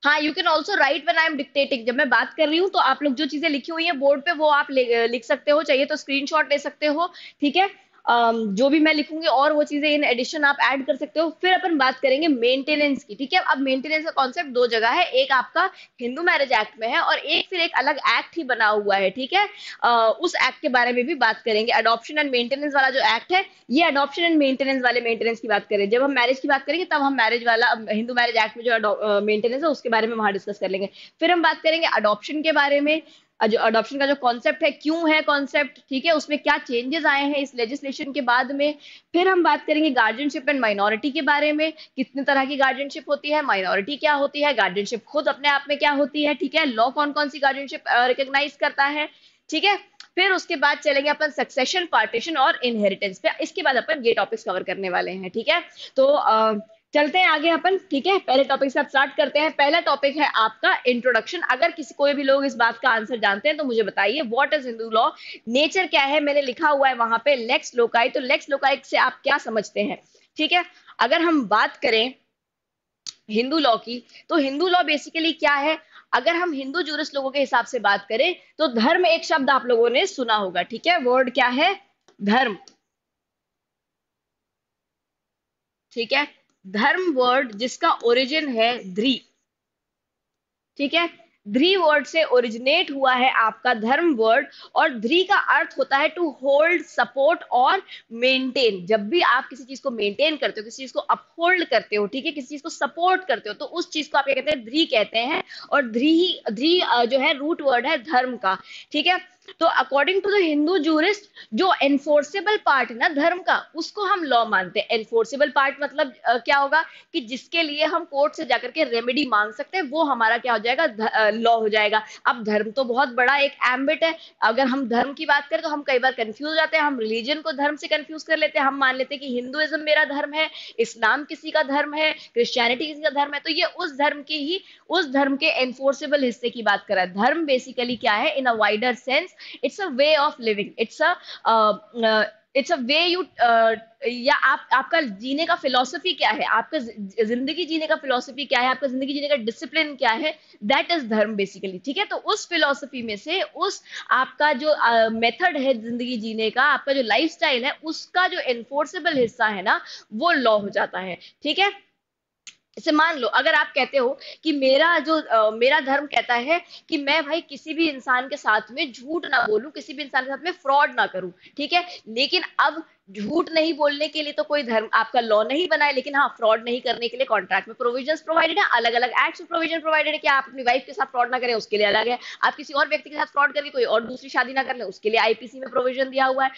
हाँ you can also write when I am dictating जब मैं बात कर रही हूँ तो आप लोग जो चीजें लिखी हुई है बोर्ड पे वो आप लिख सकते हो चाहिए तो स्क्रीनशॉट ले सकते हो ठीक है जो भी मैं लिखूंगी और वो चीजें इन एडिशन आप ऐड कर सकते हो फिर अपन बात करेंगे मेंटेनेंस की ठीक है अब मेंटेनेंस का कॉन्सेप्ट दो जगह है एक आपका हिंदू मैरिज एक्ट में है और एक फिर एक अलग एक्ट ही बना हुआ है ठीक है उस एक्ट के बारे में भी बात करेंगे अडोप्शन एंड मेंटेनेंस वाला जो एक्ट है ये अडोप्शन एंड मेंटेनेंस वाले मेंटेनेंस की बात करें जब हम मैरिज की बात करेंगे तब हम मैरिज वाला हिंदू मैरिज एक्ट में जो मेंटेनेंस है उसके बारे में वहां डिस्कस कर लेंगे फिर हम बात करेंगे अडोप्शन के बारे में अडॉप्शन का जो कॉन्सेप्ट है क्यों है कॉन्सेप्ट ठीक है उसमें क्या चेंजेस आए हैं इस लेजिस्लेशन के बाद में फिर हम बात करेंगे गार्जियनशिप एंड माइनॉरिटी के बारे में कितने तरह की गार्जियनशिप होती है माइनॉरिटी क्या होती है गार्जियनशिप खुद अपने आप में क्या होती है ठीक है लॉ कौन कौन सी गार्जियनशिप रिकोगनाइज करता है ठीक है फिर उसके बाद चलेंगे अपन सक्सेशन पार्टीशन और इनहेरिटेंस पे इसके बाद अपन ये टॉपिक्स कवर करने वाले हैं ठीक है तो आ, चलते हैं आगे अपन ठीक है पहले टॉपिक से आप स्टार्ट करते हैं पहला टॉपिक है आपका इंट्रोडक्शन अगर किसी कोई भी लोग इस बात का आंसर जानते हैं तो मुझे बताइए what is Hindu law nature क्या है मैंने लिखा हुआ है वहां पे लेक्स लोकाई तो लेक्स लोकाई से आप क्या समझते हैं ठीक है अगर हम बात करें हिंदू लॉ की तो हिंदू लॉ बेसिकली क्या है अगर हम हिंदू जूरिस्ट लोगों के हिसाब से बात करें तो धर्म एक शब्द आप लोगों ने सुना होगा ठीक है वर्ड क्या है धर्म ठीक है धर्म वर्ड जिसका ओरिजिन है ध्री ठीक है ध्री वर्ड से ओरिजिनेट हुआ है आपका धर्म वर्ड और ध्री का अर्थ होता है टू होल्ड सपोर्ट और मेंटेन जब भी आप किसी चीज को मेंटेन करते हो किसी चीज को अपहोल्ड करते हो ठीक है किसी चीज को सपोर्ट करते हो तो उस चीज को आप क्या कहते हैं ध्री कहते हैं और ध्री ध्री जो है रूट वर्ड है धर्म का ठीक है तो according to the Hindu jurist जो एनफोर्सेबल पार्ट है ना धर्म का उसको हम लॉ मानते हैं एनफोर्सेबल पार्ट मतलब आ, क्या होगा कि जिसके लिए हम कोर्ट से जाकर के रेमेडी मांग सकते हैं वो हमारा क्या हो जाएगा लॉ हो जाएगा अब धर्म तो बहुत बड़ा एक एम्बिट है अगर हम धर्म की बात करें तो हम कई बार कंफ्यूज जाते हैं हम रिलीजन को धर्म से कंफ्यूज कर लेते हैं हम मान लेते हैं कि हिंदुइज्म मेरा धर्म है इस्लाम किसी का धर्म है क्रिश्चियनिटी किसी का धर्म है तो ये उस धर्म के ही उस धर्म के एनफोर्सेबल हिस्से की बात कर रहा है धर्म बेसिकली क्या है in a wider sense it's a way of living it's a it's a way you या आप आपका जीने का फिलोसफी क्या है आपका जिंदगी जीने का फिलोसफी क्या है आपका जिंदगी जीने का डिसिप्लिन क्या है दैट इज धर्म बेसिकली ठीक है तो उस फिलोसफी में से उस आपका जो मेथड uh, है जिंदगी जीने का आपका जो लाइफस्टाइल है उसका जो एनफोर्सेबल हिस्सा है ना वो लॉ हो जाता है ठीक है से मान लो अगर आप कहते हो कि मेरा जो आ, मेरा धर्म कहता है कि मैं भाई किसी भी इंसान के साथ में झूठ ना बोलूं किसी भी इंसान के साथ में फ्रॉड ना करूं ठीक है लेकिन अब झूठ नहीं बोलने के लिए तो कोई धर्म आपका लॉ नहीं बनाए लेकिन हाँ फ्रॉड नहीं करने के लिए कॉन्ट्रैक्ट में प्रोविजन प्रोवाइडेड है अलग अलग एक्ट प्रोविजन प्रोवाइडेड है कि आप अपनी वाइफ के साथ फ्रॉड ना करें उसके लिए अलग है आप किसी और व्यक्ति के साथ फ्रॉड करें कोई और दूसरी शादी ना कर लें उसके लिए आईपीसी में प्रोविजन दिया हुआ है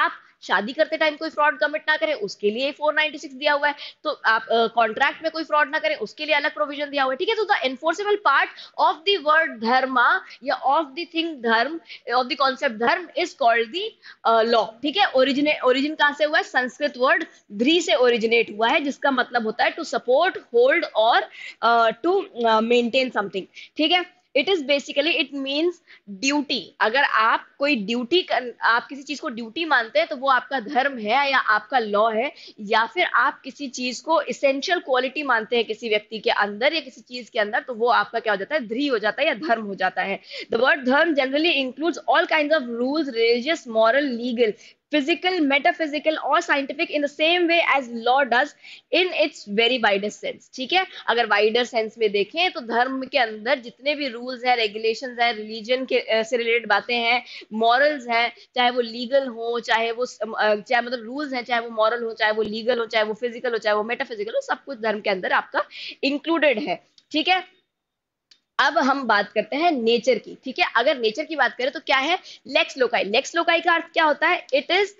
आप शादी करते टाइम कोई फ्रॉड कमिट ना करें उसके लिए 496 दिया हुआ है तो आप कॉन्ट्रैक्ट uh, में कोई फ्रॉड ना करें उसके लिए अलग प्रोविजन दिया हुआ है ठीक है तो the enforceable part of the word dharma या of the thing dharma of the concept dharma is called the law ठीक है ओरिजिन ओरिजिन ओरिजिन कहां से हुआ है संस्कृत वर्ड ध्री से ओरिजिनेट हुआ है जिसका मतलब होता है टू सपोर्ट होल्ड और टू मेंटेन समथिंग ठीक है it is basically it means duty अगर आप कोई ड्यूटी आप किसी चीज को ड्यूटी मानते हैं तो वो आपका धर्म है या आपका लॉ है या फिर आप किसी चीज को इसेंशियल क्वालिटी मानते हैं किसी व्यक्ति के अंदर या किसी चीज के अंदर तो वो आपका क्या हो जाता है ध्री हो जाता है या धर्म हो जाता है the word dharma generally includes all kind of rules religious moral legal physical, metaphysical or scientific in the same way as law does in its very widest sense. ठीक है अगर wider sense में देखें तो धर्म के अंदर जितने भी rules हैं regulations हैं religion के uh, से related बातें हैं morals हैं चाहे वो legal हो चाहे वो uh, चाहे मतलब rules हैं चाहे वो moral हो चाहे वो legal हो चाहे वो physical हो चाहे वो metaphysical हो सब कुछ धर्म के अंदर आपका included है ठीक है अब हम बात करते हैं नेचर की ठीक है अगर नेचर की बात करें तो क्या है लेक्स लोकाई लेक्स लोकाई का अर्थ क्या होता है it is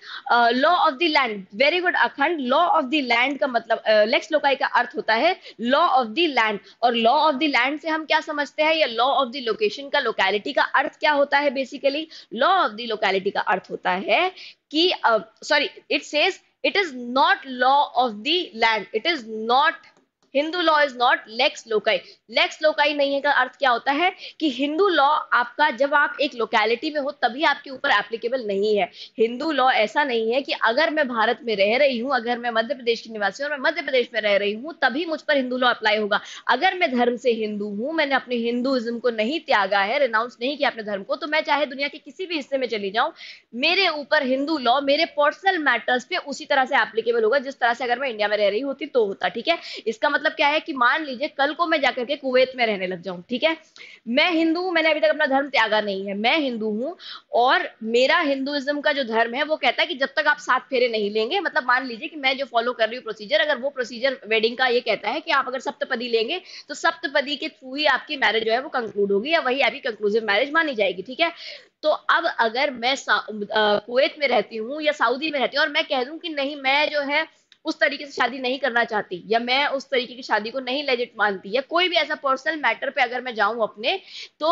law of the land very good Akhand law of the land का मतलब लेक्स uh, लोकाई का अर्थ होता है लॉ ऑफ द लैंड और लॉ ऑफ द लैंड से हम क्या समझते हैं या लॉ ऑफ द लोकेशन का लोकेलिटी का अर्थ क्या होता है basically law of the locality का अर्थ होता है कि sorry it says it is not law of the land it is not Hindu law is not lex loci lex loci नहीं है का अर्थ क्या होता है कि हिंदू लॉ आपका जब आप एक लोकेलिटी में हो तभी आपके ऊपर एप्लीकेबल नहीं है हिंदू लॉ ऐसा नहीं है कि अगर मैं भारत में रह रही हूँ अगर मैं मध्य प्रदेश की निवासी हूँ और मैं मध्य प्रदेश में रह रही हूँ तभी मुझ पर हिंदू लॉ अप्लाई होगा अगर मैं धर्म से हिंदू हूँ मैंने अपने हिंदुइज्म को नहीं त्यागा है रिनाउंस नहीं किया अपने धर्म को तो मैं चाहे दुनिया के किसी भी हिस्से में चली जाऊं मेरे ऊपर हिंदू लॉ मेरे पर्सनल मैटर्स पे उसी तरह से एप्लीकेबल होगा जिस तरह से अगर मैं इंडिया में रह रही होती तो होता ठीक है इसका मतलब मतलब क्या है कि मान लीजिए कल को मैं जाकर के कुवैत में रहने लग जाऊं ठीक है मैं हिंदू मैंने अभी तक अपना धर्म त्यागा नहीं है मैं हिंदू हूं और मेरा हिंदुइज्म का जो धर्म है वो कहता है कि जब तक आप सात फेरे नहीं लेंगे मतलब मान लीजिए कि मैं जो फॉलो कर रही हूँ प्रोसीजर अगर वो प्रोसीजर वेडिंग का ये कहता है कि आप अगर सप्तपदी लेंगे तो सप्तपदी के थ्रू ही आपकी मैरिज जो है वो कंक्लूड होगी या वही आपकी कंक्लूसिव मैरिज मानी जाएगी ठीक है तो अब अगर मैं कुवैत में रहती हूँ या सऊदी में रहती हूँ और मैं कह दूं कि नहीं मैं जो है उस तरीके से शादी नहीं करना चाहती या मैं उस तरीके की शादी को नहीं लेजिट मानती या कोई भी ऐसा पर्सनल मैटर पे अगर मैं जाऊं अपने तो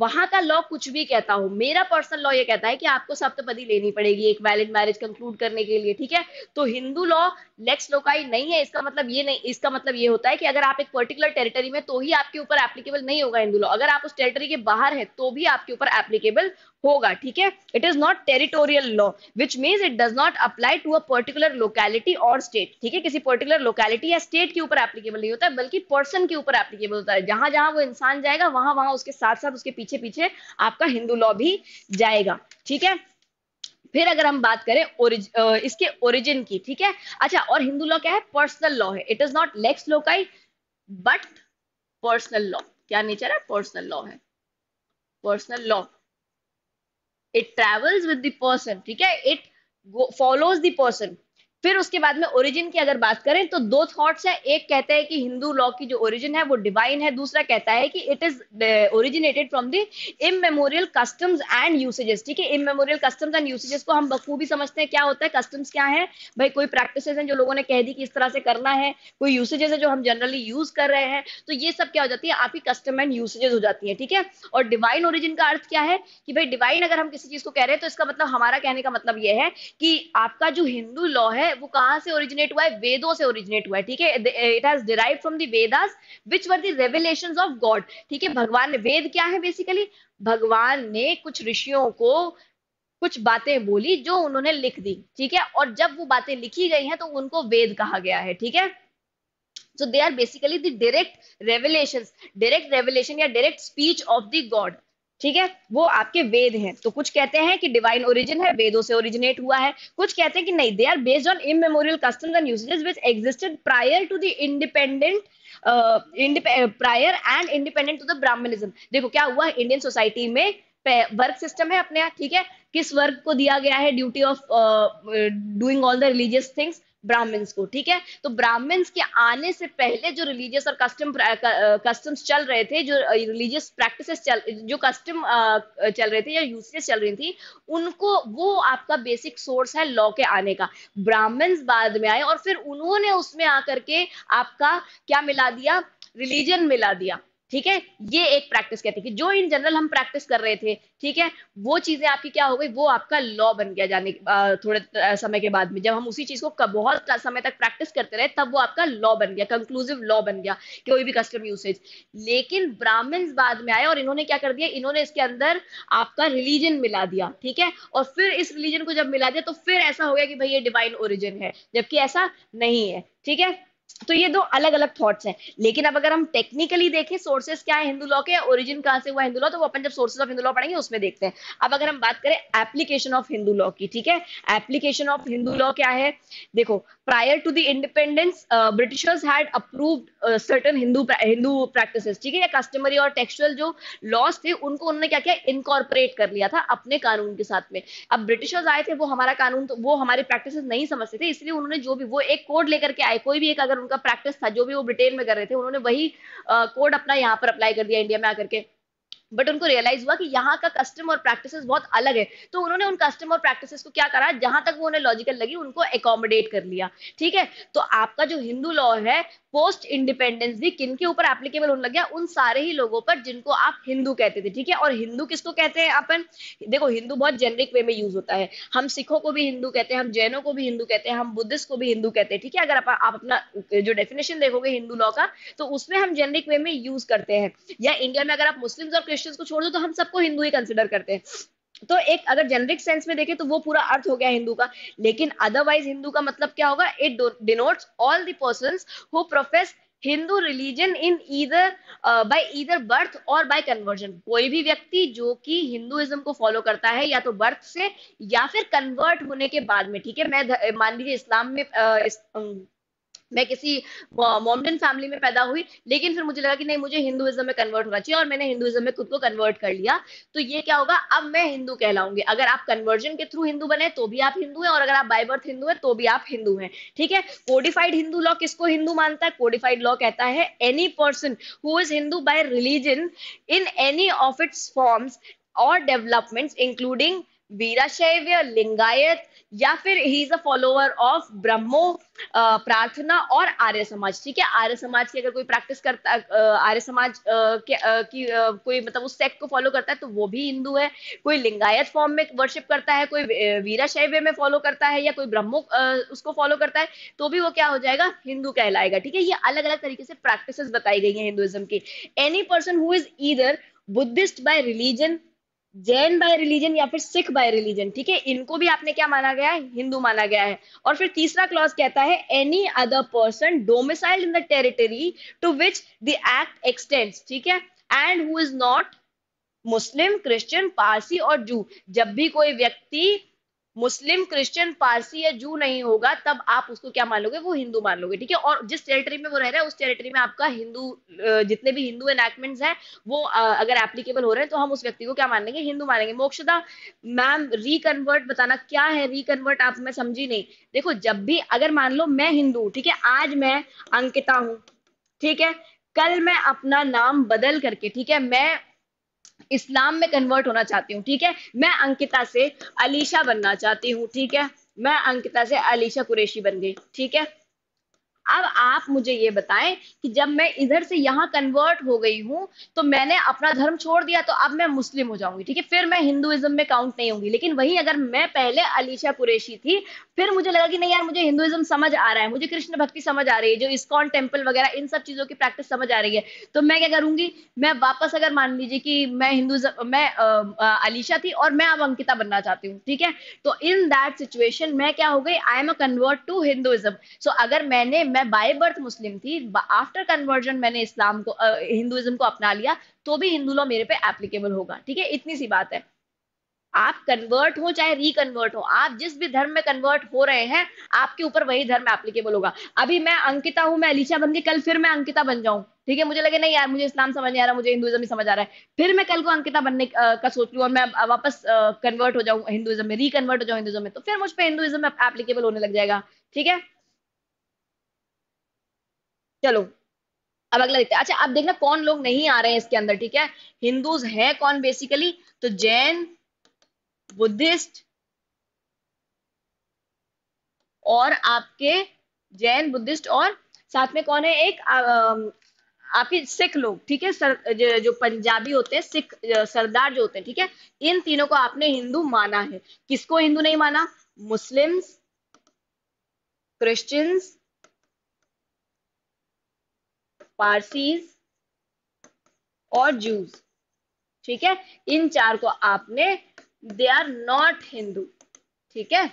वहां का लॉ कुछ भी कहता हो मेरा पर्सनल लॉ ये कहता है कि आपको सप्तपदी लेनी पड़ेगी एक वैलिड मैरिज कंक्लूड करने के लिए ठीक है तो हिंदू लॉ लेक्स लोकाई नहीं है इसका मतलब ये नहीं इसका मतलब ये होता है कि अगर आप एक पर्टिकुलर टेरिटरी में तो ही आपके ऊपर एप्लीकेबल नहीं होगा हिंदू लॉ अगर आप उस टेरिटरी के बाहर है तो भी आपके ऊपर एप्लीकेबल होगा ठीक है it is not territorial law which means it does not apply to a particular locality और स्टेट ठीक है किसी पर्टिकुलर लोकैलिटी या स्टेट के ऊपर एप्लीकेबल नहीं होता है बल्कि पर्सन के ऊपर एप्लीकेबल होता है जहां जहां वो इंसान जाएगा वहां वहां उसके साथ साथ उसके पीछे पीछे आपका हिंदू लॉ भी जाएगा ठीक है फिर अगर हम बात करें ओरिज इसके ओरिजिन की ठीक है अच्छा और हिंदू लॉ क्या है पर्सनल लॉ है it is not lex loci but personal law क्या नेचर है पर्सनल लॉ है personal law it travels with the person ठीक है इट फॉलोज द पर्सन फिर उसके बाद में ओरिजिन की अगर बात करें तो दो थॉट्स है एक कहते हैं कि हिंदू लॉ की जो ओरिजिन है वो डिवाइन है दूसरा कहता है कि it is originated from the immemorial customs and usages ठीक है इम मेमोरियल कस्टम्स एंड यूसेजेस को हम बखूबी समझते हैं क्या होता है कस्टम्स क्या है भाई कोई प्रैक्टिस है जो लोगों ने कह दी कि इस तरह से करना है कोई यूसेजेस है जो हम जनरली यूज कर रहे हैं तो ये सब क्या हो जाती है आपकी कस्टम एंड यूसेजेस हो जाती है ठीक है और डिवाइन ओरिजिन का अर्थ क्या है कि भाई डिवाइन अगर हम किसी चीज को कह रहे हैं तो इसका मतलब हमारा कहने का मतलब यह है कि आपका जो हिंदू लॉ है वो कहां से ओरिजिनेट हुआ है वेदों से ओरिजिनेट हुआ है ठीक है it has derive from the Vedas which were the revelation of God ठीक है भगवान ने वेद क्या है बेसिकली भगवान ने कुछ ऋषियों को कुछ बातें बोली जो उन्होंने लिख दी ठीक है और जब वो बातें लिखी गई हैं तो उनको वेद कहा गया है ठीक है so they are basically the direct revelation direct revelation या direct speech of the God ठीक है वो आपके वेद हैं तो कुछ कहते हैं कि डिवाइन ओरिजिन है वेदों से ओरिजिनेट हुआ है कुछ कहते हैं कि नहीं they are based on memorial customs and usages which existed prior to the independent prior and independent to the Brahmanism देखो क्या हुआ इंडियन सोसाइटी में वर्क सिस्टम है अपने यहाँ ठीक है किस वर्क को दिया गया है duty of doing all the religious things Brahmans को ठीक है तो ब्राह्मण्स के आने से पहले जो रिलीजियस और कस्टम कस्टम्स uh, चल रहे थे जो रिलीजियस uh, प्रैक्टिसेस चल जो कस्टम uh, चल रहे थे या यूसेज चल रही थी उनको वो आपका बेसिक सोर्स है लॉ के आने का ब्राह्मण्स बाद में आए और फिर उन्होंने उसमें आकर के आपका क्या मिला दिया रिलीजन मिला दिया ठीक है ये एक प्रैक्टिस कहते हैं कि जो इन जनरल हम प्रैक्टिस कर रहे थे ठीक है वो चीजें आपकी क्या हो गई वो आपका लॉ बन गया जाने थोड़े समय के बाद में जब हम उसी चीज को बहुत समय तक प्रैक्टिस करते रहे तब वो आपका लॉ बन गया कंक्लूसिव लॉ बन गया कोई भी कस्टम यूसेज लेकिन ब्राह्मण बाद में आए और इन्होंने क्या कर दिया इन्होंने इसके अंदर आपका रिलीजन मिला दिया ठीक है और फिर इस रिलीजन को जब मिला दिया तो फिर ऐसा हो गया कि भाई ये डिवाइन ओरिजिन है जबकि ऐसा नहीं है ठीक है तो ये दो अलग अलग थॉट्स हैं लेकिन अब अगर हम टेक्निकली देखें सोर्सेस क्या है हिंदू लॉ के ओरिजिन कहां से हुआ हिंदू लॉ तो वो अपन जब सोर्सेज ऑफ हिंदू लॉ पढ़ेंगे उसमें देखते हैं अब अगर हम बात करें एप्लीकेशन ऑफ हिंदू लॉ की ठीक है एप्लीकेशन ऑफ हिंदू लॉ क्या है देखो prior to the independence Britishers had approved certain Hindu Hindu practice ठीक है कस्टमरी और टेक्सुअल जो लॉस थे उनको उन्होंने क्या किया इनकॉर्पोरेट कर लिया था अपने कानून के साथ में अब ब्रिटिशर्स आए थे वो हमारा कानून तो वो हमारे प्रैक्टिस नहीं समझते थे इसलिए उन्होंने जो भी वो एक कोड लेकर के आए कोई भी एक अगर उनका प्रैक्टिस था जो भी वो ब्रिटेन में कर रहे थे उन्होंने वही कोड अपना यहाँ पर अप्लाई कर दिया इंडिया में आकर के बट उनको रियलाइज हुआ कि यहाँ का कस्टम और प्रैक्टिसेस बहुत अलग है तो उन्होंने उन कस्टम और प्रैक्टिसेस को क्या करा जहां तक वो उन्हें लॉजिकल लगी उनको एकोमोडेट कर लिया ठीक है तो आपका जो हिंदू लॉ है पोस्ट इंडिपेंडेंस भी किन के ऊपर एप्लीकेबल होने लग गया उन सारे ही लोगों पर जिनको आप हिंदू कहते थे ठीक है और हिंदू किसको कहते हैं अपन देखो हिंदू बहुत जेनरिक वे में यूज होता है हम सिखों को भी हिंदू कहते हैं हम जैनों को भी हिंदू कहते हैं हम बुद्धिस्ट को भी हिंदू कहते हैं ठीक है अगर आप, आप अपना जो डेफिनेशन देखोगे हिंदू लॉ का तो उसमें हम जेनरिक वे में यूज करते हैं या इंडिया में अगर आप मुस्लिम्स और क्रिश्चियंस को छोड़ दो तो हम सबको हिंदू ही कंसिडर करते हैं तो एक अगर जेनरिक सेंस में देखें तो वो पूरा अर्थ हो गया हिंदू का लेकिन अदरवाइज हिंदू का मतलब क्या होगा it denotes all the person who profess Hindu religion in either by either birth और बाय कन्वर्जन कोई भी व्यक्ति जो कि हिंदुइज्म को फॉलो करता है या तो बर्थ से या फिर कन्वर्ट होने के बाद में ठीक है मैं मान लीजिए इस्लाम में uh, इस, uh, मैं किसी मॉमडन फैमिली में पैदा हुई लेकिन फिर मुझे लगा कि नहीं मुझे हिंदुइज्म में कन्वर्ट होना चाहिए और मैंने हिंदुइज्म में खुद को कन्वर्ट कर लिया तो ये क्या होगा अब मैं हिंदू कहलाऊंगी अगर आप कन्वर्जन के थ्रू हिंदू बने तो भी आप हिंदू हैं और अगर आप बाय बर्थ हिंदू हैं तो भी आप हिंदू हैं ठीक है कोडिफाइड हिंदू लॉ किसको हिंदू मानता है कोडिफाइड लॉ कहता है any person who is Hindu by religion in any of its forms और डेवलपमेंट्स इंक्लूडिंग वीराशैव लिंगायत या फिर he is a follower of Brahmo Prarthana और आर्य समाज ठीक है आर्य समाज की अगर कोई प्रैक्टिस करता आर्य समाज के की कोई मतलब उस सेक्ट को फॉलो करता है तो वो भी हिंदू है कोई लिंगायत फॉर्म में वर्शिप करता है कोई वीराशैव में फॉलो करता है या कोई ब्रह्मो उसको फॉलो करता है तो भी वो क्या हो जाएगा हिंदू कहलाएगा ठीक है ये अलग अलग तरीके से प्रैक्टिस बताई गई है हिंदुइज्म की any person who is either Buddhist by religion Jain by religion या फिर सिख बाय रिलीजन ठीक है इनको भी आपने क्या माना गया है हिंदू माना गया है और फिर तीसरा क्लॉज कहता है any other person domiciled in the territory to which the act extends ठीक है and who is not Muslim Christian Parsi और जू जब भी कोई व्यक्ति मुस्लिम क्रिश्चियन पारसी या जू नहीं होगा तब आप उसको क्या मान लोगे वो हिंदू मान लोगे ठीक है और जिस टेरिटरी में वो रह रहा है उस टेरिटरी में आपका हिंदू जितने भी हिंदू एनैक्टमेंट्स है वो अगर एप्लीकेबल हो रहे हैं तो हम उस व्यक्ति को क्या मानेंगे हिंदू मानेंगे मोक्षदा मैम रिकन्वर्ट बताना क्या है रिकन्वर्ट आप मैं समझी नहीं देखो जब भी अगर मान लो मैं हिंदू ठीक है आज मैं अंकिता हूँ ठीक है कल मैं अपना नाम बदल करके ठीक है मैं इस्लाम में कन्वर्ट होना चाहती हूँ ठीक है मैं अंकिता से अलीशा बनना चाहती हूँ ठीक है मैं अंकिता से अलीशा कुरेशी बन गई ठीक है अब आप मुझे ये बताएं कि जब मैं इधर से यहाँ कन्वर्ट हो गई हूँ तो मैंने अपना धर्म छोड़ दिया तो अब मैं मुस्लिम हो जाऊंगी ठीक है फिर मैं हिंदुइज्म में काउंट नहीं होंगी लेकिन वही अगर मैं पहले अलीशा कुरेशी थी फिर मुझे लगा कि नहीं यार मुझे हिंदुइज्म समझ आ रहा है मुझे कृष्ण भक्ति समझ आ रही है जो इस्कॉन टेम्पल वगैरह इन सब चीजों की प्रैक्टिस समझ आ रही है तो मैं क्या करूंगी मैं वापस अगर मान लीजिए कि मैं हिंदुइज्म मैं अलीशा थी और मैं अब अंकिता बनना चाहती हूँ ठीक है तो इन दैट सिचुएशन मैं क्या हो गई I am a convert to Hinduism so अगर मैंने मैं बाय बर्थ मुस्लिम थी आफ्टर कन्वर्जन मैंने इस्लाम को हिंदुइज्म को अपना लिया तो भी हिंदू लॉ मेरे पे एप्लीकेबल होगा ठीक है इतनी सी बात है आप कन्वर्ट हो चाहे रिकन्वर्ट हो आप जिस भी धर्म में कन्वर्ट हो रहे हैं आपके ऊपर वही धर्म एप्लीकेबल होगा अभी मैं अंकिता हूं मैं अलीशा बन के कल फिर मैं अंकिता बन जाऊं ठीक है मुझे लगे नहीं यार मुझे इस्लाम समझ नहीं आ रहा मुझे हिंदुइज्म ही समझ आ रहा है फिर मैं कल को अंकिता बनने का सोच लू और मैं वापस कन्वर्ट हो जाऊं हिंदुइज्म में रिकन्वर्ट हो जाऊं हिंदुइज्म में तो फिर मुझ पर हिंदुइज्म एप्लीकेबल होने लग जाएगा ठीक है चलो अब अगला देखते हैं अच्छा अब देखना कौन लोग नहीं आ रहे हैं इसके अंदर ठीक है हिंदूज हैं कौन बेसिकली तो जैन बुद्धिस्ट और आपके जैन बुद्धिस्ट और साथ में कौन है एक आपके सिख लोग ठीक है सर जो पंजाबी होते हैं सिख सरदार जो होते हैं ठीक है इन तीनों को आपने हिंदू माना है किसको हिंदू नहीं माना मुस्लिम्स क्रिश्चियंस पारसीज और जूस ठीक है इन चार को आपने दे आर नॉट हिंदू ठीक है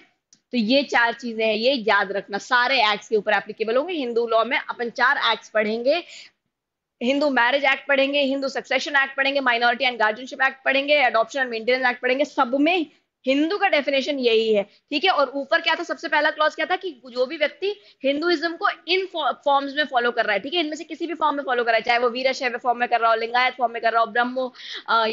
तो ये चार चीजें हैं ये याद रखना सारे एक्ट्स के ऊपर एप्लीकेबल होंगे हिंदू लॉ में अपन चार एक्ट्स पढ़ेंगे हिंदू मैरिज एक्ट पढ़ेंगे हिंदू सक्सेशन एक्ट पढ़ेंगे माइनॉरिटी एंड गार्जियनशिप एक्ट पढ़ेंगे एडॉप्शन एंड मेंटेनेंस एक्ट पढ़ेंगे सब में हिंदू का डेफिनेशन यही है ठीक है और ऊपर क्या था सबसे पहला क्लॉज क्या था कि जो भी व्यक्ति हिंदुइज्म को इन फॉर्म्स में फॉलो कर रहा है ठीक है इनमें से किसी भी फॉर्म में फॉलो कर रहा है चाहे वो वीर शैव फॉर्म में कर रहा हो लिंगायत फॉर्म में कर रहा हो ब्रह्मो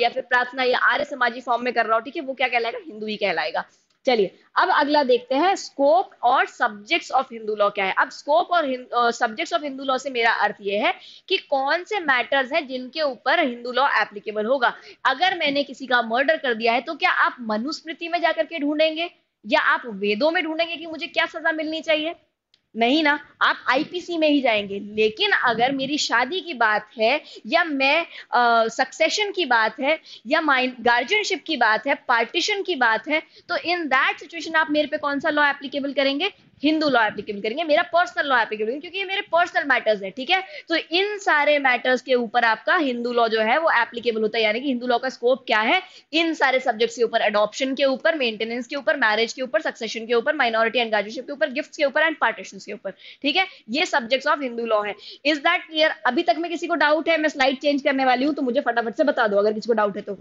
या फिर प्रार्थना या आर्य समाजी फॉर्म में कर रहा हो ठीक है वो क्या कहलाएगा हिंदू ही कहलाएगा चलिए अब अगला देखते हैं स्कोप और सब्जेक्ट्स ऑफ हिंदू लॉ क्या है अब स्कोप और सब्जेक्ट्स ऑफ हिंदू लॉ से मेरा अर्थ ये है कि कौन से मैटर्स हैं जिनके ऊपर हिंदू लॉ एप्लीकेबल होगा अगर मैंने किसी का मर्डर कर दिया है तो क्या आप मनुस्मृति में जाकर के ढूंढेंगे या आप वेदों में ढूंढेंगे कि मुझे क्या सजा मिलनी चाहिए नहीं ना आप आईपीसी में ही जाएंगे लेकिन अगर मेरी शादी की बात है या मैं सक्सेशन की बात है या माइंड गार्जियनशिप की बात है पार्टीशन की बात है तो इन दैट सिचुएशन आप मेरे पे कौन सा लॉ एप्लीकेबल करेंगे हिंदू लॉ एप्लीकेबल करेंगे मेरा पर्सनल लॉ एप्लीकेबल करेंगे क्योंकि ये मेरे पर्सनल मैटर्स है ठीक है तो इन सारे मैटर्स के ऊपर आपका हिंदू लॉ जो है वो एप्लीकेबल होता है यानी कि हिंदू लॉ का स्कोप क्या है इन सारे सब्जेक्ट्स के ऊपर अडॉप्शन के ऊपर मेंटेनेंस के ऊपर मैरिज के ऊपर सक्सेशन के ऊपर माइनॉरिटी एंड गार्जियनशिप के ऊपर गिफ्ट के ऊपर एंड पार्टीशन के ऊपर ठीक है ये सब्जेक्ट्स ऑफ हिंदू लॉ है इज दैट क्लियर अभी तक में किसी को डाउट है मैं स्लाइड चेंज करने वाली हूँ तो मुझे फटाफट से बता दो अगर किसी को डाउट है तो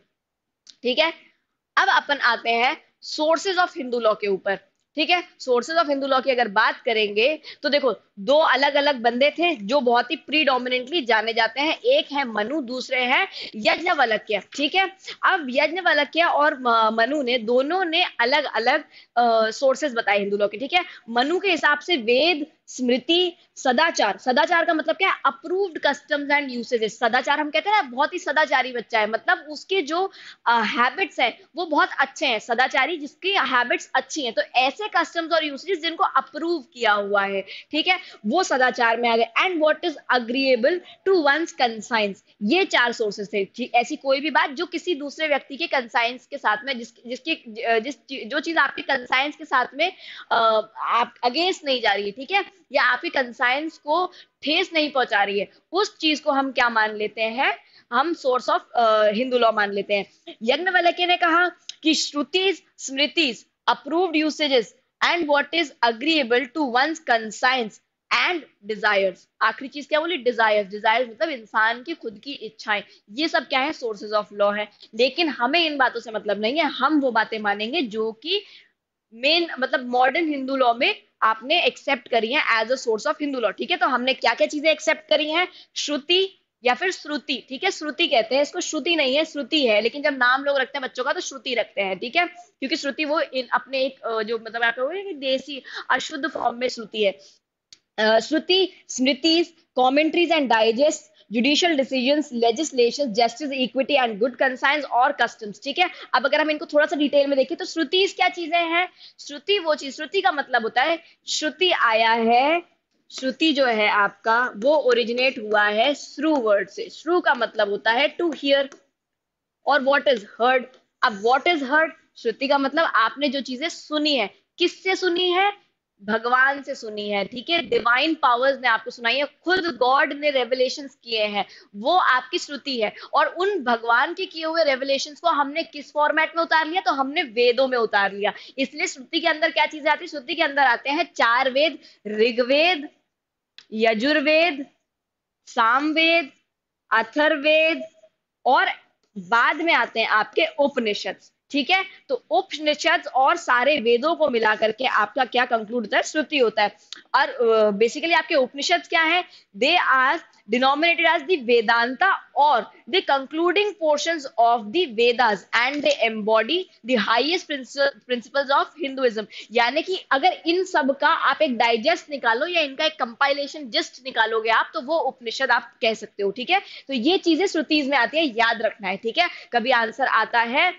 ठीक है अब अपन आते हैं सोर्सेज ऑफ हिंदू लॉ के ऊपर ठीक है सोर्सेज ऑफ हिंदू लॉ की अगर बात करेंगे तो देखो दो अलग अलग बंदे थे जो बहुत ही प्रीडोमिनेंटली जाने जाते हैं एक है मनु दूसरे हैं यज्ञ वलक्य ठीक है अब यज्ञ वलक्य और मनु ने दोनों ने अलग अलग सोर्सेज बताए हिंदू लॉ के ठीक है मनु के हिसाब से वेद स्मृति सदाचार सदाचार का मतलब क्या है अप्रूव्ड कस्टम्स एंड यूसेजेस सदाचार हम कहते हैं ना बहुत ही सदाचारी बच्चा है मतलब उसके जो हैबिट्स हैं वो बहुत अच्छे हैं सदाचारी जिसकी हैबिट्स अच्छी हैं तो ऐसे कस्टम्स और यूसेजेस जिनको अप्रूव किया हुआ है ठीक है वो सदाचार में आ गए and what is agreeable to one's conscience ये चार सोर्सेस थे ऐसी कोई भी बात जो किसी दूसरे व्यक्ति के कंसाइंस के साथ में जिस जिसकी जिस जो चीज आपके कंसाइंस के साथ में आप अगेंस्ट नहीं जा रही है ठीक है या आपकी कंसाइंस को ठेस नहीं पहुंचा रही है उस चीज को हम क्या मान लेते हैं हम सोर्स ऑफ हिंदू लॉ मान लेते हैं यज्ञ यज्ञवल्क्य ने कहा कि Shruti Smriti approved usages and what is agreeable to one's conscience and desires आखिरी चीज क्या बोली डिजायर्स डिजायर्स मतलब इंसान की खुद की इच्छाएं ये सब क्या है सोर्सेज ऑफ लॉ है लेकिन हमें इन बातों से मतलब नहीं है हम वो बातें मानेंगे जो कि मेन मतलब मॉडर्न हिंदू लॉ में आपने एक्सेप्ट करी है as a source of Hindu law ठीक है तो हमने क्या क्या चीजें एक्सेप्ट करी हैं श्रुति या फिर श्रुति ठीक है श्रुति कहते हैं इसको श्रुति नहीं है श्रुति है लेकिन जब नाम लोग रखते हैं बच्चों का तो श्रुति रखते हैं ठीक है क्योंकि श्रुति वो इन अपने एक जो मतलब आप देसी अशुद्ध फॉर्म में श्रुति है shruti smriti commentaries and digest judicial decision legislation justice equity and good conscience और कस्टम्स ठीक है अब अगर हम इनको थोड़ा सा डिटेल में देखें तो श्रुति क्या चीजें हैं श्रुति वो चीज श्रुति का मतलब होता है श्रुति आया है श्रुति जो है आपका वो ओरिजिनेट हुआ है श्रू वर्ड से श्रू का मतलब होता है टू हियर और वॉट इज हर्ड अब वॉट इज हर्ड श्रुति का मतलब आपने जो चीजें सुनी है किससे सुनी है भगवान से सुनी है ठीक है डिवाइन पावर्स ने आपको सुनाई है खुद गॉड ने रेवलेशन किए हैं वो आपकी श्रुति है और उन भगवान के किए हुए रेवलेशन को हमने किस फॉर्मेट में उतार लिया तो हमने वेदों में उतार लिया इसलिए श्रुति के अंदर क्या चीजें आती है श्रुति के अंदर आते हैं चार वेद ऋग्वेद यजुर्वेद सामवेद अथर्वेद और बाद में आते हैं आपके उपनिषद ठीक है तो उपनिषद और सारे वेदों को मिला करके आपका क्या कंक्लूड होता है श्रुति होता है और बेसिकली आपके उपनिषद क्या है they are denominated as the Vedanta और the concluding portion of the Vedas and they embody the highest principle of Hinduism यानी कि अगर इन सब का आप एक डाइजेस्ट निकालो या इनका एक कंपाइलेशन जस्ट निकालोगे आप तो वो उपनिषद आप कह सकते हो ठीक है तो ये चीजें श्रुतिज में आती है याद रखना है ठीक है कभी आंसर आता है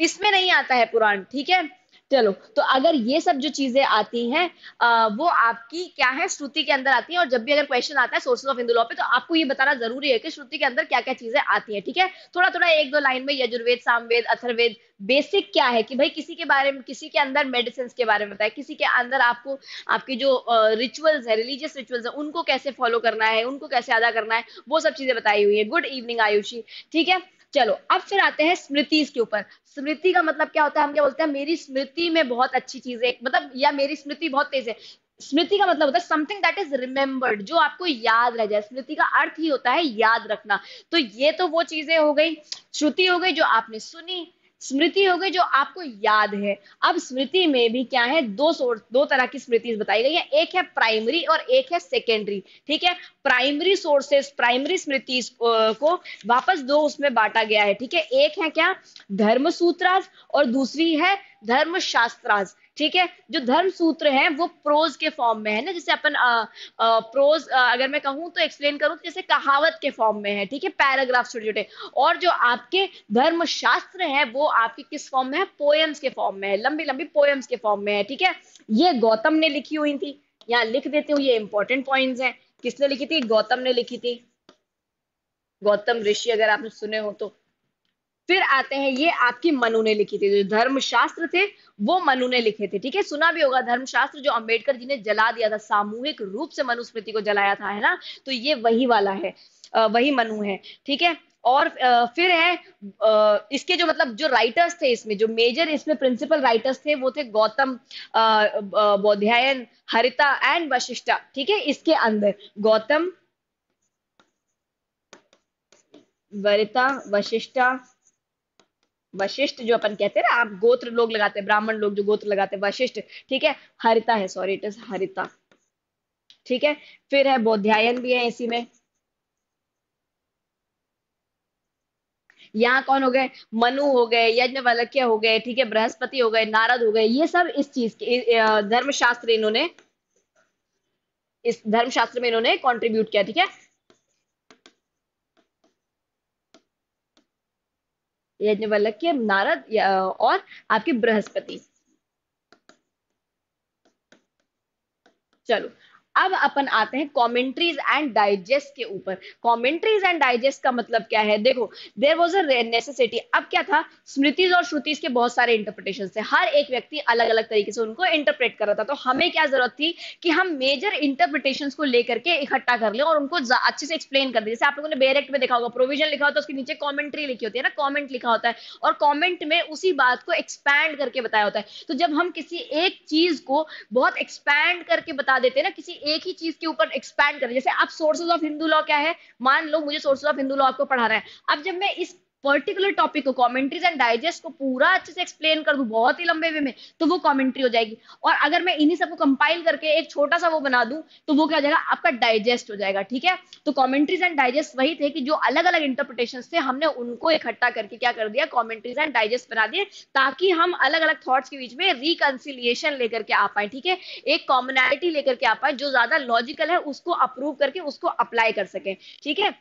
इसमें नहीं आता है पुराण ठीक है चलो तो अगर ये सब जो चीजें आती हैं वो आपकी क्या है श्रुति के अंदर आती है और जब भी अगर क्वेश्चन आता है सोर्सेज ऑफ हिंदू लॉ पे तो आपको ये बताना जरूरी है कि श्रुति के अंदर क्या क्या चीजें आती हैं ठीक है थोड़ा थोड़ा एक दो लाइन में यजुर्वेद सामवेद अथर्वेद बेसिक क्या है कि भाई किसी के बारे में किसी के अंदर मेडिसिन के बारे में बताया किसी के अंदर आपको आपकी जो रिचुअल्स है रिलीजियस रिचुअल्स है उनको कैसे फॉलो करना है उनको कैसे अदा करना है वो सब चीजें बताई हुई है गुड इवनिंग आयुषी ठीक है चलो अब फिर आते हैं स्मृति के ऊपर स्मृति का मतलब क्या होता है हम क्या बोलते हैं मेरी स्मृति में बहुत अच्छी चीज है मतलब या मेरी स्मृति बहुत तेज है स्मृति का मतलब होता है समथिंग दैट इज रिमेम्बर्ड जो आपको याद रह जाए स्मृति का अर्थ ही होता है याद रखना तो ये तो वो चीजें हो गई श्रुति हो गई जो आपने सुनी स्मृति हो गई जो आपको याद है अब स्मृति में भी क्या है दो सोर्स दो तरह की स्मृति बताई गई है एक है प्राइमरी और एक है सेकेंडरी ठीक है प्राइमरी सोर्सेस प्राइमरी स्मृति को वापस दो उसमें बांटा गया है ठीक है एक है क्या धर्म सूत्रास और दूसरी है धर्म शास्त्रास ठीक है जो धर्म सूत्र हैं वो प्रोज के फॉर्म में है ना जैसे अपन प्रोज आ, अगर मैं कहूँ तो एक्सप्लेन करूँ तो जैसे कहावत के फॉर्म में है ठीक है पैराग्राफ छोटे छोटे और जो आपके धर्म शास्त्र है वो आपके किस फॉर्म में है पोएम्स के फॉर्म में है लंबी लंबी पोएम्स के फॉर्म में है ठीक है ये गौतम ने लिखी हुई थी यहाँ लिख देती हूँ ये इंपॉर्टेंट पॉइंट है किसने लिखी थी गौतम ने लिखी थी गौतम ऋषि अगर आपने सुने हो तो फिर आते हैं ये आपकी मनु ने लिखी थी जो धर्मशास्त्र थे वो मनु ने लिखे थे ठीक है सुना भी होगा धर्मशास्त्र जो अंबेडकर जी ने जला दिया था सामूहिक रूप से मनुस्मृति को जलाया था है ना तो ये वही वाला है वही मनु है ठीक है और फिर है इसके जो मतलब जो राइटर्स थे इसमें जो मेजर इसमें प्रिंसिपल राइटर्स थे वो थे गौतम बोध्यायन हरिता एंड वशिष्ठा ठीक है इसके अंदर गौतम वरिता वशिष्ठा वशिष्ठ जो अपन कहते हैं ना आप गोत्र लोग लगाते हैं ब्राह्मण लोग जो गोत्र लगाते हैं वशिष्ठ ठीक है हरिता है सॉरी इट इज हरिता ठीक है फिर है बोध्यायन भी है इसी में यहाँ कौन हो गए मनु हो गए यज्ञ वलक्य हो गए ठीक है बृहस्पति हो गए नारद हो गए ये सब इस चीज के धर्मशास्त्र इन्होंने इस धर्मशास्त्र में इन्होंने कॉन्ट्रीब्यूट किया ठीक है यज्ञवल्क्य नारद और आपके बृहस्पति चलो अब अपन आते हैं कॉमेंट्रीज एंड डाइजेस्ट के ऊपर कॉमेंट्रीज एंड डाइजेस्ट का मतलब क्या है देखो देर वॉज नेसेसिटी अब क्या था स्मृतिज और श्रुतिज के बहुत सारे इंटरप्रिटेशन थे हर एक व्यक्ति अलग अलग तरीके से उनको इंटरप्रेट कर रहा था तो हमें क्या जरूरत थी कि हम मेजर इंटरप्रिटेशन को लेकर के इकट्ठा कर लें और उनको अच्छे से एक्सप्लेन कर दें जैसे आप लोगों ने बेरेक्ट में देखा होगा प्रोविजन लिखा होता है उसके नीचे कॉमेंट्री लिखी होती है ना कॉमेंट लिखा होता है और कॉमेंट में उसी बात को एक्सपैंड करके बताया होता है तो जब हम किसी एक चीज को बहुत एक्सपैंड करके बता देते हैं ना किसी एक ही चीज के ऊपर एक्सपैंड करें जैसे आप सोर्सेज ऑफ हिंदू लॉ क्या है मान लो मुझे सोर्सेज ऑफ हिंदू लॉ आपको पढ़ा रहा है अब जब मैं इस पर्टिकुलर टॉपिक को कॉमेंट्रीज एंड डाइजेस्ट को पूरा अच्छे से एक्सप्लेन कर दू बहुत ही लंबे वे में तो वो कॉमेंट्री हो जाएगी और अगर मैं इन्हीं सबको कंपाइल करके एक छोटा सा वो बना दू तो वो क्या हो जाएगा आपका डाइजेस्ट हो जाएगा ठीक है तो कॉमेंट्रीज एंड डाइजेस्ट वही थे कि जो अलग अलग इंटरप्रिटेशन थे हमने उनको इकट्ठा करके क्या कर दिया कॉमेंट्रीज एंड डाइजेस्ट बना दिए ताकि हम अलग अलग थॉट्स के बीच में रिकन्सिलियेशन लेकर के आ पाए ठीक है एक कॉमनैलिटी लेकर के आ पाए जो ज्यादा लॉजिकल है उसको अप्रूव करके उसको अप्लाई कर सके ठीक है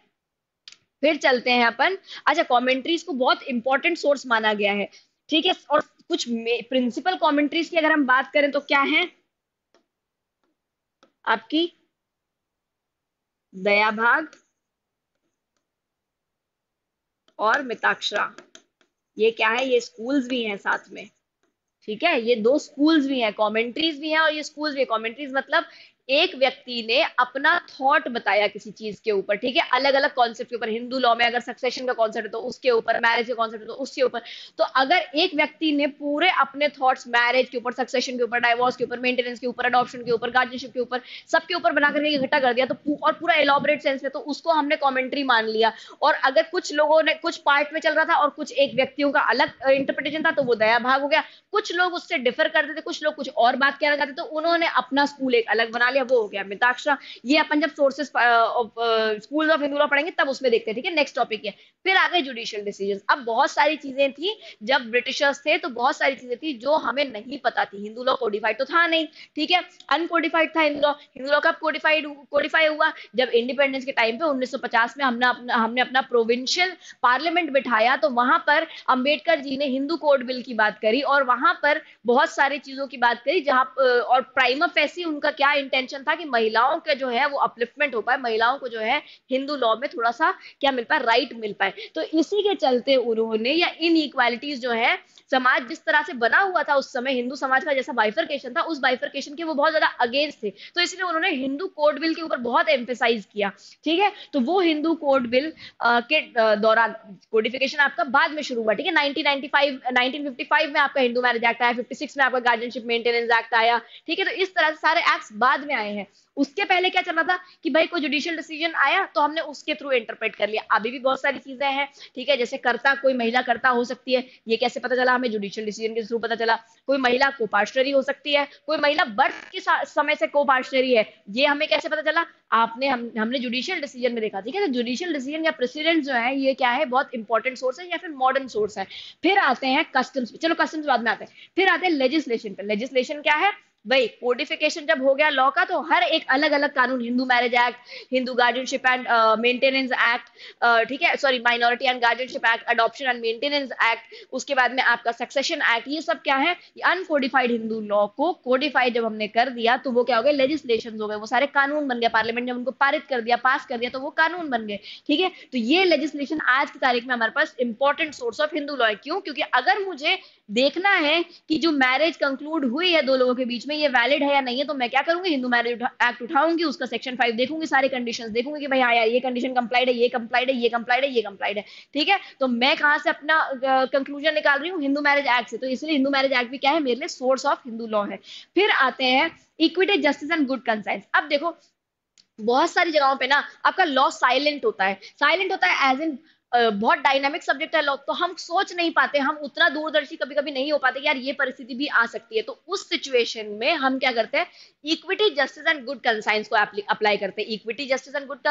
फिर चलते हैं अपन अच्छा कॉमेंट्रीज को बहुत इंपॉर्टेंट सोर्स माना गया है ठीक है और कुछ प्रिंसिपल कॉमेंट्रीज की अगर हम बात करें तो क्या है आपकी दया भाग और मिताक्षरा ये क्या है ये स्कूल्स भी हैं साथ में ठीक है ये दो स्कूल्स भी हैं कॉमेंट्रीज भी हैं और ये स्कूल्स भी कॉमेंट्रीज मतलब एक व्यक्ति ने अपना थॉट बताया किसी चीज के ऊपर ठीक है अलग अलग कॉन्सेप्ट के ऊपर हिंदू लॉ में अगर सक्सेशन का कॉन्सेप्ट है तो उसके ऊपर मैरिज का कॉन्सेप्ट तो उसके ऊपर तो अगर एक व्यक्ति ने पूरे अपने थॉट्स मैरिज के ऊपर सक्सेशन के ऊपर डाइवोर्स के ऊपर मेंटेनेंस के ऊपर अडॉप्शन के ऊपर गार्जियनशिप के ऊपर सबके ऊपर बनाकर के इकट्ठा कर दिया तो और पूरा एलोबरेट सेंस में तो उसको हमने कॉमेंट्री मान लिया और अगर कुछ लोगों ने कुछ पार्ट में चल रहा था और कुछ एक व्यक्तियों का अलग इंटरप्रिटेशन था तो वो दया भाग हो गया कुछ लोग उससे डिफर करते थे कुछ लोग कुछ और बात कहना चाहते तो उन्होंने अपना स्कूल एक अलग बना लिया वो हो गया मिताक्षरा ये अपन जब सोर्सेज स्कूल ऑफ हिंदू पढ़ेंगे तब उसमें देखते हैं ठीक है नेक्स्ट टॉपिक है फिर आ गए जुडिशियल डिसीजन अब बहुत सारी चीजें थी जब ब्रिटिशर्स थे तो बहुत सारी चीजें थी जो हमें नहीं पता थी हिंदू लॉ कोडिफाइड तो था नहीं ठीक है अनकोडिफाइड था हिंदू लॉ हिंदू लॉ कब कोडिफाइड कोडिफाई हुआ जब इंडिपेंडेंस के टाइम पे 1950 में हमने अपना हमने अपना प्रोविंशियल पार्लियामेंट बिठाया तो वहां पर अंबेडकर जी ने हिंदू कोड बिल की बात करी और वहां पर बहुत सारी चीजों की बात करी जहां और प्राइम ऑफ फैसी उनका क्या इंटेंट इंटेंशन था कि महिलाओं के जो है वो अपलिफ्टमेंट हो पाए महिलाओं को जो है हिंदू लॉ में थोड़ा सा क्या मिल पाए राइट मिल पाए तो इसी के चलते उन्होंने या इन इक्वालिटीज जो है समाज जिस तरह से बना हुआ था उस समय हिंदू समाज का जैसा बाइफरकेशन था उस बाइफरकेशन के वो बहुत ज्यादा अगेंस्ट थे तो इसलिए उन्होंने हिंदू कोर्ट बिल के ऊपर बहुत एम्फेसाइज किया ठीक है तो वो हिंदू कोर्ट बिल के दौरान कोडिफिकेशन आपका बाद में शुरू हुआ ठीक है 1995 1955 में आपका हिंदू मैरिज एक्ट आया 56 में आपका गार्जियनशिप मेंटेनेंस एक्ट आया ठीक है तो इस तरह से सारे एक्ट बाद में में आए हैं उसके पहले क्या चल रहा था कि भाई कोई जुडिशियल डिसीजन आया तो हमने उसके थ्रू इंटरप्रेट कर लिया अभी भी बहुत सारी चीजें हैं ठीक है जैसे करता कोई महिला करता हो सकती है ये कैसे पता चला हमें जुडिशियल डिसीजन के थ्रू पता चला कोई महिला को हो सकती है कोई महिला बर्थ के समय से को है ये हमें कैसे पता चला आपने हम हमने जुडिशियल डिसीजन में देखा ठीक है जुडिशियल तो डिसीजन या प्रेसिडेंट जो है ये क्या है बहुत इंपॉर्टेंट सोर्स है या फिर मॉडर्न सोर्स है फिर आते हैं कस्टम्स चलो कस्टम्स बाद में आते हैं फिर आते हैं लेजिस्लेशन पर लेजिस्लेशन क्या है भाई कोडिफिकेशन जब हो गया लॉ का तो हर एक अलग अलग कानून Hindu marriage act Hindu guardianship and maintenance act ठीक है sorry minority and guardianship act adoption and maintenance act उसके बाद में आपका सक्सेशन एक्ट ये सब क्या है अनकोडिफाइड हिंदू लॉ को कोडिफाइड जब हमने कर दिया तो वो क्या हो गए लेजिस्लेशन हो गए वो सारे कानून बन गया पार्लियामेंट ने उनको पारित कर दिया पास कर दिया तो वो कानून बन गए ठीक है तो ये लेजिस्लेशन आज की तारीख में हमारे पास important source of Hindu law है क्यों क्योंकि अगर मुझे देखना है कि जो मैरिज कंक्लूड हुई है दो लोगों के बीच में इसमें ये वैलिड है या नहीं है तो मैं क्या करूंगी हिंदू मैरिज एक्ट उठाऊंगी उसका सेक्शन फाइव देखूंगी सारे कंडीशन देखूंगी कि भाई हाँ यार ये कंडीशन कंप्लाइड है ये कंप्लाइड है ये कंप्लाइड है ये कंप्लाइड है ठीक है तो मैं कहां से अपना कंक्लूजन निकाल रही हूँ हिंदू मैरिज एक्ट से तो इसलिए हिंदू मैरिज एक्ट भी क्या है मेरे लिए सोर्स ऑफ हिंदू लॉ है फिर आते हैं equity justice and good conscience अब देखो बहुत सारी जगहों पे ना आपका लॉ साइलेंट होता है साइलेंट होता है एज इन बहुत डायनामिक सब्जेक्ट है लॉ तो हम सोच नहीं पाते हम उतना दूरदर्शी कभी कभी नहीं हो पाते यार ये परिस्थिति भी आ सकती है तो उस सिचुएशन में हम क्या करते हैं equity justice and good conscience को अप्लाई करते हैं equity justice and good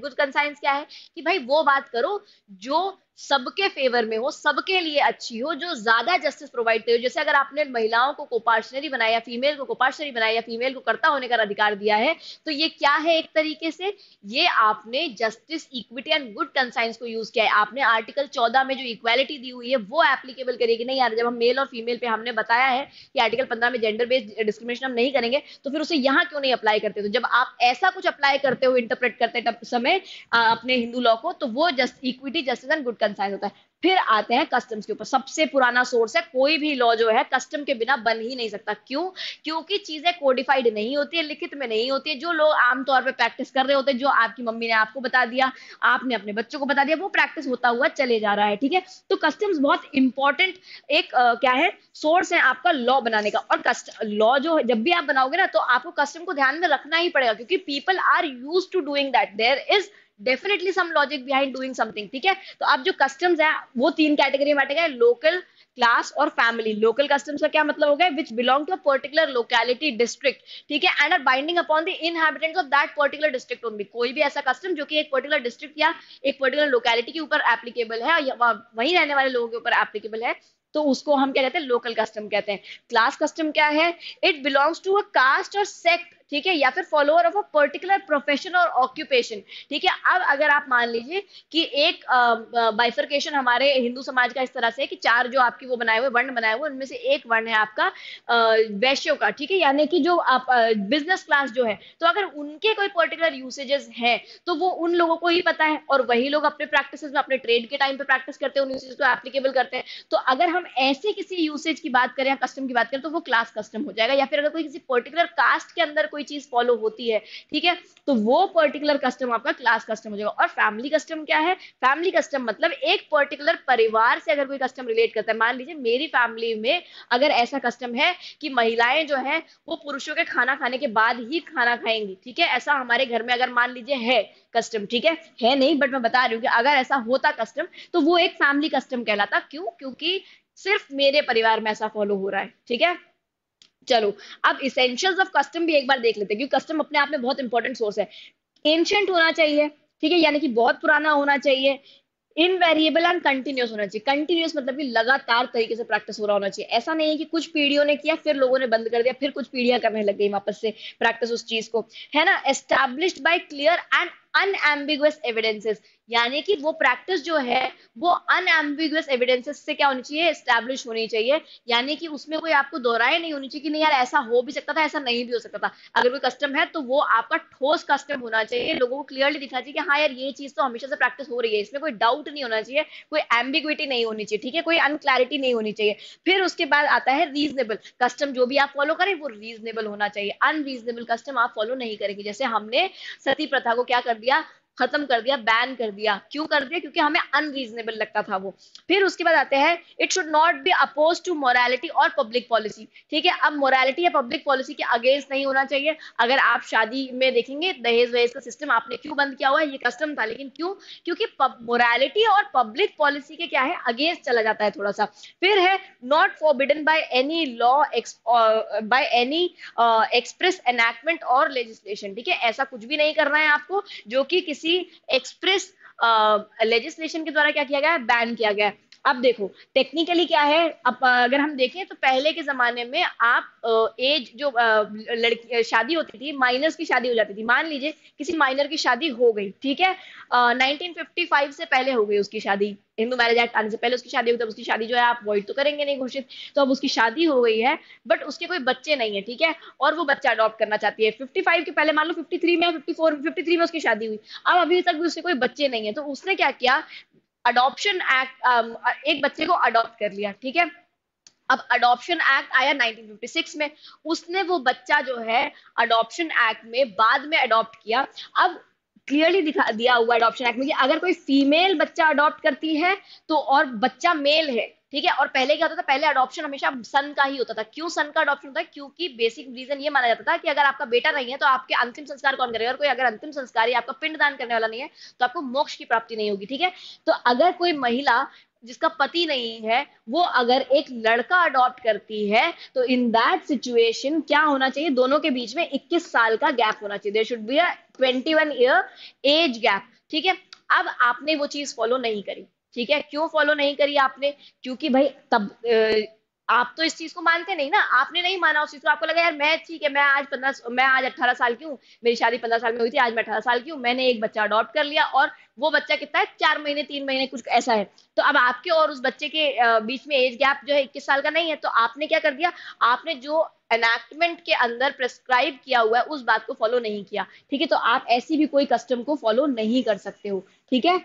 good conscience क्या है कि भाई वो बात करो जो सबके फेवर में हो सबके लिए अच्छी हो जो ज्यादा जस्टिस प्रोवाइड करे जैसे अगर आपने महिलाओं को कोपार्शनरी बनाया या फीमेल को कोपार्शनरी बनाया या फीमेल को कर्ता होने का अधिकार दिया है तो ये क्या है एक तरीके से ये आपने justice equity and good conscience को यूज किया है आपने आर्टिकल चौदह में जो इक्वालिटी दी हुई है वो एप्लीकेबल करेगी नहीं यार जब हम मेल और फीमेल पे हमने बताया है कि आर्टिकल पंद्रह में जेंडर बेस्ड डिस्क्रिमिनेशन हम नहीं करेंगे तो फिर उसे यहाँ क्यों नहीं अप्लाई करते तो जब आप ऐसा कुछ अप्लाई करते हो इंटरप्रेट करते समय अपने हिंदू लॉ को तो वो just equity justice and good conscience होता है फिर आते हैं कस्टम्स के ऊपर सबसे पुराना सोर्स है कोई भी लॉ जो है कस्टम के बिना बन ही नहीं सकता क्यों क्योंकि चीजें कोडिफाइड नहीं होती है लिखित में नहीं होती है जो लोग आमतौर पर प्रैक्टिस कर रहे होते हैं जो आपकी मम्मी ने आपको बता दिया आपने अपने बच्चों को बता दिया वो प्रैक्टिस होता हुआ चले जा रहा है ठीक है तो कस्टम्स बहुत इंपॉर्टेंट एक आ, क्या है सोर्स है आपका लॉ बनाने का और लॉ जो है जब भी आप बनाओगे ना तो आपको कस्टम को ध्यान में रखना ही पड़ेगा क्योंकि people are use to doing that there is definitely some logic behind doing something ठीक है तो अब जो कस्टम्स है वो तीन कैटेगरी में बांटे गए लोकल क्लास और फैमिली लोकल कस्टम्स का क्या मतलब हो गया which belong to a particular locality district ठीक है and are binding upon the inhabitant of that particular district only कोई भी ऐसा कस्टम जो कि एक पर्टिकुलर डिस्ट्रिक्ट या एक पर्टिकुलर लोकेलिटी के ऊपर एप्लीकेबल है या वहीं रहने वाले लोगों के ऊपर एप्लीकेबल है तो उसको हम क्या कहते हैं लोकल कस्टम कहते हैं क्लास कस्टम क्या है it belongs to a caste और सेक्ट ठीक है या फिर follower of a particular profession और ऑक्यूपेशन ठीक है अब अगर आप मान लीजिए कि एक बाइफर्केशन हमारे हिंदू समाज का इस तरह से है कि चार जो आपकी वो बनाए हुए वर्ण बनाए हुए उनमें से एक वर्ण है आपका वैश्य का ठीक है यानी कि जो आप बिजनेस क्लास जो है तो अगर उनके कोई पर्टिकुलर यूसेजेस है तो वो उन लोगों को ही पता है और वही लोग अपने प्रैक्टिस में अपने ट्रेड के टाइम पे प्रैक्टिस करते हैं उन यूसेज को एप्लीकेबल करते हैं तो अगर हम ऐसे किसी यूसेज की बात करें या कस्टम की बात करें तो वो क्लास कस्टम हो जाएगा या फिर अगर कोई किसी पर्टिकुलर कास्ट के अंदर कोई चीज फॉलो होती है ठीक है तो वो पर्टिकुलर कस्टम आपका क्लास कस्टम हो जाएगा और फैमिली कस्टम क्या है फैमिली कस्टम मतलब एक पर्टिकुलर परिवार से अगर कोई कस्टम रिलेट करता है मान लीजिए मेरी फैमिली में अगर ऐसा कस्टम है कि महिलाएं जो है वो पुरुषों के खाना खाने के बाद ही खाना खाएंगी ठीक है ऐसा हमारे घर में अगर मान लीजिए है कस्टम ठीक है है नहीं बट मैं बता रही हूँ कि अगर ऐसा होता कस्टम तो वो एक फैमिली कस्टम कहलाता क्यों क्योंकि सिर्फ मेरे परिवार में ऐसा फॉलो हो रहा है ठीक है चलो अब इसेंशियल्स ऑफ कस्टम भी एक बार देख लेते हैं क्योंकि कस्टम अपने आप में बहुत इंपॉर्टेंट सोर्स है एंशियंट होना चाहिए ठीक है यानी कि बहुत पुराना होना चाहिए इनवेरिएबल एंड कंटिन्यूस होना चाहिए कंटिन्यूस मतलब कि लगातार तरीके से प्रैक्टिस हो रहा होना चाहिए ऐसा नहीं है कि कुछ पीढ़ियों ने किया फिर लोगों ने बंद कर दिया फिर कुछ पीढ़ियां करने लग गई वापस से प्रैक्टिस उस चीज को है ना established by clear and unambiguous evidences यानी कि वो प्रैक्टिस जो है वो अनएम्बिगुअस एविडेंसेस से क्या होनी चाहिए स्टैब्लिश होनी चाहिए यानी कि उसमें कोई आपको दोहराए नहीं होनी चाहिए कि नहीं यार ऐसा हो भी सकता था ऐसा नहीं भी हो सकता था अगर कोई कस्टम है तो वो आपका ठोस कस्टम होना चाहिए लोगों को क्लियरली दिखना चाहिए कि हाँ यार ये चीज तो हमेशा से प्रैक्टिस हो रही है इसमें कोई डाउट नहीं होना चाहिए कोई एम्बिग्विटी नहीं होनी चाहिए ठीक है कोई अनक्लैरिटी नहीं होनी चाहिए फिर उसके बाद आता है रीजनेबल कस्टम जो भी आप फॉलो करें वो रीजनेबल होना चाहिए अनरीजनेबल कस्टम आप फॉलो नहीं करेंगे जैसे हमने सती प्रथा को क्या कर दिया खत्म कर दिया बैन कर दिया क्यों कर दिया क्योंकि हमें अनरीजनेबल लगता था वो फिर उसके बाद आते हैं it should not be oppose to morality और पब्लिक पॉलिसी ठीक है अब मोरालिटी या पब्लिक पॉलिसी के अगेंस्ट नहीं होना चाहिए अगर आप शादी में देखेंगे दहेज वहेज का सिस्टम आपने क्यों बंद किया हुआ है ये कस्टम था लेकिन क्यों क्योंकि मोरालिटी और पब्लिक पॉलिसी के क्या है अगेंस्ट चला जाता है थोड़ा सा फिर है not forbidden by any law by any express enactment और लेजिस्लेशन ठीक है ऐसा कुछ भी नहीं करना है आपको जो कि किसी किसी एक्सप्रेस लेजिस्लेशन के द्वारा क्या किया गया है बैन किया गया है अब देखो टेक्निकली क्या है अब अगर हम देखें तो पहले के जमाने में आप एज जो लड़की शादी होती थी माइनर्स की शादी हो जाती थी मान लीजिए किसी माइनर की शादी हो गई ठीक है uh, 1955 से पहले हो गई उसकी शादी हिंदू मैरिज एक्ट आने से पहले उसकी शादी हुई तब उसकी शादी जो है आप वॉइड तो करेंगे नहीं घोषित तो अब उसकी शादी हो गई है बट उसके कोई बच्चे नहीं है ठीक है और वो बच्चा अडॉप्ट करना चाहती है 55 के पहले मान लो 53 में 54 53 में उसकी शादी हुई अब अभी तक भी उसके कोई बच्चे नहीं है तो उसने क्या किया अडॉप्शन एक्ट um, uh, एक बच्चे को अडॉप्ट कर लिया ठीक है अब अडॉप्शन एक्ट आया 1956 में उसने वो बच्चा जो है अडॉप्शन एक्ट में बाद में अडॉप्ट किया अब क्लियरली दिखा दिया हुआ अडॉप्शन एक्ट में कि अगर कोई फीमेल बच्चा अडॉप्ट करती है तो और बच्चा मेल है ठीक है और पहले क्या होता था पहले अडॉप्शन हमेशा सन का ही होता था क्यों सन का अडॉप्शन होता है क्योंकि बेसिक रीजन ये माना जाता था कि अगर आपका बेटा नहीं है तो आपके अंतिम संस्कार कौन करेगा और कोई अगर अंतिम संस्कार ही आपका पिंड दान करने वाला नहीं है तो आपको मोक्ष की प्राप्ति नहीं होगी ठीक है तो अगर कोई महिला जिसका पति नहीं है वो अगर एक लड़का अडॉप्ट करती है तो इन दैट सिचुएशन क्या होना चाहिए दोनों के बीच में 21 साल का गैप होना चाहिए there should be twenty one year age gap ठीक है अब आपने वो चीज फॉलो नहीं करी ठीक है क्यों फॉलो नहीं करी आपने क्योंकि भाई तब आप तो इस चीज को मानते नहीं ना आपने नहीं माना उस चीज को आपको लगा यार मैं ठीक है मैं आज पंद्रह मैं आज अट्ठारह साल की हूँ मेरी शादी पंद्रह साल में हुई थी आज मैं अठारह साल की हूँ मैंने एक बच्चा अडॉप्ट कर लिया और वो बच्चा कितना है चार महीने तीन महीने कुछ ऐसा है तो अब आपके और उस बच्चे के बीच में एज गैप जो है इक्कीस साल का नहीं है तो आपने क्या कर दिया आपने जो एनैक्टमेंट के अंदर प्रेस्क्राइब किया हुआ है उस बात को फॉलो नहीं किया ठीक है तो आप ऐसी भी कोई कस्टम को फॉलो नहीं कर सकते हो ठीक है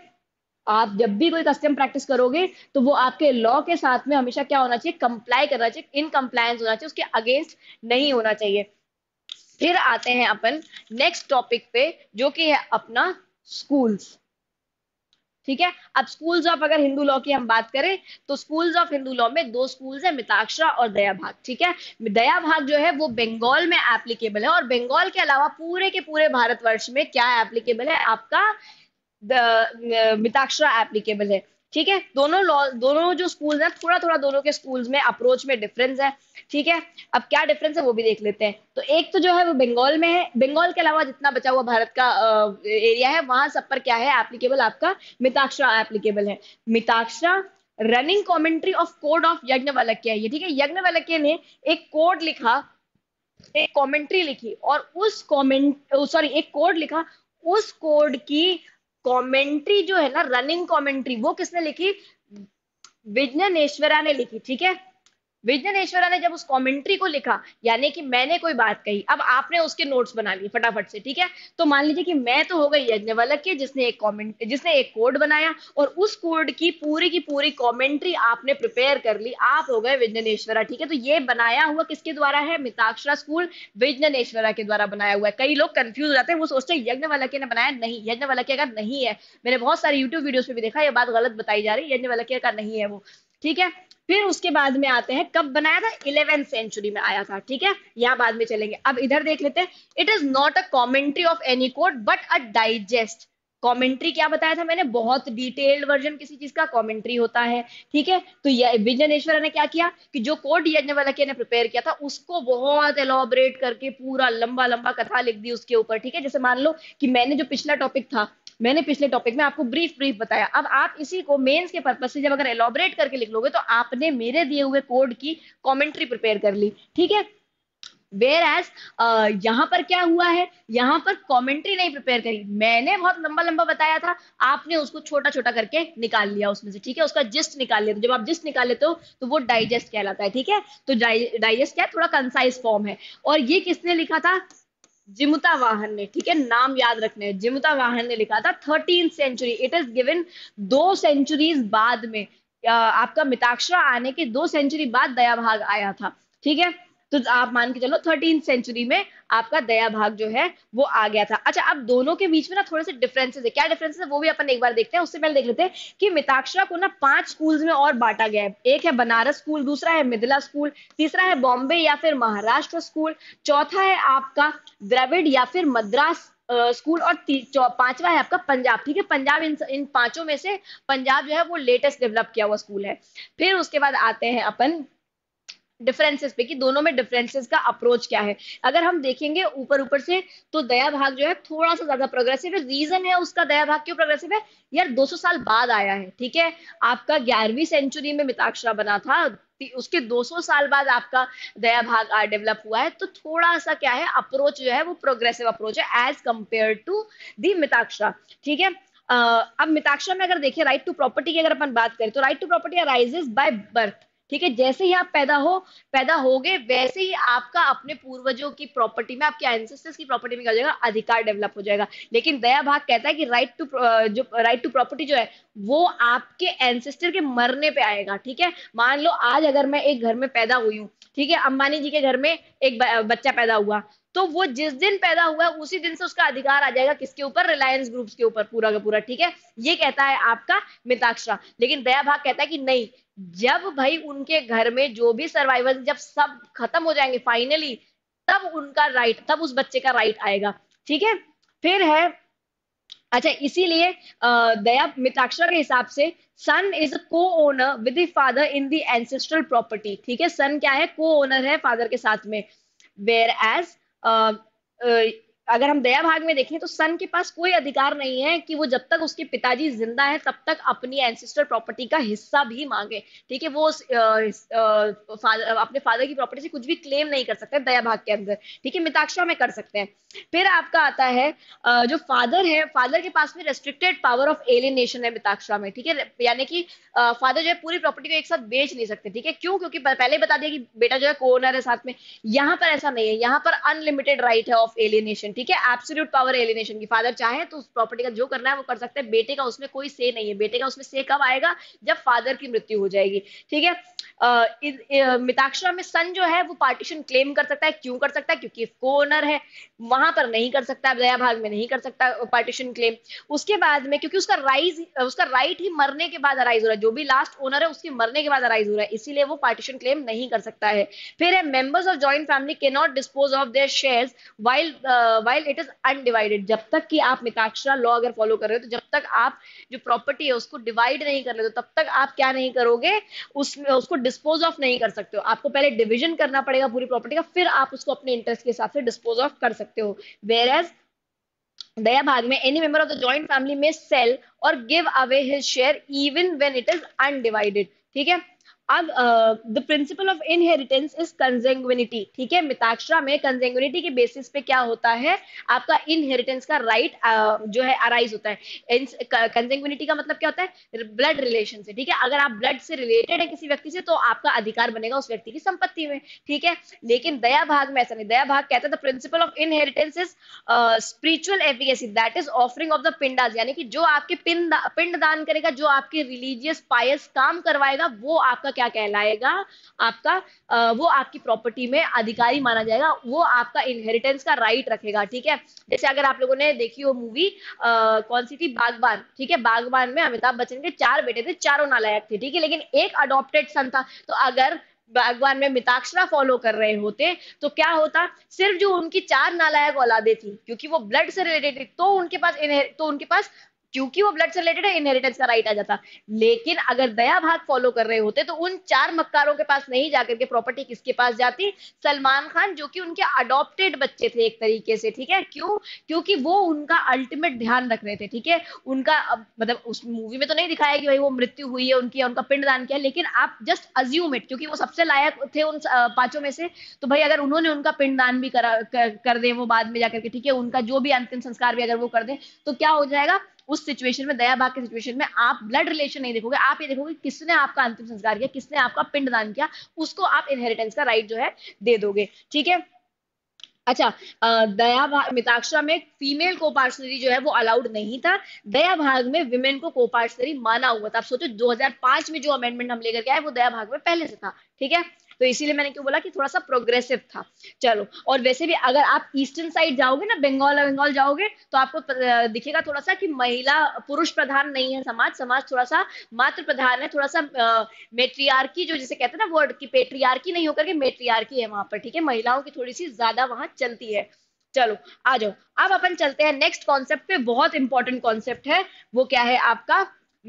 आप जब भी कोई कस्टम प्रैक्टिस करोगे तो वो आपके लॉ के साथ में हमेशा क्या होना चाहिए कंप्लाई करना चाहिए इन कंप्लायंस होना चाहिए उसके अगेंस्ट नहीं होना चाहिए फिर आते हैं अपन नेक्स्ट टॉपिक पे जो कि है अपना स्कूल्स ठीक है अब स्कूल्स ऑफ अगर हिंदू लॉ की हम बात करें तो स्कूल्स ऑफ हिंदू लॉ में दो स्कूल्स हैं मिताक्षरा और दया भाग ठीक है दया भाग जो है वो बंगाल में एप्लीकेबल है और बंगाल के अलावा पूरे के पूरे भारतवर्ष में क्या एप्लीकेबल है आपका मिताक्षरा एप्लीकेबल है ठीक है दोनों लॉ दोनों जो स्कूल्स हैं थोड़ा थोड़ा दोनों के स्कूल्स में अप्रोच में डिफरेंस है ठीक है अब क्या डिफरेंस है वो भी देख लेते हैं तो एक तो जो है वो बंगाल में है बंगाल के अलावा जितना बचा हुआ भारत का एरिया है वहां सब पर क्या है एप्लीकेबल आपका मिताक्षरा एप्लीकेबल है Mitakshara running commentary of code of Yajnavalkya है ये ठीक है यज्ञ वालक्य ने एक कोड लिखा एक कॉमेंट्री लिखी और उस कॉमेंट सॉरी एक कोड लिखा उस कोड की कॉमेंट्री जो है ना रनिंग कॉमेंट्री वो किसने लिखी विज्ञानेश्वरा ने लिखी ठीक है विजनेश्वरा ने जब उस कमेंट्री को लिखा यानी कि मैंने कोई बात कही अब आपने उसके नोट्स बना लिए फटाफट से ठीक है तो मान लीजिए कि मैं तो हो गई यज्ञवलक के जिसने एक कमेंट जिसने एक कोड बनाया और उस कोड की पूरी की पूरी कमेंट्री आपने प्रिपेयर कर ली आप हो गए विजनेश्वरा ठीक है तो ये बनाया हुआ किसके द्वारा है मिताक्षरा स्कूल विजनेश्वरा के द्वारा बनाया हुआ है कई लोग कंफ्यूज हो जाते हैं वो सोचते हैं यज्ञवलक ने बनाया नहीं यज्ञवलक का नहीं है मैंने बहुत सारे यूट्यूब वीडियोस में भी देखा ये बात गलत बताई जा रही है यज्ञवलक का नहीं है वो ठीक है फिर उसके बाद में आते हैं कब बनाया था इलेवेंथ सेंचुरी में आया था ठीक है यहाँ बाद में चलेंगे अब इधर देख लेते हैं it is not a commentary of any code but a digest commentary क्या बताया था मैंने बहुत डिटेल्ड वर्जन किसी चीज का कॉमेंट्री होता है ठीक है तो विजनेश्वर ने क्या किया कि जो कोड यज्ञवलक्य ने प्रिपेयर किया था उसको बहुत एलोबरेट करके पूरा लंबा लंबा कथा लिख दी उसके ऊपर ठीक है जैसे मान लो कि मैंने जो पिछला टॉपिक था मैंने पिछले टॉपिक में आपको ब्रीफ ब्रीफ बताया अब आप इसी को मेंस के पर्पज से जब अगर एलोबरेट करके लिख लोगे तो आपने मेरे दिए हुए कोड की कॉमेंट्री प्रिपेयर कर ली ठीक है वेर एज यहाँ पर क्या हुआ है यहाँ पर कॉमेंट्री नहीं प्रिपेयर करी मैंने बहुत लंबा लंबा बताया था आपने उसको छोटा छोटा करके निकाल लिया उसमें से ठीक है उसका जिस्ट निकाल लिया जब आप जिस्ट निकाल लेते हो तो वो डाइजेस्ट कहलाता है ठीक है तो डाइजेस्ट क्या थोड़ा कंसाइज फॉर्म है और ये किसने लिखा था जिमुता वाहन ने ठीक है नाम याद रखने जिमुता वाहन ने लिखा था thirteen century it is given दो सेंचुरीज बाद में आपका मिताक्षरा आने के दो सेंचुरी बाद दया भाग आया था ठीक है तो आप मान के चलो थर्टीन सेंचुरी में आपका दया भाग जो है वो आ गया था अच्छा अब दोनों के बीच में ना थोड़े से डिफरेंसेस है क्या डिफरेंसेस है वो भी अपन एक बार देखते हैं उससे पहले देख लेते हैं कि मिताक्षरा को ना पांच स्कूल में और बांटा गया है एक है बनारस स्कूल दूसरा है मिथिला स्कूल तीसरा है बॉम्बे या फिर महाराष्ट्र स्कूल चौथा है आपका द्रविड या फिर मद्रास स्कूल uh, और पांचवा है आपका पंजाब ठीक है पंजाब इन इन पांचों में से पंजाब जो है वो लेटेस्ट डेवलप किया हुआ स्कूल है फिर उसके बाद आते हैं अपन डिफरेंसेस पे कि दोनों में डिफरेंसेस का अप्रोच क्या है अगर हम देखेंगे ऊपर ऊपर से तो दया भाग जो है थोड़ा सा ज्यादा प्रोग्रेसिव है रीजन है उसका दया भाग क्यों प्रोग्रेसिव है यार 200 साल बाद आया है ठीक है आपका ग्यारहवीं सेंचुरी में मिताक्षरा बना था उसके 200 साल बाद आपका दया भाग डेवलप हुआ है तो थोड़ा सा क्या है अप्रोच जो है वो प्रोग्रेसिव अप्रोच है as compare to the Mitakshara ठीक है अब मिताक्षरा में अगर देखिए राइट टू प्रॉपर्टी की अगर अपन बात करें तो right to property arises by birth ठीक है जैसे ही आप पैदा हो पैदा हो गए वैसे ही आपका अपने पूर्वजों की प्रॉपर्टी में आपके एंसेस्टर्स की प्रॉपर्टी में क्या हो जाएगा अधिकार डेवलप हो जाएगा लेकिन दया भाग कहता है कि राइट टू uh, जो राइट टू प्रॉपर्टी जो है वो आपके एंसेस्टर के मरने पे आएगा ठीक है मान लो आज अगर मैं एक घर में पैदा हुई हूँ ठीक है अंबानी जी के घर में एक बच्चा पैदा हुआ तो वो जिस दिन पैदा हुआ है उसी दिन से उसका अधिकार आ जाएगा किसके ऊपर रिलायंस ग्रुप्स के ऊपर पूरा का पूरा ठीक है ये कहता है आपका मिताक्षरा लेकिन दया भाग कहता है कि नहीं जब भाई उनके घर में जो भी सर्वाइवल जब सब खत्म हो जाएंगे फाइनली तब उनका राइट तब उस बच्चे का राइट आएगा ठीक है फिर है अच्छा इसीलिए दया मिताक्षरा के हिसाब से son is co owner with father in the ancestral property ठीक है सन क्या है को ओनर है फादर के साथ में वेयर एज अगर हम दया भाग में देखें तो सन के पास कोई अधिकार नहीं है कि वो जब तक उसके पिताजी जिंदा है तब तक अपनी एंसिस्टर प्रॉपर्टी का हिस्सा भी मांगे ठीक है वो फादर, अपने फादर की प्रॉपर्टी से कुछ भी क्लेम नहीं कर सकते दया भाग के अंदर ठीक है मिताक्षरा में कर सकते हैं फिर आपका आता है जो फादर है फादर के पास में रेस्ट्रिक्टेड पावर ऑफ एलिनेशन है मिताक्षरा में ठीक है यानी कि फादर जो है पूरी प्रॉपर्टी को एक साथ बेच नहीं सकते ठीक है क्यों क्योंकि पहले बता दिया कि बेटा जो है कोनर है साथ में यहाँ पर ऐसा नहीं है यहाँ पर अनलिमिटेड राइट है ऑफ एलिनेशन एलिनेशन ठीक है एब्सोल्यूट पावर एलिनेशन की फादर चाहे तो उस प्रॉपर्टी का जो करना है वो कर सकते हैं बेटे का उसमें कोई से नहीं है बेटे का उसमें से कब आएगा जब फादर की मृत्यु हो जाएगी ठीक है मिताक्षरा में सन जो है वो पार्टीशन क्लेम कर सकता है क्यों कर सकता है क्योंकि को ओनर है वहां पर नहीं कर सकता दया भाग में नहीं कर सकता पार्टीशन क्लेम उसके बाद में क्योंकि उसका राइज उसका राइट ही मरने के बाद अराइज हो रहा है जो भी लास्ट ओनर है उसके मरने के बाद अराइज हो रहा है इसीलिए वो पार्टीशन क्लेम नहीं कर सकता है फिर है मेंबर्स ऑफ ज्वाइंट फैमिली के not dispose of their shares while while it is undivided जब तक कि आप मिताक्षरा लॉ अगर फॉलो कर रहे हो तो जब तक आप जो प्रॉपर्टी है उसको डिवाइड नहीं कर रहे हो तो तब तक आप क्या नहीं करोगे उसमें उसको डिस्पोज ऑफ नहीं कर सकते हो आपको पहले डिविजन करना पड़ेगा पूरी प्रॉपर्टी का फिर आप उसको अपने इंटरेस्ट के हिसाब से डिस्पोज ऑफ कर सकते हो वेर एज दया भाग में any member of the joint family में सेल और give away his share even when it is undivided ठीक है अब the principle of inheritance is consanguinity ठीक है मिताक्षरा में कंजेंग्विनिटी के बेसिस पे क्या होता है आपका इनहेरिटेंस का राइट right, uh, जो है अराइज होता है कंजेंग्विनिटी का मतलब क्या होता है ब्लड रिलेशन से ठीक है अगर आप ब्लड से रिलेटेड है किसी व्यक्ति से तो आपका अधिकार बनेगा उस व्यक्ति की संपत्ति में ठीक है लेकिन दया भाग में ऐसा नहीं दया भाग कहता है the principle of inheritance is spiritual efficacy that is offering of the pindas यानी कि जो आपके पिंड पिंड दान करेगा जो आपके रिलीजियस पायस काम करवाएगा वो आपका आपका क्या कहलाएगा आपका आ, वो आपकी प्रॉपर्टी में अधिकारी माना जाएगा वो आपका इनहेरिटेंस का राइट रखेगा ठीक है जैसे अगर आप लोगों ने देखी वो मूवी कौन सी थी बागबान ठीक है बागबान में अमिताभ बच्चन के चार बेटे थे चारों नालायक थे ठीक है लेकिन एक अडोप्टेड सन था तो अगर भगवान में मिताक्षरा फॉलो कर रहे होते तो क्या होता सिर्फ जो उनकी चार नालायक औलादे थी क्योंकि वो ब्लड से रिलेटेड थी तो उनके पास तो उनके पास क्योंकि वो ब्लड से रिलेटेड है इनहेरिटेंस का राइट आ जाता लेकिन अगर दया भाग फॉलो कर रहे होते तो उन चार मक्कारों के पास नहीं जाकर के प्रॉपर्टी किसके पास जाती सलमान खान जो कि उनके अडॉप्टेड बच्चे थे एक तरीके से ठीक है क्यों क्योंकि वो उनका अल्टीमेट ध्यान रख रहे थे ठीक है उनका मतलब उस मूवी में तो नहीं दिखाया कि भाई वो मृत्यु हुई है उनकी उनका पिंडदान किया लेकिन आप जस्ट अज्यूम इट क्योंकि वो सबसे लायक थे उन पांचों में से तो भाई अगर उन्होंने उनका पिंडदान भी करा कर, कर दे वो बाद में जाकर के ठीक है उनका जो भी अंतिम संस्कार भी अगर वो कर दे तो क्या हो जाएगा उस सिचुएशन में दया भाग के सिचुएशन में आप ब्लड रिलेशन नहीं देखोगे आप ये देखोगे किसने आपका अंतिम संस्कार किया किसने आपका पिंड दान किया उसको आप इनहेरिटेंस का राइट जो है दे दोगे ठीक है अच्छा दया भाग मिताक्षरा में फीमेल को पार्सनरी जो है वो अलाउड नहीं था दया भाग में विमेन को को माना हुआ था आप सोचो 2005 में जो अमेंडमेंट हम लेकर के आए वो दया भाग में पहले से था ठीक है तो इसीलिए मैंने क्यों बोला कि थोड़ा सा प्रोग्रेसिव था चलो और वैसे भी अगर आप ईस्टर्न साइड जाओगे ना बंगाल बंगाल जाओगे तो आपको दिखेगा थोड़ा सा कि महिला पुरुष प्रधान नहीं है समाज समाज थोड़ा सा मात्र प्रधान है थोड़ा सा मेट्रियार्की जो जिसे कहते हैं ना वर्ड की पेट्रियार्की नहीं होकर के मेट्रियार्की है वहां पर ठीक है महिलाओं की थोड़ी सी ज्यादा वहां चलती है चलो आ जाओ अब अपन चलते हैं नेक्स्ट कॉन्सेप्ट पे बहुत इंपॉर्टेंट कॉन्सेप्ट है वो क्या है आपका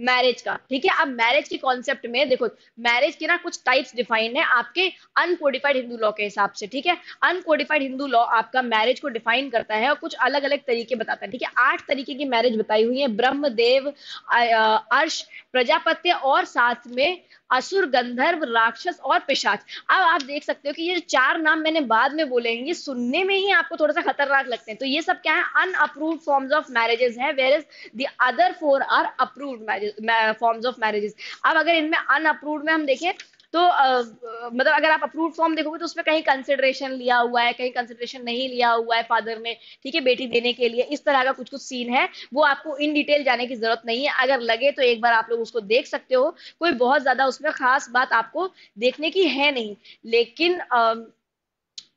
मैरिज का ठीक है अब मैरिज के कॉन्सेप्ट में देखो मैरिज के ना कुछ टाइप्स डिफाइंड है आपके अनकोडिफाइड हिंदू लॉ के हिसाब से ठीक है अनकोडिफाइड हिंदू लॉ आपका मैरिज को डिफाइन करता है और कुछ अलग अलग तरीके बताता है ठीक है आठ तरीके की मैरिज बताई हुई है ब्रह्मदेव अर्श प्रजापत्य और साथ में असुर गंधर्व राक्षस और पिशाच अब आप देख सकते हो कि ये चार नाम मैंने बाद में बोले हैं ये सुनने में ही आपको थोड़ा सा खतरनाक लगते हैं तो ये सब क्या है unapprove forms of marriages है where is the other four are approve forms of marriages अब अगर इनमें अन अप्रूव में हम देखें तो uh, मतलब अगर आप अप्रूव फॉर्म देखोगे तो उसमें कहीं कंसिडरेशन लिया हुआ है कहीं कंसिडरेशन नहीं लिया हुआ है फादर ने ठीक है बेटी देने के लिए इस तरह का कुछ कुछ सीन है वो आपको इन डिटेल जाने की जरूरत नहीं है अगर लगे तो एक बार आप लोग उसको देख सकते हो कोई बहुत ज्यादा उसमें खास बात आपको देखने की है नहीं लेकिन uh,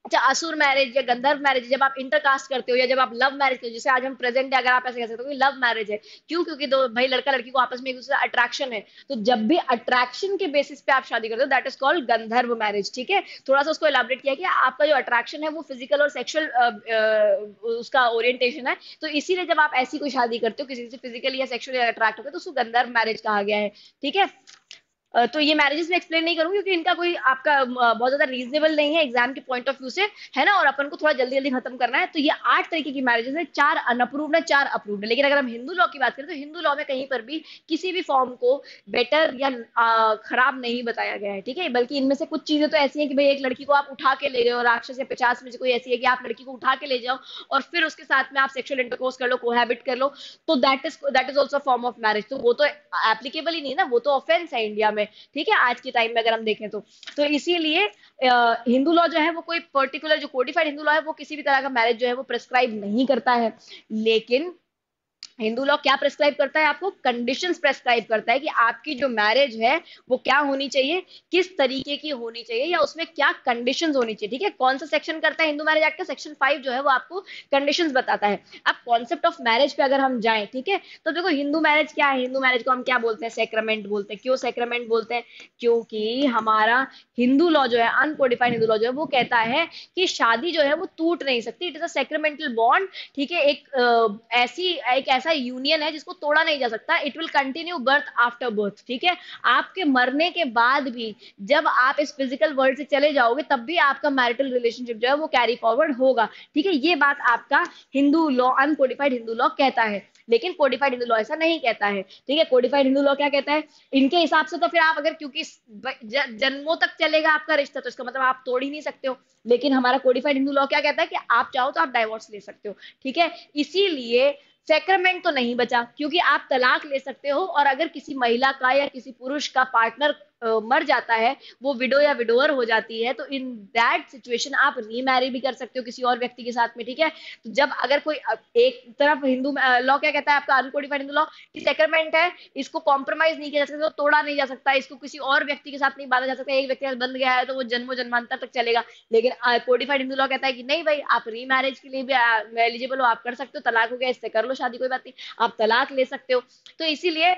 अच्छा असुर मैरिज या गंधर्व मैरिज जब आप इंटरकास्ट करते हो या जब आप लव मैरिज करते हो जैसे आज हम प्रेजेंट है अगर आप ऐसे कह सकते हो कि लव मैरिज है क्यों क्योंकि दो भाई लड़का लड़की को आपस में एक दूसरे अट्रैक्शन है तो जब भी अट्रैक्शन के बेसिस पे आप शादी करते हो that is called Gandharva marriage ठीक है थोड़ा सा उसको एलाबरेट किया कि आपका जो अट्रैक्शन है वो फिजिकल और सेक्शुअल उसका ओरिएंटेशन है तो इसीलिए जब आप ऐसी कोई शादी करते हो किसी से फिजिकली या सेक्शुअली अट्रैक्ट होते हो तो उसको गंधर्व मैरिज कहा गया है ठीक है तो ये मैरिजेस में एक्सप्लेन नहीं करूंगी क्योंकि इनका कोई आपका बहुत ज्यादा रीजनेबल नहीं है एग्जाम के पॉइंट ऑफ व्यू से है ना और अपन को थोड़ा जल्दी जल्दी खत्म करना है तो ये आठ तरीके की मैरिजेस है चार अनअप्रूव है चार अप्रूव है लेकिन अगर हम हिंदू लॉ की बात करें तो हिंदू लॉ में कहीं पर भी किसी भी फॉर्म को बेटर या खराब नहीं बताया गया है ठीक है बल्कि इनमें से कुछ चीजें तो ऐसी है कि भाई एक लड़की को आप उठा के ले गए और राक्षस या पचास में से कोई ऐसी है कि आप लड़की को उठा के ले जाओ और फिर उसके साथ में आप सेक्शुअल इंटरकोर्स कर लो कोहैबिट कर लो तो that is that is also form of marriage तो वो तो एप्लीकेबल ही नहीं ना वो तो ऑफेंस है इंडिया में है ठीक है आज के टाइम में अगर हम देखें तो तो इसीलिए हिंदू लॉ जो है वो कोई पर्टिकुलर जो कोडिफाइड हिंदू लॉ है वो किसी भी तरह का मैरिज जो है वो प्रेस्क्राइब नहीं करता है लेकिन हिंदू लॉ क्या प्रेस्क्राइब करता है आपको कंडीशन प्रेस्क्राइब करता है कि आपकी जो मैरिज है वो क्या होनी चाहिए किस तरीके की होनी चाहिए या उसमें क्या कंडीशन होनी चाहिए ठीक है कौन सा सेक्शन करता है हिंदू मैरिज एक्ट का सेक्शन फाइव जो है वो आपको कंडीशन बताता है अब कॉन्सेप्ट ऑफ मैरिज पे अगर हम जाए ठीक है तो देखो हिंदू मैरिज क्या है हिंदू मैरिज को हम क्या बोलते हैं सेक्रमेंट बोलते हैं क्यों सेक्रमेंट बोलते हैं क्योंकि हमारा हिंदू लॉ जो है अनकोडिफाइड हिंदू लॉ जो है वो कहता है कि शादी जो है वो टूट नहीं सकती it is a sacramental bond ठीक है एक ऐसी एक ऐसा ऐसा यूनियन है जिसको तोड़ा नहीं जा सकता it will continue birth after birth ठीक है आपके मरने के बाद भी जब आप इस फिजिकल वर्ल्ड से चले जाओगे तब भी आपका मैरिटल रिलेशनशिप जो है वो कैरी फॉरवर्ड होगा ठीक है ये बात आपका Hindu law uncodified Hindu law कहता है लेकिन कोडिफाइड हिंदू लॉ ऐसा नहीं कहता है ठीक है कोडिफाइड हिंदू लॉ क्या कहता है इनके हिसाब से तो फिर आप अगर क्योंकि जन्मों तक चलेगा आपका रिश्ता तो इसका मतलब आप तोड़ ही नहीं सकते हो लेकिन हमारा कोडिफाइड हिंदू लॉ क्या कहता है कि आप चाहो तो आप डाइवोर्स ले सकते हो ठीक है इसीलिए सेक्रमेंट तो नहीं बचा क्योंकि आप तलाक ले सकते हो और अगर किसी महिला का या किसी पुरुष का पार्टनर मर जाता है वो विडो या विडोअर हो जाती है तो इन दैट सिचुएशन आप रीमैरी भी कर सकते हो किसी और व्यक्ति के साथ में ठीक है तो जब अगर कोई एक तरफ हिंदू लॉ क्या कहता है आपका अनकोडिफाइड हिंदू लॉ कि सेक्रमेंट है इसको कॉम्प्रोमाइज नहीं किया जा सकता तो तोड़ा नहीं जा सकता इसको किसी और व्यक्ति के साथ नहीं बांधा जा सकता एक व्यक्ति बन गया है तो वो जन्मो जन्मांतर तक चलेगा लेकिन कोडिफाइड हिंदू लॉ कहता है कि नहीं भाई आप रीमैरिज के लिए भी एलिजिबल हो आप कर सकते हो तलाक हो गया इससे कर लो शादी कोई बात नहीं आप तलाक ले सकते हो तो इसीलिए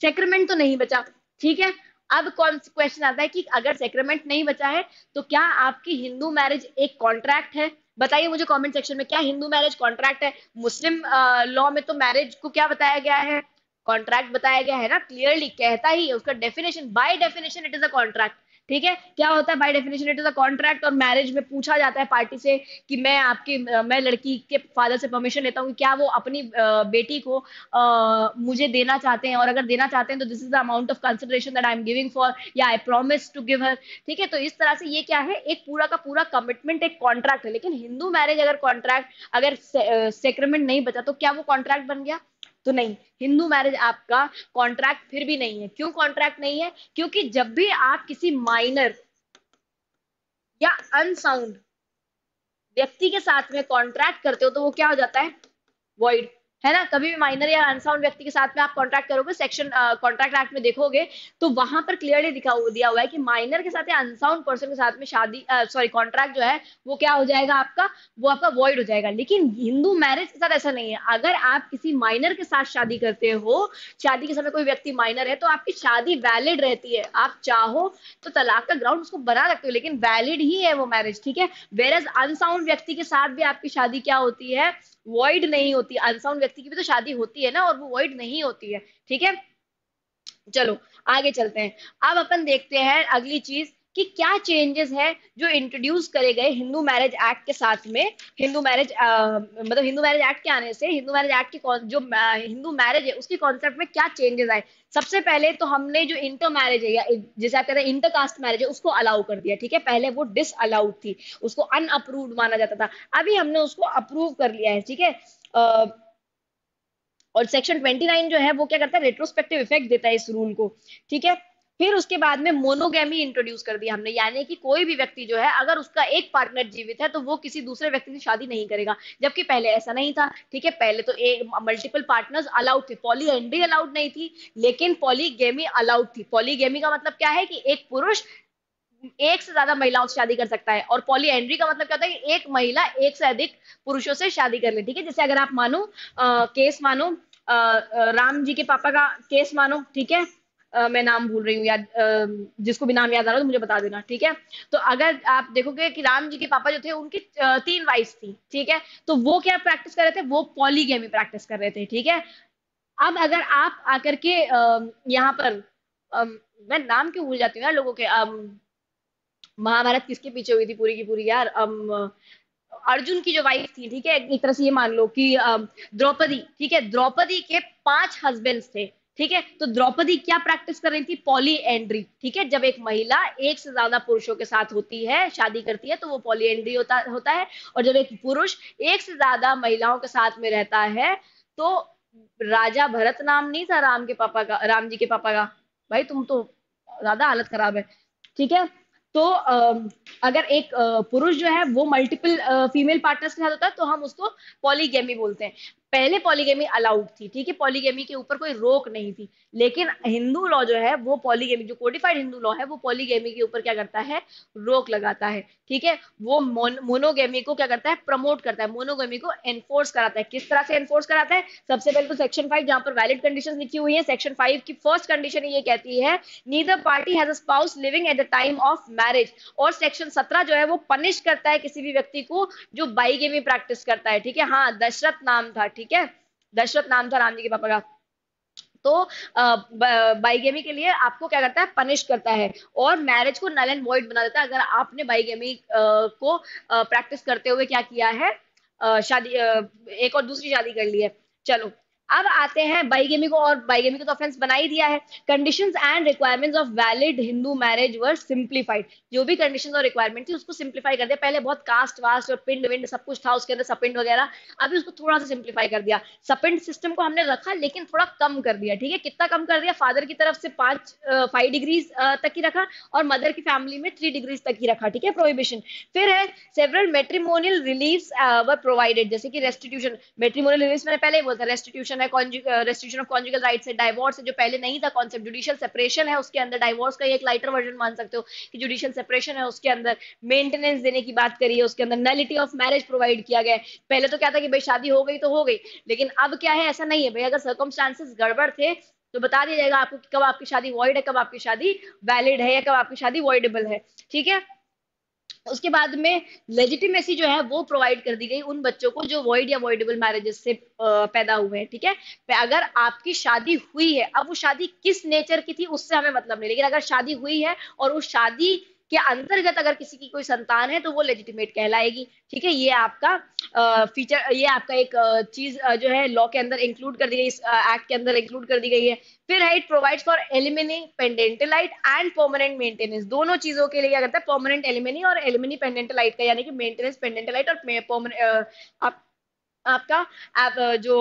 सेक्रमेंट तो नहीं बचा ठीक है अब कौन सा क्वेश्चन आता है कि अगर सेक्रेमेंट नहीं बचा है तो क्या आपकी हिंदू मैरिज एक कॉन्ट्रैक्ट है बताइए मुझे कमेंट सेक्शन में क्या हिंदू मैरिज कॉन्ट्रैक्ट है मुस्लिम लॉ में तो मैरिज को क्या बताया गया है कॉन्ट्रैक्ट बताया गया है ना क्लियरली कहता ही है उसका definition by definition it is a contract ठीक है क्या होता है by definition it is a contract और मैरिज में पूछा जाता है पार्टी से कि मैं आपके मैं लड़की के फादर से परमिशन लेता हूँ क्या वो अपनी बेटी को मुझे देना चाहते हैं और अगर देना चाहते हैं तो this is the amount of consideration that I am giving for या I promise to give her ठीक है तो इस तरह से ये क्या है एक पूरा का पूरा कमिटमेंट एक कॉन्ट्रैक्ट है लेकिन हिंदू मैरिज अगर कॉन्ट्रैक्ट अगर सेक्रमेंट नहीं बचा तो क्या वो कॉन्ट्रैक्ट बन गया तो नहीं हिंदू मैरिज आपका कॉन्ट्रैक्ट फिर भी नहीं है क्यों कॉन्ट्रैक्ट नहीं है क्योंकि जब भी आप किसी माइनर या अनसाउंड व्यक्ति के साथ में कॉन्ट्रैक्ट करते हो तो वो क्या हो जाता है वॉइड है ना कभी भी माइनर या अनसाउंड व्यक्ति के साथ में आप कॉन्ट्रैक्ट करोगे सेक्शन कॉन्ट्रैक्ट एक्ट में देखोगे तो वहां पर क्लियरली दिखा दिया हुआ है कि माइनर के साथ या अनसाउंड पर्सन के साथ में शादी सॉरी कॉन्ट्रैक्ट जो है वो क्या हो जाएगा आपका वो आपका वॉइड हो जाएगा लेकिन हिंदू मैरिज के साथ ऐसा नहीं है अगर आप किसी माइनर के साथ शादी करते हो शादी के समय कोई व्यक्ति माइनर है तो आपकी शादी वैलिड रहती है आप चाहो तो तलाक का ग्राउंड उसको बना सकते हो लेकिन वैलिड ही है वो मैरिज ठीक है वेरज अनसाउंड व्यक्ति के साथ भी आपकी शादी क्या होती है वॉइड नहीं होती अनसाउंड व्यक्ति व्यक्ति की भी तो शादी होती है ना और वो वॉइड नहीं होती है ठीक है चलो आगे चलते हैं अब अपन देखते हैं अगली चीज कि क्या चेंजेस है जो इंट्रोड्यूस करे गए हिंदू मैरिज एक्ट के साथ में हिंदू मैरिज मतलब हिंदू मैरिज एक्ट के आने से हिंदू मैरिज एक्ट की जो हिंदू मैरिज है उसके कॉन्सेप्ट में क्या चेंजेस आए सबसे पहले तो हमने जो इंटर मैरिज है या जैसे आप कहते हैं इंटर कास्ट मैरिज है उसको अलाउ कर दिया ठीक है पहले वो डिस अलाउड थी उसको अनअप्रूव्ड माना जाता था अभी हमने उसको अप्रूव कर लिया है ठीक है और सेक्शन 29 जो है वो क्या करता है रेट्रोस्पेक्टिव इफेक्ट देता है इस रूल को ठीक है फिर उसके बाद में मोनोगेमी इंट्रोड्यूस कर दिया हमने यानी कि कोई भी व्यक्ति जो है अगर उसका एक पार्टनर जीवित है तो वो किसी दूसरे व्यक्ति से शादी नहीं करेगा जबकि पहले ऐसा नहीं था ठीक है पहले तो एक मल्टीपल पार्टनर्स अलाउड थे पॉली एंड्री अलाउड नहीं थी लेकिन पॉलीगेमी अलाउड थी पॉलीगेमी का मतलब क्या है कि एक पुरुष एक से ज्यादा महिलाओं से शादी कर सकता है और पॉली एंड्री का मतलब क्या होता है एक महिला एक से अधिक पुरुषों से शादी कर ले ठीक है जैसे अगर आप मानो केस मानो राम जी के पापा का केस मानो ठीक है मैं नाम भूल रही हूँ याद जिसको भी नाम याद आ रहा हो तो मुझे बता देना ठीक है तो अगर आप देखोगे कि राम जी के पापा जो थे उनकी तीन वाइफ थी ठीक है तो वो क्या प्रैक्टिस कर रहे थे वो पॉलीगेमी प्रैक्टिस कर रहे थे ठीक है अब अगर आप आकर के यहाँ पर मैं नाम क्यों भूल जाती हूँ यार लोगों के महाभारत किसके पीछे हुई थी पूरी की पूरी यार अम, अर्जुन की जो वाइफ थी ठीक है एक तरह से ये मान लो कि द्रौपदी ठीक है द्रौपदी के पांच हस्बैंड्स थे ठीक है तो द्रौपदी क्या प्रैक्टिस कर रही थी पॉली एंड्री ठीक है जब एक महिला एक से ज्यादा पुरुषों के साथ होती है शादी करती है तो वो पॉली एंड्री होता होता है और जब एक पुरुष एक से ज्यादा महिलाओं के साथ में रहता है तो राजा भरत नाम नहीं था राम के पापा का राम जी के पापा का भाई तुम तो ज्यादा हालत खराब है ठीक है तो अगर एक पुरुष जो है वो मल्टीपल फीमेल पार्टनर्स के साथ होता है तो हम उसको पॉलीगेमी बोलते हैं पहले पॉलीगेमी अलाउड थी ठीक है पॉलीगेमी के ऊपर कोई रोक नहीं थी लेकिन हिंदू लॉ जो है वो पॉलीगेमी जो कोडिफाइड हिंदू लॉ है वो पॉलीगेमी के ऊपर क्या करता है रोक लगाता है ठीक है वो मोनोगेमी को क्या करता है प्रमोट करता है मोनोगेमी को एनफोर्स कराता है किस तरह से एनफोर्स कराता है सबसे पहले तो सेक्शन फाइव जहां पर वैलिड कंडीशन लिखी हुई है सेक्शन फाइव की फर्स्ट कंडीशन ये कहती है neither party has spouse living at the time of marriage और सेक्शन सत्रह जो है वो पनिश करता है किसी भी व्यक्ति को जो बाईगेमी प्रैक्टिस करता है ठीक है हाँ दशरथ नाम था ठीक ठीक है दशरथ नाम था राम जी के पापा का तो बाइगेमी के लिए आपको क्या करता है पनिश करता है और मैरिज को नल एंड वॉइड बना देता है अगर आपने बाइगेमी को प्रैक्टिस करते हुए क्या किया है शादी एक और दूसरी शादी कर ली है चलो अब आते हैं बाइगेमी को और बाइगेमी को तो ऑफेंस बना ही दिया है condition and requirements of valid Hindu marriage were simplified जो भी कंडीशन और रिक्वायरमेंट थी उसको सिंप्लीफाई कर दिया पहले बहुत कास्ट वास्ट और पिंड विंड सब कुछ था उसके अंदर सपिंड वगैरह अभी उसको थोड़ा सा सिंप्लीफाई कर दिया सपिंड सिस्टम को हमने रखा लेकिन थोड़ा कम कर दिया ठीक है कितना कम कर दिया फादर की तरफ से पांच फाइव डिग्रीज तक ही रखा और मदर की फैमिली में थ्री डिग्रीज तक ही रखा ठीक है प्रोहिबिशन फिर है several matrimonial relief were provided जैसे कि रेस्टिट्यूशन मेट्रीमोनियल रिलीफ मैंने पहले ही बोलता रेस्टिट्यूशन सेक्शन है रेस्ट्रिक्शन ऑफ कॉन्जुगल राइट्स है डाइवोर्स है जो पहले नहीं था कॉन्सेप्ट जुडिशियल सेपरेशन है उसके अंदर डाइवोर्स का एक लाइटर वर्जन मान सकते हो कि जुडिशियल सेपरेशन है उसके अंदर मेंटेनेंस देने की बात करी है उसके अंदर नलिटी ऑफ मैरिज प्रोवाइड किया गया है पहले तो क्या था कि भाई शादी हो गई तो हो गई लेकिन अब क्या है ऐसा नहीं है भाई अगर सर्कमस्टांसेस गड़बड़ थे तो बता दिया जाएगा आपको कब आपकी शादी वॉइड है कब आपकी शादी वैलिड है या कब आपकी शादी वॉइडेबल है ठीक है उसके बाद में लेजिटिमेसी जो है वो प्रोवाइड कर दी गई उन बच्चों को जो वॉइड या वॉइडेबल मैरिजेस से पैदा हुए हैं ठीक है अगर आपकी शादी हुई है अब वो शादी किस नेचर की थी उससे हमें मतलब नहीं लेकिन अगर शादी हुई है और उस शादी के अंतर्गत अगर किसी की कोई संतान है तो वो लेजिटिमेट कहलाएगी ठीक है ये आपका फीचर ये आपका एक चीज जो है लॉ के अंदर इंक्लूड कर दी गई इस एक्ट के अंदर इंक्लूड कर दी गई है फिर है it provides for alimony pendente lite and permanent maintenance दोनों चीजों के लिए क्या करता है परमानेंट एलिमिनी और एलिमिनी पेंडेंटलाइट का यानी कि मेंटेनेंस पेंडेंटलाइट और आपका आप, जो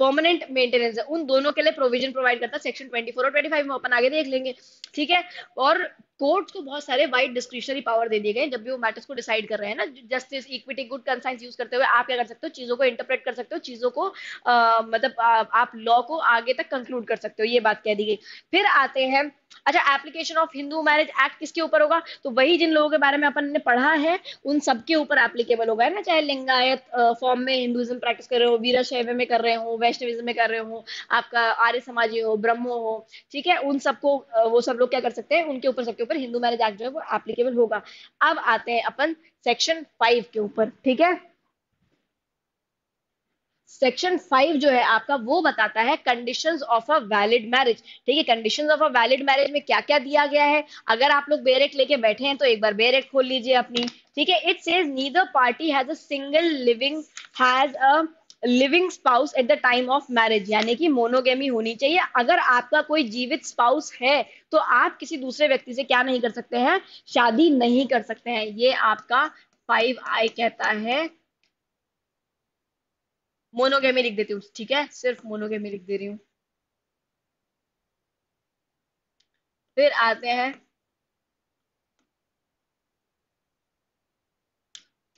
परमानेंट मेंटेनेंस है उन दोनों के लिए प्रोविजन प्रोवाइड करता है सेक्शन 24 और 25 में अपन आगे देख लेंगे ठीक है और कोर्ट्स को बहुत सारे वाइड डिस्क्रिशनरी पावर दे दिए गए जब भी वो मैटर्स को डिसाइड कर रहे हैं ना justice equity good conscience use करते हुए आप क्या कर सकते हो चीजों को इंटरप्रेट कर सकते हो चीजों को आ, मतलब आ, आप लॉ को आगे तक कंक्लूड कर सकते हो ये बात कह दी गई फिर आते हैं अच्छा application of Hindu marriage act किसके ऊपर होगा तो वही जिन लोगों के बारे में अपन ने पढ़ा है उन सबके ऊपर एप्लीकेबल होगा है ना चाहे लिंगायत फॉर्म में हिंदुइज्म प्रैक्टिस कर रहे हो वीरा शैव में कर रहे हो वैष्णविज्म में कर रहे हो आपका आर्य समाजी हो ब्रह्मो हो ठीक है उन सबको वो सब लोग क्या कर सकते हैं उनके ऊपर सबके ऊपर हिंदू मैरिज एक्ट जो है वो एप्लीकेबल होगा अब आते हैं अपन सेक्शन फाइव के ऊपर ठीक है सेक्शन फाइव जो है आपका वो बताता है conditions of a valid marriage ठीक है conditions of a valid marriage में क्या क्या दिया गया है अगर आप लोग बेरेक लेके बैठे हैं तो एक बार बेरेक खोल लीजिए अपनी ठीक है it says neither party has a single living has a living spouse at the time of marriage यानी कि मोनोगेमी होनी चाहिए अगर आपका कोई जीवित स्पाउस है तो आप किसी दूसरे व्यक्ति से क्या नहीं कर सकते हैं शादी नहीं कर सकते हैं ये आपका फाइव आई कहता है मोनोगेमी लिख देती हूँ ठीक है सिर्फ मोनोगेमी लिख दे रही हूँ फिर आते हैं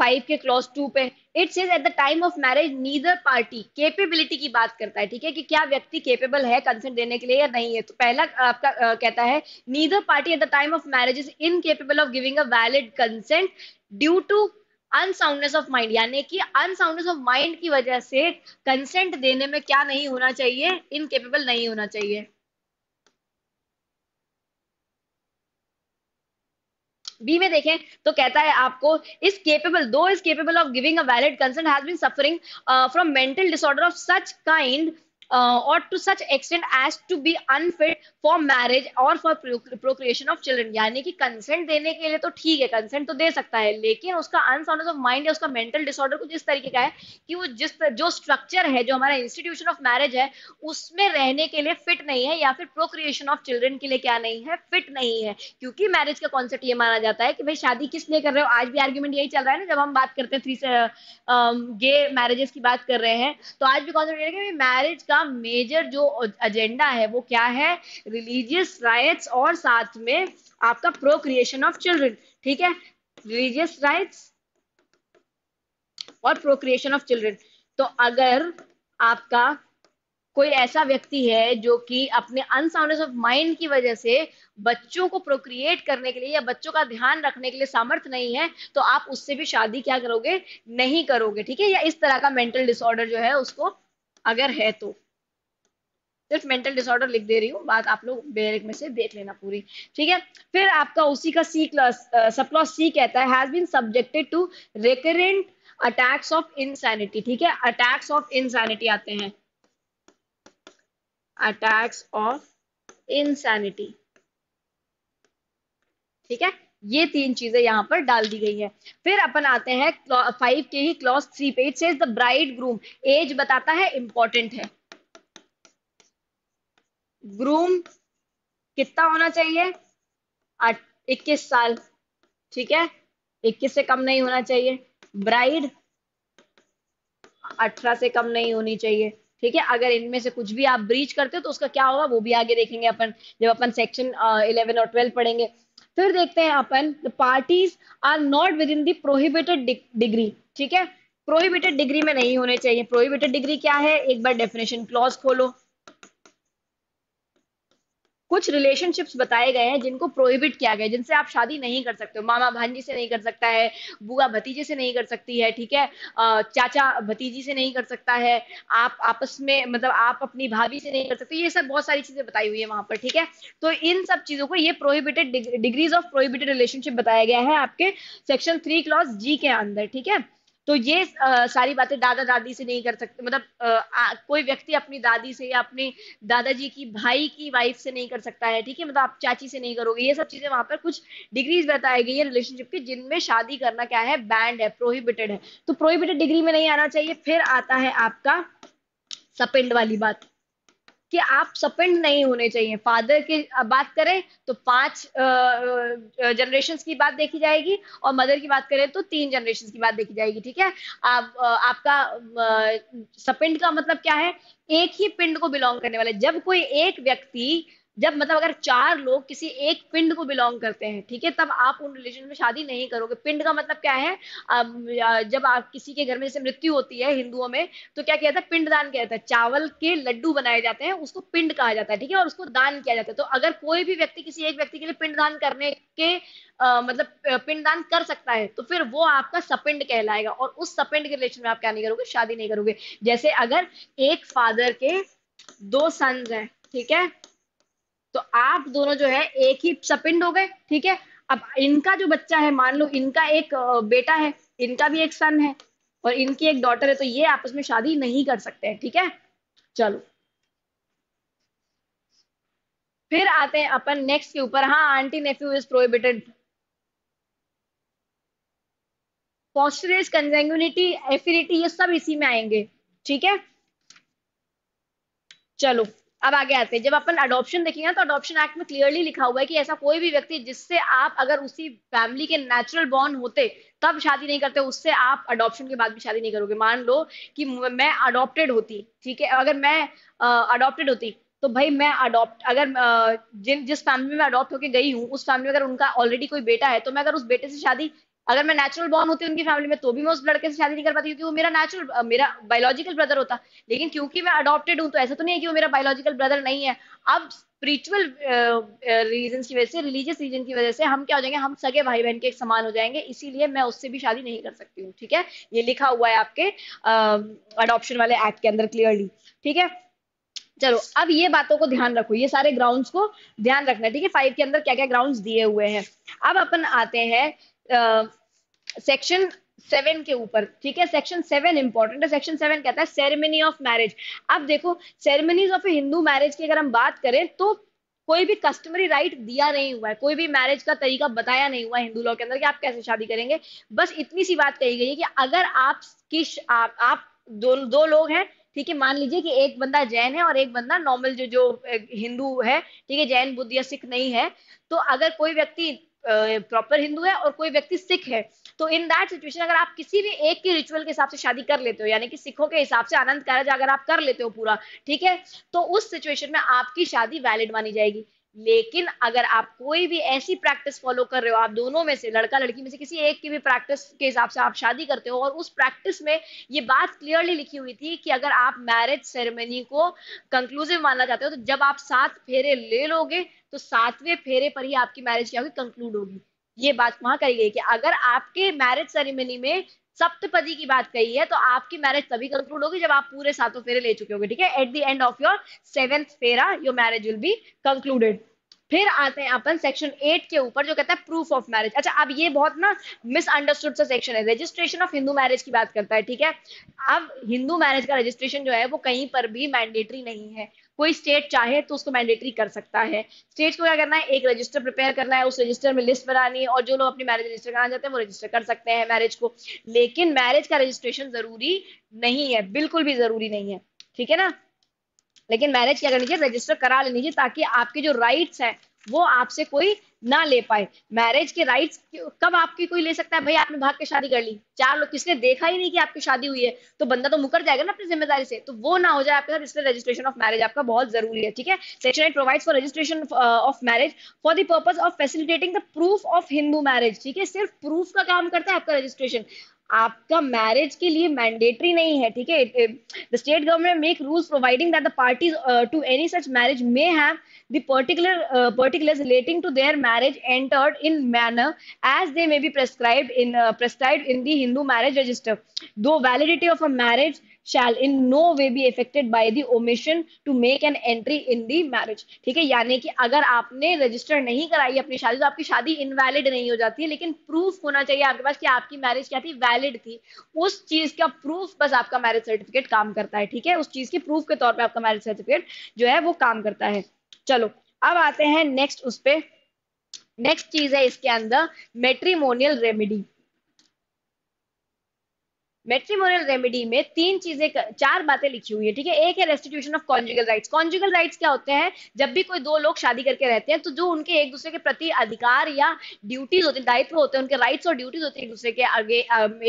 फाइव के क्लॉज टू पे it's is at the time of marriage neither party capability की बात करता है ठीक है कि क्या व्यक्ति केपेबल है कंसेंट देने के लिए या नहीं है तो पहला आपका आ, कहता है neither party at the time of marriage is incapable of giving a valid consent due to unsoundness of mind यानी कि अनसाउंडनेस ऑफ माइंड की वजह से कंसेंट देने में क्या नहीं होना चाहिए इनकेपेबल नहीं होना चाहिए बी में देखें तो कहता है आपको इस केपेबल दो is capable of giving a valid concern has been suffering from mental disorder of such kind और to such extent as to be unfit for marriage और फॉर प्रोक्रिएशन ऑफ चिल्ड्रन यानी कि कंसेंट देने के लिए तो ठीक है कंसेंट तो दे सकता है लेकिन उसका अनसाउंडनेस ऑफ माइंड या उसका मेंटल डिसऑर्डर कुछ इस तरीके का है कि वो जिस जो स्ट्रक्चर है जो हमारा इंस्टीट्यूशन ऑफ मैरिज है उसमें रहने के लिए फिट नहीं है या फिर प्रोक्रिएशन ऑफ चिल्ड्रन के लिए क्या नहीं है फिट नहीं है क्योंकि मैरिज का कॉन्सेप्ट ये माना जाता है कि भाई शादी किस लिए कर रहे हो आज भी आर्ग्यूमेंट यही चल रहा है ना जब हम बात करते हैं थ्री गे मैरिजेस की बात कर रहे हैं तो आज भी कॉन्सेप्ट मैरिज का मेजर जो एजेंडा है वो क्या है रिलीजियस राइट्स और साथ में आपका प्रोक्रिएशन ऑफ चिल्ड्रन ठीक है रिलीजियस राइट्स और प्रोक्रिएशन ऑफ चिल्ड्रन तो अगर आपका कोई ऐसा व्यक्ति है जो कि अपने अनसाउंडनेस ऑफ माइंड की वजह से बच्चों को प्रोक्रिएट करने के लिए या बच्चों का ध्यान रखने के लिए सामर्थ्य नहीं है तो आप उससे भी शादी क्या करोगे नहीं करोगे ठीक है या इस तरह का मेंटल डिसऑर्डर जो है उसको अगर है तो सिर्फ मेंटल डिसऑर्डर लिख दे रही हूँ बात आप लोग बेरिक में से देख लेना पूरी ठीक है फिर आपका उसी का सी क्लास सब क्लास सी कहता has been subjected to recurrent attacks of insanity ठीक है अटैक्स ऑफ इंसैनिटी आते हैं अटैक्स ऑफ इंसैनिटी ठीक है ये तीन चीजें यहाँ पर डाल दी गई है फिर अपन आते हैं फाइव के ही क्लॉज थ्री पेज से द ब्राइड ग्रूम एज बताता है इंपॉर्टेंट है ग्रूम कितना होना चाहिए इक्कीस साल ठीक है इक्कीस से कम नहीं होना चाहिए ब्राइड अठारह से कम नहीं होनी चाहिए ठीक है अगर इनमें से कुछ भी आप ब्रीच करते हो तो उसका क्या होगा वो भी आगे देखेंगे अपन जब अपन सेक्शन इलेवन और ट्वेल्व पढ़ेंगे फिर देखते हैं अपन the parties are not within the prohibited degree ठीक है प्रोहिबिटेड डिग्री में नहीं होने चाहिए प्रोहिबिटेड डिग्री क्या है एक बार डेफिनेशन क्लॉज खोलो कुछ रिलेशनशिप्स बताए गए हैं जिनको प्रोहिबिट किया गया है जिनसे आप शादी नहीं कर सकते हो मामा भांजी से नहीं कर सकता है बुआ भतीजे से नहीं कर सकती है ठीक है चाचा भतीजी से नहीं कर सकता है आप आपस में मतलब आप अपनी भाभी से नहीं कर सकते ये सब बहुत सारी चीजें बताई हुई है वहां पर ठीक है तो इन सब चीजों को ये prohibited degrees of prohibited relationship बताया गया है आपके सेक्शन थ्री क्लॉज जी के अंदर ठीक है तो ये आ, सारी बातें दादा दादी से नहीं कर सकते मतलब आ, कोई व्यक्ति अपनी दादी से या अपने दादाजी की भाई की वाइफ से नहीं कर सकता है ठीक है मतलब आप चाची से नहीं करोगे ये सब चीजें वहां पर कुछ डिग्रीज बताई गई है रिलेशनशिप की जिनमें शादी करना क्या है बैंड है प्रोहिबिटेड है तो प्रोहिबिटेड डिग्री में नहीं आना चाहिए फिर आता है आपका सपेंड वाली बात कि आप सपेंड नहीं होने चाहिए फादर की बात करें तो पांच जनरेशन की बात देखी जाएगी और मदर की बात करें तो तीन जनरेशन की बात देखी जाएगी ठीक है आप आपका सपेंड का मतलब क्या है एक ही पिंड को बिलोंग करने वाले जब कोई एक व्यक्ति जब मतलब अगर चार लोग किसी एक पिंड को बिलोंग करते हैं ठीक है तब आप उन रिलेशन में शादी नहीं करोगे पिंड का मतलब क्या है जब आप किसी के घर में जैसे मृत्यु होती है हिंदुओं में तो क्या कहता है पिंड दान कहता है चावल के लड्डू बनाए जाते हैं उसको पिंड कहा जाता है ठीक है और उसको दान किया जाता है तो अगर कोई भी व्यक्ति किसी एक व्यक्ति के लिए पिंड दान करने के आ, मतलब पिंड दान कर सकता है तो फिर वो आपका सपिंड कहलाएगा और उस सपिंड के रिलेशन में आप क्या नहीं करोगे शादी नहीं करोगे जैसे अगर एक फादर के दो सन्स हैं ठीक है तो आप दोनों जो है एक ही सपिंड हो गए ठीक है अब इनका जो बच्चा है मान लो इनका एक बेटा है इनका भी एक सन है और इनकी एक डॉटर है तो ये आपस में शादी नहीं कर सकते हैं ठीक है चलो फिर आते हैं अपन नेक्स्ट के ऊपर हाँ आंटी नेफ्यू इज प्रोहिबिटेड पॉस्टरेज कंजेंगुनिटी एफिनिटी ये सब इसी में आएंगे ठीक है चलो अब आगे आते हैं जब अपन अडॉप्शन देखेंगे तो अडॉप्शन एक्ट में क्लियरली लिखा हुआ है कि ऐसा कोई भी व्यक्ति जिससे आप अगर उसी फैमिली के नेचुरल बॉर्न होते तब शादी नहीं करते उससे आप अडॉप्शन के बाद भी शादी नहीं करोगे मान लो कि मैं अडॉप्टेड होती ठीक है अगर मैं अडॉप्टेड होती तो भाई मैं अडॉप्ट अगर जिन जिस फैमिली में अडॉप्ट होके गई हूँ उस फैमिली में अगर उनका ऑलरेडी कोई बेटा है तो मैं अगर उस बेटे से शादी अगर मैं नेचुरल बॉर्न होती उनकी फैमिली में तो भी मैं उस लड़के से शादी नहीं कर पाती क्योंकि वो मेरा नेचुरल मेरा बायोलॉजिकल ब्रदर होता लेकिन क्योंकि मैं अडॉप्टेड हूँ तो ऐसा तो नहीं है कि वो मेरा बायोलॉजिकल ब्रदर नहीं है अब स्पिरिचुअल रीजन की वजह से रिलीजियस रीजन की वजह से हम क्या हो जाएंगे हम सगे भाई बहन के एक समान हो जाएंगे इसीलिए मैं उससे भी शादी नहीं कर सकती हूँ ठीक है ये लिखा हुआ है आपके अडॉप्शन वाले एक्ट के अंदर क्लियरली ठीक है चलो अब ये बातों को ध्यान रखो ये सारे ग्राउंड्स को ध्यान रखना ठीक है फाइव के अंदर क्या क्या ग्राउंड्स दिए हुए हैं अब अपन आते हैं सेक्शन सेवन के ऊपर ठीक है सेक्शन सेवन इंपॉर्टेंट है सेक्शन सेवन कहता है सेरेमनी ऑफ मैरिज अब देखो सेरेमनीज ऑफ हिंदू मैरिज की अगर हम बात करें तो कोई भी कस्टमरी राइट दिया नहीं हुआ है कोई भी मैरिज का तरीका बताया नहीं हुआ है हिंदू लॉ के अंदर कि आप कैसे शादी करेंगे बस इतनी सी बात कही गई है कि अगर आप किस आप आप दो दो लोग हैं ठीक है मान लीजिए कि एक बंदा जैन है और एक बंदा नॉर्मल जो जो हिंदू है ठीक है जैन बुद्ध या सिख नहीं है तो अगर कोई व्यक्ति प्रॉपर हिंदू है और कोई व्यक्ति सिख है तो इन दैट सिचुएशन अगर आप किसी भी एक के रिचुअल के हिसाब से शादी कर लेते हो यानी कि सिखों के हिसाब से आनंद कारज अगर आप कर लेते हो पूरा ठीक है तो उस सिचुएशन में आपकी शादी वैलिड मानी जाएगी लेकिन अगर आप कोई भी ऐसी प्रैक्टिस फॉलो कर रहे हो आप दोनों में से लड़का लड़की में से किसी एक की भी प्रैक्टिस के हिसाब से आप शादी करते हो और उस प्रैक्टिस में ये बात क्लियरली लिखी हुई थी कि अगर आप मैरिज सेरेमनी को कंक्लूसिव मानना चाहते हो तो जब आप सात फेरे ले लोगे तो सातवें फेरे पर ही आपकी मैरिज क्या होगी कंक्लूड होगी ये बात वहां करी गई कि अगर आपके मैरिज सेरेमनी में सप्तपदी की बात कही है तो आपकी मैरिज तभी कंक्लूड होगी जब आप पूरे सातों फेरे ले चुके होंगे ठीक है at the end of your seventh phera your marriage will be concluded फिर आते हैं अपन सेक्शन एट के ऊपर जो कहता है प्रूफ ऑफ मैरिज अच्छा अब ये बहुत ना मिसअंडरस्टूड सा सेक्शन है रजिस्ट्रेशन ऑफ हिंदू मैरिज की बात करता है ठीक है अब हिंदू मैरिज का रजिस्ट्रेशन जो है वो कहीं पर भी मैंडेटरी नहीं है कोई स्टेट चाहे तो उसको मैंडेटरी कर सकता है स्टेट को क्या करना है एक रजिस्टर प्रिपेयर करना है उस रजिस्टर में लिस्ट बनानी है और जो लोग अपनी मैरिज रजिस्टर कराना चाहते हैं वो रजिस्टर कर सकते हैं मैरिज को लेकिन मैरिज का रजिस्ट्रेशन जरूरी नहीं है बिल्कुल भी जरूरी नहीं है ठीक है ना लेकिन मैरिज क्या करनी चाहिए रजिस्टर करा लेनी चाहिए ताकि आपके जो राइट्स हैं वो आपसे कोई ना ले पाए मैरिज के राइट्स कब आपकी कोई ले सकता है भाई आपने भाग के शादी कर ली चार लोग किसने देखा ही नहीं कि आपकी शादी हुई है तो बंदा तो मुकर जाएगा ना अपनी जिम्मेदारी से तो वो ना हो जाए आपके साथ इसलिए रजिस्ट्रेशन ऑफ मैरिज आपका बहुत जरूरी है ठीक है section eight provides for registration of marriage for the purpose of facilitating the proof of Hindu marriage ठीक है सिर्फ प्रूफ का काम करता है आपका रजिस्ट्रेशन आपका मैरिज के लिए मैंडेटरी नहीं है ठीक है the state government make rules providing that the parties to any such marriage may have the particular particular relating to their marriage entered in manner as they may be prescribe in prescribe in the Hindu marriage register though validity of a marriage shall in no way be affected by the omission to make an entry in the marriage ठीक है यानी कि अगर आपने रजिस्टर नहीं कराई अपनी शादी तो आपकी शादी इनवैलिड नहीं हो जाती है लेकिन प्रूफ होना चाहिए आपके पास कि आपकी मैरिज क्या थी वैलिड थी उस चीज का प्रूफ बस आपका मैरिज सर्टिफिकेट काम करता है ठीक है उस चीज के प्रूफ के तौर पर आपका मैरिज सर्टिफिकेट जो है वो काम करता है चलो अब आते हैं नेक्स्ट उस पर नेक्स्ट चीज है इसके अंदर मेट्रीमोनियल रेमेडी मेट्रीमोनियल रेमेडी में तीन चीजें चार बातें लिखी हुई है ठीक है एक है restitution of conjugal rights conjugal rights क्या होते हैं जब भी कोई दो लोग शादी करके रहते हैं तो जो उनके एक दूसरे के प्रति अधिकार या ड्यूटीज होते हैं दायित्व होते हैं उनके राइट्स और ड्यूटीज होते हैं एक दूसरे के आगे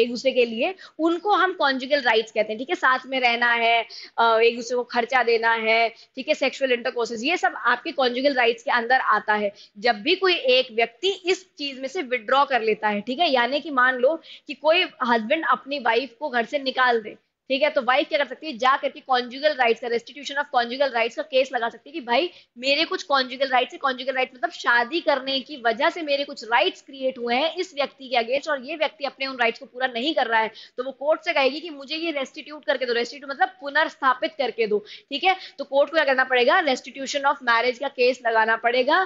एक दूसरे के लिए उनको हम कॉन्जुगल राइट्स कहते हैं ठीक है साथ में रहना है एक दूसरे को खर्चा देना है ठीक है सेक्सुअल इंटरकोर्सेज ये सब आपके कॉन्जुगल राइट्स के अंदर आता है जब भी कोई एक व्यक्ति इस चीज में से विड्रॉ कर लेता है ठीक है यानी कि मान लो कि कोई हस्बैंड अपनी वाइफ वाइफ को घर से निकाल दे ठीक है तो वाइफ क्या कर सकती है जा करके कॉन्जुगल राइट्स का रेस्टिट्यूशन ऑफ कॉन्जुगल राइट्स का केस लगा सकती है कि भाई मेरे कुछ कॉन्जुगल राइट्स है कॉन्जुगल राइट मतलब शादी करने की वजह से मेरे कुछ राइट्स क्रिएट हुए हैं इस व्यक्ति के अगेंस्ट और ये व्यक्ति अपने उन राइट्स को पूरा नहीं कर रहा है तो वो कोर्ट से कहेगी कि मुझे ये रेस्टिट्यूट करके दो रेस्टिट्यूट मतलब पुनर्स्थापित करके दो ठीक है तो कोर्ट को क्या करना पड़ेगा रेस्टिट्यूशन ऑफ मैरिज का केस लगाना पड़ेगा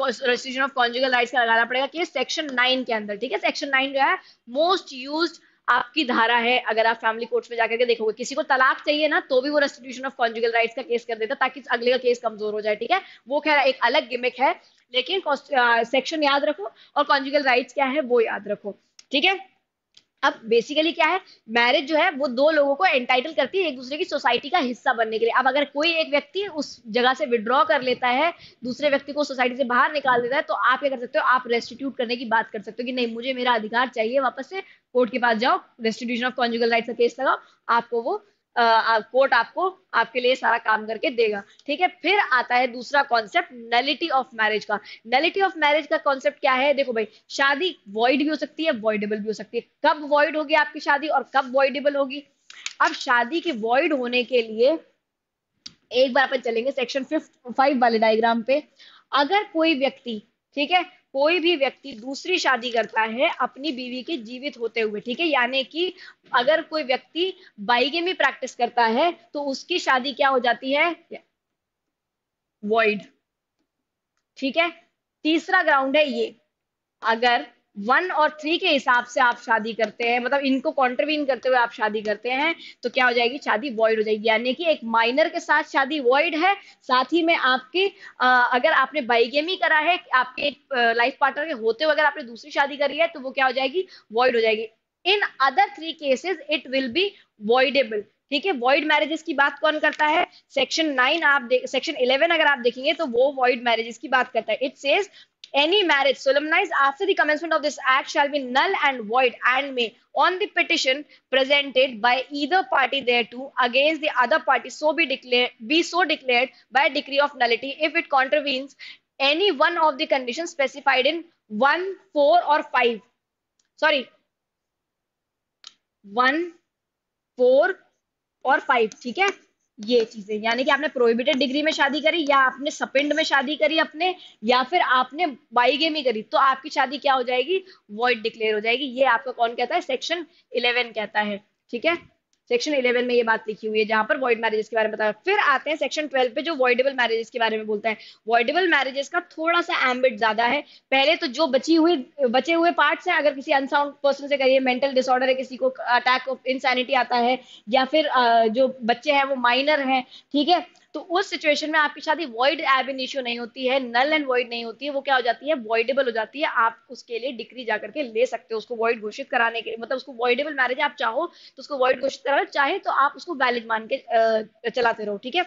रेस्टिट्यूशन ऑफ कॉन्जुगल राइट्स का लगाना पड़ेगा केस सेक्शन नाइन के अंदर ठीक है सेक्शन नाइन जो है मोस्ट यूज आपकी धारा है अगर आप फैमिली कोर्ट्स में जाकर के देखोगे किसी को तलाक चाहिए ना तो भी वो रेस्टिट्यूशन ऑफ कॉन्जुगल राइट का केस कर देता ताकि अगले का केस कमजोर हो जाए ठीक है वो खैर एक अलग गिमिक है लेकिन सेक्शन याद रखो और कॉन्जुगल राइट क्या है वो याद रखो ठीक है अब बेसिकली क्या है मैरिज जो है वो दो लोगों को एंटाइटल करती है एक दूसरे की सोसाइटी का हिस्सा बनने के लिए अब अगर कोई एक व्यक्ति उस जगह से विड्रॉ कर लेता है दूसरे व्यक्ति को सोसाइटी से बाहर निकाल देता है तो आप क्या कर सकते हो आप रेस्टिट्यूट करने की बात कर सकते हो कि नहीं मुझे मेरा अधिकार चाहिए वापस से कोर्ट के पास जाओ रेस्टिट्यूशन ऑफ कॉन्जुगल राइट का केस लगाओ आपको वो कोर्ट आपको आपके लिए सारा काम करके देगा ठीक है फिर आता है दूसरा कॉन्सेप्ट नलिटी ऑफ मैरिज का नलिटी ऑफ मैरिज का कॉन्सेप्ट क्या है देखो भाई शादी वॉइड भी हो सकती है वॉइडेबल भी हो सकती है कब वॉइड होगी आपकी शादी और कब वॉइडेबल होगी अब शादी के वॉइड होने के लिए एक बार अपन चलेंगे सेक्शन फिफ्थ फाइव वाले डायग्राम पे अगर कोई व्यक्ति ठीक है कोई भी व्यक्ति दूसरी शादी करता है अपनी बीवी के जीवित होते हुए ठीक है यानी कि अगर कोई व्यक्ति बाइगेमी प्रैक्टिस करता है तो उसकी शादी क्या हो जाती है वॉइड ठीक है तीसरा ग्राउंड है ये अगर वन और थ्री के हिसाब से आप शादी करते हैं मतलब इनको कॉन्ट्रीव्यून करते हुए आप शादी करते हैं तो क्या हो जाएगी शादी वॉइड हो जाएगी यानी कि एक माइनर के साथ शादी वॉइड है साथ ही में आपकी अगर आपने बाइगेमी करा है आपके लाइफ पार्टनर के होते हुए अगर आपने दूसरी शादी करी है तो वो क्या हो जाएगी वॉइड हो जाएगी in other three cases it will be voidable ठीक है वॉइड मैरिजेस की बात कौन करता है सेक्शन नाइन आप सेक्शन इलेवन अगर आप देखेंगे तो वो वॉइड मैरिजेस की बात करता है it says any marriage solemnized after the commencement of this act shall be null and void and may on the petition presented by either party thereto against the other party so be declared be so declared by a decree of nullity if it contravenes any one of the conditions specified in 1 4 or 5 sorry 1 4 or five. ठीक है ये चीजें यानी कि आपने प्रोहिबिटेड डिग्री में शादी करी या आपने सपेंड में शादी करी अपने या फिर आपने बाईगेमी करी तो आपकी शादी क्या हो जाएगी वॉइड डिक्लेयर हो जाएगी ये आपका कौन कहता है सेक्शन इलेवन कहता है ठीक है सेक्शन इलेवन में ये बात लिखी हुई है जहां पर वॉइड मैरिजेस के बारे में बताया फिर आते हैं सेक्शन ट्वेल्व पे जो वॉइडेबल मैरिजेस के बारे में बोलता है वॉइडेबल मैरिजेस का थोड़ा सा एम्बिट ज्यादा है पहले तो जो बची हुई बचे हुए पार्ट है अगर किसी अनसाउंड पर्सन से करिए मेंटल डिसऑर्डर है किसी को अटैक ऑफ इंसैनिटी आता है या फिर जो बच्चे हैं वो माइनर हैं ठीक है तो उस सिचुएशन में आपकी शादी वॉइड एब इन इश्यू नहीं होती है नल एंड वॉइड नहीं होती है वो क्या हो जाती है वॉइडेबल हो जाती है आप उसके लिए डिग्री जाकर के ले सकते हो उसको वॉइड घोषित कराने के लिए मतलब उसको वॉइडेबल मैरिज आप चाहो तो उसको वॉइड घोषित करा चाहे तो आप उसको वैलिड मान के चलाते रहो ठीक है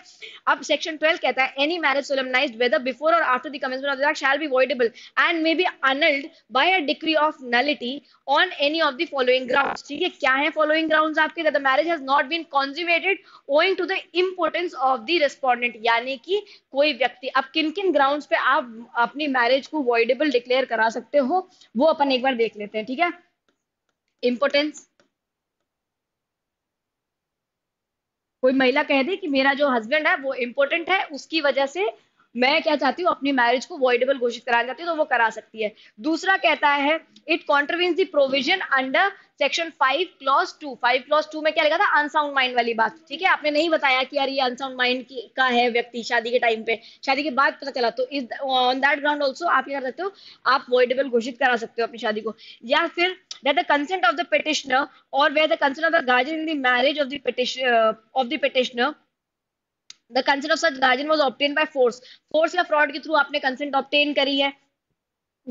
अब सेक्शन ट्वेल्व कहता है any marriage solemnize whether before और after the commencement shall be voidable and may be annulled by a degree of nullity on any of the following ground ठीक है क्या है फॉलोइंग ग्राउंड आपके the marriage has not been consummated owing to the importance of the respondent यानी कि कोई व्यक्ति अब किन किन ग्राउंड पे आप अपनी मैरिज को वॉइडेबल डिक्लेयर करा सकते हो वो अपन एक बार देख लेते हैं ठीक है इम्पोर्टेंस कोई महिला कह दे कि मेरा जो हस्बैंड है वो इम्पोर्टेंट है उसकी वजह से मैं क्या चाहती हूँ अपनी मैरिज को वॉइडेबल घोषित कराना चाहती हूँ तो वो करा सकती है दूसरा कहता है it contravenes the provision under section five clause two five clause two में क्या लिखा था अनसाउंड माइंड वाली बात ठीक है आपने नहीं बताया कि यार ये अनसाउंड माइंड का है व्यक्ति शादी के टाइम पे शादी के बाद पता चला तो इस ऑन दैट ग्राउंड ऑल्सो आप क्या कर सकते हो आप वॉइडेबल घोषित करा सकते हो अपनी शादी को या फिर that the consent of the petitioner or where the consent of the guardian in the marriage of the petition uh, of the petitioner the consent of such guardian was obtain by force force या फ्रॉड के थ्रू आपने कंसेंट ऑप्टेन करी है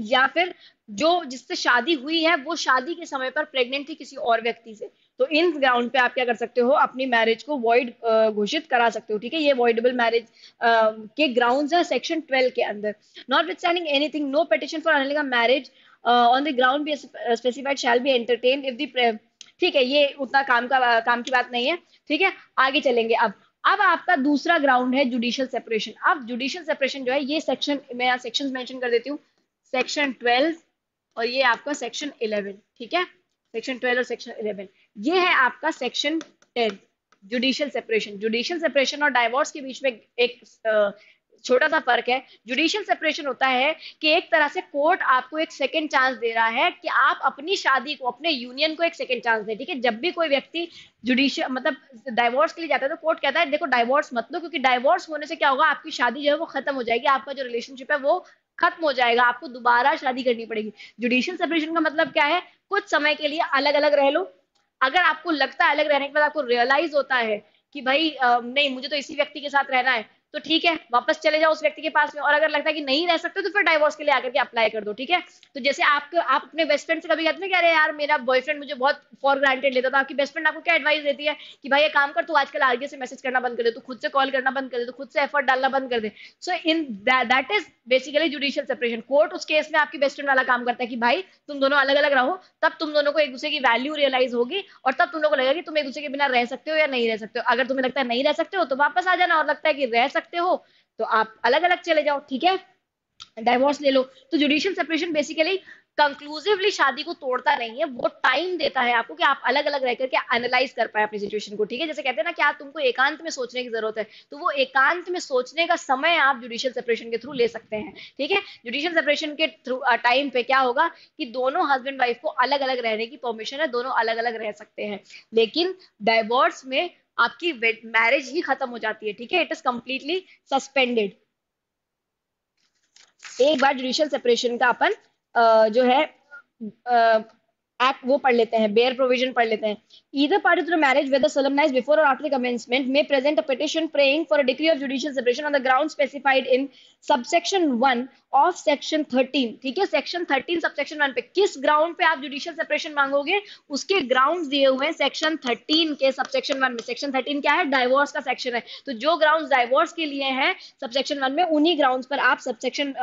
या फिर जो जिससे शादी हुई है वो शादी के समय पर प्रेग्नेंट थी किसी और व्यक्ति से तो इन ग्राउंड पे आप क्या कर सकते हो अपनी मैरिज को वॉइड घोषित करा सकते हो ठीक है ये वॉइडेबल मैरिज के ग्राउंड है सेक्शन ट्वेल्व के अंदर notwithstanding anything no petition for annulling marriage on the ground be specified shall be entertain if the ठीक है ये उतना काम का काम की बात नहीं है ठीक है आगे चलेंगे अब अब आपका दूसरा ग्राउंड है जुडिशियल सेपरेशन अब जुडिशियल सेपरेशन जो है ये सेक्शन मैं यहाँ सेक्शन मैंशन कर देती हूँ सेक्शन ट्वेल्व और ये आपका सेक्शन इलेवन ठीक है सेक्शन ट्वेल्व और सेक्शन इलेवन ये है आपका section ten judicial separation judicial separation और डाइवोर्स के बीच में एक छोटा सा फर्क है जुडिशियल सेपरेशन होता है कि एक तरह से कोर्ट आपको एक सेकेंड चांस दे रहा है कि आप अपनी शादी को अपने यूनियन को एक सेकेंड चांस दें ठीक है जब भी कोई व्यक्ति जुडिशियल मतलब डाइवोर्स के लिए जाता है तो कोर्ट कहता है देखो डाइवोर्स मत लो क्योंकि डाइवोर्स होने से क्या होगा आपकी शादी जो है वो खत्म हो जाएगी आपका जो रिलेशनशिप है वो खत्म हो जाएगा आपको दोबारा शादी करनी पड़ेगी जुडिशियल सेपरेशन का मतलब क्या है कुछ समय के लिए अलग अलग रह लो अगर आपको लगता है अलग रहने के बाद आपको रियलाइज होता है कि भाई आ, नहीं मुझे तो इसी व्यक्ति के साथ रहना है तो ठीक है वापस चले जाओ उस व्यक्ति के पास में और अगर लगता है कि नहीं रह सकते तो फिर डाइवोर्स के लिए आकर के अप्लाई कर दो ठीक है तो जैसे आप आप अपने बेस्ट फ्रेंड से कभी कहते हैं अरे यार मेरा बॉयफ्रेंड मुझे बहुत फॉर ग्रांटेड लेता था आपकी बेस्ट फ्रेंड आपको क्या एडवाइस देती है कि भाई ये काम कर तू आजकल आगे से मैसेज करना बंद कर दे तू खुद से कॉल करना बंद कर दे तू खुद से एफर्ट डालना बंद कर दे so in that is basically judicial separation court उस केस में आपकी बेस्ट फ्रेंड वाला काम करता है कि भाई तुम दोनों अलग अलग रहो तब तुम दोनों को एक दूसरे की वैल्यू रियलाइज होगी और तब तुम लोगों को लगेगा कि तुम एक दूसरे के बिना रह सकते हो या नहीं रह सकते हो अगर तुम्हें लगता है नहीं रह सकते हो तो वापस आ जाना और लगता है कि रह सकते हो तो आप अलग अलग चले जाओ ठीक है डाइवोर्स ले लो तो जुडिशियल सेपरेशन बेसिकली कंक्लूसिवली शादी को तोड़ता नहीं है वो टाइम देता है आपको कि आप अलग अलग रह करके एनालाइज कर पाए अपनी सिचुएशन को ठीक है जैसे कहते हैं ना कि आप तुमको एकांत में सोचने की जरूरत है तो वो एकांत में सोचने का समय आप जुडिशियल सेपरेशन के थ्रू ले सकते हैं ठीक है जुडिशियल सेपरेशन के थ्रू टाइम पे क्या होगा कि दोनों हस्बैंड वाइफ को अलग अलग रहने की परमिशन है दोनों अलग अलग रह सकते हैं लेकिन डाइवोर्स में आपकी मैरिज ही खत्म हो जाती है ठीक है इट इज कंप्लीटली सस्पेंडेड एक बार जुडिशियल सेपरेशन का अपन जो है एक्ट वो पढ़ लेते हैं बेयर प्रोविजन पढ़ लेते हैं either party to the marriage whether solemnize before और after commencement may present a petition praying for a degree of judicial separation on the ground specified in subsection one of section thirteen ठीक है सेक्शन थर्टीन सबसेक्शन वन पे किस ग्राउंड पे आप जुडिशियल सेपरेशन मांगोगे उसके ग्राउंड दिए हुए हैं सेक्शन थर्टीन के सबसेक्शन वन में सेक्शन थर्टीन क्या है डाइवोर्स का सेक्शन है तो जो ग्राउंड डाइवोर्स के लिए हैं सबसेक्शन वन में उन्हीं ग्राउंड पर आप सबसेक्शन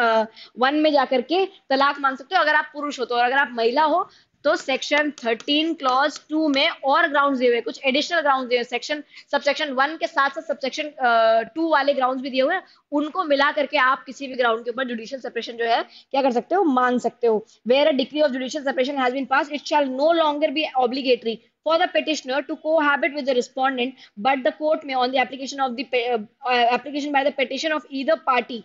वन uh, में जाकर के तलाक मांग सकते हो अगर आप पुरुष हो तो अगर आप महिला हो तो सेक्शन 13 क्लॉज 2 में और ग्राउंड दिए हुए कुछ एडिशनल ग्राउंड दिए हुए सेक्शन सबसेक्शन सेक्शन वन के साथ साथ सबसेक्शन सेक्शन टू वाले ग्राउंड भी दिए हुए उनको मिला करके आप किसी भी ग्राउंड के ऊपर जुडिशियल सेपरेशन जो है क्या कर सकते हो मान सकते हो where a degree of judicial separation has been pass it shall no longer be obligatory for the petitioner to cohabit with the respondent but the court may on the application of the uh, uh, application by the petition of either party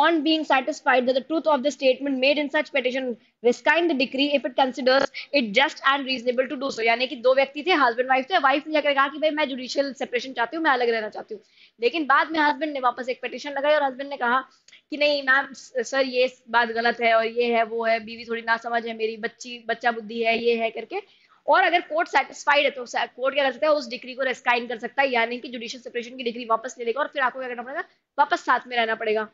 on being satisfied that the truth of the statement made in such petition rescind the decree if it considers it just and reasonable to do so यानी कि दो व्यक्ति थे हस्बैंड वाइफ थे वाइफ ने kar कहा कि भाई मैं जुडिशियल सेपरेशन चाहती हूँ मैं अलग रहना चाहती हूँ लेकिन बाद में हस्बैंड ने wapas एक petition लगाई और हस्बैंड ने कहा ki नहीं मैम सर ये बात गलत है और ये है वो है बीवी थोड़ी ना समझ है मेरी बच्ची बच्चा बुद्धि है ये है करके और अगर कोर्ट सेटिस्फाइड है तो कोर्ट क्या कर सकता है उस डिग्री को रेस्काइन कर सकता है यानी कि जुडिशियल सेपरेशन की डिग्री वापस ले लेगा और फिर आपको क्या करना पड़ेगा वापस साथ में रहना पड़ेगा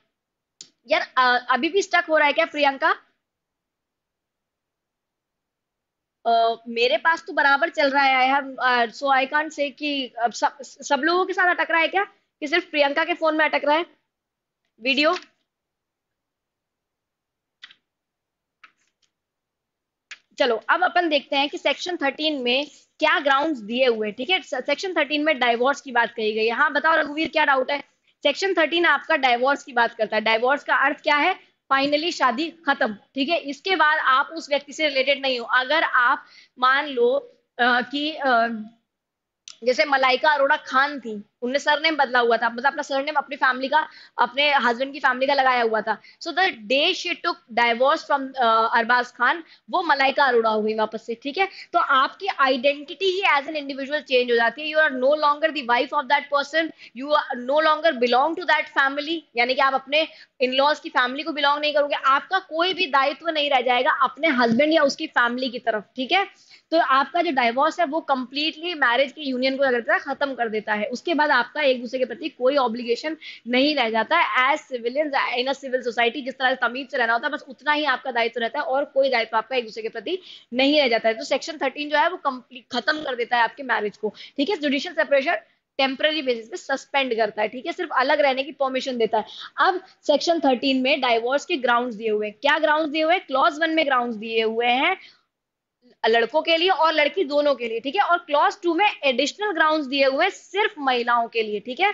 यार आ, अभी भी स्टक हो रहा है क्या प्रियंका Uh, मेरे पास तो बराबर चल रहा है सो आई कान से कि सब सब लोगों के साथ अटक रहा है क्या कि सिर्फ प्रियंका के फोन में अटक रहा है वीडियो चलो अब अपन देखते हैं कि सेक्शन थर्टीन में क्या ग्राउंड्स दिए हुए ठीक है सेक्शन थर्टीन में डाइवोर्स की बात कही गई है हाँ बताओ रघुवीर क्या डाउट है सेक्शन थर्टीन आपका डाइवोर्स की बात करता है डायवोर्स का अर्थ क्या है फाइनली शादी खत्म ठीक है इसके बाद आप उस व्यक्ति से रिलेटेड नहीं हो अगर आप मान लो आ, कि आ, जैसे मलाइका अरोड़ा खान थी उनने सरनेम बदला हुआ था मतलब अपना सरनेम अपनी फैमिली का अपने हस्बैंड की फैमिली का लगाया हुआ था so the day she took divorce from Arbaaz Khan वो मलाइका अरोड़ा हुई वापस से ठीक है तो आपकी आइडेंटिटी ही एज एन इंडिविजुअल चेंज हो जाती है you are no longer the wife of that person you are no longer belong to that family यानी कि आप अपने इन लॉज की फैमिली को बिलोंग नहीं करोगे आपका कोई भी दायित्व नहीं रह जाएगा अपने हस्बैंड या उसकी फैमिली की तरफ ठीक है तो आपका जो डाइवोर्स है वो कम्प्लीटली मैरिज के यूनियन को अगर खत्म कर देता है उसके बाद आपका एक दूसरे के प्रति कोई ऑब्लिगेशन नहीं रह जाता है as civilian in a civil society जिस तरह से तमीज से रहना होता है बस उतना ही आपका दायित्व रहता है और कोई दायित्व आपका एक दूसरे के प्रति नहीं रह जाता है तो सेक्शन थर्टीन जो है वो कम्प्लीट खत्म कर देता है आपके मैरिज को ठीक है जुडिशियल सेपरेशन टेम्पररी बेसिस पे सस्पेंड करता है ठीक है सिर्फ अलग रहने की परमिशन देता है अब सेक्शन 13 में डाइवोर्स के ग्राउंड्स दिए हुए हैं क्या ग्राउंड्स दिए हुए हैं क्लॉज वन में ग्राउंड्स दिए हुए हैं लड़कों के लिए और लड़की दोनों के लिए ठीक है और क्लॉज टू में एडिशनल ग्राउंड दिए हुए सिर्फ महिलाओं के लिए ठीक है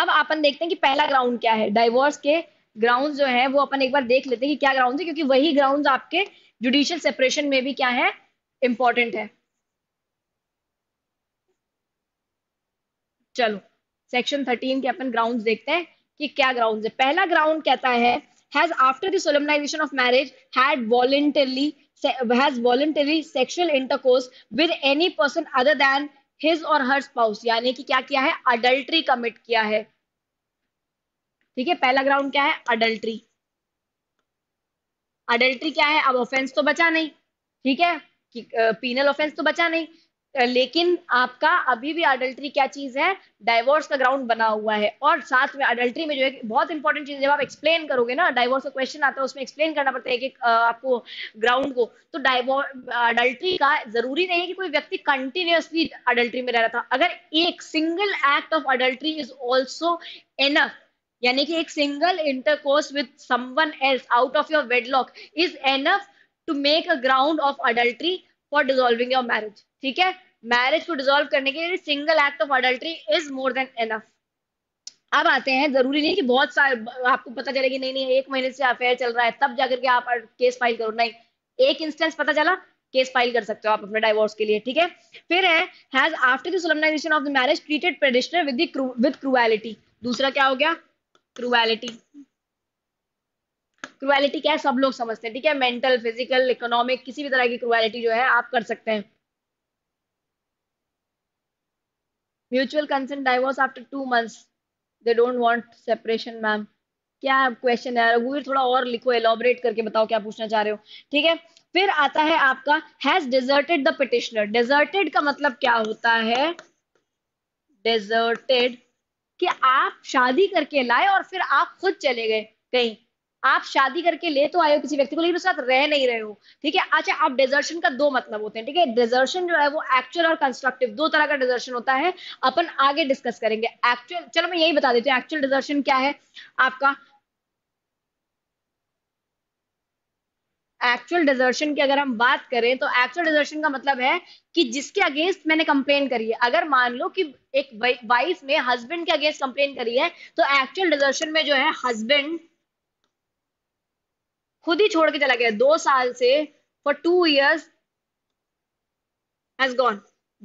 अब अपन देखते हैं कि पहला ग्राउंड क्या है डाइवोर्स के ग्राउंड जो है वो अपन एक बार देख लेते हैं कि क्या ग्राउंड है क्योंकि वही ग्राउंड आपके जुडिशियल सेपरेशन में भी क्या है इंपॉर्टेंट है चलो सेक्शन थर्टीन के अपन ग्राउंड देखते हैं कि क्या ग्राउंड है पहला ग्राउंड कहता है has after the solemnization of marriage had voluntarily has voluntary sexual intercourse with any person other than his or her spouse यानी कि क्या किया है adultery commit किया है ठीक है पहला ग्राउंड क्या है adultery adultery क्या है अब ऑफेंस तो बचा नहीं ठीक है पीनल ऑफेंस तो बचा नहीं लेकिन आपका अभी भी अडल्ट्री क्या चीज है डाइवोर्स का ग्राउंड बना हुआ है और साथ में अडल्ट्री में जो है बहुत इंपॉर्टेंट चीज जब आप एक्सप्लेन करोगे ना डाइवोर्स का क्वेश्चन आता है उसमें एक्सप्लेन करना पड़ता है कि आपको ग्राउंड को तो अडल्ट्री का जरूरी नहीं है कि कोई व्यक्ति कंटिन्यूअसली अडल्ट्री में रह रहा था अगर एक single act of adultery is also enough यानी कि एक single intercourse with someone else out of your wedlock is enough to make a ground of adultery for dissolving your marriage ठीक है मैरिज को डिजोल्व करने के लिए single act of adultery is more than enough अब आते हैं जरूरी नहीं कि बहुत सारे आपको पता चले कि नहीं नहीं एक महीने से अफेयर चल रहा है तब जाकर के आप केस फाइल करो नहीं एक इंस्टेंस पता चला केस फाइल कर सकते हो आप अपने डाइवोर्स के लिए ठीक है फिर है has after the solemnization of the marriage treated petitioner with with cruelty दूसरा क्या हो गया क्रूएलिटी क्रूएलिटी क्या है सब लोग समझते हैं ठीक है मेंटल फिजिकल इकोनॉमिक किसी भी तरह की क्रुएलिटी जो है आप कर सकते हैं mutual consent divorce after two months they don't want separation ma'am क्या क्वेश्चन है वो भी थोड़ा और लिखो एलोबरेट करके बताओ क्या पूछना चाह रहे हो ठीक है फिर आता है आपका has deserted the petitioner deserted का मतलब क्या होता है डिजर्टेड कि आप शादी करके लाए और फिर आप खुद चले गए कहीं आप शादी करके ले तो आए हो किसी व्यक्ति को लेकिन उसके साथ रह नहीं रहे हो ठीक है अच्छा आप डिजर्शन का दो मतलब होते हैं ठीक है डिजर्शन जो है वो एक्चुअल और कंस्ट्रक्टिव दो तरह का डिजर्शन होता है अपन आगे डिस्कस करेंगे एक्चुअल चलो मैं यही बता देती हूँ एक्चुअल डिजर्शन क्या है आपका एक्चुअल डिजर्शन की अगर हम बात करें तो एक्चुअल डिजर्शन का मतलब है कि जिसके अगेंस्ट मैंने कंप्लेन करी है अगर मान लो कि एक वाइफ ने हस्बैंड के अगेंस्ट कंप्लेन करी है तो एक्चुअल डिजर्शन में जो है हस्बैंड खुद ही छोड़ के चला गया दो साल से for two years has gone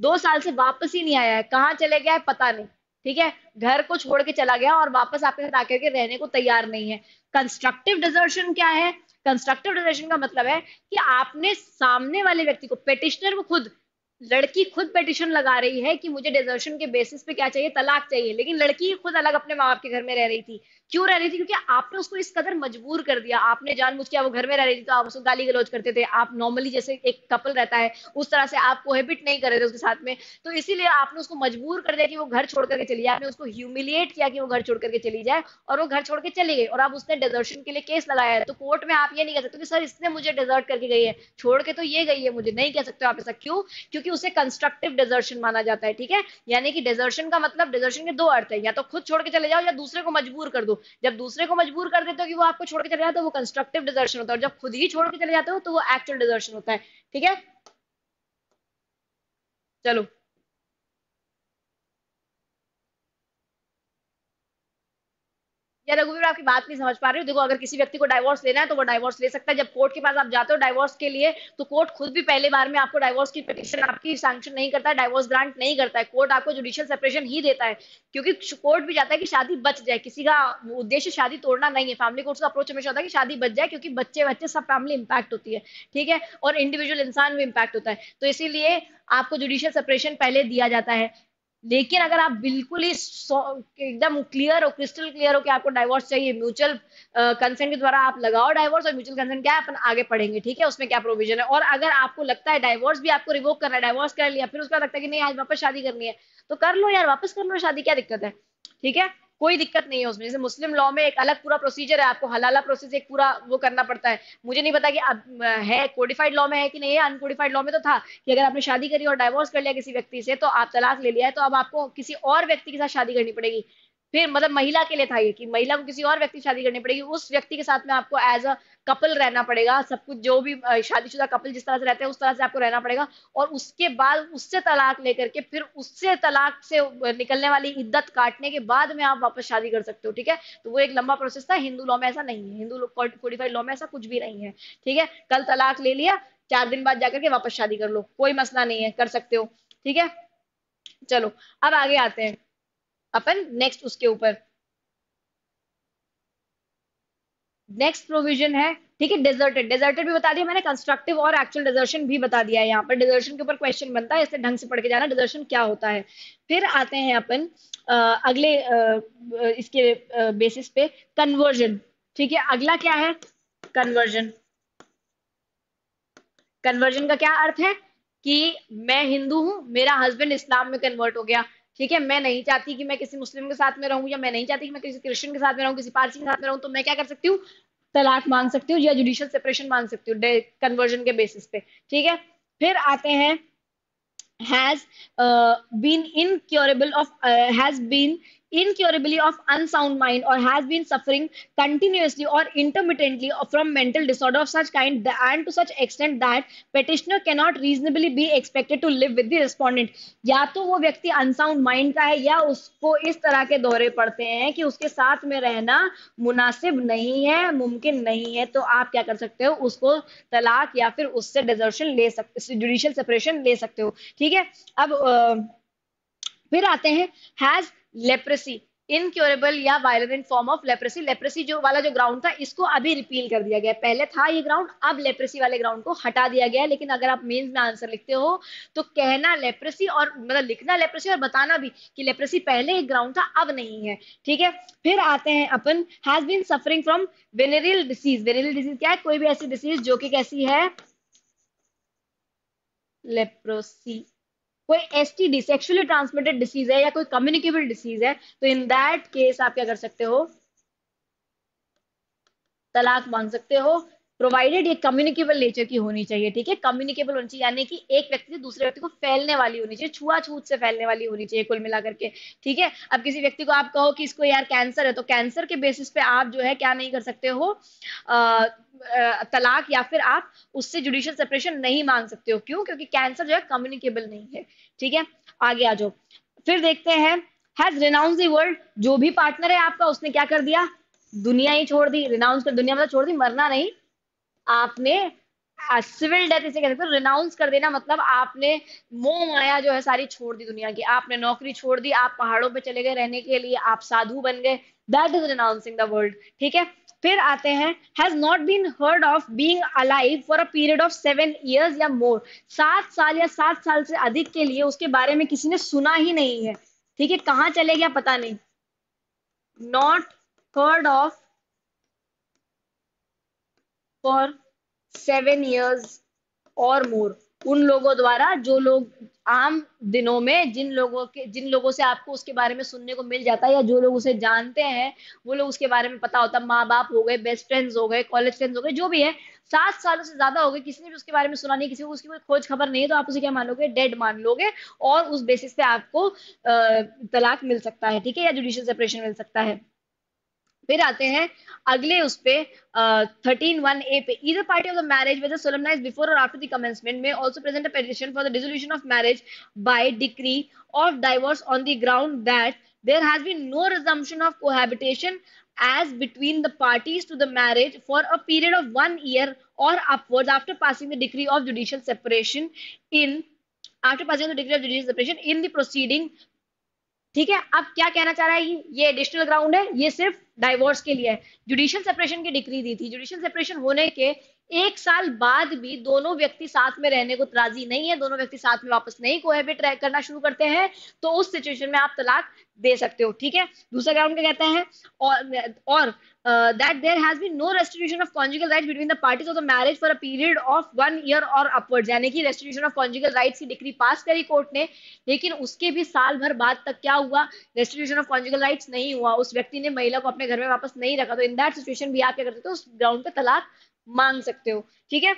दो साल से वापस ही नहीं आया है कहाँ चले गया है पता नहीं ठीक है घर को छोड़ के चला गया और वापस आपके साथ आकर के रहने को तैयार नहीं है कंस्ट्रक्टिव डिजर्शन क्या है कंस्ट्रक्टिव डिजर्शन का मतलब है कि आपने सामने वाले व्यक्ति को पेटिशनर को खुद लड़की खुद पिटिशन लगा रही है कि मुझे डिजर्शन के बेसिस पे क्या चाहिए तलाक चाहिए लेकिन लड़की खुद अलग अपने माँ बाप के घर में रह रही थी क्यों रह रही थी क्योंकि आपने उसको इस कदर मजबूर कर दिया आपने मुझ किया वो घर में रह रही थी तो आप उसको गाली गलौज करते थे आप नॉर्मली जैसे एक कपल रहता है उस तरह से आप कोहेबिट नहीं कर रहे थे उसके साथ में तो इसीलिए आपने उसको मजबूर कर दिया कि वो घर छोड़ करके चली जाए आपने उसको ह्यूमिलिएट किया कि वो घर छोड़ करके चली जाए और वो घर छोड़ के चली गई और आप उसने डिजर्शन के लिए केस लगाया है तो कोर्ट में आप ये नहीं कह सकते कि सर इसने मुझे डिजर्ट करके गई है छोड़ के तो ये गई है मुझे नहीं कह सकते आप ऐसा क्यों क्योंकि उसे कंस्ट्रक्टिव डेजर्शन माना जाता है ठीक है यानी कि डेजर्शन का मतलब डेजर्शन के दो अर्थ है या तो खुद छोड़ के चले जाओ या दूसरे को मजबूर कर दो जब दूसरे को मजबूर कर देते हो कि वो आपको छोड़ के चले जाते हो तो वो कंस्ट्रक्टिव डिजर्शन होता है और जब खुद ही छोड़ के चले जाते हो तो वो एक्चुअल डिजर्शन होता है ठीक है चलो या रघुवीर आपकी बात नहीं समझ पा रही हूँ देखो अगर किसी व्यक्ति को डाइवोर्स लेना है तो वो डाइवोर्स ले सकता है जब कोर्ट के पास आप जाते हो डाइवोर्स के लिए तो कोर्ट खुद भी पहले बार में आपको डाइवोर्स की पिटिशन आपकी सैक्शन नहीं करता है डाइवोर्स ग्रांट नहीं करता है कोर्ट आपको जुडिशियल सेपरेशन ही देता है क्योंकि कोर्ट भी जाता है कि शादी बच जाए किसी का उद्देश्य शादी तोड़ना नहीं है फैमिली कोर्ट का अप्रोच हमेशा होता है कि शादी बच जाए क्योंकि बच्चे बच्चे सब फैमिली इंपैक्ट होती है ठीक है और इंडिविजुअल इंसान भी इंपैक्ट होता है तो इसीलिए आपको जुडिशियल सेपरेशन पहले दिया जाता है लेकिन अगर आप बिल्कुल ही एकदम क्लियर हो क्रिस्टल क्लियर हो कि आपको डाइवोर्स चाहिए म्यूचुअल कंसेंट के द्वारा आप लगाओ डाइवोर्स और म्यूचुअल कंसेंट क्या है अपन आगे पढ़ेंगे ठीक है उसमें क्या प्रोविजन है और अगर आपको लगता है डाइवोर्स भी आपको रिवोक करना है डाइवोर्स कर लिया फिर उसका लगता है कि नहीं आज वापस शादी करनी है तो कर लो यार वापस कर लो शादी क्या दिक्कत है ठीक है कोई दिक्कत नहीं है उसमें जैसे मुस्लिम लॉ में एक अलग पूरा प्रोसीजर है आपको हलाला प्रोसेस एक पूरा वो करना पड़ता है मुझे नहीं पता कि अब है कोडिफाइड लॉ में है कि नहीं है अनकोडिफाइड लॉ में तो था कि अगर आपने शादी करी और डाइवोर्स कर लिया किसी व्यक्ति से तो आप तलाक ले लिया है तो अब आपको किसी और व्यक्ति के साथ शादी करनी पड़ेगी फिर मतलब महिला के लिए था ये कि महिला को किसी और व्यक्ति शादी करनी पड़ेगी उस व्यक्ति के साथ में आपको एज अ कपल रहना पड़ेगा सब कुछ जो भी शादीशुदा कपल जिस तरह से रहते हैं उस तरह से आपको रहना पड़ेगा और उसके बाद उससे तलाक लेकर के फिर उससे तलाक से निकलने वाली इद्दत काटने के बाद में आप वापस शादी कर सकते हो ठीक है तो वो एक लंबा प्रोसेस था हिंदू लॉ में ऐसा नहीं है हिंदू कोडिफाइड लॉ में ऐसा कुछ भी नहीं है ठीक है कल तलाक ले लिया चार दिन बाद जाकर के वापस शादी कर लो कोई मसला नहीं है कर सकते हो ठीक है चलो अब आगे आते हैं अपन नेक्स्ट उसके ऊपर नेक्स्ट प्रोविजन है ठीक है डेजर्टेड डेजर्टेड भी बता दिया मैंने कंस्ट्रक्टिव और एक्चुअल डिजर्शन भी बता दिया है यहाँ पर डिजर्शन के ऊपर क्वेश्चन बनता है इसे ढंग से पढ़ के जाना डिजर्शन क्या होता है फिर आते हैं अपन अगले इसके बेसिस पे कन्वर्जन ठीक है अगला क्या है कन्वर्जन कन्वर्जन का क्या अर्थ है कि मैं हिंदू हूं मेरा हस्बैंड इस्लाम में कन्वर्ट हो गया ठीक है मैं नहीं चाहती कि मैं किसी मुस्लिम के साथ में रहूं या मैं नहीं चाहती कि मैं किसी क्रिश्चियन के साथ में रहूं किसी पारसी के साथ में रहूं तो मैं क्या कर सकती हूँ तलाक मांग सकती हूँ या जुडिशियल सेपरेशन मांग सकती हूँ कन्वर्जन के बेसिस पे ठीक है फिर आते हैं has been incurable of has been incurably of unsound mind or has been suffering continuously or intermittently from mental disorder of such kind and to such extent that petitioner cannot reasonably be expected to live with the respondent या तो वो व्यक्ति अनसाउंड माइंड का है या उसको इस तरह के दौरे पड़ते हैं कि उसके साथ में रहना मुनासिब नहीं है मुमकिन नहीं है तो आप क्या कर सकते हो उसको तलाक या फिर उससे डिजर्शन ले सकते जुडिशियल सेपरेशन ले सकते हो ठीक है अब आ, फिर आते हैं हैज लेप्रेसी इनक्योरेबल या violent form of leprosy leprosy जो वाला जो ग्राउंड था इसको अभी रिपील कर दिया गया पहले था ये ग्राउंड अब लेप्रेसी वाले ग्राउंड को हटा दिया गया लेकिन अगर आप मेंस में आंसर लिखते हो तो कहना लेप्रेसी और मतलब लिखना लेप्रेसी और बताना भी कि लेप्रेसी पहले एक ग्राउंड था अब नहीं है ठीक है फिर आते हैं अपन has been suffering from venereal disease venereal disease क्या है कोई भी ऐसी डिसीज जो कि कैसी है लेप्रोसी कोई S T D sexually transmitted disease है या कोई कम्युनिकेबल डिसीज है तो इन दैट केस आप क्या कर सकते हो तलाक मांग सकते हो प्रोवाइडेड ये कम्युनिकेबल नेचर की होनी चाहिए ठीक है कम्युनिकेबल होनी चाहिए यानी कि एक व्यक्ति से दूसरे व्यक्ति को फैलने वाली होनी चाहिए छुआछूत से फैलने वाली होनी चाहिए कुल मिलाकर के ठीक है अब किसी व्यक्ति को आप कहो कि इसको यार कैंसर है तो कैंसर के बेसिस पे आप जो है क्या नहीं कर सकते हो तलाक या फिर आप उससे जुडिशियल सेपरेशन नहीं मांग सकते हो क्यों क्योंकि कैंसर जो है कम्युनिकेबल नहीं है ठीक है आगे आ जाओ फिर देखते हैं हैज रिनाउंस वर्ल्ड जो भी पार्टनर है आपका उसने क्या कर दिया दुनिया ही छोड़ दी रिनाउंस कर दुनिया मतलब छोड़ दी मरना नहीं आपने सिविल डेथ इसे कहते हैं रिनाउंस तो कर देना मतलब आपने मोह माया जो है सारी छोड़ दी दुनिया की आपने नौकरी छोड़ दी आप पहाड़ों पे चले गए रहने के लिए आप साधु बन गए that is renouncing the world ठीक है फिर आते हैं has not been heard of being alive for a period of seven years or more सात साल या सात साल से अधिक के लिए उसके बारे में किसी ने सुना ही नहीं है ठीक है कहाँ चले गया पता नहीं not heard of for seven years or more उन लोगों द्वारा जो लोग आम दिनों में जिन लोगों के जिन लोगों से आपको उसके बारे में सुनने को मिल जाता है या जो लोग उसे जानते हैं वो लोग उसके बारे में पता होता है माँ बाप हो गए बेस्ट फ्रेंड्स हो गए कॉलेज फ्रेंड्स हो गए जो भी है सात सालों से ज्यादा हो गए किसी ने भी उसके बारे में सुना नहीं किसी को उसकी कोई खोज खबर नहीं है तो आप उसे क्या मानोगे डेड मान लोगे और उस बेसिस पे आपको तलाक मिल सकता है ठीक है या जुडिशियल सेपरेशन मिल सकता है फिर आते हैं अगले उस पे थर्टीन वन ए पे इधर party of the marriage whether solemnize before और आफ्टर द कमेंसमेंट में also present a petition for the resolution of marriage by decree of divorce on the ground that there has been no resumption of cohabitation as between the parties to the marriage for a period of one year और upward after passing the decree of judicial separation in after passing the decree of judicial separation in the proceeding ठीक है अब क्या कहना चाह रहा है ये एडिशनल ग्राउंड है ये सिर्फ डाइवोर्स के लिए जुडिशियल सेपरेशन की डिक्री दी थी जुडिशियल सेपरेशन होने के एक साल बाद भी दोनों व्यक्ति साथ में रहने को राजी नहीं है दोनों व्यक्ति साथ में वापस नहीं कोहेबिट करना शुरू करते हैं तो उस सिचुएशन में आप तलाक दे सकते हो ठीक है दूसरा ग्राउंड क्या कहता है और और that there has been no restitution of conjugal right between the parties of the marriage for a period of one year और अपवर्ड यानी कि रेस्टिट्यूशन ऑफ कॉन्जुगल राइट की डिग्री पास करी कोर्ट ने लेकिन उसके भी साल भर बाद तक क्या हुआ रेस्टिट्यूशन ऑफ कॉन्जुगल राइट नहीं हुआ उस व्यक्ति ने महिला को अपने घर में वापस नहीं रखा तो इन दैट सिचुएशन भी आप क्या कर सकते हो तो उस ग्राउंड पे तलाक मांग सकते हो ठीक है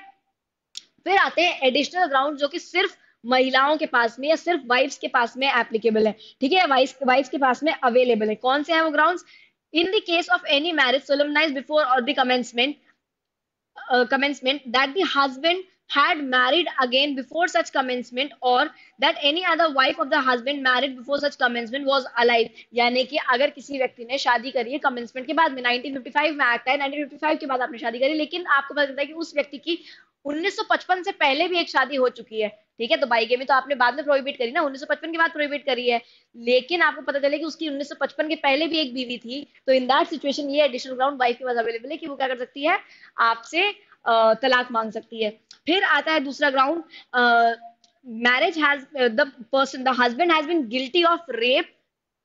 फिर आते हैं एडिशनल ग्राउंड जो कि सिर्फ महिलाओं के पास में या सिर्फ वाइफ्स के पास में एप्लीकेबल है ठीक है वाइफ्स के पास में अवेलेबल है कौन से हैं वो grounds in the case of any marriage solemnize before or the commencement commencement that the husband had married again before such commencement or that any other wife of the husband married before such commencement was alive यानी कि अगर किसी व्यक्ति ने शादी करी है कमेंसमेंट के बाद में 1955 में एक्ट है 1955 के बाद आपने शादी करी लेकिन आपको पता चलता है कि उस व्यक्ति की 1955 से पहले भी एक शादी हो चुकी है ठीक है तो बाईगेमी तो आपने बाद में प्रोहिबिट करी ना 1955 के बाद प्रोहिबिट करी है लेकिन आपको पता चले कि उसकी 1955 के पहले भी एक बीवी थी तो इन दैट सिचुएशन ये एडिशनल ग्राउंड वाइफ के पास अवेलेबल है कि वो क्या कर सकती है आपसे तलाक मांग सकती है फिर आता है दूसरा ground marriage has the person the husband has been guilty of rape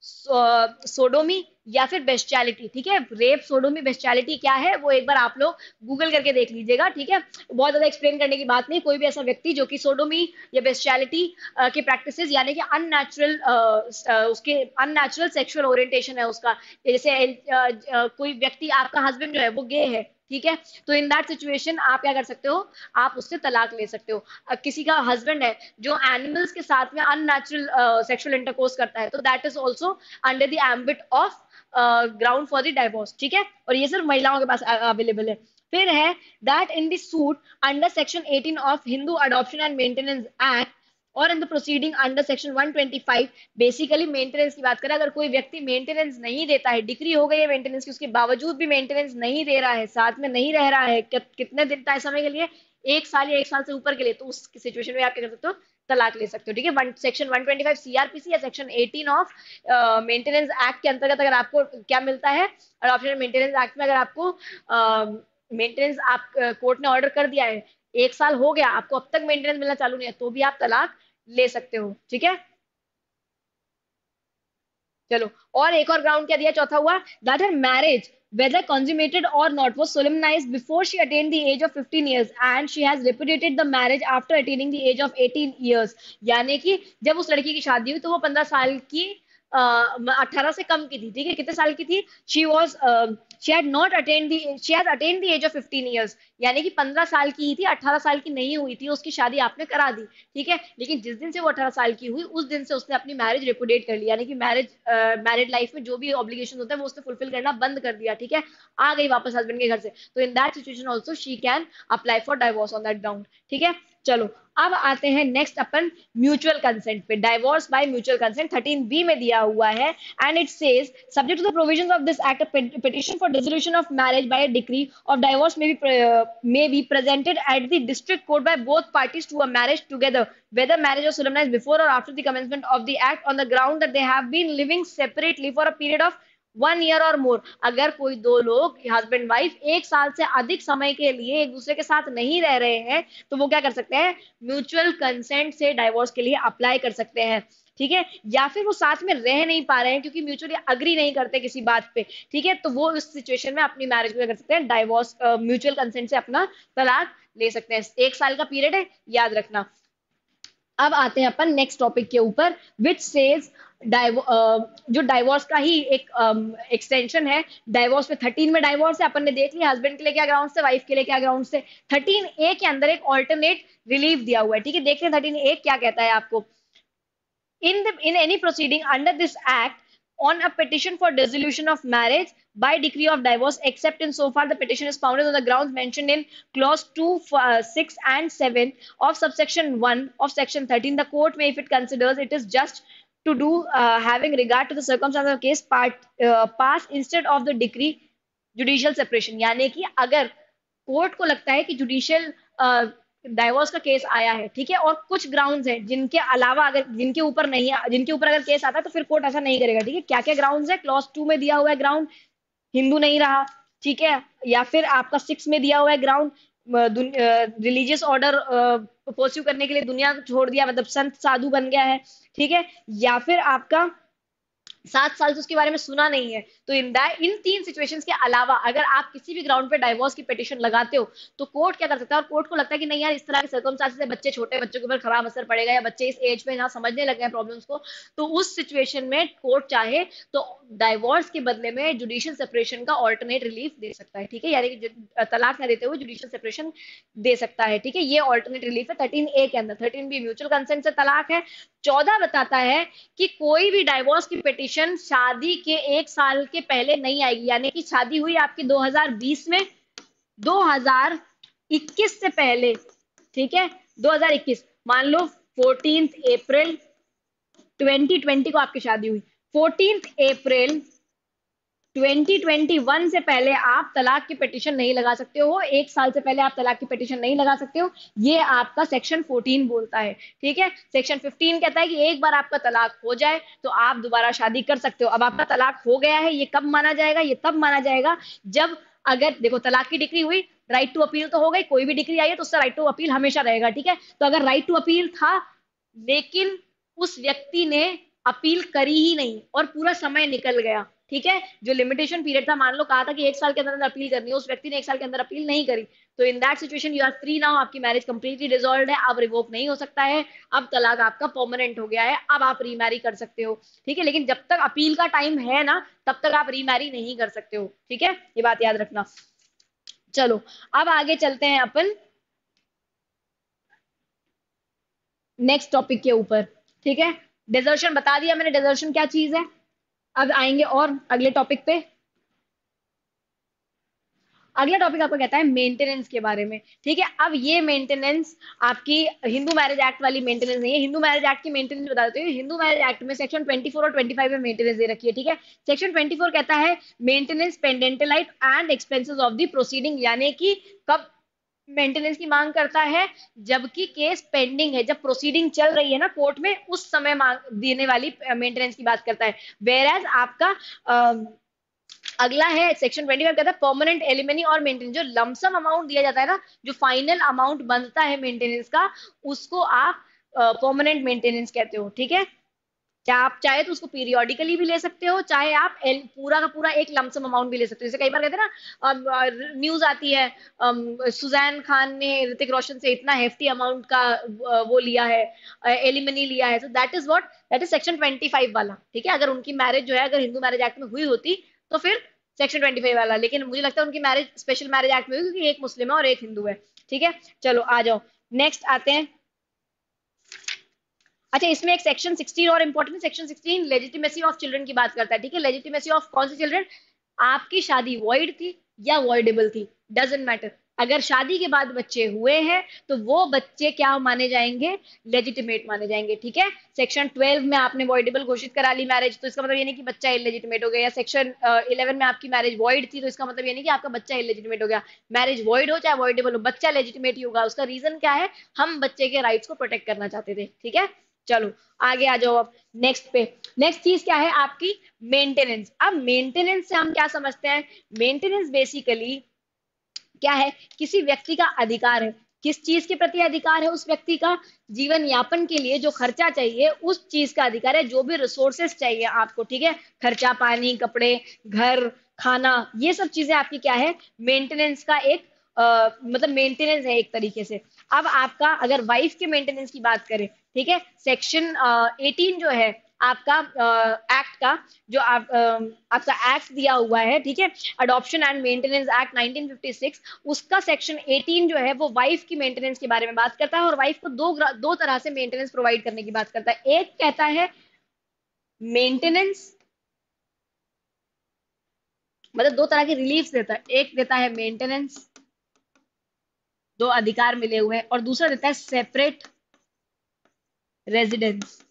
sodomy या फिर बेस्टैलिटी ठीक है रेप सोडोमी बेस्टैलिटी क्या है वो एक बार आप लोग गूगल करके देख लीजिएगा ठीक है बहुत ज्यादा एक्सप्लेन करने की बात नहीं कोई भी ऐसा व्यक्ति जो कि सोडोमी या बेस्टैलिटी के प्रैक्टिस यानी कि अननेचुरल उसके अननेचुरल सेक्शुअल ओरिएंटेशन है उसका जैसे कोई व्यक्ति आपका हस्बैंड जो है वो गे है ठीक है तो इन दैट सिचुएशन आप क्या कर सकते हो आप उससे तलाक ले सकते हो अब किसी का हस्बैंड है जो एनिमल्स के साथ में अननेचुरल सेक्सुअल इंटरकोर्स करता है तो that is also under the ambit of ground for the divorce ठीक है और ये सिर्फ महिलाओं के पास अवेलेबल है फिर है that in due under section eighteen of Hindu adoption and maintenance act और in the proceeding under section 125 basically maintenance की बात करें अगर कोई व्यक्ति मेंटेनेंस नहीं देता है डिक्री हो गई है मेंटेनेंस की उसके बावजूद भी मेंटेनेंस नहीं दे रहा है साथ में नहीं रह रहा है कितने दिन तय समय के लिए एक साल या एक साल से ऊपर के लिए तो उस सिचुएशन में आप क्या कर सकते हो तलाक ले सकते हो ठीक है सेक्शन 125 सीआरपीसी या सेक्शन 18 ऑफ मेंटेनेंस एक्ट के अंतर्गत अगर आपको क्या मिलता है और ऑप्शन मेंटेनेंस एक्ट में अगर आपको मेंटेनेंस uh, आप कोर्ट uh, ने ऑर्डर कर दिया है एक साल हो गया आपको अब तक मेंटेनेंस मिलना चालू नहीं है तो भी आप तलाक ले सकते हो ठीक है चलो और एक और ग्राउंड क्या दिया चौथा हुआ that her marriage whether consummated or not was solemnise before she attain the age of fifteen years and she has repeated the marriage after attaining the age of eighteen years यानी कि जब उस लड़की की शादी हुई तो वो पंद्रह साल की अठारह uh, से कम की थी ठीक है कितने साल की थी she was she had not attend the she had attend the as of 15 years यानी कि 15 साल की ही थी 18 साल की नहीं हुई थी उसकी शादी आपने करा दी ठीक है लेकिन जिस दिन से वो 18 साल की हुई उस दिन से उसने अपनी मैरिज रेपुडेट कर ली यानी कि मैरिज मैरिड लाइफ में जो भी ऑब्लिगेशन होता है वो उसने फुलफिल करना बंद कर दिया ठीक है आ गई वापस हस्बैंड के घर से तो in that situation also she can apply for divorce on that ground ठीक है चलो अब आते हैं नेक्स्ट अपन म्यूचुअल कंसेंट पे divorce by mutual consent 13 B में दिया हुआ है and it says subject to the provisions of this act petition for dissolution of marriage by a decree of divorce may be may be presented at the district court by both parties to a marriage together whether marriage was solemnized before or after the commencement of the act on the ground that they have been living separately for a period of one year or more अगर कोई दो लोग हस्बैंड वाइफ एक साल से अधिक समय के लिए एक दूसरे के साथ नहीं रह रहे हैं तो वो क्या कर सकते हैं म्यूचुअल कंसेंट से डाइवोर्स के लिए अप्लाई कर सकते हैं ठीक है या फिर वो साथ में रह नहीं पा रहे हैं क्योंकि म्यूचुअली अग्री नहीं करते किसी बात पे ठीक है तो वो इस सिचुएशन में अपनी मैरिज में कर सकते हैं डाइवोर्स म्यूचुअल कंसेंट से अपना तलाक ले सकते हैं एक साल का पीरियड है याद रखना अब आते हैं अपन नेक्स्ट टॉपिक के ऊपर विच सेज जो डाइवोर्स का ही एक एक्सटेंशन है डाइवोर्स में थर्टीन में डाइवोर्स है अपन ने देख लिया हस्बैंड के लिए क्या ग्राउंड से वाइफ के लिए क्या ग्राउंड से थर्टीन ए के अंदर एक ऑल्टरनेट रिलीफ दिया हुआ है ठीक है देख हैं थर्टीन ए क्या कहता है आपको इन the in any proceeding under this act on a petition for dissolution of marriage by decree of divorce except in so far the petition is founded on the grounds mentioned in clause two, six, and seven of subsection one of section thirteen, the court may if it considers it is just to do uh, having regard to the circumstances of the case part uh, pass instead of the decree judicial separation यानी कि अगर कोर्ट को लगता है कि जुडिशियल डाइवोर्स uh, का केस आया है ठीक है और कुछ ग्राउंड्स हैं जिनके अलावा अगर जिनके ऊपर नहीं जिनके ऊपर अगर केस आता है तो फिर कोर्ट ऐसा नहीं करेगा ठीक है क्या क्या ग्राउंड्स है क्लॉज टू में दिया हुआ है ग्राउंड हिंदू नहीं रहा ठीक है या फिर आपका सिक्स में दिया हुआ है ग्राउंड रिलीजियस ऑर्डर परस्यू करने के लिए दुनिया छोड़ दिया मतलब संत साधु बन गया है ठीक है या फिर आपका सात साल से उसके बारे में सुना नहीं है तो इन इन तीन सिचुएशंस के अलावा अगर आप किसी भी ग्राउंड पे डाइवोर्स की पिटिशन लगाते हो तो कोर्ट क्या कर सकता है और कोर्ट को लगता है कि नहीं यार इस तरह के सर्कमस्टांसेस से बच्चे छोटे बच्चों के ऊपर खराब असर पड़ेगा या बच्चे इस एज में यहाँ समझने लगे हैं प्रॉब्लम्स को तो उस सिचुएशन में कोर्ट चाहे तो डाइवोर्स के बदले में जुडिशियल सेपरेशन का ऑल्टरनेट रिलीफ दे सकता है ठीक है यानी कि तलाक न देते हुए जुडिशियल सेपरेशन दे सकता है ठीक है ये ऑल्टरनेट रिलीफ है थर्टीन ए के अंदर थर्टीन बी म्यूचुअल कंसेंट से तलाक है चौदह बताता है कि कोई भी डाइवोर्स की पिटिशन शादी के एक साल के पहले नहीं आएगी यानी कि शादी हुई आपकी 2020 में 2021 से पहले ठीक है 2021 मान लो फोर्टीन अप्रैल 2020 को आपकी शादी हुई फोर्टीन अप्रैल 2021 से पहले आप तलाक की पिटिशन नहीं लगा सकते हो एक साल से पहले आप तलाक की पिटिशन नहीं लगा सकते हो ये आपका सेक्शन 14 बोलता है ठीक है सेक्शन 15 कहता है कि एक बार आपका तलाक हो जाए तो आप दोबारा शादी कर सकते हो अब आपका तलाक हो गया है ये कब माना जाएगा ये तब माना जाएगा जब अगर देखो तलाक की डिग्री हुई राइट टू अपील तो हो गई कोई भी डिग्री आई है तो उससे राइट टू अपील हमेशा रहेगा ठीक है तो अगर राइट टू अपील था लेकिन उस व्यक्ति ने अपील करी ही नहीं और पूरा समय निकल गया ठीक है जो लिमिटेशन पीरियड था मान लो कहा था कि एक साल के अंदर अपील करनी है उस व्यक्ति ने एक साल के अंदर अपील नहीं करी तो in that situation you are free now आपकी मैरिज कंप्लीटली डिजोल्व है अब रिवोक नहीं हो सकता है अब तलाक आपका परमानेंट हो गया है अब आप रीमैरी कर सकते हो ठीक है लेकिन जब तक अपील का टाइम है ना तब तक आप रीमैरी नहीं कर सकते हो ठीक है ये बात याद रखना चलो अब आगे चलते हैं अपन नेक्स्ट टॉपिक के ऊपर ठीक है डिजर्शन बता दिया मैंने डिजर्शन क्या चीज है अब आएंगे और अगले टॉपिक पे अगला टॉपिक आपको कहता है मेंटेनेंस के बारे में ठीक है अब ये मेंटेनेंस आपकी हिंदू मैरिज एक्ट वाली मेंटेनेंस नहीं है हिंदू मैरिज एक्ट की मेंटेनेंस बता देते हैं हिंदू मैरिज एक्ट में सेक्शन 24 और 25 में मेंटेनेंस दे रखी है ठीक है सेक्शन 24 कहता है maintenance pendente lite and expenses of the proceeding यानी कि कब मेंटेनेंस की मांग करता है जबकि केस पेंडिंग है जब प्रोसीडिंग चल रही है ना कोर्ट में उस समय मांग देने वाली मेंटेनेंस की बात करता है वेर एज आपका आ, अगला है सेक्शन ट्वेंटी फाइव कहता है परमानेंट एलिमनी और मेंटेनेंस जो लमसम अमाउंट दिया जाता है ना जो फाइनल अमाउंट बनता है मेंटेनेंस का उसको आप परमानेंट मेंटेनेंस कहते हो ठीक है क्या आप चाहे तो उसको पीरियोडिकली भी ले सकते हो चाहे आप पूरा का पूरा एक लमसम अमाउंट भी ले सकते हो जैसे कई बार कहते हैं ना न्यूज आती है सुजैन खान ने ऋतिक रोशन से इतना हेफ्टी अमाउंट का वो लिया है एलिमनी लिया है so that is what that is section twenty five वाला ठीक है अगर उनकी मैरिज जो है अगर हिंदू मैरिज एक्ट में हुई होती तो फिर सेक्शन ट्वेंटी फाइव वाला लेकिन मुझे लगता है उनकी मैरिज स्पेशल मैरिज एक्ट में हुई क्योंकि एक मुस्लिम है और एक हिंदू है ठीक है चलो आ जाओ नेक्स्ट आते हैं अच्छा इसमें एक सेक्शन 16 और important section 16 legitimacy of children की बात करता है ठीक है लेजिटिमेसी ऑफ कौन से चिल्ड्रन आपकी शादी वॉइड थी या वॉइडेबल थी डजेंट मैटर अगर शादी के बाद बच्चे हुए हैं तो वो बच्चे क्या माने जाएंगे लेजिटिमेट माने जाएंगे ठीक है सेक्शन ट्वेल्व में आपने वॉइडेबल घोषित करा ली मैरिज तो इसका मतलब ये नहीं कि बच्चा इलेजिटिमेट हो गया या सेक्शन इलेवन में आपकी मैरिज वॉइड थी तो इसका मतलब ये नहीं कि आपका बच्चा इलेजिटिमेट हो गया मैरिज वॉइड हो चाहे वॉइडेबल हो बच्चा लेजिटिमेट ही होगा उसका रीजन क्या है हम बच्चे के राइट्स को प्रोटेक्ट करना चाहते थे ठीक है चलो आगे आ जाओ अब नेक्स्ट पे नेक्स्ट चीज क्या है आपकी मेंटेनेंस अब मेंटेनेंस से हम क्या समझते हैं मेंटेनेंस बेसिकली क्या है किसी व्यक्ति का अधिकार है किस चीज के प्रति अधिकार है उस व्यक्ति का जीवन यापन के लिए जो खर्चा चाहिए उस चीज का अधिकार है जो भी रिसोर्सेस चाहिए आपको ठीक है खर्चा पानी कपड़े घर खाना ये सब चीजें आपकी क्या है मेंटेनेंस का एक आ, मतलब मेंटेनेंस है एक तरीके से अब आपका अगर वाइफ के मेंटेनेंस की बात करें ठीक है सेक्शन एटीन uh, जो है आपका एक्ट uh, का जो आप, uh, आपका एक्ट दिया हुआ है ठीक है अडॉप्शन एंड मेंटेनेंस एक्ट 1956 उसका सेक्शन 18 जो है वो वाइफ की मेंटेनेंस के बारे में बात करता है और वाइफ को दो दो तरह से मेंटेनेंस प्रोवाइड करने की बात करता है एक कहता है मेंटेनेंस मतलब दो तरह के रिलीफ देता है एक देता है मेंटेनेंस दो अधिकार मिले हुए हैं और दूसरा देता है सेपरेट रेजिडेंस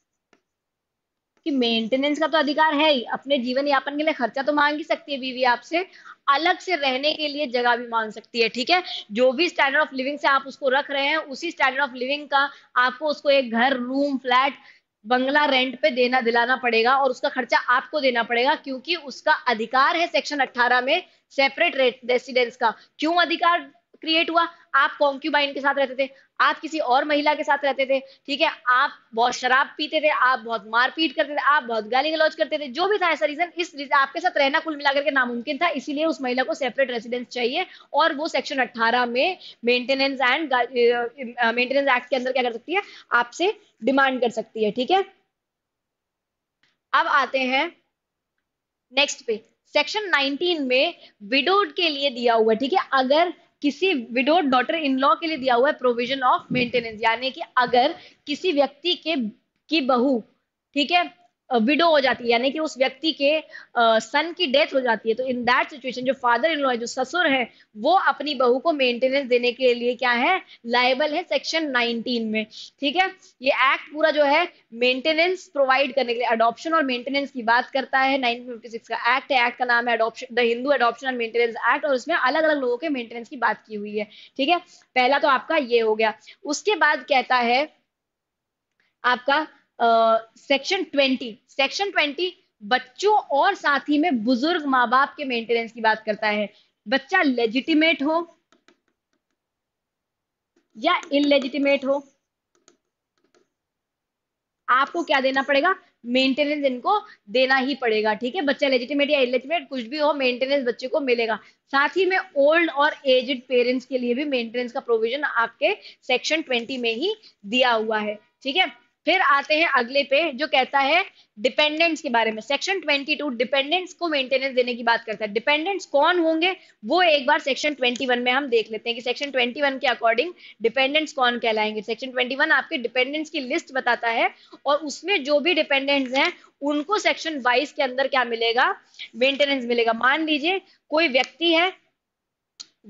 कि मेंटेनेंस का तो अधिकार है ही अपने जीवन यापन के लिए खर्चा तो मांग ही सकती है बीवी आपसे अलग से रहने के लिए जगह भी मांग सकती है ठीक है जो भी स्टैंडर्ड ऑफ लिविंग से आप उसको रख रहे हैं उसी स्टैंडर्ड ऑफ लिविंग का आपको उसको एक घर रूम फ्लैट बंगला रेंट पे देना दिलाना पड़ेगा और उसका खर्चा आपको देना पड़ेगा क्योंकि उसका अधिकार है सेक्शन 18 में सेपरेट रेसिडेंस का क्यों अधिकार क्रिएट हुआ आप कॉन्क्यूबाइन के साथ रहते थे आप किसी और महिला के साथ रहते थे ठीक है आप बहुत शराब पीते थे आप बहुत मारपीट करते थे आप बहुत गाली गलौज करते थे जो भी था ऐसा रीजन इस रीजन आपके साथ रहना कुल मिलाकर के नामुमकिन था इसीलिए उस महिला को सेपरेट रेसिडेंस चाहिए और वो सेक्शन अट्ठारह में मेंटेनेंस एंड मेंटेनेंस एक्ट के अंदर क्या कर सकती है आपसे डिमांड कर सकती है ठीक है अब आते हैं नेक्स्ट पे सेक्शन 19 में विडोड के लिए दिया हुआ है ठीक है अगर किसी विडो डॉटर इन लॉ के लिए दिया हुआ है प्रोविजन ऑफ मेंटेनेंस यानी कि अगर किसी व्यक्ति के की बहू ठीक है विडो हो जाती है यानी कि उस व्यक्ति के सन uh, की डेथ हो जाती है तो इन दैट सिचुएशन जो फादर इन लॉ है जो ससुर है वो अपनी बहू को मेंटेनेंस देने के लिए क्या है लाइबल है सेक्शन 19 में ठीक है ये एक्ट पूरा जो है मेंटेनेंस प्रोवाइड करने के लिए अडॉप्शन और मेंटेनेंस की बात करता है 1956 का एक्ट है एक्ट का नाम है adoption the Hindu adoption and maintenance act और उसमें अलग अलग लोगों के मेंटेनेंस की बात की हुई है ठीक है पहला तो आपका ये हो गया उसके बाद कहता है आपका सेक्शन ट्वेंटी सेक्शन ट्वेंटी बच्चों और साथ ही में बुजुर्ग माँ बाप के मेंटेनेंस की बात करता है बच्चा लेजिटिमेट हो या इलेजिटिमेट हो आपको क्या देना पड़ेगा मेंटेनेंस इनको देना ही पड़ेगा ठीक है बच्चा लेजिटिमेट या इलेजिमेट कुछ भी हो मेंटेनेंस बच्चे को मिलेगा साथ ही में ओल्ड और एजड पेरेंट्स के लिए भी मेंटेनेंस का प्रोविजन आपके सेक्शन ट्वेंटी में ही दिया हुआ है ठीक है फिर आते हैं अगले पे जो कहता है डिपेंडेंट्स के बारे में सेक्शन 22 डिपेंडेंट्स को मेंटेनेंस देने की बात करता है डिपेंडेंट्स कौन होंगे वो एक बार सेक्शन 21 में हम देख लेते हैं कि सेक्शन 21 के अकॉर्डिंग डिपेंडेंट्स कौन कहलाएंगे सेक्शन 21 आपके डिपेंडेंट्स की लिस्ट बताता है और उसमें जो भी डिपेंडेंट्स हैं उनको सेक्शन बाईस के अंदर क्या मिलेगा मेंटेनेंस मिलेगा मान लीजिए कोई व्यक्ति है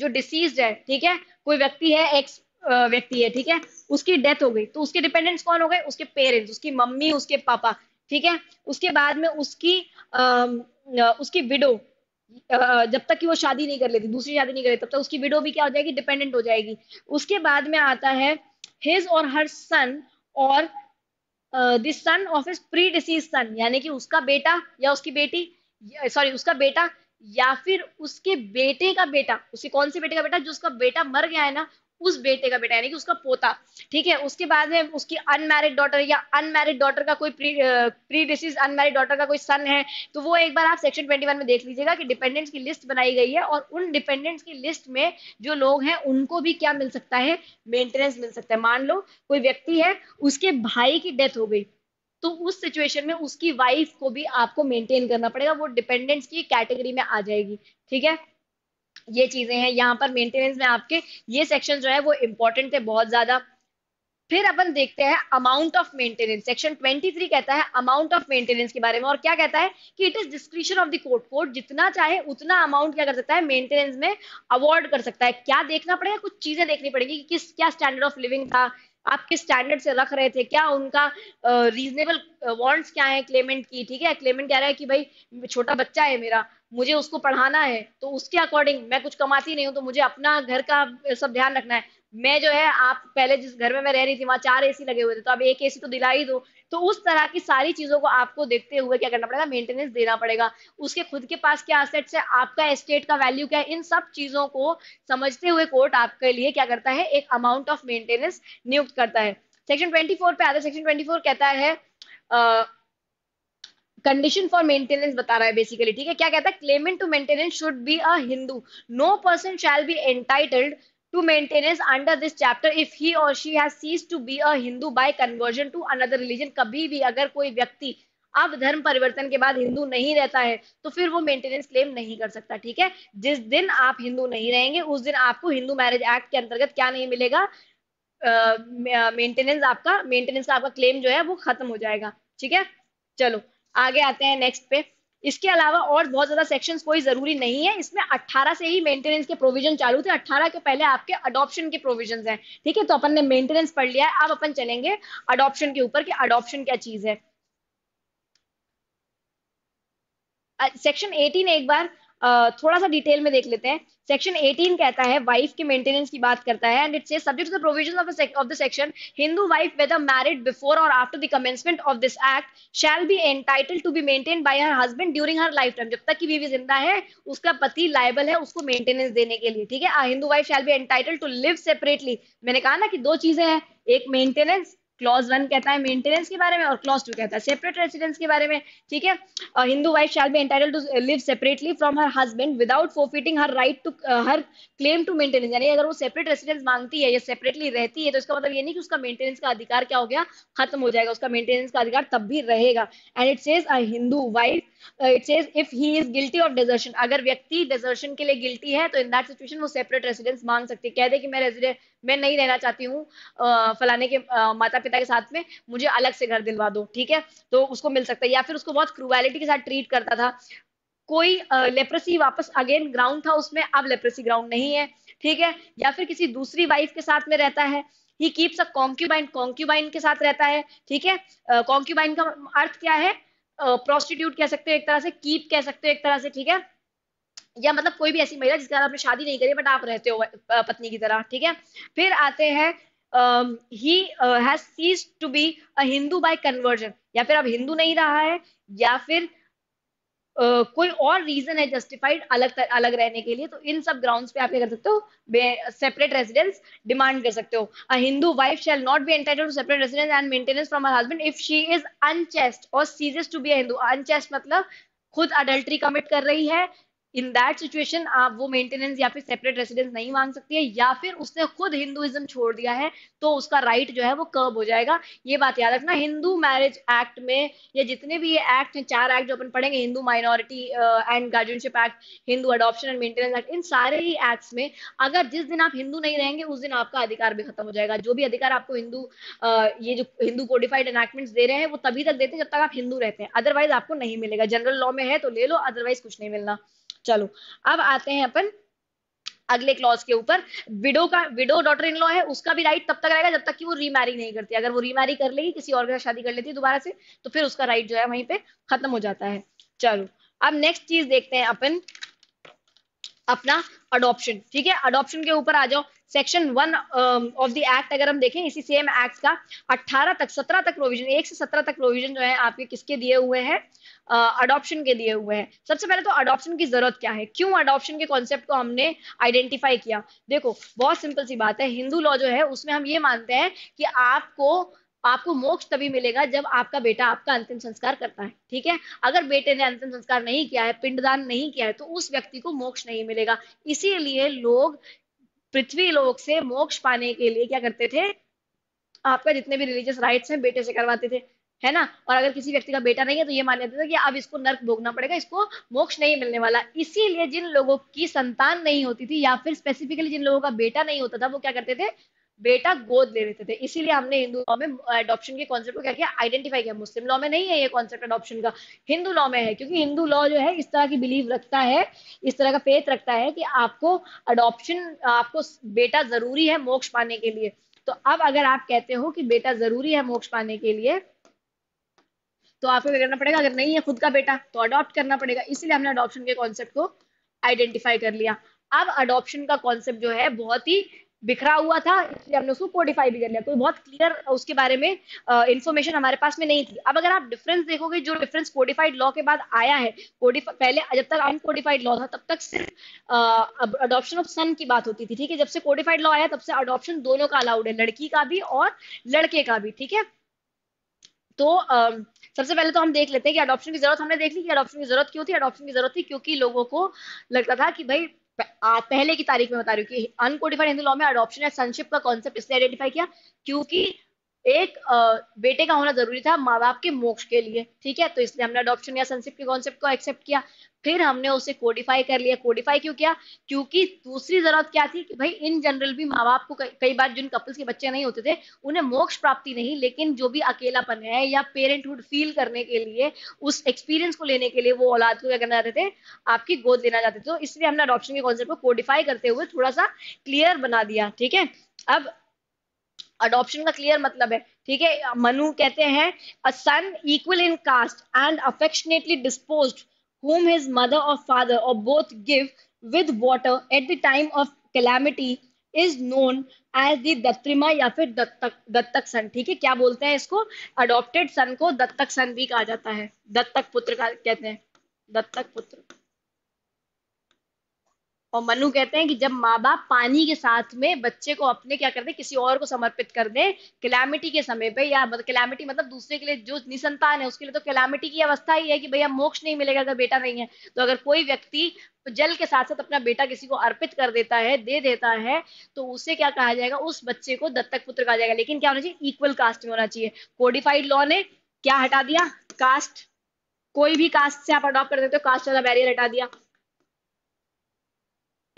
जो डिसीज है ठीक है कोई व्यक्ति है एक्स व्यक्ति है ठीक है उसकी डेथ हो गई तो उसके डिपेंडेंट्स कौन हो गए उसके पेरेंट्स उसकी मम्मी उसके पापा ठीक है उसके बाद में उसकी अः उसकी विडो जब तक कि वो शादी नहीं कर लेती दूसरी शादी नहीं कर लेती तब तक उसकी विडो भी क्या हो जाएगी डिपेंडेंट हो जाएगी उसके बाद में आता है हिज और her son or this son of his predeceased son यानी कि उसका बेटा या उसकी बेटी सॉरी उसका बेटा या फिर उसके बेटे का बेटा उसके कौन से बेटे का बेटा जो उसका बेटा मर गया है ना उस बेटे का बेटा यानी कि उसका पोता ठीक है उसके बाद में उसकी अनमैरिड डॉटर या अनमैरिड डॉटर का कोई प्री डिसीज अनमैरिड डॉटर का कोई सन है तो वो एक बार आप सेक्शन ट्वेंटी में देख लीजिएगा कि डिपेंडेंट्स की लिस्ट बनाई गई है और उन डिपेंडेंट्स की लिस्ट में जो लोग हैं उनको भी क्या मिल सकता है मेंटेनेंस मिल सकता है मान लो कोई व्यक्ति है उसके भाई की डेथ हो गई तो उस सिचुएशन में उसकी वाइफ को भी आपको मेंटेन करना पड़ेगा वो डिपेंडेंट्स की कैटेगरी में आ जाएगी ठीक है ये चीजें हैं यहाँ पर मेंटेनेंस में आपके ये सेक्शन जो है वो इंपॉर्टेंट है बहुत ज्यादा फिर अपन देखते हैं अमाउंट ऑफ मेंटेनेंस सेक्शन 23 कहता है अमाउंट ऑफ मेंटेनेंस के बारे में और क्या कहता है कि it is description of the court court जितना चाहे उतना अमाउंट क्या कर सकता है मेंटेनेंस में अवॉर्ड कर सकता है क्या देखना पड़ेगा कुछ चीजें देखनी पड़ेगी कि किस क्या स्टैंडर्ड ऑफ लिविंग था आप किस स्टैंडर्ड से रख रहे थे क्या उनका रीजनेबल वांट्स क्या है क्लेमेंट की ठीक है क्लेमेंट कह रहा है कि भाई छोटा बच्चा है मेरा मुझे उसको पढ़ाना है तो उसके अकॉर्डिंग मैं कुछ कमाती नहीं हूँ तो मुझे अपना घर का सब ध्यान रखना है मैं जो है आप पहले जिस घर में मैं रह रही थी वहां चार एसी लगे हुए थे तो अब एक एसी तो दिला ही दो तो उस तरह की सारी चीजों को आपको देखते हुए क्या करना पड़ेगा मेंटेनेंस देना पड़ेगा उसके खुद के पास क्या असेट्स है आपका एस्टेट का वैल्यू क्या है इन सब चीजों को समझते हुए कोर्ट आपके लिए क्या करता है एक अमाउंट ऑफ मेंटेनेंस नियुक्त करता है सेक्शन ट्वेंटी पे आता है सेक्शन ट्वेंटी कहता है आ, कंडीशन फॉर मेंटेनेंस बता रहा है बेसिकली ठीक है क्या कहता है claimant to maintenance should be a Hindu no person shall be entitled to maintenance under this chapter if he or she has ceased to be a Hindu by conversion to another religion kabhi bhi agar koi vyakti अब धर्म परिवर्तन के बाद हिंदू नहीं रहता है तो फिर वो मेंटेनेंस क्लेम नहीं कर सकता ठीक है जिस दिन आप हिंदू नहीं रहेंगे उस दिन आपको हिंदू मैरिज एक्ट के अंतर्गत क्या नहीं मिलेगा मेंटेनेंस uh, आपका मेंटेनेंस का आपका क्लेम जो है वो खत्म हो जाएगा ठीक है चलो आगे आते हैं नेक्स्ट पे इसके अलावा और बहुत ज़्यादा सेक्शंस कोई ज़रूरी नहीं है इसमें 18 से ही मेंटेनेंस के प्रोविजन चालू थे 18 के पहले आपके अडॉप्शन के प्रोविजन हैं ठीक है तो अपन ने मेंटेनेंस पढ़ लिया है अब अपन चलेंगे अडॉप्शन के ऊपर कि अडॉप्शन क्या चीज़ है सेक्शन 18 एक बार थोड़ा सा डिटेल में देख लेते हैं सेक्शन 18 कहता है वाइफ के मेंटेनेंस की बात करता है and it say subject to the provision of the section Hindu wife whether married before और after the commencement of this act shall be entitle to be maintain by her husband during her lifetime जब तक की बीवी जिंदा है उसका पति लाइबल है उसको मेंटेनेंस देने के लिए ठीक है Hindu wife shall be entitle to live separately मैंने कहा ना कि दो चीजें हैं एक मेंटेनेंस क्लॉज वन कहता है मेंटेनेंस के बारे में और क्लॉज टू कहता है सेपरेट रेसिडेंस के बारे में ठीक है Hindu wife shall be entitle to live separately from her husband without forfeiting her right to her claim to maintenance यानी अगर वो सेपरेट रेसिडेंस मांगती है या सेपरेटली रहती है तो इसका मतलब ये नहीं कि उसका मेंटेनेंस का अधिकार क्या हो गया खत्म हो जाएगा उसका मेंटेनेंस का अधिकार तब भी रहेगा and it says a Hindu wife it says if he is guilty of desertion अगर व्यक्ति डेजर्शन के लिए गिल्टी है तो इन दैट सिचुएशन वो सेपरेट रेसिडेंस मांग सकती है कह दे कि मैं रेजिडेंट मैं नहीं रहना चाहती हूँ फलाने के माता पिता के साथ में मुझे अलग से घर दिलवा दो ठीक है तो उसको मिल सकता है या फिर उसको बहुत क्रुवैलिटी के साथ ट्रीट करता था कोई लेप्रेसी वापस अगेन ग्राउंड था उसमें अब लेप्रेसी ग्राउंड नहीं है ठीक है या फिर किसी दूसरी वाइफ के साथ में रहता है ही कीप्स अ कॉन्क्यूबाइन कॉन्क्यूबाइन के साथ रहता है ठीक है कॉन्क्यूबाइन का अर्थ क्या है प्रोस्टिट्यूट कह सकते हो एक तरह से कीप कह सकते हो एक तरह से ठीक है या मतलब कोई भी ऐसी महिला जिसके साथ आपने शादी नहीं करी बट आप रहते हो पत्नी की तरह ठीक है फिर आते हैं um, he uh, has ceased to be a Hindu by conversion या फिर अब हिंदू नहीं रहा है या फिर Uh, कोई और रीजन है जस्टिफाइड अलग अलग रहने के लिए तो इन सब ग्राउंड्स पे आप क्या कर सकते हो सेपरेट रेजिडेंस डिमांड कर सकते हो a Hindu wife shall not be entitle to separate residence and maintenance from her husband if she is unchaste or ceases to be Hindu unchaste मतलब खुद अडल्ट्री कमिट कर रही है इन दैट सिचुएशन आप वो मेंटेनेंस या फिर सेपरेट रेसिडेंस नहीं मांग सकती है या फिर उसने खुद हिंदुइज्म छोड़ दिया है तो उसका राइट right जो है वो कर्ब हो जाएगा ये बात याद रखना हिंदू मैरिज एक्ट में या जितने भी ये एक्ट हैं चार एक्ट जो अपन पढ़ेंगे Hindu minority and guardianship act Hindu adoption and maintenance act इन सारे ही एक्ट्स में अगर जिस दिन आप हिंदू नहीं रहेंगे उस दिन आपका अधिकार भी खत्म हो जाएगा जो भी अधिकार आपको हिंदू uh, ये जो हिंदू कोडिफाइड एनैक्टमेंट्स दे रहे हैं वो तभी तक देते हैं जब तक आप हिंदू रहते हैं अदरवाइज आपको नहीं मिलेगा जनरल लॉ में है तो ले लो अदरवाइज कुछ नहीं मिलना चलो अब आते हैं अपन अगले क्लॉज के ऊपर विडो का विडो डॉटर इन लॉ है उसका भी राइट तब तक रहेगा जब तक कि वो रीमैरी नहीं करती अगर वो रीमैरी कर लेगी किसी और के साथ शादी कर लेती है दोबारा से तो फिर उसका राइट जो है वहीं पे खत्म हो जाता है चलो अब नेक्स्ट चीज देखते हैं अपन अपना अडॉप्शन ठीक है अडॉप्शन के ऊपर आ जाओ section one of the act अगर हम देखें इसी सेम एक्ट का 18 तक 17 तक प्रोविजन एक से 17 तक प्रोविजन जो है आपके किसके दिए हुए हैं अडॉप्शन uh, के दिए हुए हैं सबसे पहले तो अडॉप्शन की जरूरत क्या है क्यों अडॉप्शन के कॉन्सेप्ट को हमने आइडेंटिफाई किया देखो बहुत सिंपल सी बात है हिंदू लॉ जो है उसमें हम ये मानते हैं कि आपको आपको मोक्ष तभी मिलेगा जब आपका बेटा आपका अंतिम संस्कार करता है ठीक है अगर बेटे ने अंतिम संस्कार नहीं किया है पिंडदान नहीं किया है तो उस व्यक्ति को मोक्ष नहीं मिलेगा इसीलिए लोग पृथ्वी लोक से मोक्ष पाने के लिए क्या करते थे आपका जितने भी रिलीजियस राइट्स हैं बेटे से करवाते थे है ना और अगर किसी व्यक्ति का बेटा नहीं है तो ये मान लेते थे कि अब इसको नर्क भोगना पड़ेगा इसको मोक्ष नहीं मिलने वाला इसीलिए जिन लोगों की संतान नहीं होती थी या फिर स्पेसिफिकली जिन लोगों का बेटा नहीं होता था वो क्या करते थे बेटा गोद ले लेते थे इसीलिए हमने हिंदू लॉ में अडॉप्शन के कॉन्सेप्ट को क्या किया आइडेंटिफाई किया मुस्लिम लॉ में नहीं है ये कॉन्सेप्ट अडॉप्शन का हिंदू लॉ में है क्योंकि हिंदू लॉ जो है इस तरह की बिलीव रखता है इस तरह का फेथ रखता है कि आपको अडॉप्शन आपको बेटा जरूरी है मोक्ष पाने के लिए तो अब अगर आप कहते हो कि बेटा जरूरी है मोक्ष पाने के लिए तो आपको क्या करना पड़ेगा अगर नहीं है खुद का बेटा तो अडॉप्ट करना पड़ेगा इसीलिए हमने अडॉप्शन के कॉन्सेप्ट को आइडेंटिफाई कर लिया अब अडॉप्शन का कॉन्सेप्ट जो है बहुत ही बिखरा हुआ था इसलिए हमने उसको कोडिफाई भी कर लिया कोई बहुत क्लियर उसके बारे में इन्फॉर्मेशन हमारे पास में नहीं थी अब अगर आप डिफरेंस देखोगे जो डिफरेंस कोडिफाइड लॉ के बाद आया है पहले जब तक अनकोडिफाइड लॉ था तब तक सिर्फ अडॉप्शन ऑफ सन की बात होती थी ठीक है जब से कोडिफाइड लॉ आया तब से अडॉप्शन दोनों का अलाउड है लड़की का भी और लड़के का भी ठीक है तो सबसे पहले तो हम देख लेते हैं कि अडॉप्शन की जरूरत हमने देख ली कि अडॉप्शन की जरूरत क्यों थी अडॉप्शन की जरूरत थी क्योंकि लोगों को लगता था कि भाई पहले की तारीख में बता रही हूँ कि अनकोडिफाइड हिंदू लॉ में अडॉप्शन या सनशिप का कॉन्सेप्ट इसलिए आइडेंटिफाई किया क्योंकि एक बेटे का होना जरूरी था माँ बाप के मोक्ष के लिए ठीक है तो इसलिए हमने अडॉप्शन या सनशिप के कॉन्सेप्ट को एक्सेप्ट किया फिर हमने उसे कोडिफाई कर लिया कोडिफाई क्यों किया क्योंकि दूसरी जरूरत क्या थी कि भाई इन जनरल भी माँ बाप को कई बार जिन कपल्स के बच्चे नहीं होते थे उन्हें मोक्ष प्राप्ति नहीं लेकिन जो भी अकेलापन है या पेरेंटहुड फील करने के लिए उस एक्सपीरियंस को लेने के लिए वो औलाद को क्या करना चाहते थे आपकी गोद लेना चाहते थे तो इसलिए हमने अडॉप्शन के कॉन्सेप्ट को कोडिफाई करते हुए थोड़ा सा क्लियर बना दिया ठीक है अब अडॉप्शन का क्लियर मतलब है ठीक है मनु कहते हैं a son equal in caste and affectionately dispose whom his mother or father or both give with water at the time of calamity is known as the दत्रिमा या फिर दत्तक दत्तक सन ठीक है क्या बोलते हैं इसको अडोप्टेड सन को दत्तक सन भी कहा जाता है दत्तक पुत्र का कहते हैं दत्तक पुत्र और मनु कहते हैं कि जब माँ बाप पानी के साथ में बच्चे को अपने क्या कर दे किसी और को समर्पित कर दे क्लैमिटी के समय पे या मतलब क्लैमिटी मतलब दूसरे के लिए जो निसंतान है उसके लिए तो क्लैमिटी की अवस्था ही है कि भैया मोक्ष नहीं मिलेगा अगर बेटा नहीं है तो अगर कोई व्यक्ति जल के साथ साथ अपना बेटा किसी को अर्पित कर देता है दे देता है तो उसे क्या कहा जाएगा उस बच्चे को दत्तक पुत्र कहा जाएगा लेकिन क्या होना चाहिए इक्वल कास्ट में होना चाहिए कोडिफाइड लॉ ने क्या हटा दिया कास्ट कोई भी कास्ट से आप अडॉप्ट कर देते हो कास्ट वाला बैरियर हटा दिया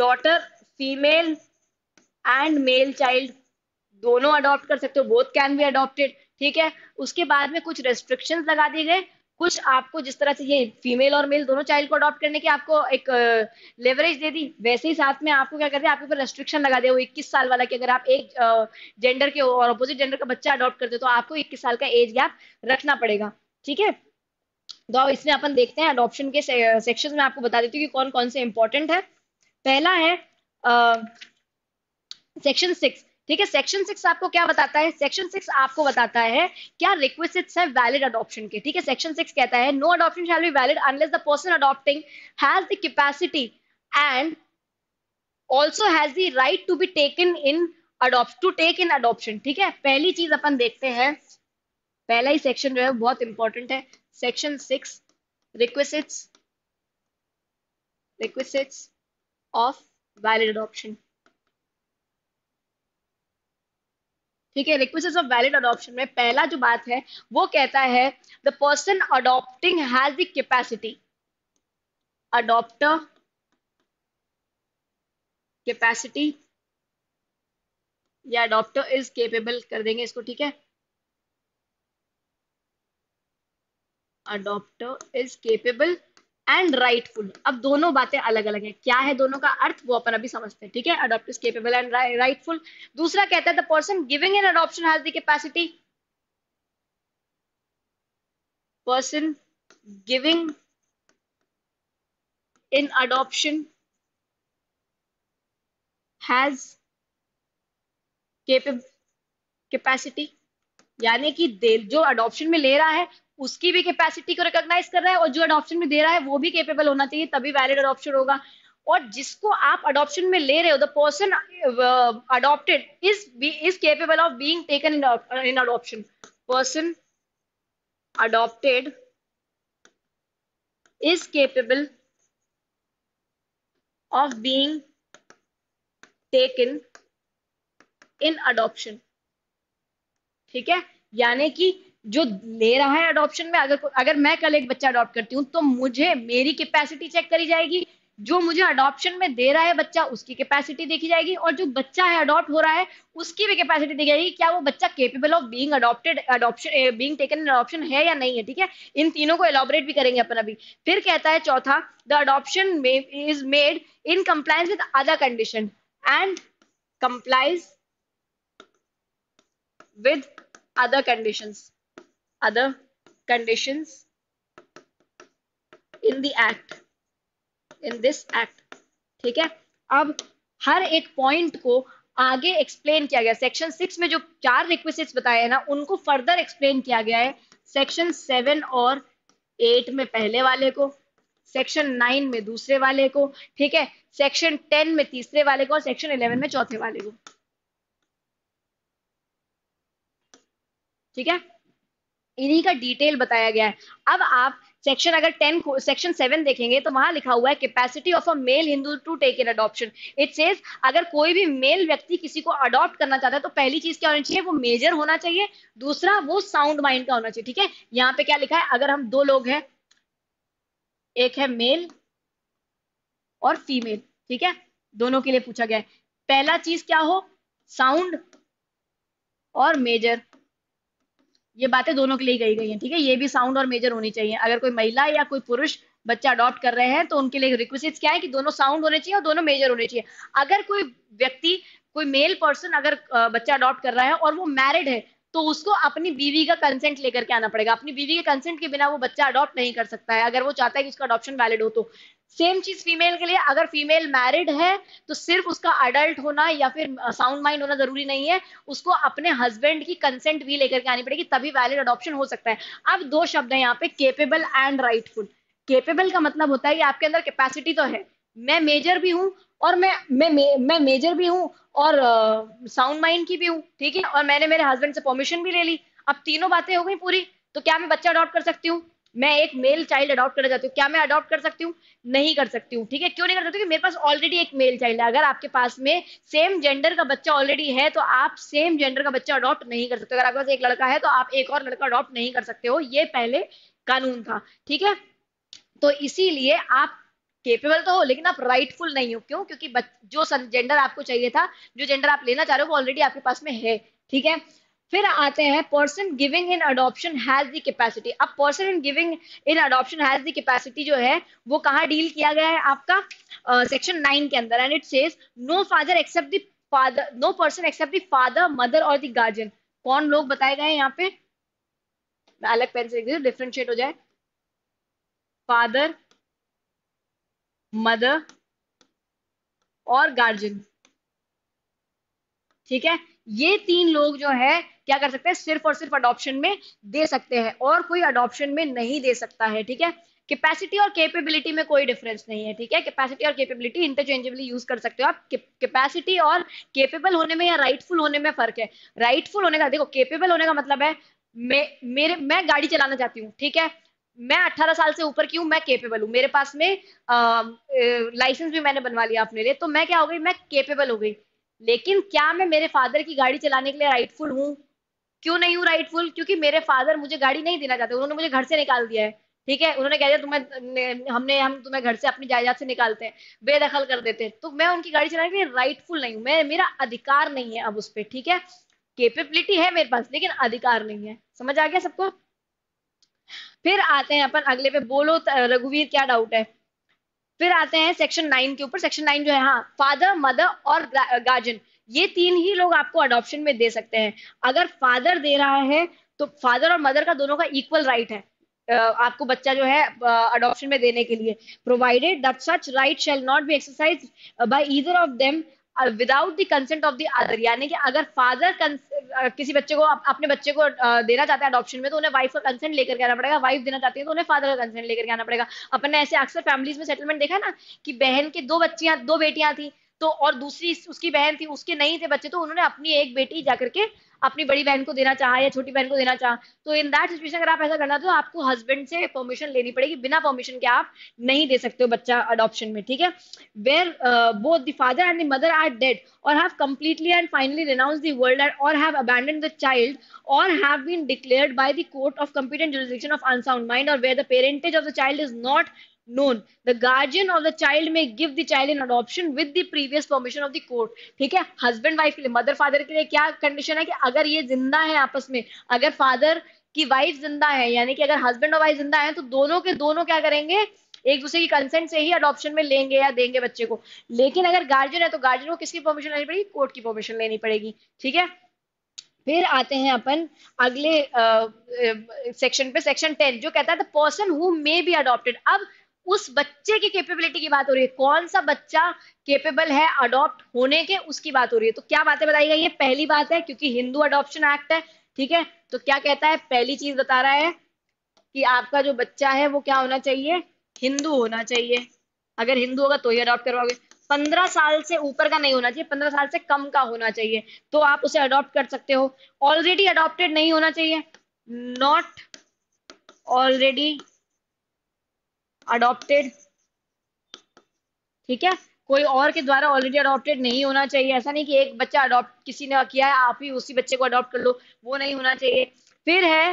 daughter female and male child दोनों अडॉप्ट कर सकते हो बोथ कैन बी अडॉप्टेड ठीक है उसके बाद में कुछ रेस्ट्रिक्शंस लगा दिए गए कुछ आपको जिस तरह से ये फीमेल और मेल दोनों चाइल्ड को अडॉप्ट करने की आपको एक लेवरेज दे दी वैसे ही साथ में आपको क्या करते हैं आपके ऊपर रेस्ट्रिक्शन लगा दिया वो इक्कीस साल वाला कि अगर आप एक जेंडर के और अपोजिट जेंडर का बच्चा अडॉप्ट करते हो तो आपको इक्कीस साल का एज गैप रखना पड़ेगा ठीक है तो इसमें अपन देखते हैं अडॉप्शन के सेक्शन में आपको बता देती हूँ कि कौन कौन से इंपॉर्टेंट है पहला है सेक्शन सिक्स ठीक है सेक्शन सिक्स आपको क्या बताता है सेक्शन सिक्स आपको बताता है क्या रिक्वेस्ट है वैलिड अडॉप्शन के ठीक है सेक्शन सिक्स कहता है no adoption shall be valid unless the person adopting has the capacity and also has the right to be taken in adopt to take in adoption ठीक है पहली चीज अपन देखते हैं पहला ही सेक्शन जो है बहुत इंपॉर्टेंट है section six request request of valid adoption ठीक है रिक्वेस्ट ऑफ वैलिड अडॉप्शन में पहला जो बात है वो कहता है the person adopting has the capacity adopter capacity या अडॉप्टर इज केपेबल कर देंगे इसको ठीक है adopter is capable and rightful अब दोनों बातें अलग अलग हैं क्या है दोनों का अर्थ वो अपन अभी समझते हैं ठीक है adopt is capable and rightful दूसरा कहता है the person giving an adoption has the capacity person giving in adoption has capacity यानी कि दे जो अडॉप्शन में ले रहा है उसकी भी कैपेसिटी को रिकॉग्नाइज कर रहा है और जो अडॉप्शन में दे रहा है वो भी कैपेबल होना चाहिए तभी वैलिड अडॉप्शन होगा और जिसको आप अडॉप्शन में ले रहे हो the person adopted is is capable of being taken in adoption person adopted is capable of being taken in uh, adoption ठीक है यानी कि जो ले रहा है अडॉप्शन में अगर अगर मैं कल एक बच्चा अडॉप्ट करती हूँ तो मुझे मेरी कैपेसिटी चेक करी जाएगी जो मुझे अडॉप्शन में दे रहा है बच्चा उसकी कैपेसिटी देखी जाएगी और जो बच्चा है अडॉप्ट हो रहा है उसकी भी कैपेसिटी देखी जाएगी क्या वो बच्चा capable of being adopted adoption being taken adoption है या नहीं है ठीक है इन तीनों को एलॉबरेट भी करेंगे अपन अभी फिर कहता है चौथा the adoption is made in compliance with other condition and complies with other conditions other conditions in the act in this act ठीक है अब हर एक पॉइंट को आगे एक्सप्लेन किया गया सेक्शन सिक्स में जो चार रिक्वेस्ट बताए हैं ना उनको फर्दर एक्सप्लेन किया गया है सेक्शन सेवन और एट में पहले वाले को सेक्शन नाइन में दूसरे वाले को ठीक है सेक्शन टेन में तीसरे वाले को और सेक्शन इलेवन में चौथे वाले को ठीक है इन्हीं का डिटेल बताया गया है अब आप सेक्शन अगर टेन सेक्शन सेवन देखेंगे तो वहां लिखा हुआ है capacity of a male Hindu to take in adoption it says अगर कोई भी मेल व्यक्ति किसी को अडॉप्ट करना चाहता है तो पहली चीज क्या होनी चाहिए वो मेजर होना चाहिए दूसरा वो साउंड माइंड का होना चाहिए ठीक है यहाँ पे क्या लिखा है अगर हम दो लोग हैं एक है मेल और फीमेल ठीक है दोनों के लिए पूछा गया है पहला चीज क्या हो साउंड और मेजर ये बातें दोनों के लिए कही गई हैं ठीक है ये भी साउंड और मेजर होनी चाहिए अगर कोई महिला या कोई पुरुष बच्चा अडॉप्ट कर रहे हैं तो उनके लिए रिक्वेस्ट क्या है कि दोनों साउंड होने चाहिए और दोनों मेजर होने चाहिए अगर कोई व्यक्ति कोई मेल पर्सन अगर बच्चा अडॉप्ट कर रहा है और वो मैरिड है तो उसको अपनी बीवी का कंसेंट लेकर के आना पड़ेगा अपनी बीवी के कंसेंट के बिना वो बच्चा अडॉप्ट नहीं कर सकता है अगर वो चाहता है कि उसका अडॉप्शन वैलिड हो तो सेम चीज फीमेल के लिए अगर फीमेल मैरिड है तो सिर्फ उसका अडल्ट होना या फिर साउंड माइंड होना जरूरी नहीं है उसको अपने हस्बैंड की कंसेंट भी लेकर के आनी पड़ेगी तभी वैलिड अडॉप्शन हो सकता है अब दो शब्द है यहाँ पे केपेबल एंड राइटफुल केपेबल का मतलब होता है कि आपके अंदर कैपेसिटी तो है मैं मेजर भी हूँ और मैं मैं मैं मेजर भी हूँ और साउंड uh, माइंड की भी हूँ ठीक है और मैंने मेरे हस्बैंड से परमिशन भी ले ली अब तीनों बातें हो गई पूरी तो क्या मैं बच्चा अडॉप्ट कर सकती हूँ मैं एक मेल चाइल्ड अडॉप्ट करना चाहती हूँ क्या मैं अडॉप्ट कर सकती हूँ नहीं कर सकती हूँ ठीक है क्यों नहीं कर सकती मेरे पास ऑलरेडी एक मेल चाइल्ड है अगर आपके पास में सेम जेंडर का बच्चा ऑलरेडी है तो आप सेम जेंडर का बच्चा अडॉप्ट नहीं कर सकते अगर आपके पास एक लड़का है तो आप एक और लड़का अडॉप्ट नहीं कर सकते हो ये पहले कानून था ठीक है तो इसीलिए आप केपेबल तो हो लेकिन आप राइटफुल नहीं हो क्यों क्योंकि जो जेंडर आपको चाहिए था जो जेंडर आप लेना चाह रहे हो वो ऑलरेडी आपके पास में है ठीक है फिर आते हैं person giving in adoption has the capacity अब person in giving in adoption has the capacity जो है वो कहाँ डील किया गया है आपका सेक्शन uh, नाइन के अंदर and it says no father except the father no person except the father mother or the guardian कौन लोग बताए गए यहाँ पे अलग पेन से डिफ्रेंशिएट हो जाए फादर मदर और गार्जियन ठीक है ये तीन लोग जो है क्या कर सकते हैं सिर्फ और सिर्फ अडॉप्शन में दे सकते हैं और कोई अडॉप्शन में नहीं दे सकता है ठीक है कैपेसिटी और कैपेबिलिटी में कोई डिफरेंस नहीं है ठीक है कैपेसिटी और कैपेबिलिटी इंटरचेंजेबली यूज कर सकते हो आप कैपेसिटी और केपेबल होने में या राइटफुल होने में फर्क है राइटफुल होने का देखो केपेबल होने का मतलब है मे, मेरे मैं गाड़ी चलाना चाहती हूँ ठीक है मैं 18 साल से ऊपर की हूँ मैं केपेबल हूँ मेरे पास में लाइसेंस भी मैंने बनवा लिया अपने लिए तो मैं क्या हो गई मैं केपेबल हो गई लेकिन क्या मैं मेरे फादर की गाड़ी चलाने के लिए राइटफुल हूँ क्यों नहीं हूँ राइटफुल क्योंकि मेरे फादर मुझे गाड़ी नहीं देना चाहते उन्होंने मुझे घर से निकाल दिया है ठीक है उन्होंने कह दिया तुम्हें हमने हम तुम्हें घर से अपनी जायदाद से निकालते हैं बेदखल कर देते हैं तो मैं उनकी गाड़ी चलाने के लिए राइटफुल नहीं हूँ मैं मेरा अधिकार नहीं है अब उस पर ठीक है केपेबिलिटी है मेरे पास लेकिन अधिकार नहीं है समझ आ गया सबको फिर आते हैं अपन अगले पे बोलो रघुवीर क्या डाउट है फिर आते हैं सेक्शन नाइन के ऊपर सेक्शन नाइन जो है हाँ फादर मदर और गार्जियन ये तीन ही लोग आपको अडॉप्शन में दे सकते हैं अगर फादर दे रहा है तो फादर और मदर का दोनों का इक्वल राइट है आपको बच्चा जो है अडॉप्शन में देने के लिए provided that such right shall not be exercise by either of them without the consent of the other यानी कि अगर फादर किसी बच्चे को अपने बच्चे को देना चाहते हैं अडॉप्शन में तो उन्हें वाइफ का कंसेंट लेकर के आना पड़ेगा वाइफ देना चाहती है तो उन्हें फादर का कंसेंट लेकर के आना पड़ेगा अपने ऐसे अक्सर फैमिलीज में सेटलमेंट देखा ना कि बहन के दो बच्चियां दो बेटियां थी तो और दूसरी उसकी बहन थी उसके नहीं थे बच्चे तो उन्होंने अपनी एक बेटी जाकर के अपनी बड़ी बहन को देना चाहा या छोटी बहन को देना चाहा तो इन दैट सिचुएशन अगर आप ऐसा करना तो आपको हस्बैंड से परमिशन लेनी पड़ेगी बिना परमिशन के आप नहीं दे सकते हो बच्चा अडॉप्शन में ठीक है where both the father and the mother are dead or have completely and finally renounce the world or have abandon the child or have been declared by the court of competent jurisdiction of unsound mind or where the parentage of the child is not known the guardian of the child may give the child in adoption with the previous permission of the court ठीक है हस्बैंड वाइफ के लिए मदर फादर के लिए क्या कंडीशन है कि अगर ये जिंदा है आपस में अगर फादर की वाइफ जिंदा है यानी कि अगर हस्बैंड और वाइफ जिंदा है तो दोनों के दोनों क्या करेंगे एक दूसरे की कंसेंट से ही अडॉप्शन में लेंगे या देंगे बच्चे को लेकिन अगर गार्जियन है तो गार्जियन को किसकी परमिशन लेनी पड़ेगी कोर्ट की परमिशन लेनी पड़ेगी ठीक है फिर आते हैं अपन अगले सेक्शन पे सेक्शन टेन जो कहता है the person who may be adopted अब उस बच्चे की कैपेबिलिटी की बात हो रही है कौन सा बच्चा केपेबल है अडॉप्ट होने के उसकी बात हो रही है तो क्या बातें बताई गई है पहली बात है क्योंकि हिंदू अडॉप्शन एक्ट है ठीक है तो क्या कहता है पहली चीज बता रहा है कि आपका जो बच्चा है वो क्या होना चाहिए हिंदू होना चाहिए अगर हिंदू होगा तो ही अडॉप्ट करवाओगे पंद्रह साल से ऊपर का नहीं होना चाहिए पंद्रह साल से कम का होना चाहिए तो आप उसे अडॉप्ट कर सकते हो ऑलरेडी अडॉप्टेड नहीं होना चाहिए नॉट ऑलरेडी अडोप्टेड ठीक है कोई और के द्वारा ऑलरेडी अडॉप्टेड नहीं होना चाहिए ऐसा नहीं कि एक बच्चा अडॉप्ट किसी ने किया है आप ही उसी बच्चे को अडॉप्ट कर लो वो नहीं होना चाहिए फिर है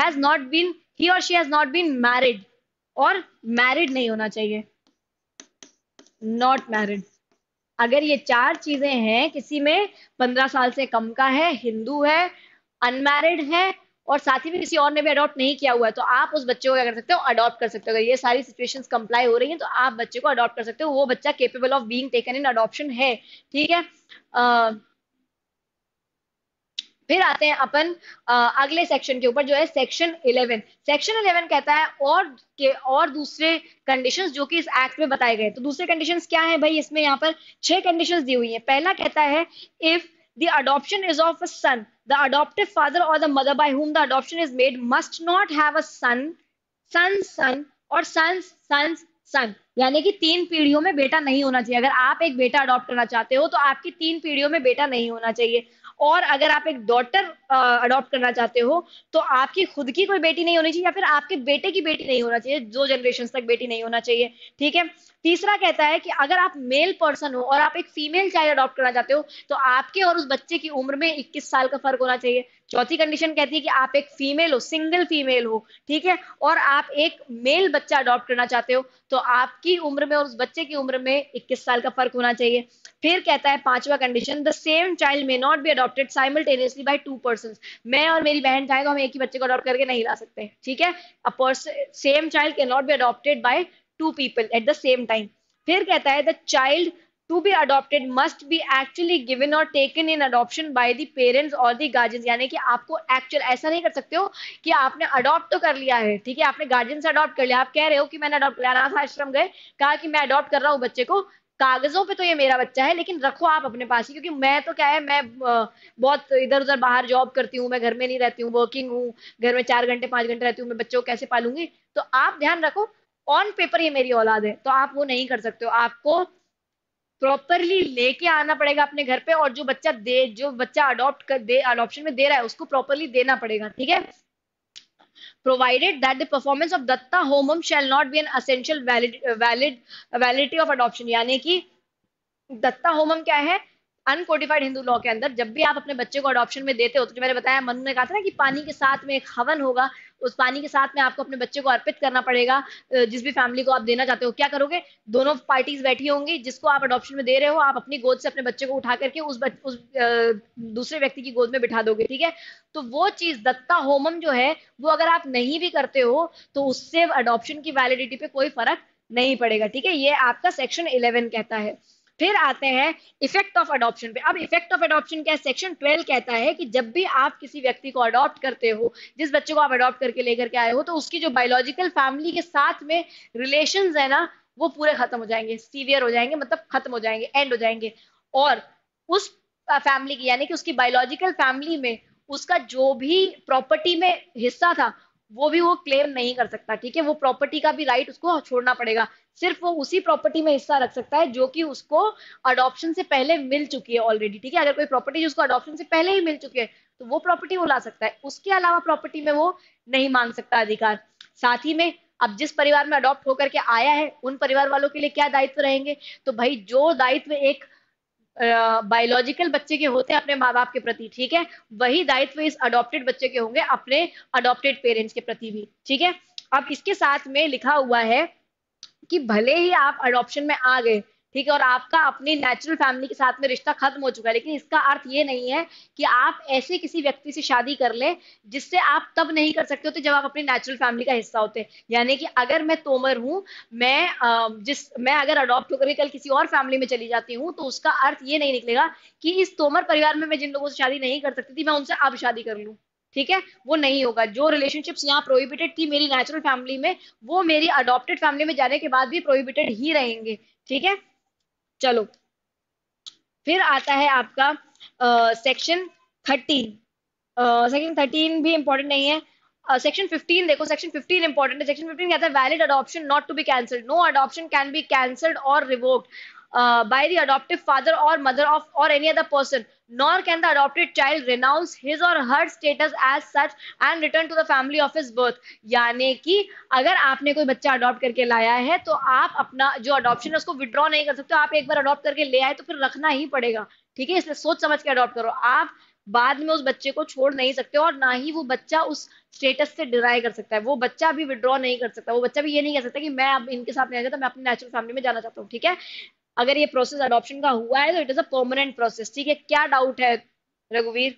हैज नॉट बीन ही और she has not been married or married नहीं होना चाहिए नॉट मैरिड अगर ये चार चीजें हैं किसी में पंद्रह साल से कम का है हिंदू है अनमैरिड है और साथ ही में किसी और ने भी अडॉप्ट नहीं किया हुआ है तो आप उस बच्चे को क्या कर सकते हो अडॉप्ट कर सकते हो अगर ये सारी सिचुएशन कंप्लाई हो रही है तो आप बच्चे को अडॉप्ट कर सकते हो वो बच्चा capable of being taken in adoption है ठीक है फिर आते हैं अपन अगले सेक्शन के ऊपर जो है सेक्शन 11 सेक्शन 11 कहता है और के और दूसरे कंडीशंस जो कि इस एक्ट में बताए गए तो दूसरे कंडीशंस क्या है भाई इसमें यहाँ पर छह कंडीशंस दी हुई है पहला कहता है if the adoption is of a son the adoptive father or the mother by whom the adoption is made must not have a son son's son or sons sons son यानी कि तीन पीढ़ियों में बेटा नहीं होना चाहिए अगर आप एक बेटा अडॉप्ट करना चाहते हो तो आपकी तीन पीढ़ियों में बेटा नहीं होना चाहिए और अगर आप एक डॉटर अडॉप्ट करना चाहते हो तो आपकी खुद की कोई बेटी नहीं होनी चाहिए या फिर आपके बेटे की बेटी नहीं होना चाहिए दो जनरेशन तक बेटी नहीं होना चाहिए ठीक है तीसरा कहता है कि अगर आप मेल पर्सन हो और आप एक फीमेल चाइल्ड अडॉप्ट करना चाहते हो तो आपके और उस बच्चे की उम्र में इक्कीस साल का फर्क होना चाहिए चौथी कंडीशन कहती है कि आप एक फीमेल हो सिंगल फीमेल हो ठीक है और आप एक मेल बच्चा अडॉप्ट करना चाहते हो तो आपकी उम्र में और उस बच्चे की उम्र में 21 साल का फर्क होना चाहिए फिर कहता है पांचवा condition the same child may not be adopted simultaneously by two person मैं और मेरी बहन चाहे तो हम एक ही बच्चे को अडॉप्ट करके नहीं ला सकते ठीक है same child can not be adopted by two people at the same time फिर कहता है the child to be adopted must be actually given or taken in adoption by the parents or the guardians यानी कि आपको actual ऐसा नहीं कर सकते हो कि आपने adopt तो कर लिया है ठीक है आपने guardian adopt कर लिया आप कह रहे हो कि मैंने adopt किया लिया आश्रम गए कहा कि मैं adopt कर रहा हूँ बच्चे को कागजों पे तो ये मेरा बच्चा है लेकिन रखो आप अपने पास ही क्योंकि मैं तो क्या है मैं बहुत इधर उधर बाहर जॉब करती हूँ मैं घर में नहीं रहती हूँ वर्किंग हूँ घर में चार घंटे पांच घंटे रहती हूँ मैं बच्चों को कैसे पालूंगी तो आप ध्यान रखो ऑन पेपर ये मेरी औलाद है तो आप वो नहीं कर सकते हो आपको प्रॉपरली लेके आना पड़ेगा अपने घर पे और जो बच्चा दे जो बच्चा अडॉप्ट कर दे अडॉप्शन में दे रहा है उसको प्रॉपरली देना पड़ेगा ठीक है provided that the performance of datta homam shall not be an essential valid valid validity of adoption यानी कि दत्ता होमम क्या है अनकोडिफाइड हिंदू लॉ के अंदर जब भी आप अपने बच्चे को अडॉप्शन में देते हो तो मैंने बताया मनु ने कहा था ना कि पानी के साथ में एक हवन होगा उस पानी के साथ में आपको अपने बच्चे को अर्पित करना पड़ेगा जिस भी फैमिली को आप देना चाहते हो क्या करोगे दोनों पार्टीज बैठी होंगी जिसको आप अडॉप्शन में दे रहे हो आप अपनी गोद से अपने बच्चे को उठा करके उस, उस दूसरे व्यक्ति की गोद में बिठा दोगे ठीक है तो वो चीज दत्ता होमम जो है वो अगर आप नहीं भी करते हो तो उससे अडॉप्शन की वैलिडिटी पे कोई फर्क नहीं पड़ेगा ठीक है ये आपका सेक्शन इलेवन कहता है फिर आते हैं इफेक्ट ऑफ अडॉप्शन पे अब इफेक्ट ऑफ अडॉप्शन क्या सेक्शन ट्वेल्व कहता है कि जब भी आप किसी व्यक्ति को अडॉप्ट करते हो जिस बच्चे को आप अडॉप्ट करके लेकर के आए हो तो उसकी जो बायोलॉजिकल फैमिली के साथ में रिलेशन है ना वो पूरे खत्म हो जाएंगे सीवियर हो जाएंगे मतलब खत्म हो जाएंगे एंड हो जाएंगे और उस फैमिली की यानी कि उसकी बायोलॉजिकल फैमिली में उसका जो भी प्रॉपर्टी में हिस्सा था वो भी वो क्लेम नहीं कर सकता ठीक है वो प्रॉपर्टी का भी राइट उसको छोड़ना पड़ेगा सिर्फ वो उसी प्रॉपर्टी में हिस्सा रख सकता है जो कि उसको अडॉप्शन से पहले मिल चुकी है ऑलरेडी ठीक है अगर कोई प्रॉपर्टी उसको अडॉप्शन से पहले ही मिल चुकी है तो वो प्रॉपर्टी वो ला सकता है उसके अलावा प्रॉपर्टी में वो नहीं मांग सकता अधिकार साथ ही में अब जिस परिवार में अडॉप्ट होकर के आया है उन परिवार वालों के लिए क्या दायित्व रहेंगे तो भाई जो दायित्व एक बायोलॉजिकल बच्चे के होते हैं अपने माँ बाप के प्रति ठीक है वही दायित्व इस अडोप्टेड बच्चे के होंगे अपने अडोप्टेड पेरेंट्स के प्रति भी ठीक है अब इसके साथ में लिखा हुआ है कि भले ही आप अडॉप्शन में आ गए ठीक है और आपका अपनी नेचुरल फैमिली के साथ में रिश्ता खत्म हो चुका है लेकिन इसका अर्थ ये नहीं है कि आप ऐसे किसी व्यक्ति से शादी कर ले जिससे आप तब नहीं कर सकते होते जब आप अपनी नेचुरल फैमिली का हिस्सा होते यानी कि अगर मैं तोमर हूँ मैं जिस मैं अगर अडॉप्ट होकर कल किसी और फैमिली में चली जाती हूँ तो उसका अर्थ ये नहीं निकलेगा कि इस तोमर परिवार में मैं जिन लोगों से शादी नहीं कर सकती थी मैं उनसे अब शादी कर लूँ ठीक है वो नहीं होगा जो रिलेशनशिप्स यहाँ प्रोहिबिटेड थी मेरी नेचुरल फैमिली में वो मेरी अडॉप्टेड फैमिली में जाने के बाद भी प्रोहिबिटेड ही रहेंगे ठीक है चलो फिर आता है आपका सेक्शन थर्टीन सेक्शन थर्टीन भी इंपॉर्टेंट नहीं है सेक्शन फिफ्टीन देखो सेक्शन फिफ्टीन इंपॉर्टेंट है सेक्शन फिफ्टीन कहता है valid adoption not to be cancelled no adoption can be cancelled or revoked uh, by the adoptive father or mother of or any other person nor can the adopted child renounce his or her status as such and return to the family of his यानी कि अगर आपने कोई बच्चा अडॉप्ट करके लाया है तो आप अपना जो अडोप्शन है उसको विड्रॉ नहीं कर सकते आप एक बार अडॉप्ट करके ले आए तो फिर रखना ही पड़ेगा ठीक है इसलिए सोच समझ के अडॉप्ट करो आप बाद में उस बच्चे को छोड़ नहीं सकते और ना ही वो बच्चा उस स्टेटस से डिराई कर सकता है वो बच्चा भी विड्रॉ नहीं कर सकता वो बच्चा भी ये नहीं कह सकता कि मैं अब इनके साथ नहीं आ गया तो मैं अपनी नेचुरल फैमिली में जाना चाहता हूँ ठीक है अगर ये प्रोसेस अडॉप्शन का हुआ है तो it is a permanent process ठीक है क्या डाउट है रघुवीर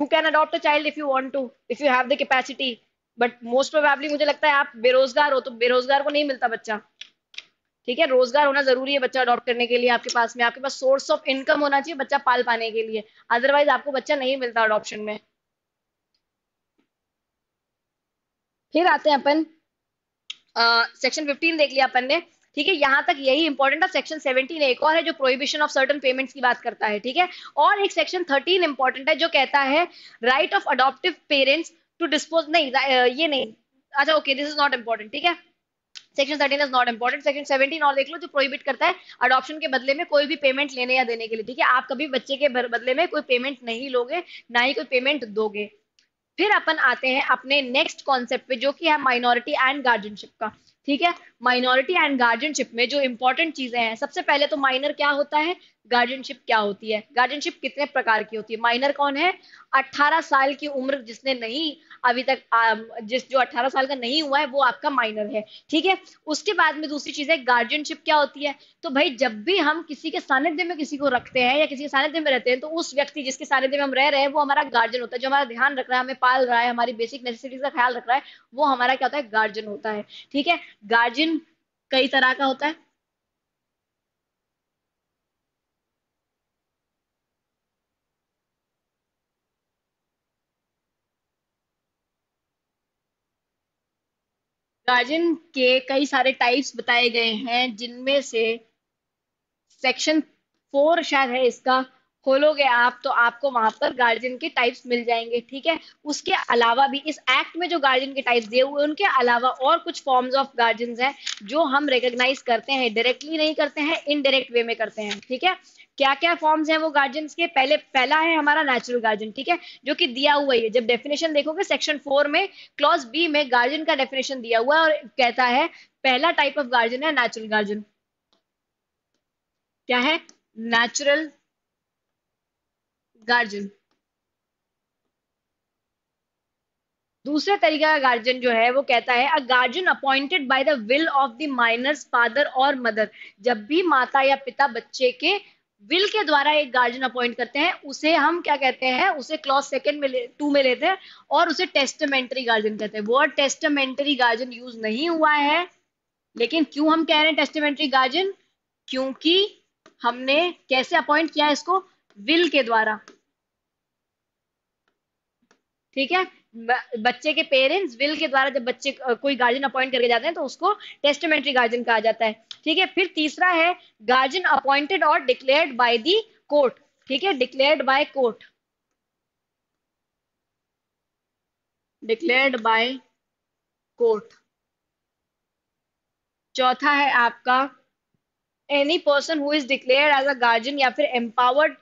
you can adopt a child if you want to if you have the capacity but most probably मुझे लगता है आप बेरोजगार हो तो बेरोजगार को नहीं मिलता बच्चा ठीक है रोजगार होना जरूरी है बच्चा अडॉप्ट करने के लिए आपके पास में आपके पास सोर्स ऑफ इनकम होना चाहिए बच्चा पाल पाने के लिए अदरवाइज आपको बच्चा नहीं मिलता अडॉप्शन में फिर आते हैं अपन सेक्शन फिफ्टीन देख लिया अपन ने ठीक है यहाँ तक यही इंपॉर्टेंट है सेक्शन 17 एक और है जो प्रोहिबिशन ऑफ सर्टन पेमेंट्स की बात करता है ठीक है और एक सेक्शन 13 इंपॉर्टेंट है जो कहता है right of adoptive parents to dispose नहीं ये नहीं अच्छा okay this is not important ठीक है section thirteen is not important section seventeen और देख लो जो प्रोहिबिट करता है अडॉप्शन के बदले में कोई भी पेमेंट लेने या देने के लिए ठीक है आप कभी बच्चे के बदले में कोई पेमेंट नहीं लोगे ना ही कोई पेमेंट दोगे फिर अपन आते हैं अपने नेक्स्ट कॉन्सेप्ट पे जो कि है माइनॉरिटी एंड गार्जियनशिप का ठीक है माइनॉरिटी एंड गार्जियनशिप में जो इंपॉर्टेंट चीजें हैं सबसे पहले तो माइनर क्या होता है गार्जियनशिप क्या होती है गार्जियनशिप कितने प्रकार की होती है माइनर कौन है 18 साल की उम्र जिसने नहीं अभी तक जिस जो 18 साल का नहीं हुआ है वो आपका माइनर है ठीक है उसके बाद में दूसरी चीज है गार्जियनशिप क्या होती है तो भाई जब भी हम किसी के सानिध्य में किसी को रखते हैं या किसी के सानिध्य में रहते हैं तो उस व्यक्ति जिसके सानिध्य में हम रह रहे हैं वो हमारा गार्जियन होता है जो हमारा ध्यान रख रहा है हमें पाल रहा है हमारी बेसिक नेसेसिटीज का ख्याल रख रहा है वो हमारा क्या होता है गार्जियन होता है ठीक है गार्जियन कई तरह का होता है गार्जियन के कई सारे टाइप्स बताए गए हैं जिनमें से सेक्शन फोर शायद है इसका खोलोगे आप तो आपको वहां पर गार्जियन के टाइप्स मिल जाएंगे ठीक है उसके अलावा भी इस एक्ट में जो गार्जियन के टाइप्स दिए हुए उनके अलावा और कुछ फॉर्म्स ऑफ गार्जियंस हैं जो हम रिकोगनाइज करते हैं डायरेक्टली नहीं करते हैं इनडायरेक्ट वे में करते हैं ठीक है क्या क्या फॉर्म्स हैं वो गार्जियंस के पहले पहला है हमारा नेचुरल गार्जियन ठीक है जो कि दिया हुआ है जब डेफिनेशन देखोगे सेक्शन फोर में क्लॉज बी में गार्जियन का डेफिनेशन दिया हुआ है और कहता है पहला टाइप ऑफ गार्जियन है नेचुरल गार्जियन क्या है नेचुरल गार्जियन दूसरे तरीका का गार्जियन जो है वो कहता है a guardian appointed by the will of the minor's father और मदर जब भी माता या पिता बच्चे के विल के द्वारा एक गार्जियन अपॉइंट करते हैं उसे हम क्या कहते हैं उसे क्लॉज सेकंड में टू में लेते हैं और उसे टेस्टमेंट्री गार्जियन कहते हैं वर्ड टेस्टमेंट्री गार्जियन यूज नहीं हुआ है लेकिन क्यों हम कह रहे हैं टेस्टमेंट्री गार्जियन क्योंकि हमने कैसे अपॉइंट किया है इसको विल के द्वारा ठीक है बच्चे के पेरेंट्स विल के द्वारा जब बच्चे कोई गार्जियन अपॉइंट करके जाते हैं तो उसको टेस्टमेंट्री गार्जियन कहा जाता है ठीक है फिर तीसरा है गार्जियन अपॉइंटेड और डिक्लेयर्ड बाय दी कोर्ट ठीक है declared by court declared by court चौथा है आपका any person who is declared as a guardian या फिर empowered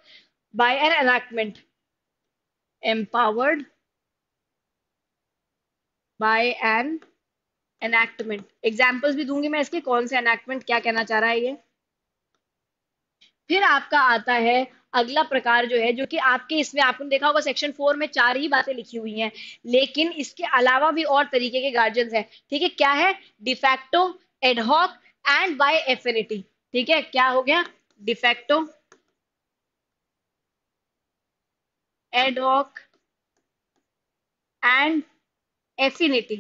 by an enactment empowered by an enactment examples भी दूंगी मैं इसके कौन से enactment क्या कहना चाह रहा है ये फिर आपका आता है अगला प्रकार जो है जो कि आपके इसमें आपने देखा होगा सेक्शन फोर में चार ही बातें लिखी हुई हैं लेकिन इसके अलावा भी और तरीके के गार्जियंस हैं ठीक है क्या है de facto ad hoc and by affinity ठीक है क्या हो गया डिफेक्टो एडहॉक एंड एफिनिटी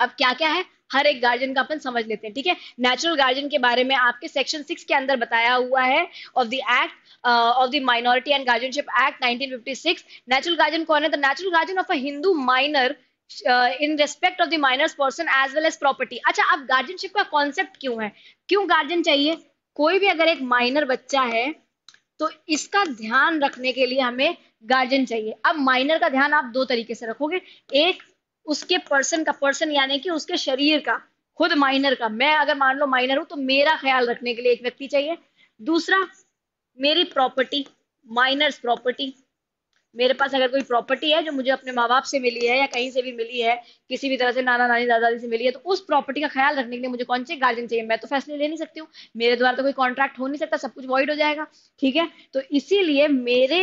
अब क्या क्या है हर एक गार्जियन का अपन समझ लेते हैं ठीक है नेचुरल गार्जियन के बारे में आपके सेक्शन सिक्स के अंदर बताया हुआ है of the act of the minority and guardianship act 1956 natural guardian कौन है the natural guardian of a Hindu minor in respect of the minor person as well as property अच्छा अब गार्जियनशिप का कॉन्सेप्ट क्यों है क्यों गार्जियन चाहिए कोई भी अगर एक माइनर बच्चा है तो इसका ध्यान रखने के लिए हमें गार्जियन चाहिए अब माइनर का ध्यान आप दो तरीके से रखोगे एक उसके पर्सन का पर्सन यानी कि उसके शरीर का खुद माइनर का मैं अगर मान लो माइनर हूं तो मेरा ख्याल रखने के लिए एक व्यक्ति चाहिए दूसरा मेरी प्रॉपर्टी माइनर्स प्रॉपर्टी मेरे पास अगर कोई प्रॉपर्टी है जो मुझे अपने माँ बाप से मिली है या कहीं से भी मिली है किसी भी तरह से नाना नानी दादा दादी से मिली है तो उस प्रॉपर्टी का ख्याल रखने के लिए मुझे कौन से गार्जियन चाहिए मैं तो फैसले ले नहीं सकती हूँ मेरे द्वारा तो कोई कॉन्ट्रैक्ट हो नहीं सकता सब कुछ वॉइड हो जाएगा ठीक है तो इसीलिए मेरे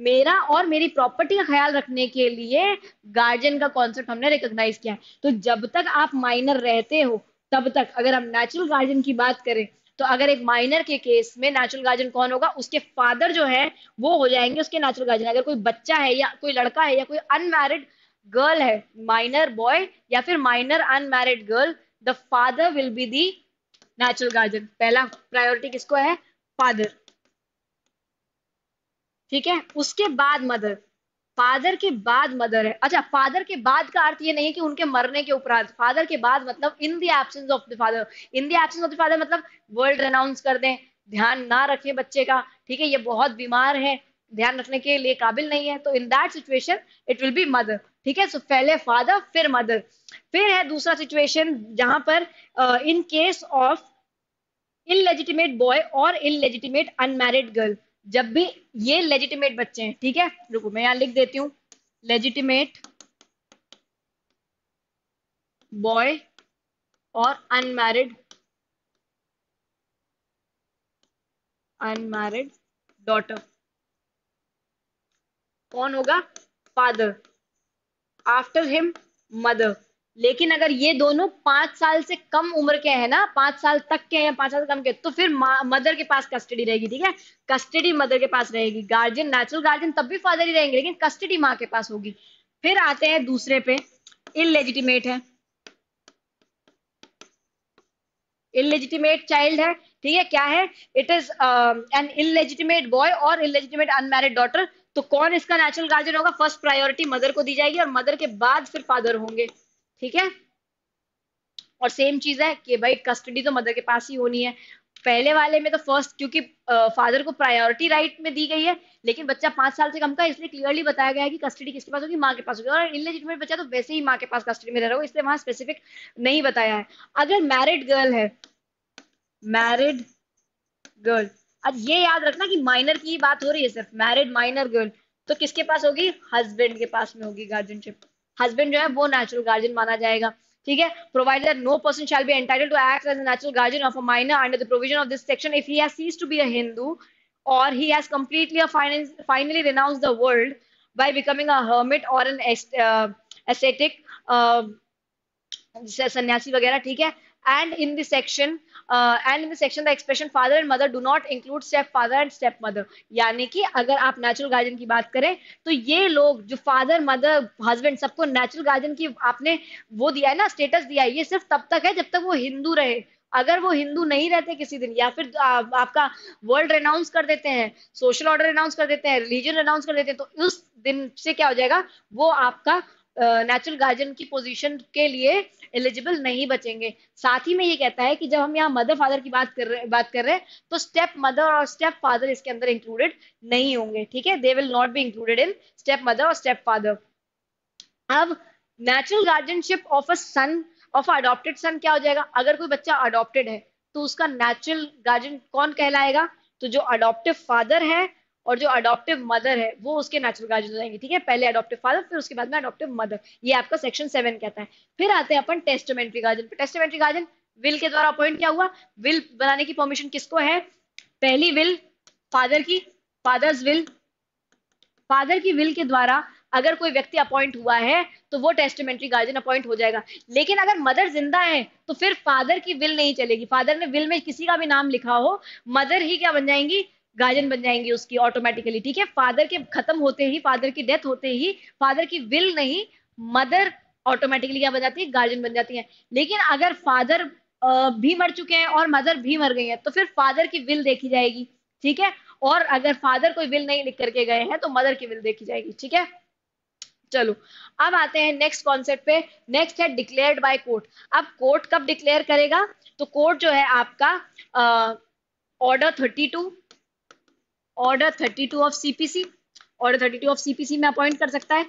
मेरा और मेरी प्रॉपर्टी का ख्याल रखने के लिए गार्जियन का कॉन्सेप्ट हमने रिकॉग्नाइज किया है तो जब तक आप माइनर रहते हो तब तक अगर हम नेचुरल गार्जियन की बात करें तो अगर एक माइनर के केस में नेचुरल गार्जियन कौन होगा उसके फादर जो है वो हो जाएंगे उसके नेचुरल गार्जियन अगर कोई बच्चा है या कोई लड़का है या कोई अनमैरिड गर्ल है माइनर बॉय या फिर minor unmarried girl the father will be the natural guardian पहला प्रायोरिटी किसको है फादर ठीक है उसके बाद मदर फादर के बाद मदर है अच्छा फादर के बाद का अर्थ ये नहीं कि उनके मरने के उपरांत फादर के बाद मतलब in the absence of the father in the absence of the father मतलब वर्ल्ड अनाउंस कर दें ध्यान ना रखें बच्चे का ठीक है ये बहुत बीमार है ध्यान रखने के लिए काबिल नहीं है तो in that situation it will be mother ठीक है सो पहले फादर फिर मदर फिर है दूसरा सिचुएशन जहां पर in case of illegitimate boy और इनलेजिटिमेट अनमेरिड गर्ल जब भी ये लेजिटिमेट बच्चे हैं ठीक है रुको मैं यहां लिख देती हूं लेजिटिमेट बॉय और अनमैरिड अनमैरिड डॉटर कौन होगा फादर आफ्टर हिम मदर लेकिन अगर ये दोनों पांच साल से कम उम्र के हैं ना पांच साल तक के हैं पांच साल से कम के तो फिर मदर के पास कस्टडी रहेगी ठीक है कस्टडी मदर के पास रहेगी गार्जियन नेचुरल गार्जियन तब भी फादर ही रहेंगे लेकिन कस्टडी माँ के पास होगी फिर आते हैं दूसरे पे इलेजिटिमेट है इलेजिटिमेट चाइल्ड है ठीक है क्या है it is an illegitimate boy और इलेजिटिमेट अनमेरिड डॉटर तो कौन इसका नेचुरल गार्जियन होगा फर्स्ट प्रायोरिटी मदर को दी जाएगी और मदर के बाद फिर फादर होंगे ठीक है और सेम चीज है कि भाई कस्टडी तो मदर के पास ही होनी है पहले वाले में तो फर्स्ट क्योंकि फादर को प्रायोरिटी राइट में दी गई है लेकिन बच्चा पांच साल से कम का इसलिए क्लियरली बताया गया है कि कस्टडी किसके पास होगी माँ के पास होगी और इनलेजिटमेट बच्चा तो वैसे ही माँ के पास कस्टडी में रह रहा हो इसलिए वहां स्पेसिफिक नहीं बताया है अगर मैरिड गर्ल है मैरिड गर्ल अब ये याद रखना कि माइनर की बात हो रही है सिर्फ मैरिड माइनर गर्ल तो किसके पास होगी हस्बैंड के पास में होगी गार्जियनशिप हस्बैंड जो है वो नेचुरल गार्जियन माना जाएगा ठीक है provided no person shall be entitle to act as natural guardian of a minor under the provision of this section if he has cease to be a Hindu और he has completely or finally renounced the world by becoming a hermit or an uh, ascetic uh, सन्यासी वगैरह ठीक है and in the section uh, and in the section the expression father and mother do not include step father and step mother yani ki agar aap natural guardian ki baat kare to ye log jo father mother husband sabko natural guardian ki aapne wo diya hai na status diya hai ye sirf tab tak hai jab tak wo hindu rahe अगर वो हिंदू नहीं रहते किसी दिन या फिर आ, आपका वर्ल्ड अनाउंस कर देते हैं सोशल ऑर्डर अनाउंस कर देते हैं रिलीजन अनाउंस कर देते हैं तो उस दिन से क्या हो जाएगा वो आपका नेचुरल गार्जियन की पोजीशन के लिए एलिजिबल नहीं बचेंगे साथ ही में ये कहता है कि जब हम यहाँ मदर फादर की बात कर रहे बात कर रहे हैं तो स्टेप मदर और स्टेप फादर इसके अंदर इंक्लूडेड नहीं होंगे ठीक है they will not be included in step mother और स्टेप फादर अब natural guardianship of a son of adopted son क्या हो जाएगा अगर कोई बच्चा अडोप्टेड है तो उसका नेचुरल गार्जियन कौन कहलाएगा तो जो अडोप्टिव फादर है और जो अडोप्टिव मदर है वो उसके नेचुरल गार्जियन हो जाएंगे ठीक है पहले अडोप्टिव फादर फिर उसके बाद में अडोप्टिव मदर ये आपका सेक्शन सेवन कहता है फिर आते हैं अपन testamentary guardian testamentary guardian will के द्वारा अपॉइंट क्या हुआ विल बनाने की परमिशन किसको है पहली विल फादर की फादर्स विल फादर की विल के द्वारा अगर कोई व्यक्ति अपॉइंट हुआ है तो वो टेस्टमेंट्री गार्जियन अपॉइंट हो जाएगा लेकिन अगर मदर जिंदा है तो फिर फादर की विल नहीं चलेगी फादर ने विल में किसी का भी नाम लिखा हो मदर ही क्या बन जाएंगी गार्जियन बन जाएंगी उसकी ऑटोमेटिकली ठीक है फादर के खत्म होते ही फादर की डेथ होते ही फादर की विल नहीं मदर ऑटोमेटिकली क्या बन जाती है गार्जियन बन जाती है लेकिन अगर फादर भी मर चुके हैं और मदर भी मर गई है तो फिर फादर की विल देखी जाएगी ठीक है और अगर फादर कोई विल नहीं लिख करके गए हैं तो मदर की विल देखी जाएगी ठीक है चलो अब आते हैं नेक्स्ट कॉन्सेप्ट पे नेक्स्ट है डिक्लेयर्ड बाय कोर्ट अब कोर्ट कब डिक्लेयर करेगा तो कोर्ट जो है आपका order thirty two order thirty two of CPC order thirty two of CPC में अपॉइंट कर सकता है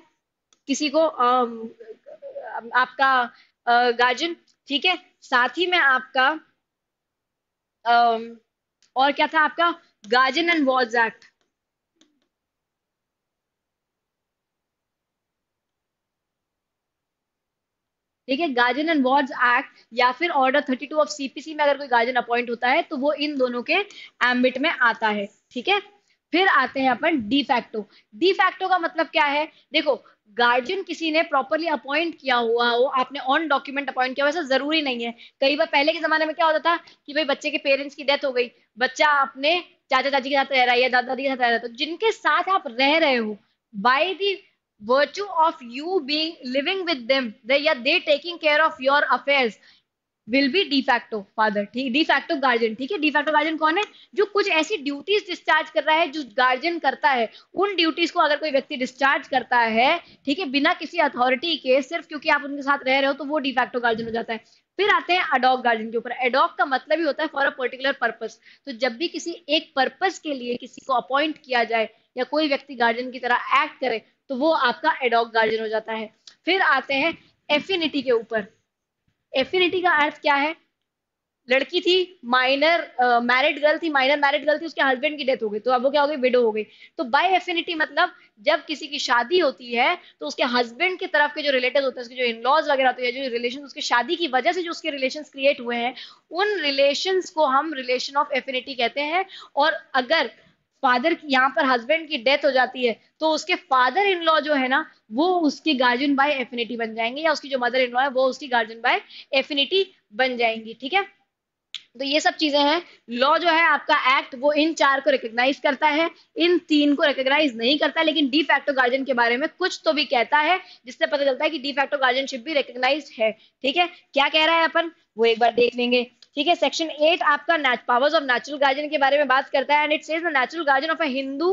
किसी को आपका गार्जियन ठीक है साथ ही में आपका और क्या था आपका गार्जियन एंड वॉज एक्ट ठीक है गार्जियन एंड वार्ड एक्ट या फिर order thirty two of CPC में अगर कोई गार्जियन अपॉइंट होता है तो वो इन दोनों के एम्बिट में आता है ठीक है फिर आते हैं अपन डी फैक्टो का मतलब क्या है देखो गार्जियन किसी ने प्रॉपरली अपॉइंट किया हुआ हो आपने ऑन डॉक्यूमेंट अपॉइंट किया वैसा जरूरी नहीं है कई बार पहले के जमाने में क्या होता था कि भाई बच्चे के पेरेंट्स की डेथ हो गई बच्चा अपने चाचा चाची के साथ रह रहा है या दादा दादी के साथ रह रहा है तो जिनके साथ आप रह रहे हो by the virtue of you being living with them they are yeah they taking care of your affairs will be de facto father ठीक de facto guardian ठीक है de facto guardian कौन है जो कुछ ऐसी duties discharge कर रहा है जो guardian करता है उन duties को अगर कोई व्यक्ति discharge करता है ठीक है बिना किसी authority के सिर्फ क्योंकि आप उनके साथ रह रहे हो तो वो de facto guardian हो जाता है फिर आते हैं अडॉग गार्डन के ऊपर अडॉग का मतलब ही होता है फॉर अ पर्टिकुलर पर्पस तो जब भी किसी एक पर्पस के लिए किसी को अपॉइंट किया जाए या कोई व्यक्ति गार्डन की तरह एक्ट करे तो वो आपका एडॉग गार्जियन हो जाता है फिर आते हैं एफिनिटी के ऊपर एफिनिटी का अर्थ क्या है लड़की थी माइनर मैरिड गर्ल थी माइनर मैरिड गर्ल थी उसके हस्बैंड की डेथ हो गई तो अब वो क्या हो गई विडो हो गई तो बाय एफिनिटी मतलब जब किसी की शादी होती है तो उसके हस्बैंड की तरफ के जो रिलेटिव होते हैं उसके जो इन लॉज वगैरह होते हैं जो रिलेशन उसके शादी की वजह से जो उसके रिलेशन क्रिएट हुए हैं उन रिलेशन को हम रिलेशन ऑफ एफिनिटी कहते हैं और अगर फादर की यहाँ पर हस्बैंड की डेथ हो जाती है तो उसके फादर इन लॉ जो है ना वो उसके गार्जियन बाय एफिनिटी बन जाएंगे या उसकी जो मदर इन लॉ है वो उसकी गार्जियन बाय एफिनिटी बन जाएंगी ठीक है तो ये सब चीजें हैं लॉ जो है आपका एक्ट वो इन चार को रिकग्नाइज करता है इन तीन को रिकग्नाइज नहीं करता लेकिन डी फैक्टो गार्जियन के बारे में कुछ तो भी कहता है जिससे पता चलता है कि डी फैक्टो गार्जियनशिप भी रिकोगनाइज है ठीक है क्या कह रहा है अपन वो एक बार देख लेंगे ठीक है सेक्शन एट आपका पावर्स ऑफ नेचुरल गार्जियन के बारे में बात करता है and it says the natural guardian of a Hindu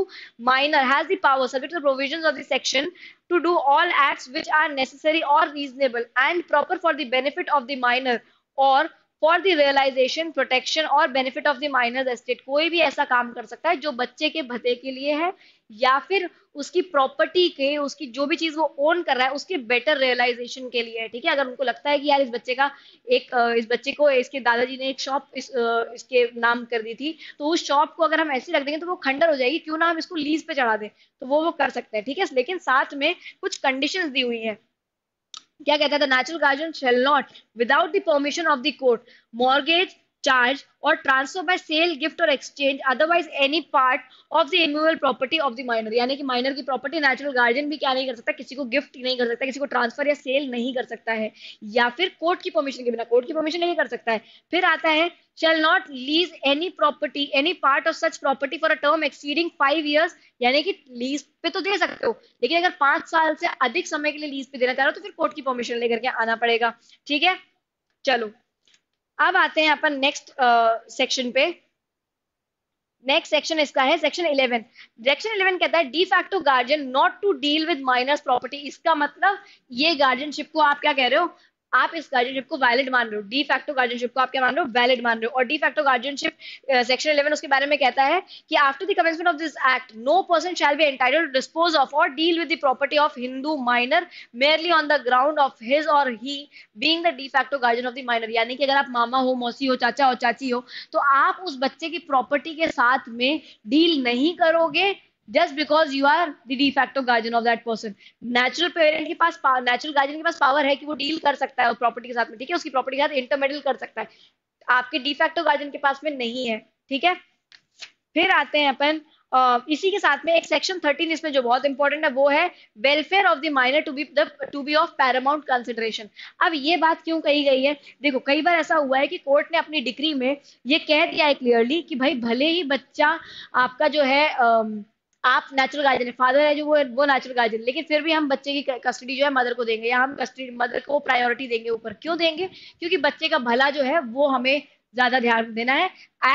minor has the power subject to provisions of the section to do all acts which are necessary और reasonable and proper for the benefit of the minor और फॉर द रियलाइजेशन प्रोटेक्शन और benefit of the minor estate कोई भी ऐसा काम कर सकता है जो बच्चे के भते के लिए है या फिर उसकी प्रॉपर्टी के उसकी जो भी चीज वो ओन कर रहा है उसके बेटर रियलाइजेशन के लिए ठीक है अगर उनको लगता है कि यार इस बच्चे का एक इस बच्चे को इसके दादाजी ने एक शॉप इस इसके नाम कर दी थी तो उस शॉप को अगर हम ऐसे रख देंगे तो वो खंडर हो जाएगी क्यों ना हम इसको लीज पे चढ़ा दें तो वो वो कर सकते हैं ठीक है लेकिन साथ में कुछ कंडीशन दी हुई है क्या कहता है the natural guardian shall not without the permission of the court mortgage charge or transfer by sale gift or exchange otherwise any part of the immovable property of the minor यानी कि minor की property natural guardian भी क्या नहीं कर सकता किसी को gift नहीं कर सकता किसी को transfer या sale नहीं कर सकता है या फिर court की permission के बिना court की permission नहीं कर सकता है फिर आता है shall not lease any property any part of such property for a term exceeding five years यानी कि लीज पे तो दे सकते हो लेकिन अगर पांच साल से अधिक समय के लिए लीज पे देना चाह रहे हो तो फिर कोर्ट की परमिशन लेकर के आना पड़ेगा ठीक है चलो अब आते हैं अपन नेक्स्ट सेक्शन पे नेक्स्ट सेक्शन इसका है सेक्शन 11 सेक्शन 11 कहता है de facto guardian not to deal with minor's property इसका मतलब ये गार्जियनशिप को आप क्या कह रहे हो आप इस गार्जियनशिप को वैलिड मान रहे हो डी फैक्टो गार्जियनशिप को आप क्या मान रहे हो वैलिड मान रहे हो और de facto guardianship section eleven उसके बारे में कहता है कि after the commencement of this act no person shall be entitle to dispose of और deal with the property of Hindu minor merely on the ground of his और he being the de facto guardian of the minor यानी कि अगर आप मामा हो मौसी हो चाचा हो चाची हो तो आप उस बच्चे की प्रॉपर्टी के साथ में डील नहीं करोगे just because you are the de facto guardian of that person natural parent के पास नेचुरल गार्जियन के पास पावर है कि वो डील कर सकता है प्रॉपर्टी के साथ में ठीक है उसकी प्रॉपर्टी के साथ इंटरमेडल कर सकता है आपके डिफेक्टो गार्जियन के पास में नहीं है ठीक है फिर आते हैं अपन Uh, इसी के साथ में एक सेक्शन थर्टीन इसमें जो बहुत इंपॉर्टेंट है वो है welfare of the minor to be to be of paramount consideration अब ये बात क्यों कही गई है देखो कई बार ऐसा हुआ है कि कोर्ट ने अपनी डिग्री में ये कह दिया है क्लियरली कि भाई भले ही बच्चा आपका जो है uh, आप नेचुरल गार्जियन है फादर है जो वो वो नेचुरल गार्जियन लेकिन फिर भी हम बच्चे की कस्टडी जो है मदर को देंगे या हम कस्टडी मदर को प्रायोरिटी देंगे ऊपर क्यों देंगे क्योंकि बच्चे का भला जो है वो हमें ज्यादा ध्यान देना है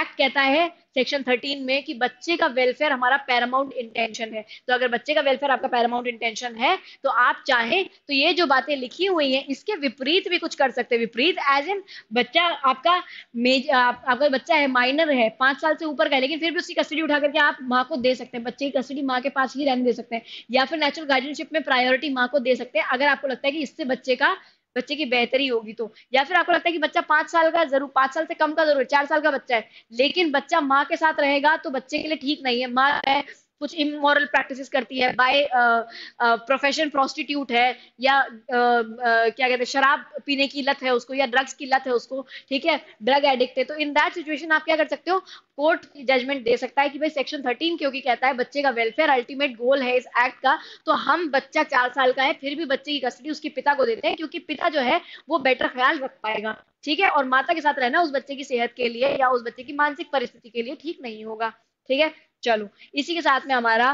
एक्ट कहता है सेक्शन 13 में कि बच्चे का वेलफेयर हमारा पैरामाउंट इंटेंशन है तो अगर बच्चे का वेलफेयर आपका पैरामाउंट इंटेंशन है तो आप चाहें तो ये जो बातें लिखी हुई हैं इसके विपरीत भी कुछ कर सकते हैं विपरीत एज इन बच्चा आपका मेज आप, आपका बच्चा है माइनर है पांच साल से ऊपर का है लेकिन फिर भी उसकी कस्टडी उठा करके आप माँ को दे सकते हैं बच्चे की कस्टडी माँ के पास ही रहने दे सकते हैं या फिर नेचुरल गार्जियनशिप में प्रायोरिटी माँ को दे सकते हैं अगर आपको लगता है कि इससे बच्चे का बच्चे की बेहतरी होगी तो या फिर आपको लगता है कि बच्चा पांच साल का जरूर पांच साल से कम का जरूर चार साल का बच्चा है लेकिन बच्चा माँ के साथ रहेगा तो बच्चे के लिए ठीक नहीं है माँ कुछ इमोरल प्रैक्टिसेस करती है बाय प्रोफेशन प्रोस्टिट्यूट है या uh, uh, क्या कहते हैं शराब पीने की लत है उसको या ड्रग्स की लत है उसको ठीक है ड्रग एडिक्ट है तो इन दैट सिचुएशन आप क्या कर सकते हो कोर्ट जजमेंट दे सकता है कि भाई सेक्शन थर्टीन क्योंकि कहता है बच्चे का वेलफेयर अल्टीमेट गोल है इस एक्ट का तो हम बच्चा चार साल का है फिर भी बच्चे की कस्टडी उसके पिता को देते हैं क्योंकि पिता जो है वो बेटर ख्याल रख पाएगा ठीक है और माता के साथ रहना उस बच्चे की सेहत के लिए या उस बच्चे की मानसिक परिस्थिति के लिए ठीक नहीं होगा ठीक है चलो इसी के साथ में हमारा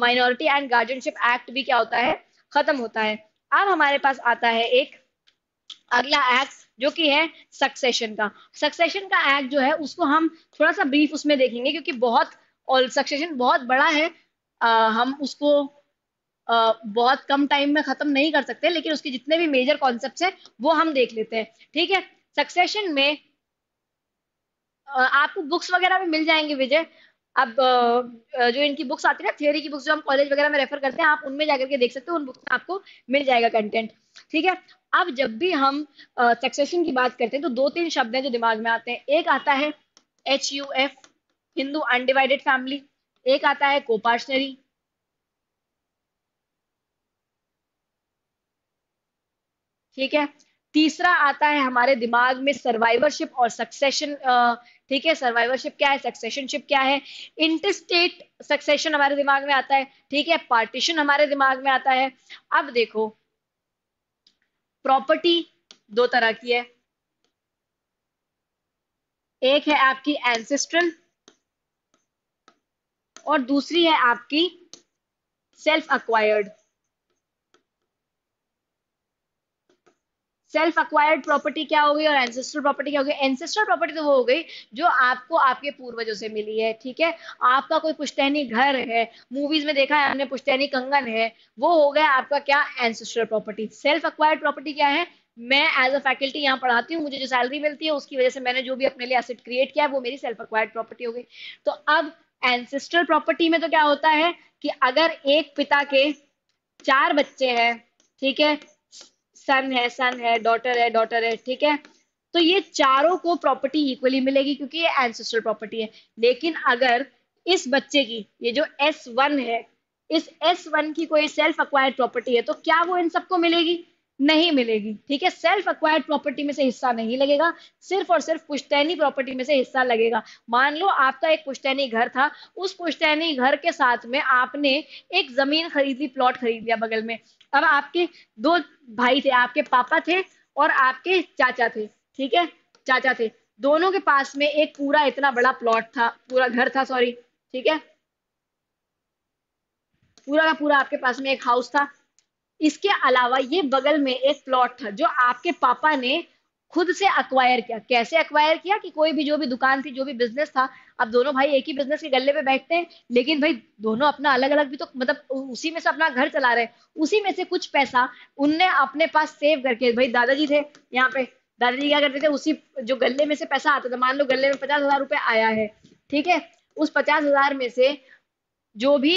माइनॉरिटी एंड गार्जियनशिप एक्ट भी क्या होता है खत्म होता है अब हमारे पास आता है एक अगला एक्ट जो कि है सक्सेशन का सक्सेशन का एक्ट जो है उसको हम थोड़ा सा ब्रीफ उसमें देखेंगे क्योंकि बहुत और सक्सेशन बहुत बड़ा है आ, हम उसको आ, बहुत कम टाइम में खत्म नहीं कर सकते लेकिन उसके जितने भी मेजर कॉन्सेप्ट है वो हम देख लेते हैं ठीक है सक्सेशन में आ, आपको बुक्स वगैरह भी मिल जाएंगे विजय अब जो इनकी बुक्स आती है ना थियोरी की बुक्स जो हम कॉलेज वगैरह में रेफर करते हैं आप उनमें जाकर के देख सकते हो उन बुक्स में आपको मिल जाएगा कंटेंट ठीक है अब जब भी हम सक्सेशन की बात करते हैं तो दो तीन शब्द हैं जो दिमाग में आते हैं एक आता है H U F Hindu undivided family एक आता है कोपार्शनरी ठीक है तीसरा आता है हमारे दिमाग में सर्वाइवरशिप और सक्सेशन ठीक है सर्वाइवरशिप क्या है सक्सेशनशिप क्या है इंटरस्टेट सक्सेशन हमारे दिमाग में आता है ठीक है पार्टीशन हमारे दिमाग में आता है अब देखो प्रॉपर्टी दो तरह की है एक है आपकी एंसेस्ट्रल और दूसरी है आपकी self acquired self acquired property क्या हो गई और एंसेस्ट्रल प्रॉपर्टी क्या हो गई एंसेस्ट्रल प्रॉपर्टी तो वो हो गई जो आपको आपके पूर्वजों से मिली है ठीक है आपका कोई पुश्तैनी घर है मूवीज में देखा है हमने पुश्तैनी कंगन है वो हो गया आपका क्या ancestral property self acquired property क्या है मैं एज अ फैकल्टी यहाँ पढ़ाती हूँ मुझे जो सैलरी मिलती है उसकी वजह से मैंने जो भी अपने लिए एसेट क्रिएट किया है वो मेरी सेल्फ अक्वायर्ड प्रॉपर्टी हो गई तो अब एंसेस्ट्रल प्रॉपर्टी में तो क्या होता है कि अगर एक पिता के चार बच्चे हैं ठीक है सन है सन है डॉटर है डॉटर है ठीक है तो ये चारों को प्रॉपर्टी इक्वली मिलेगी क्योंकि ये एंसेस्टर प्रॉपर्टी है लेकिन अगर इस बच्चे की ये जो एस वन है इस एस वन की कोई सेल्फ अक्वायर्ड प्रॉपर्टी है तो क्या वो इन सबको मिलेगी नहीं मिलेगी ठीक है सेल्फ अक्वायर्ड प्रॉपर्टी में से हिस्सा नहीं लगेगा सिर्फ और सिर्फ पुश्तैनी प्रॉपर्टी में से हिस्सा लगेगा मान लो आपका एक पुश्तैनी घर था उस पुश्तैनी घर के साथ में आपने एक जमीन खरीद ली प्लॉट खरीद लिया बगल में अब आपके दो भाई थे आपके पापा थे और आपके चाचा थे ठीक है चाचा थे दोनों के पास में एक पूरा इतना बड़ा प्लॉट था पूरा घर था सॉरी ठीक है पूरा का पूरा आपके पास में एक हाउस था इसके अलावा ये बगल में एक प्लॉट था जो आपके पापा ने खुद से अक्वायर किया कैसे अक्वायर किया कि कोई भी जो भी दुकान थी जो भी बिजनेस था अब दोनों भाई एक ही बिजनेस के गले पे बैठते हैं लेकिन भाई दोनों अपना अलग अलग भी तो मतलब उसी में से अपना घर चला रहे उसी में से कुछ पैसा उनने अपने पास सेव करके भाई दादाजी थे यहाँ पे दादाजी क्या करते थे उसी जो गले में से पैसा आता था मान लो गले में पचास हजार रुपये आया है ठीक है उस पचास हजार में से जो भी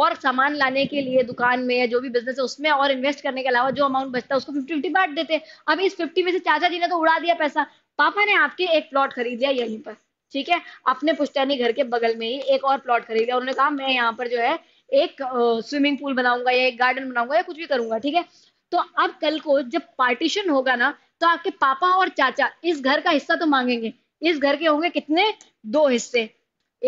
और सामान लाने के लिए दुकान में या जो भी बिजनेस है उसमें और इन्वेस्ट करने के अलावा जो अमाउंट बचता है उसको फिफ्टी फिफ्टी बांट देते हैं अब इस फिफ्टी में से चाचा जी ने तो उड़ा दिया पैसा पापा ने आपके एक प्लॉट खरीद लिया यहीं पर ठीक है अपने पुश्तैनी घर के बगल में ही एक और प्लॉट खरीद लिया उन्होंने कहा मैं यहाँ पर जो है एक स्विमिंग पूल बनाऊंगा या एक गार्डन बनाऊंगा या कुछ भी करूंगा ठीक है तो अब कल को जब पार्टीशन होगा ना तो आपके पापा और चाचा इस घर का हिस्सा तो मांगेंगे इस घर के होंगे कितने दो हिस्से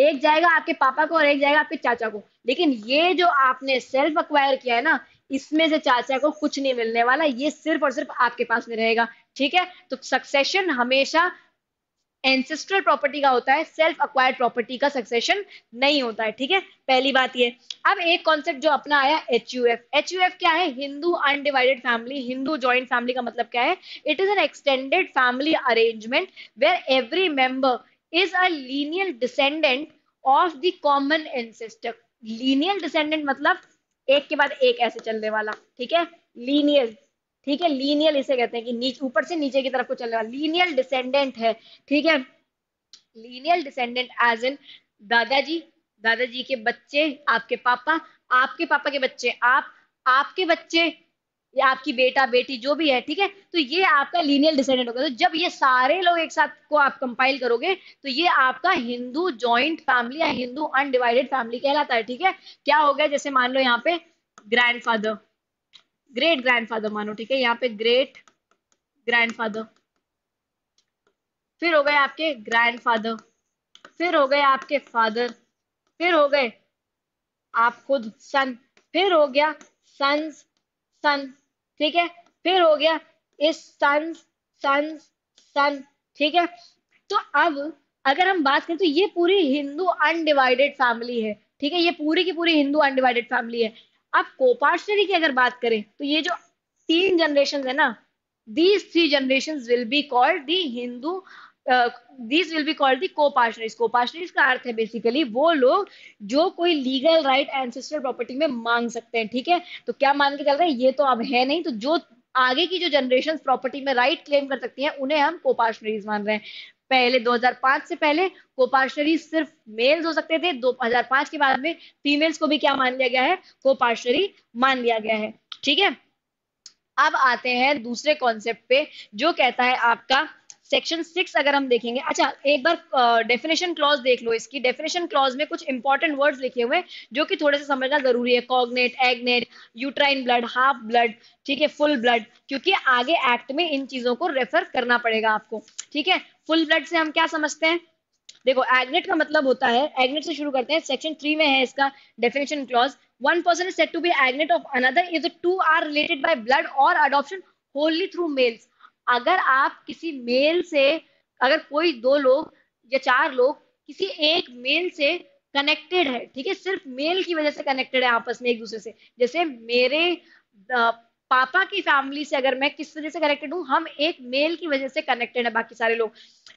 एक जाएगा आपके पापा को और एक जाएगा आपके चाचा को लेकिन ये जो आपने सेल्फ अक्वायर किया है ना इसमें से चाचा को कुछ नहीं मिलने वाला ये सिर्फ और सिर्फ आपके पास में रहेगा ठीक है तो सक्सेशन हमेशा एंसेस्ट्रल प्रॉपर्टी का होता है सेल्फ अक्वायर्ड प्रॉपर्टी का सक्सेशन नहीं होता है ठीक है पहली बात ये अब एक कॉन्सेप्ट जो अपना आया H U F H U F क्या है Hindu undivided family Hindu joint family का मतलब क्या है it is an extended family arrangement where every member is a lineal descendant of the common ancestor linear descendant मतलब एक के बाद एक ऐसे चलने वाला ठीक है लीनियर ठीक है लीनियल इसे कहते हैं कि नीचे ऊपर से नीचे की तरफ को चलने वाला लीनियल डिसेंडेंट है ठीक है लीनियल डिसेंडेंट एज इन दादाजी दादाजी के बच्चे आपके पापा आपके पापा के बच्चे आप आपके बच्चे या आपकी बेटा बेटी जो भी है ठीक है तो ये आपका लीनियल डिसेंडेंट होगा तो जब ये सारे लोग एक साथ को आप कंपाइल करोगे तो ये आपका हिंदू ज्वाइंट फैमिली या हिंदू अनडिवाइडेड फैमिली कहलाता है ठीक है क्या हो गया जैसे मान लो यहाँ पे ग्रैंड ग्रेट ग्रैंड मानो ठीक है यहाँ पे ग्रेट ग्रैंड फिर हो गए आपके ग्रैंड फिर हो गए आपके फादर फिर हो गए आप खुद सन फिर हो गया सन सन ठीक है फिर हो गया इस सन सन सन ठीक है तो अब अगर हम बात करें तो ये पूरी हिंदू अनडिवाइडेड फैमिली है ठीक है ये पूरी की पूरी हिंदू अनडिवाइडेड फैमिली है अब कोपार्शनरी की अगर बात करें तो ये जो तीन जनरेशन है ना these three generation will be called the Hindu these will be called the coparceners का अर्थ है बेसिकली वो लोग जो कोई लीगल राइट एंसेस्ट्रल प्रॉपर्टी में मांग सकते हैं ठीक है तो क्या मान के चल रहे हैं ये तो अब है नहीं तो जो आगे की जो जनरेशन प्रॉपर्टी में राइट क्लेम कर सकती हैं उन्हें हम कोपार्शनरीज मान रहे हैं पहले 2005 से पहले कोपार्शनरी सिर्फ मेल्स हो सकते थे 2005 के बाद में फीमेल्स को भी क्या मान लिया गया है कोपार्शनरी मान लिया गया है ठीक है अब आते हैं दूसरे कॉन्सेप्ट पे जो कहता है आपका सेक्शन सिक्स अगर हम देखेंगे अच्छा एक बार डेफिनेशन uh, क्लॉज देख लो इसकी डेफिनेशन क्लॉज में कुछ इंपॉर्टेंट वर्ड्स लिखे हुए जो कि थोड़े से समझना जरूरी है cognate agnate uterine blood half blood ठीक है फुल ब्लड क्योंकि आगे एक्ट में इन चीजों को रेफर करना पड़ेगा आपको ठीक है फुल ब्लड से हम क्या समझते हैं देखो एग्नेट का मतलब होता है एग्नेट से शुरू करते हैं सेक्शन थ्री में है इसका definition clause one person is said to be agnate of another is two are related by blood और अडॉप्शन होनली थ्रू मेल्स अगर आप किसी मेल से अगर कोई दो लोग या चार लोग किसी एक मेल से कनेक्टेड है ठीक है सिर्फ मेल की वजह से कनेक्टेड है आपस में एक दूसरे से जैसे मेरे पापा की फैमिली से अगर मैं किस वजह से कनेक्टेड हूँ हम एक मेल की वजह से कनेक्टेड है बाकी सारे लोग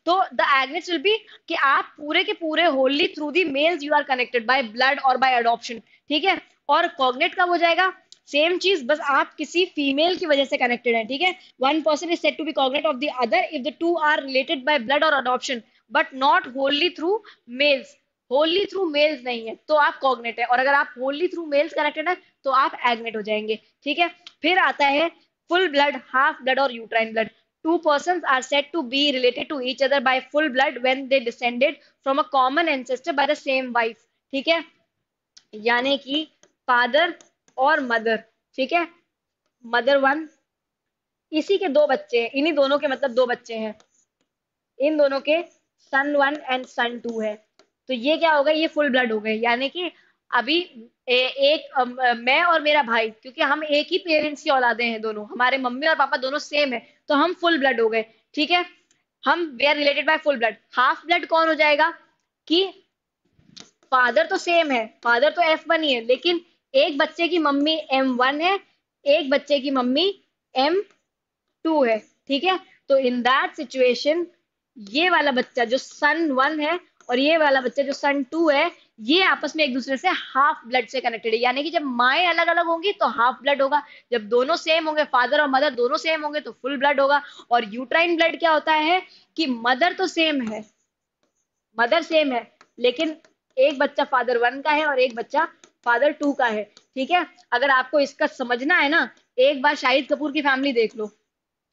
तो द एग्नेस विल बी कि आप पूरे के पूरे wholly through the males you are connected by blood और बाय अडॉप्शन ठीक है और कॉग्नेट कब हो जाएगा सेम चीज बस आप किसी फीमेल की वजह से कनेक्टेड है ठीक है one person is said to be cognate of the other if the two are related by blood और adoption but not wholly through males wholly through males नहीं है तो आप कॉग्नेट है और अगर आप होली थ्रू मेल्स कनेक्टेड है तो आप एग्नेट हो जाएंगे ठीक है फिर आता है फुल ब्लड हाफ ब्लड और uterine blood two person are said to be related to each other by full blood when they descended from a common ancestor by the same wife ठीक है यानी कि फादर और मदर ठीक है मदर वन इसी के दो बच्चे हैं इन्हीं दोनों के मतलब दो बच्चे हैं इन दोनों के son one and son two है तो ये क्या हो गए ये फुल ब्लड हो गए यानी कि अभी ए, एक अ, मैं और मेरा भाई क्योंकि हम एक ही पेरेंट्स की औलादे हैं दोनों हमारे मम्मी और पापा दोनों सेम है तो हम फुल ब्लड हो गए ठीक है हम we are related by full blood half blood कौन हो जाएगा कि फादर तो सेम है फादर तो एफ बनी है लेकिन एक बच्चे की मम्मी एम वन है एक बच्चे की मम्मी एम टू है ठीक है तो इन दैट सिचुएशन ये वाला बच्चा जो सन वन है और ये वाला बच्चा जो सन टू है ये आपस में एक दूसरे से हाफ ब्लड से कनेक्टेड है यानी कि जब माए अलग अलग होंगी तो हाफ ब्लड होगा जब दोनों सेम होंगे फादर और मदर दोनों सेम होंगे तो फुल ब्लड होगा और यूट्राइन ब्लड क्या होता है कि मदर तो सेम है मदर सेम है लेकिन एक बच्चा फादर वन का है और एक बच्चा फादर टू का है ठीक है अगर आपको इसका समझना है ना एक बार शाहिद कपूर की फैमिली देख लो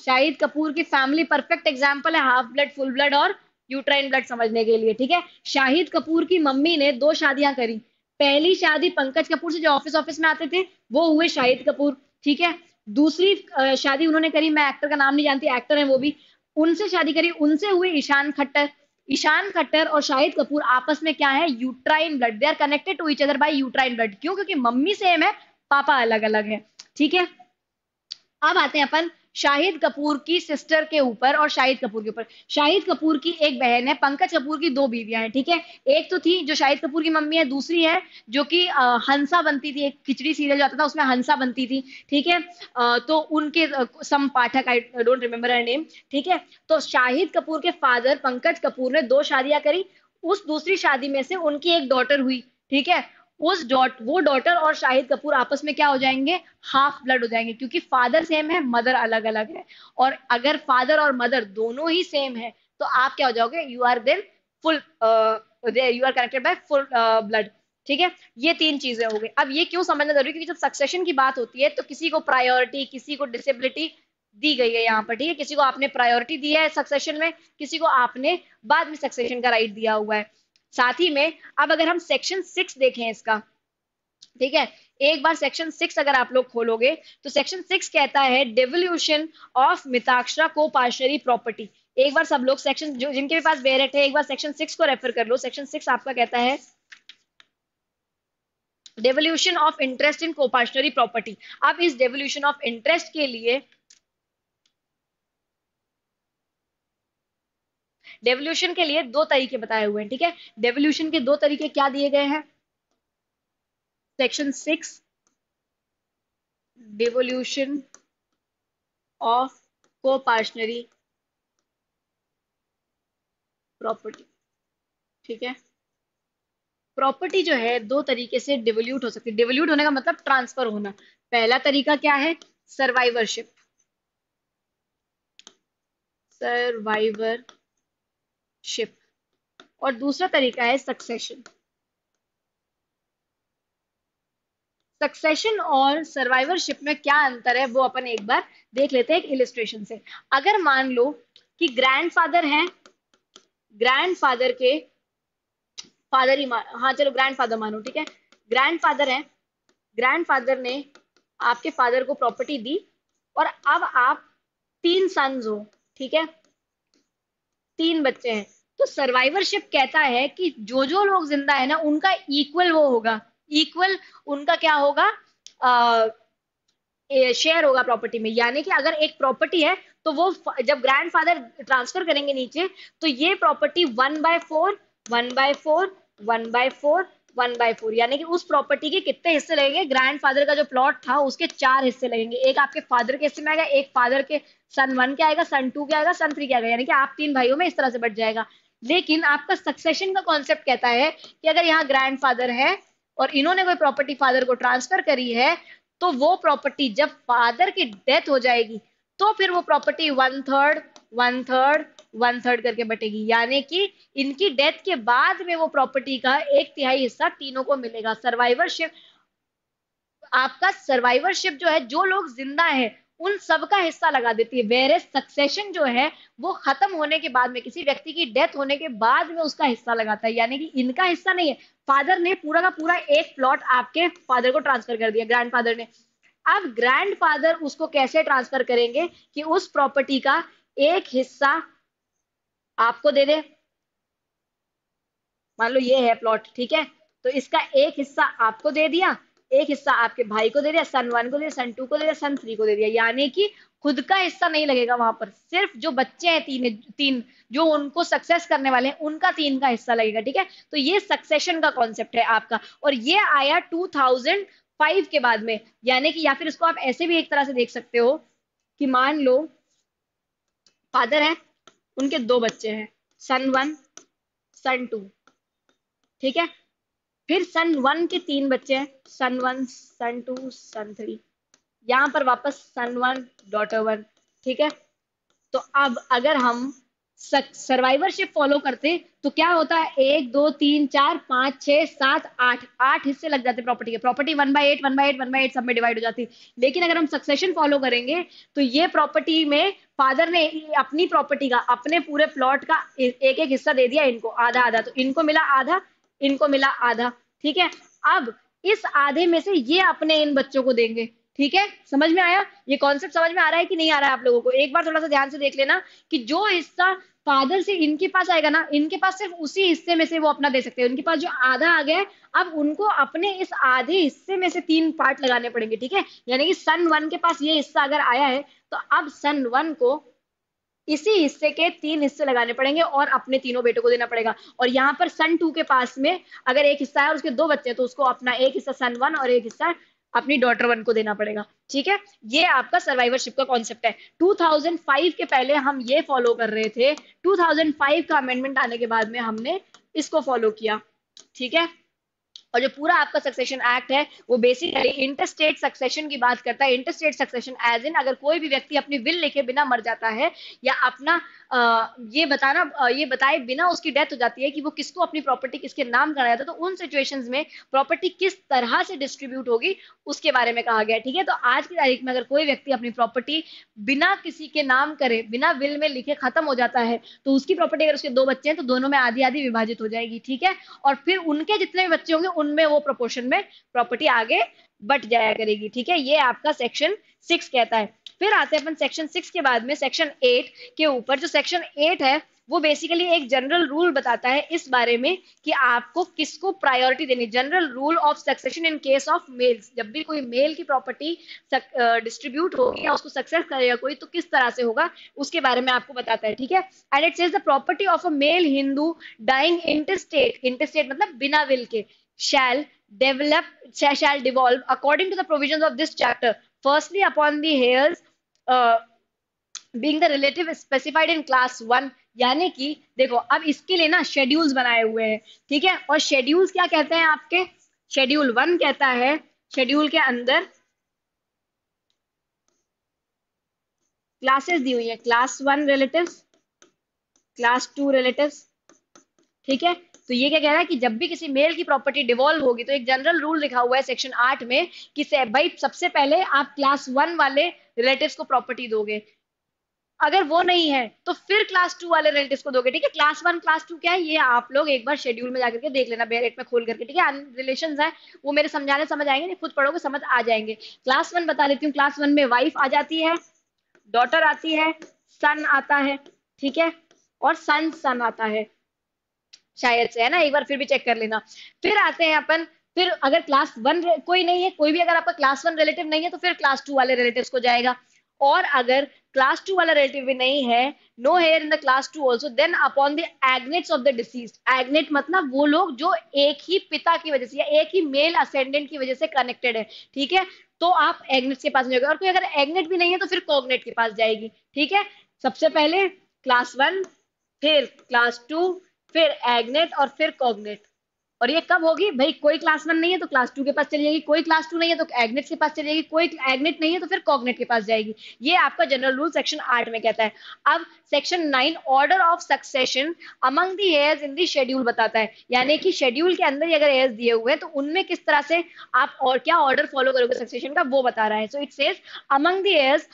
शाहिद कपूर की फैमिली परफेक्ट एग्जाम्पल है हाफ ब्लड फुल ब्लड और यूट्राइन ब्लड समझने के लिए ठीक है शाहिद कपूर की मम्मी ने दो शादियां करी पहली शादी पंकज कपूर से जो ऑफिस ऑफिस में आते थे वो हुए शाहिद कपूर ठीक है दूसरी शादी उन्होंने करी मैं एक्टर का नाम नहीं जानती एक्टर है वो भी उनसे शादी करी उनसे हुए ईशान खट्टर ईशान खट्टर और शाहिद कपूर आपस में क्या है uterine blood they are connected to each other by uterine blood क्यों क्योंकि मम्मी सेम है पापा अलग अलग है ठीक है अब आते हैं अपन शाहिद कपूर की सिस्टर के ऊपर और शाहिद कपूर के ऊपर शाहिद कपूर की एक बहन है पंकज कपूर की दो बीवियां हैं ठीक है एक तो थी जो शाहिद कपूर की मम्मी है दूसरी है जो कि हंसा बनती थी एक खिचड़ी सीरियल जो आता था उसमें हंसा बनती थी ठीक है तो उनके some Pathak I don't remember her name ठीक है तो शाहिद कपूर के फादर पंकज कपूर ने दो शादियां करी उस दूसरी शादी में से उनकी एक डॉटर हुई ठीक है उस डॉट वो डॉटर और शाहिद कपूर आपस में क्या हो जाएंगे हाफ ब्लड हो जाएंगे क्योंकि फादर सेम है मदर अलग अलग है और अगर फादर और मदर दोनों ही सेम है तो आप क्या हो जाओगे you are then full you are connected by full blood ठीक है ये तीन चीजें हो गई अब ये क्यों समझना जरूरी क्योंकि जब सक्सेशन की बात होती है तो किसी को प्रायोरिटी किसी को डिसेबिलिटी दी गई है यहाँ पर ठीक है किसी को आपने प्रायोरिटी दिया है सक्सेशन में किसी को आपने बाद में सक्सेशन का राइट दिया हुआ है साथ ही में अब अगर हम सेक्शन सिक्स देखें इसका ठीक है एक बार सेक्शन सिक्स अगर आप लोग खोलोगे तो सेक्शन सिक्स कहता है डेवल्यूशन ऑफ मिताक्षरा को पार्शनरी प्रॉपर्टी एक बार सब लोग सेक्शन जो जिनके पास बेरेट है एक बार सेक्शन सिक्स को रेफर कर लो सेक्शन सिक्स आपका कहता है devolution of interest in coparcenary property अब इस डेवोल्यूशन ऑफ इंटरेस्ट के लिए डेवल्यूशन के लिए दो तरीके बताए हुए हैं ठीक है डेवल्यूशन के दो तरीके क्या दिए गए हैं section six devolution of coparcenary property ठीक है प्रॉपर्टी जो है दो तरीके से डिवोल्यूट हो सकती है डिवोल्यूट होने का मतलब ट्रांसफर होना पहला तरीका क्या है सर्वाइवरशिप सर्वाइवर शिप और दूसरा तरीका है सक्सेशन सक्सेशन और सर्वाइवरशिप में क्या अंतर है वो अपन एक बार देख लेते हैं एक इलिस्ट्रेशन से अगर मान लो कि ग्रैंडफादर हैं ग्रैंडफादर के फादर ही हाँ चलो ग्रैंडफादर मानो ठीक है ग्रैंडफादर हैं ग्रैंडफादर ने आपके फादर को प्रॉपर्टी दी और अब आप तीन सन्स हो ठीक है तीन बच्चे हैं तो सर्वाइवरशिप कहता है कि जो जो लोग जिंदा है ना उनका इक्वल वो होगा इक्वल उनका क्या होगा शेयर होगा प्रॉपर्टी में यानी कि अगर एक प्रॉपर्टी है तो वो जब ग्रैंडफादर ट्रांसफर करेंगे नीचे तो ये property one by four one by four one by four one by four यानी कि उस प्रॉपर्टी के कितने हिस्से लगेंगे ग्रैंडफादर का जो प्लॉट था उसके चार हिस्से लगेंगे एक आपके फादर के हिस्से में आएगा एक फादर के सन वन के आएगा सन टू के आएगा सन थ्री के आएगा यानी कि आप तीन भाइयों में इस तरह से बट जाएगा लेकिन आपका सक्सेशन का कॉन्सेप्ट कहता है कि अगर यहाँ फादर है और इन्होंने कोई प्रॉपर्टी फादर को ट्रांसफर करी है तो वो प्रॉपर्टी जब फादर की डेथ हो जाएगी तो फिर वो property one third one third one third करके बटेगी यानी कि इनकी डेथ के बाद में वो प्रॉपर्टी का एक तिहाई हिस्सा तीनों को मिलेगा सर्वाइवरशिप आपका सर्वाइवरशिप जो है जो लोग जिंदा है उन सब का हिस्सा लगा देती है वेरेज सक्सेशन जो है वो खत्म होने के बाद में किसी व्यक्ति की डेथ होने के बाद में उसका हिस्सा लगाता है यानी कि इनका हिस्सा नहीं है फादर ने पूरा का पूरा एक प्लॉट आपके फादर को ट्रांसफर कर दिया ग्रैंड फादर ने अब फादर उसको कैसे ट्रांसफर करेंगे कि उस प्रॉपर्टी का एक हिस्सा आपको दे दे मान लो ये है प्लॉट ठीक है तो इसका एक हिस्सा आपको दे दिया एक हिस्सा आपके भाई को दे दिया सन वन को दे दिया सन टू को दे दिया सन थ्री को दे दिया यानी कि खुद का हिस्सा नहीं लगेगा वहां पर सिर्फ जो बच्चे हैं तीन तीन जो उनको सक्सेस करने वाले हैं उनका तीन का हिस्सा लगेगा ठीक है तो ये सक्सेशन का कॉन्सेप्ट है आपका और ये आया टू थाउजेंड फाइव के बाद में यानी कि या फिर इसको आप ऐसे भी एक तरह से देख सकते हो कि मान लो फादर है उनके दो बच्चे हैं सन वन सन टू ठीक है फिर सन वन के तीन बच्चे हैं son one son two son three यहां पर वापस सन वन डॉटर वन ठीक है तो अब अगर हम सर्वाइवरशिप फॉलो करते तो क्या होता है एक दो तीन चार पांच छह सात आठ आठ हिस्से लग जाते प्रॉपर्टी के property one by eight one by eight one by eight सब में डिवाइड हो जाती लेकिन अगर हम सक्सेशन फॉलो करेंगे तो ये प्रॉपर्टी में फादर ने अपनी प्रॉपर्टी का अपने पूरे प्लॉट का एक एक हिस्सा दे दिया इनको आधा आधा तो इनको मिला आधा इनको मिला आधा ठीक है अब इस आधे में से ये अपने इन बच्चों को देंगे ठीक है समझ में आया ये कॉन्सेप्ट समझ में आ रहा है कि नहीं आ रहा है आप लोगों को एक बार थोड़ा सा ध्यान से देख लेना कि जो हिस्सा फादर से इनके पास आएगा ना इनके पास सिर्फ उसी हिस्से में से वो अपना दे सकते हैं उनके पास जो आधा आ गया है अब उनको अपने इस आधे हिस्से में से तीन पार्ट लगाने पड़ेंगे ठीक है यानी कि सन वन के पास ये हिस्सा अगर आया है तो अब सन वन को इसी हिस्से के तीन हिस्से लगाने पड़ेंगे और अपने तीनों बेटों को देना पड़ेगा और यहाँ पर सन टू के पास में अगर एक हिस्सा है और उसके दो बच्चे हैं तो उसको अपना एक हिस्सा सन वन और एक हिस्सा अपनी डॉटर वन को देना पड़ेगा ठीक है ये आपका सर्वाइवरशिप का कॉन्सेप्ट है 2005 के पहले हम ये फॉलो कर रहे थे 2005 का अमेंडमेंट आने के बाद में हमने इसको फॉलो किया ठीक है और जो पूरा आपका सक्सेशन एक्ट है वो बेसिकली इंटरस्टेट सक्सेशन की बात करता है इंटरस्टेट सक्सेशन एज इन अगर कोई भी व्यक्ति अपनी विल लिखे बिना मर जाता है या अपना ये बताना ये बताए बिना उसकी डेथ हो जाती है कि वो किसको अपनी प्रॉपर्टी किसके नाम कराया जाता तो उन सिचुएशन में प्रॉपर्टी किस तरह से डिस्ट्रीब्यूट होगी उसके बारे में कहा गया ठीक है तो आज की तारीख में अगर कोई व्यक्ति अपनी प्रॉपर्टी बिना किसी के नाम करे बिना विल में लिखे खत्म हो जाता है तो उसकी प्रॉपर्टी अगर उसके दो बच्चे हैं तो दोनों में आधी आधी विभाजित हो जाएगी ठीक है और फिर उनके जितने भी बच्चे होंगे उनमें वो प्रोपोर्शन में प्रॉपर्टी आगे बट जाया करेगी ठीक है ये आपका सेक्शन सिक्स कहता है फिर आते हैं अपन सेक्शन सिक्स के बाद में सेक्शन एट के ऊपर जो सेक्शन एट है वो बेसिकली एक जनरल रूल बताता है इस बारे में कि आपको किसको प्रायोरिटी देनी general rule of succession in case of males जब भी कोई मेल की प्रॉपर्टी डिस्ट्रीब्यूट होगी या उसको सक्सेस करेगा कोई तो किस तरह से होगा उसके बारे में आपको बताता है ठीक है and it's says the property of a male Hindu dying intestate intestate मतलब बिना विल के shall develop shall devolve according to the provisions of this chapter firstly upon the heirs uh, being the relative specified in class 1 यानी कि देखो अब इसके लिए ना शेड्यूल्स बनाए हुए हैं ठीक है और शेड्यूल्स क्या कहते हैं आपके शेड्यूल वन कहता है शेड्यूल के अंदर क्लासेस दी हुई है class one relative class two relative ठीक है तो ये क्या कह रहा है कि जब भी किसी मेल की प्रॉपर्टी डिवॉल्व होगी तो एक जनरल रूल लिखा हुआ है सेक्शन आठ में कि भाई सबसे पहले आप क्लास वन वाले रिलेटिव को प्रॉपर्टी दोगे अगर वो नहीं है तो फिर क्लास टू वाले रिलेटिव को दोगे ठीक है क्लास वन क्लास टू क्या है ये आप लोग एक बार शेड्यूल में जाकर के देख लेना बेरेट में खोल करके ठीक है रिलेशन है वो मेरे समझाने समझ आएंगे नहीं खुद पढ़ोगे समझ आ जाएंगे क्लास वन बता देती हूँ क्लास वन में वाइफ आ जाती है डॉटर आती है सन आता है ठीक है और सन सन आता है शायद से है ना एक बार फिर भी चेक कर लेना फिर आते हैं अपन फिर अगर क्लास वन कोई नहीं है कोई भी अगर आपका क्लास वन रिलेटिव नहीं है तो फिर क्लास टू वाले रिलेटिव को जाएगा और अगर क्लास टू वाला रिलेटिव भी नहीं है no heir in the class two also then upon the agnates of the deceased agnate मतलब वो लोग जो एक ही पिता की वजह से या एक ही मेल असेंडेंट की वजह से कनेक्टेड है ठीक है तो आप एग्नेट के पास जाएगा और कोई अगर एग्नेट भी नहीं है तो फिर कॉग्नेट के पास जाएगी ठीक है सबसे पहले क्लास वन फिर क्लास टू फिर एग्नेट और फिर कॉग्नेट और ये कब होगी भाई कोई क्लास वन नहीं है तो क्लास टू के पास चली जाएगी कोई क्लास टू नहीं है तो एग्नेट के पास चली जाएगी कोई एग्नेट नहीं है तो फिर कॉग्नेट के पास जाएगी ये आपका जनरल रूल सेक्शन आठ में कहता है अब section nine order of succession among the heirs in the schedule बताता है यानी कि शेड्यूल के अंदर ही अगर एयर्स दिए हुए हैं तो उनमें किस तरह से आप और क्या ऑर्डर फॉलो करोगे सक्सेशन का वो बता रहा है so it says among the heirs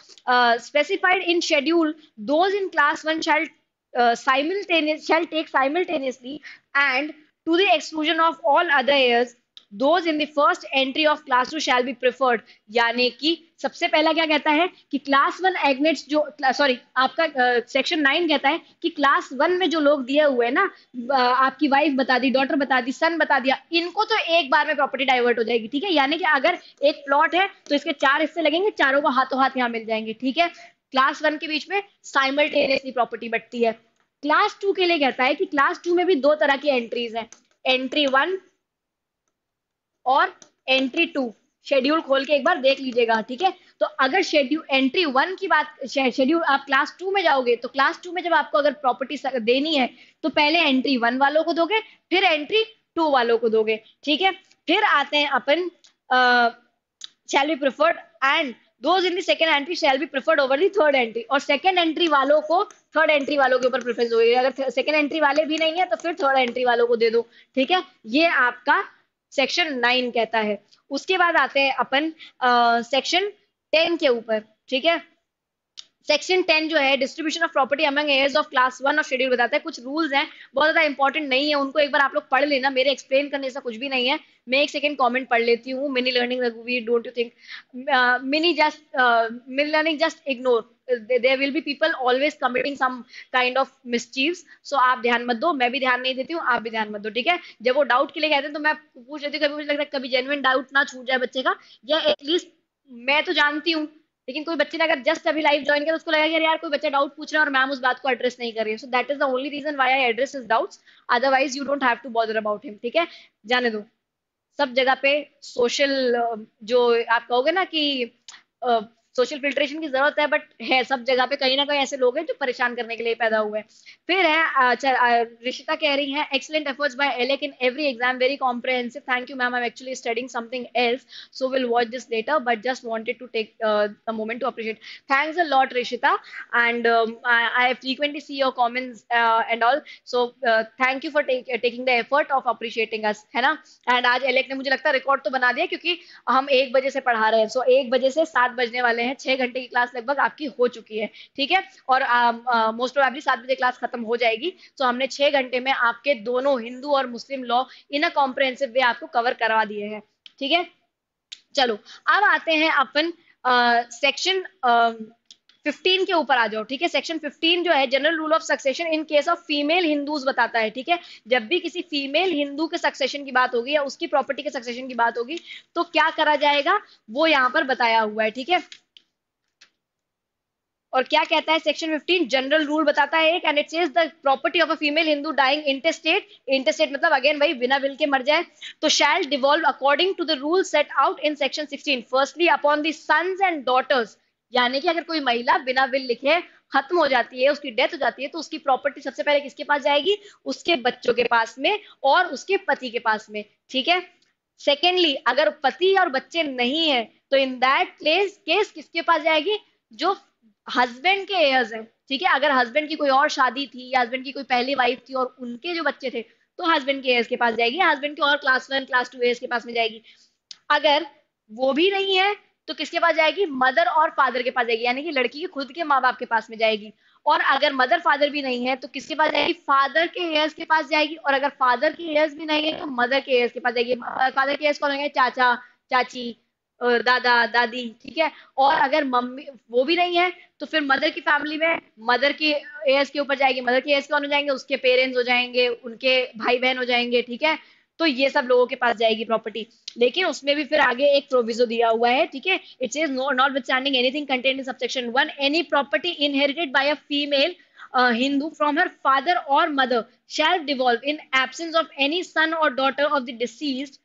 specified in schedule those in class one shall uh, simultaneous shall take simultaneously and to the exclusion of all other years those in the first entry of class two shall be preferred यानी कि सबसे पहला क्या कहता है कि क्लास वन एग्नेट्स जो सॉरी आपका सेक्शन uh, नाइन कहता है कि क्लास वन में जो लोग दिए हुए हैं ना uh, आपकी वाइफ बता दी डॉटर बता दी सन बता दिया इनको तो एक बार में प्रॉपर्टी डाइवर्ट हो जाएगी ठीक है यानी कि अगर एक प्लॉट है तो इसके चार हिस्से लगेंगे चारों को हाथों हाथ यहाँ मिल जाएंगे ठीक है क्लास वन के बीच में साइमल्टेनियसली प्रॉपर्टी बटती है क्लास टू के लिए कहता है कि क्लास टू में भी दो तरह की एंट्रीज है एंट्री वन और एंट्री टू शेड्यूल खोल के एक बार देख लीजिएगा ठीक है तो अगर शेड्यूल एंट्री वन की बात शेड्यूल आप क्लास टू में जाओगे तो क्लास टू में जब आपको अगर प्रॉपर्टी देनी है तो पहले एंट्री वन वालों को दोगे फिर एंट्री टू वालों को दोगे ठीक है फिर आते हैं अपन shall be preferred and those in the entry shall be preferred over the third entry और सेकंड एंट्री वालों को थर्ड एंट्री वालों के ऊपर प्रेफरेंस होगी अगर सेकंड एंट्री वाले भी नहीं है तो फिर थर्ड एंट्री वालों को दे दो ठीक है ये आपका सेक्शन नाइन कहता है उसके बाद आते हैं अपन सेक्शन टेन के ऊपर ठीक है सेक्शन टेन जो है distribution of property among heirs of class one of schedule बताता है कुछ रूल्स हैं बहुत ज्यादा इंपॉर्टेंट नहीं है उनको एक बार आप लोग पढ़ लेना मेरे एक्सप्लेन करने से कुछ भी नहीं है मैं एक सेकंड कमेंट पढ़ लेती हूँ मिनी लर्निंग रघुवीर don't you think mini just mini learning just ignore there will be people always committing some kind of mischief so आप ध्यान मत दो मैं भी ध्यान नहीं देती हूँ आप भी ध्यान मत दो ठीक है जब वो डाउट के लिए कहते हैं तो मैं पूछ लेती हूँ कभी मुझे लगता है कभी जेनुअन डाउट ना छूट जाए बच्चे का या एटलीस्ट मैं तो जानती हूँ लेकिन कोई बच्चे ने अगर जस्ट अभी लाइव ज्वाइन किया तो उसको लगेगा यार कोई बच्चा डाउट पूछ रहा है और मैम उस बात को एड्रेस नहीं कर रही है so that is the only reason why I address his doubts otherwise you don't have to bother about him ठीक है जाने दो सब जगह पे सोशल जो आप कहोगे ना कि सोशल फिल्ट्रेशन की जरूरत है बट है सब जगह पे कहीं ना कहीं ऐसे लोग हैं जो परेशान करने के लिए पैदा हुए हैं फिर है रिशिता कह रही है excellent efforts by all in every exam very comprehensive thank you ma'am I am actually studying something else so will watch this later but just wanted to take the moment to appreciate thanks a lot Rishita and I frequently see your comments and all so thank you for taking the effort of appreciating us है ना एंड आज एलेक ने मुझे लगता है रिकॉर्ड तो बना दिया क्योंकि हम एक बजे से पढ़ा रहे हैं सो so, एक बजे से सात बजने वाले हैं हैं छह घंटे की क्लास लगभग आपकी हो चुकी है ठीक है और मोस्ट प्रोबेबली सात बजे क्लास खत्म हो जाएगी तो हमने छह घंटे में आपके दोनों हिंदू और मुस्लिम लॉ इन अ कॉम्प्रहेंसिव वे आपको कवर करवा दिए हैं ठीक है चलो अब आते हैं अपन सेक्शन फिफ्टीन के ऊपर आ जाओ ठीक है सेक्शन फिफ्टीन जो है general rule of succession in case of female Hindus बताता है ठीक है जब भी किसी फीमेल हिंदू के सक्सेशन की बात होगी या उसकी प्रॉपर्टी के सक्सेशन की बात होगी तो क्या करा जाएगा वो यहाँ पर बताया हुआ है ठीक है और क्या कहता है सेक्शन 15 जनरल रूल बताता है एक and it says the property of a female Hindu dying intestate intestate मतलब अगेन भाई बिना विल के मर जाए तो shall devolve according to the rule set out in section 16 firstly upon the sons and daughters यानी कि अगर कोई महिला बिना विल लिखे खत्म हो जाती है उसकी डेथ हो जाती है तो उसकी प्रॉपर्टी सबसे पहले किसके पास जाएगी उसके बच्चों के पास में और उसके पति के पास में ठीक है सेकेंडली अगर पति और बच्चे नहीं है तो इन दैट प्लेस केस किसके पास जाएगी जो हस्बैंड के एयर्स हैं ठीक है अगर हस्बैंड की कोई और शादी थी या हस्बैंड की कोई पहली वाइफ थी और उनके जो बच्चे थे तो हस्बैंड के एयर्स के पास जाएगी हस्बैंड के और class one class two heirs के पास में जाएगी अगर वो भी नहीं है तो किसके पास जाएगी मदर और फादर के पास जाएगी यानी कि लड़की के खुद के माँ बाप के पास में जाएगी और अगर मदर फादर भी नहीं है तो किसके पास जाएगी फादर के एयर्स के पास जाएगी और अगर फादर के एयर्स भी नहीं है तो मदर के एयर्स के पास जाएगी फादर के एयर्स कौन होंगे चाचा चाची दादा दादी ठीक है और अगर मम्मी वो भी नहीं है तो फिर मदर की फैमिली में मदर की एज के ऊपर जाएगी मदर की एज कौन हो जाएंगे उसके पेरेंट्स हो जाएंगे उनके भाई बहन हो जाएंगे ठीक है तो ये सब लोगों के पास जाएगी प्रॉपर्टी लेकिन उसमें भी फिर आगे एक प्रोविजो दिया हुआ है ठीक है it's is notwithstanding anything content in subsection one any property inherited by a female Hindu from her father और mother shall devolve in absence of any son or daughter of the deceased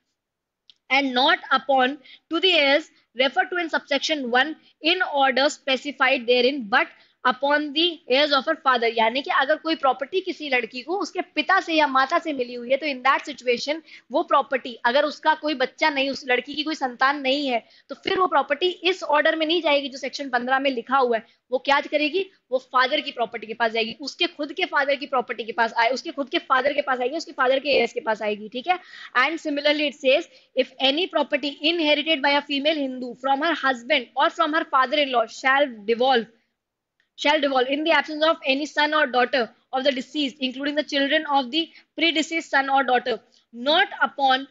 and not upon to the heirs referred to in subsection 1 in order specified therein but upon the as of her father यानी कि अगर कोई प्रॉपर्टी किसी लड़की को उसके पिता से या माता से मिली हुई है तो इन दैट सिचुएशन वो प्रॉपर्टी अगर उसका कोई बच्चा नहीं उस लड़की की कोई संतान नहीं है तो फिर वो प्रॉपर्टी इस ऑर्डर में नहीं जाएगी जो सेक्शन पंद्रह में लिखा हुआ है वो क्या करेगी वो फादर की प्रॉपर्टी के पास जाएगी उसके खुद के फादर की प्रॉपर्टी के पास आए उसके खुद के फादर के पास आएगी उसके फादर के एयर्स के पास आएगी ठीक है and similarly it says if any property inherited by a female Hindu from her husband or from her father in law shall devolve shall devolve in the absence of any son or daughter of the deceased including the children of the predeceased son or daughter not upon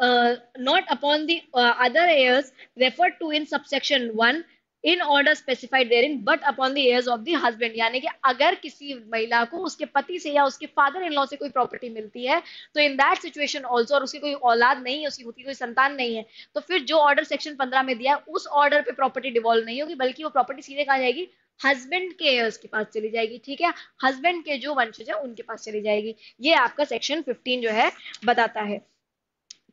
uh, not upon the uh, other heirs referred to in subsection 1 in order specified therein but upon the heirs of the husband यानी कि अगर किसी महिला को उसके पति से या उसके फादर इन लॉ से कोई प्रॉपर्टी मिलती है तो इन दैट सिचुएशन ऑल्सो और उसकी कोई औलाद नहीं है उसकी खुद कोई संतान नहीं है तो फिर जो ऑर्डर सेक्शन पंद्रह में दिया है उस ऑर्डर पे प्रॉपर्टी डिवॉल्व नहीं होगी बल्कि वो प्रॉपर्टी सीधे कहा जाएगी हस्बैंड के उसके पास चली जाएगी ठीक है हस्बैंड के जो वंशज है उनके पास चली जाएगी ये आपका सेक्शन फिफ्टीन जो है बताता है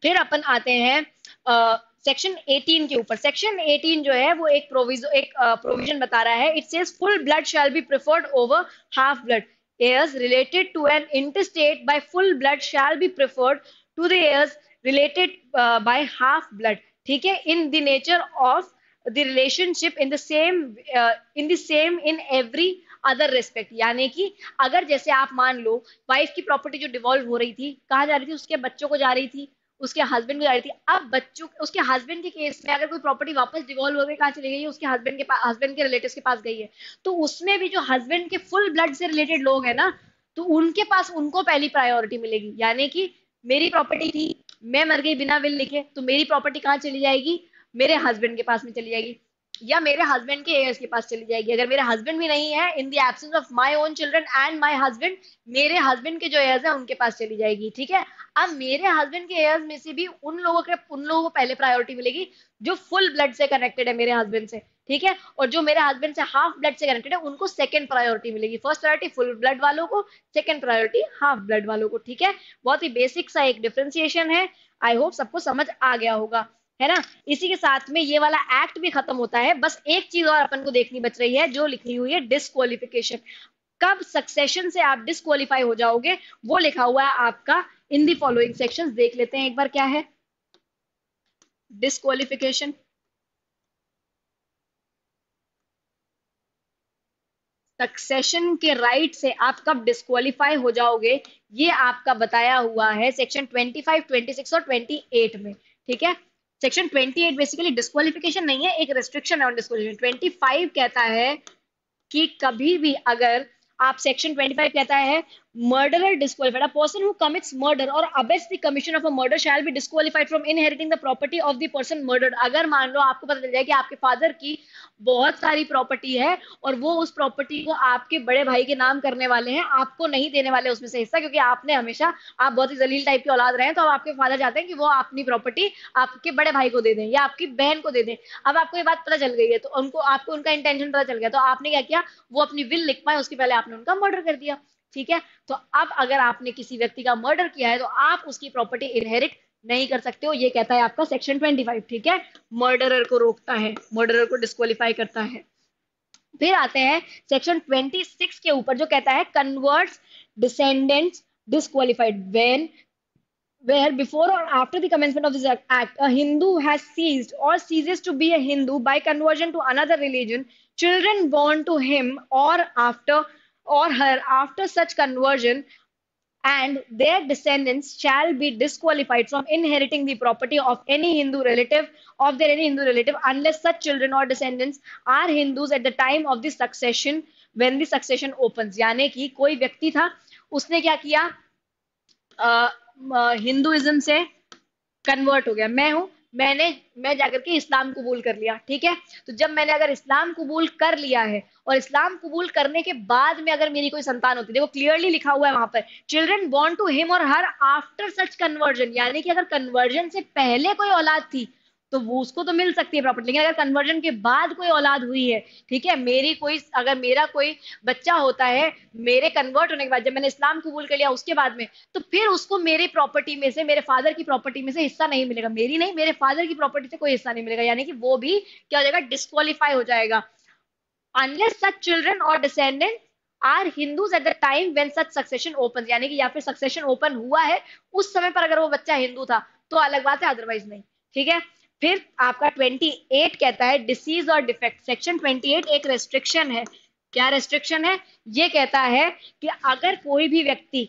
फिर अपन आते हैं आ, सेक्शन 18 के ऊपर सेक्शन 18 जो है वो एक प्रोविजो एक प्रोविजन बता रहा है it says full blood shall be preferred over half blood heirs related to an intestate by full blood shall be preferred to the heirs related by half blood ठीक है in the nature of the relationship in the same uh, in the same in every other respect यानी कि अगर जैसे आप मान लो वाइफ की प्रॉपर्टी जो डिवॉल्व हो रही थी कहाँ जा रही थी उसके बच्चों को जा रही थी उसके हस्बैंड को जा रही थी अब बच्चों उसके हस्बैंड के केस में अगर कोई प्रॉपर्टी वापस डिवॉल्व हो गई कहाँ चली गई है उसके हस्बैंड के पास हस्बैंड के रिलेटिव के पास गई है तो उसमें भी जो हस्बैंड के फुल ब्लड से रिलेटेड लोग हैं ना तो उनके पास उनको पहली प्रायोरिटी मिलेगी यानी कि मेरी प्रॉपर्टी थी मैं मर गई बिना विल लिखे तो मेरी प्रॉपर्टी कहाँ चली जाएगी मेरे हस्बैंड के पास में चली जाएगी या मेरे हस्बैंड के एयर्स के पास चली जाएगी अगर मेरे हस्बैंड भी नहीं है in the absence of my own children and my husband मेरे हस्बैंड के जो एयर्स हैं उनके पास चली जाएगी ठीक है अब मेरे हस्बैंड के एयर्स में से भी उन लोगों के उन लोगों को पहले प्रायोरिटी मिलेगी जो फुल ब्लड से कनेक्टेड है मेरे हस्बैंड से ठीक है और जो मेरे हस्बैंड से हाफ ब्लड से कनेक्टेड है उनको सेकंड प्रायोरिटी मिलेगी फर्स्ट प्रायोरिटी फुल ब्लड वालों को सेकंड प्रायोरिटी हाफ ब्लड वालों को ठीक है बहुत ही बेसिक सा एक डिफ्रेंसिएशन है आई होप सबको समझ आ गया होगा है ना इसी के साथ में ये वाला एक्ट भी खत्म होता है बस एक चीज और अपन को देखनी बच रही है जो लिखी हुई है डिस्कालिफिकेशन कब सक्सेशन से आप डिस्कालीफाई हो जाओगे वो लिखा हुआ है आपका इन दी फॉलोइंग सेक्शन देख लेते हैं एक बार क्या है डिस्कालिफिकेशन सक्सेशन के राइट right से आप कब डिस्कालीफाई हो जाओगे ये आपका बताया हुआ है सेक्शन 25, 26 और 28 में ठीक है सेक्शन 28 बेसिकली डिस्कालिफिकेशन नहीं है एक रेस्ट्रिक्शन है ऑन डिस्कालिफिकेशन 25 कहता है कि कभी भी अगर आप सेक्शन 25 कहता है murderer disqualified a person who commits murder or abets the commission of a murder shall be disqualified from inheriting the property of the person murdered अगर मान लो आपको पता चल जाए कि आपके फादर की बहुत सारी प्रॉपर्टी है और वो उस प्रॉपर्टी को आपके बड़े भाई के नाम करने वाले हैं आपको नहीं देने वाले उसमें से हिस्सा क्योंकि आपने हमेशा आप बहुत ही जलील टाइप की औलाद रहे हैं तो अब आपके फादर चाहते हैं कि वो अपनी प्रॉपर्टी आपके बड़े भाई को दे दें या आपकी बहन को दे दें अब आपको ये बात पता चल गई है तो उनको आपको उनका इंटेंशन पता चल गया तो आपने क्या किया वो अपनी विल लिख पाए उसके पहले आपने उनका मर्डर कर दिया ठीक है तो अब अगर आपने किसी व्यक्ति का मर्डर किया है तो आप उसकी प्रॉपर्टी इनहेरिट नहीं कर सकते हो ये कहता है आपका सेक्शन 25 ठीक है मर्डरर को रोकता है मर्डरर को डिस्कालीफाई करता है फिर आते हैं सेक्शन 26 के ऊपर जो कहता है converts descendants disqualified when were before और after the commencement of act Hindu has to Hindu by conversion to another religion children born to him or after or her after such conversion and their descendants shall be disqualified from inheriting the property of any Hindu relative of their any Hindu relative unless such children or descendants are Hindus at the time of the succession when the succession opens yani ki koi vyakti tha usne kya kiya uh, uh, hinduism se convert ho gaya main hu मैंने मैं जाकर के इस्लाम कबूल कर लिया ठीक है तो जब मैंने अगर इस्लाम कबूल कर लिया है और इस्लाम कबूल करने के बाद में अगर मेरी कोई संतान होती देखो क्लियरली लिखा हुआ है वहां पर चिल्ड्रन बॉर्न टू हिम और हर आफ्टर सच कन्वर्जन यानी कि अगर कन्वर्जन से पहले कोई औलाद थी तो वो उसको तो मिल सकती है प्रॉपर्टी लेकिन अगर कन्वर्जन के बाद कोई औलाद हुई है ठीक है मेरी कोई अगर मेरा कोई बच्चा होता है मेरे कन्वर्ट होने के बाद जब मैंने इस्लाम कबूल कर लिया उसके बाद में तो फिर उसको मेरे प्रॉपर्टी में से मेरे फादर की प्रॉपर्टी में से हिस्सा नहीं मिलेगा मेरी नहीं मेरे फादर की प्रॉपर्टी से कोई हिस्सा नहीं मिलेगा यानी कि वो भी क्या हो जाएगा डिस्कालीफाई हो जाएगा unless such children or descendants are Hindus at the time when such succession open यानी कि या फिर सक्सेशन ओपन हुआ है उस समय पर अगर वो बच्चा हिंदू था तो अलग बात है अदरवाइज नहीं ठीक है फिर आपका 28 कहता है डिसीज और डिफेक्ट सेक्शन 28 एक रेस्ट्रिक्शन है क्या रेस्ट्रिक्शन है ये कहता है कि अगर कोई भी व्यक्ति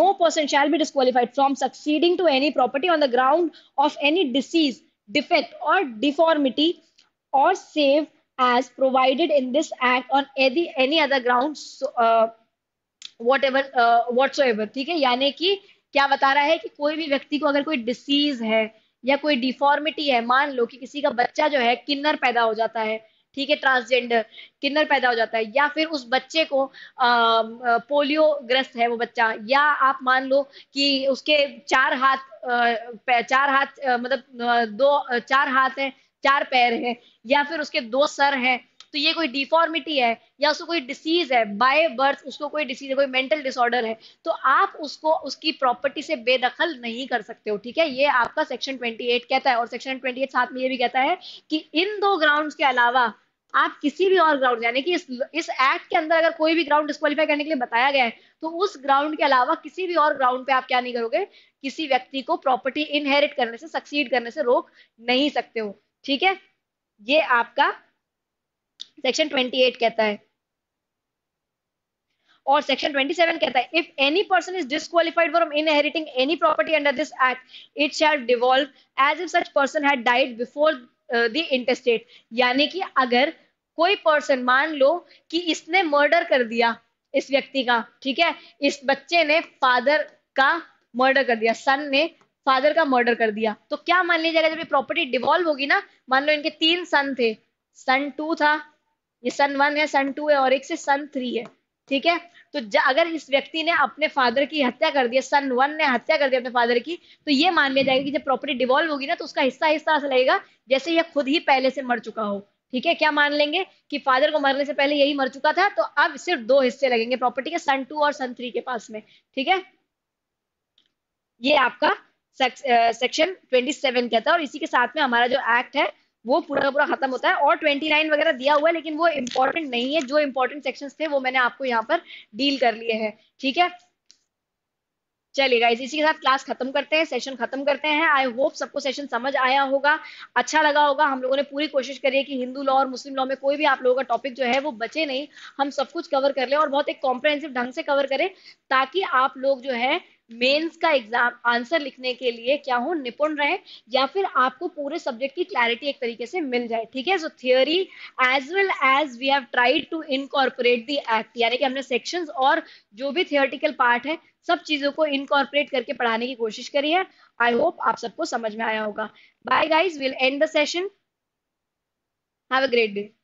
no person shall be disqualified from succeeding to any property on the ground of any disease defect or deformity or save as provided in this act on any any other grounds uh, whatever uh, whatsoever ठीक है यानी कि क्या बता रहा है कि कोई भी व्यक्ति को अगर कोई डिसीज है या कोई डिफॉर्मिटी है मान लो कि किसी का बच्चा जो है किन्नर पैदा हो जाता है ठीक है ट्रांसजेंडर किन्नर पैदा हो जाता है या फिर उस बच्चे को पोलियो um, ग्रस्त uh, है वो बच्चा या आप मान लो कि उसके चार हाथ uh, चार हाथ uh, मतलब दो चार हाथ है चार पैर है या फिर उसके दो सर हैं तो ये कोई डिफॉर्मिटी है या उसको कोई डिसीज है बाय बर्थ उसको कोई डिसीज है कोई मेंटल डिसऑर्डर है तो आप उसको उसकी प्रॉपर्टी से बेदखल नहीं कर सकते हो ठीक है ये आपका सेक्शन 28 कहता है और सेक्शन 28 साथ में ये भी कहता है कि इन दो ग्राउंड्स के अलावा आप किसी भी और ग्राउंड यानी कि इस इस एक्ट के अंदर अगर कोई भी ग्राउंड डिस्कालीफाई करने के लिए बताया गया है तो उस ग्राउंड के अलावा किसी भी और ग्राउंड पे आप क्या नहीं करोगे किसी व्यक्ति को प्रॉपर्टी इनहेरिट करने से सक्सीड करने से रोक नहीं सकते हो ठीक है ये आपका सेक्शन 28 कहता है और सेक्शन 27 कहता है if any person is disqualified for inheriting any property under this act it shall devolve as if such person had died before the intestate यानी कि अगर कोई पर्सन मान लो कि इसने मर्डर कर दिया इस व्यक्ति का ठीक है इस बच्चे ने फादर का मर्डर कर दिया सन ने फादर का मर्डर कर दिया तो क्या मान लीजिएगा जब ये प्रॉपर्टी डिवॉल्व होगी ना मान लो इनके तीन सन थे सन टू था ये सन वन है सन टू है और एक से सन थ्री है ठीक है तो अगर इस व्यक्ति ने अपने फादर की हत्या कर दी सन वन ने हत्या कर दी अपने फादर की तो ये मान लिया जाएगा कि जब प्रॉपर्टी डिवॉल्व होगी ना तो उसका हिस्सा हिस्सा ऐसा लगेगा जैसे यह खुद ही पहले से मर चुका हो ठीक है क्या मान लेंगे कि फादर को मरने से पहले यही मर चुका था तो अब सिर्फ दो हिस्से लगेंगे प्रॉपर्टी के सन टू और सन थ्री के पास में ठीक है ये आपका सेक्शन ट्वेंटी सेवन कहता है और इसी के साथ में हमारा जो एक्ट है वो पूरा का पूरा खत्म होता है और ट्वेंटी नाइन वगैरह दिया हुआ है लेकिन वो इम्पोर्टेंट नहीं है जो इम्पोर्टेंट सेक्शन थे वो मैंने आपको यहाँ पर डील कर लिए हैं ठीक है चलिए इसी के साथ क्लास खत्म करते हैं सेशन खत्म करते हैं आई होप सबको सेशन समझ आया होगा अच्छा लगा होगा हम लोगों ने पूरी कोशिश करी है कि हिंदू लॉ और मुस्लिम लॉ में कोई भी आप लोगों का टॉपिक जो है वो बचे नहीं हम सब कुछ कवर कर लें और बहुत एक कॉम्प्रहेंसिव ढंग से कवर करें ताकि आप लोग जो है मेंस का एग्जाम आंसर लिखने के लिए क्या हो निपुण रहे या फिर आपको पूरे सब्जेक्ट की क्लैरिटी एक तरीके से मिल जाए ठीक है so theory as well as we have tried to incorporate the act यानी कि हमने सेक्शंस और जो भी थियोरटिकल पार्ट है सब चीजों को इनकॉर्पोरेट करके पढ़ाने की कोशिश करी है आई होप आप सबको समझ में आया होगा bye guys will end the session have a great day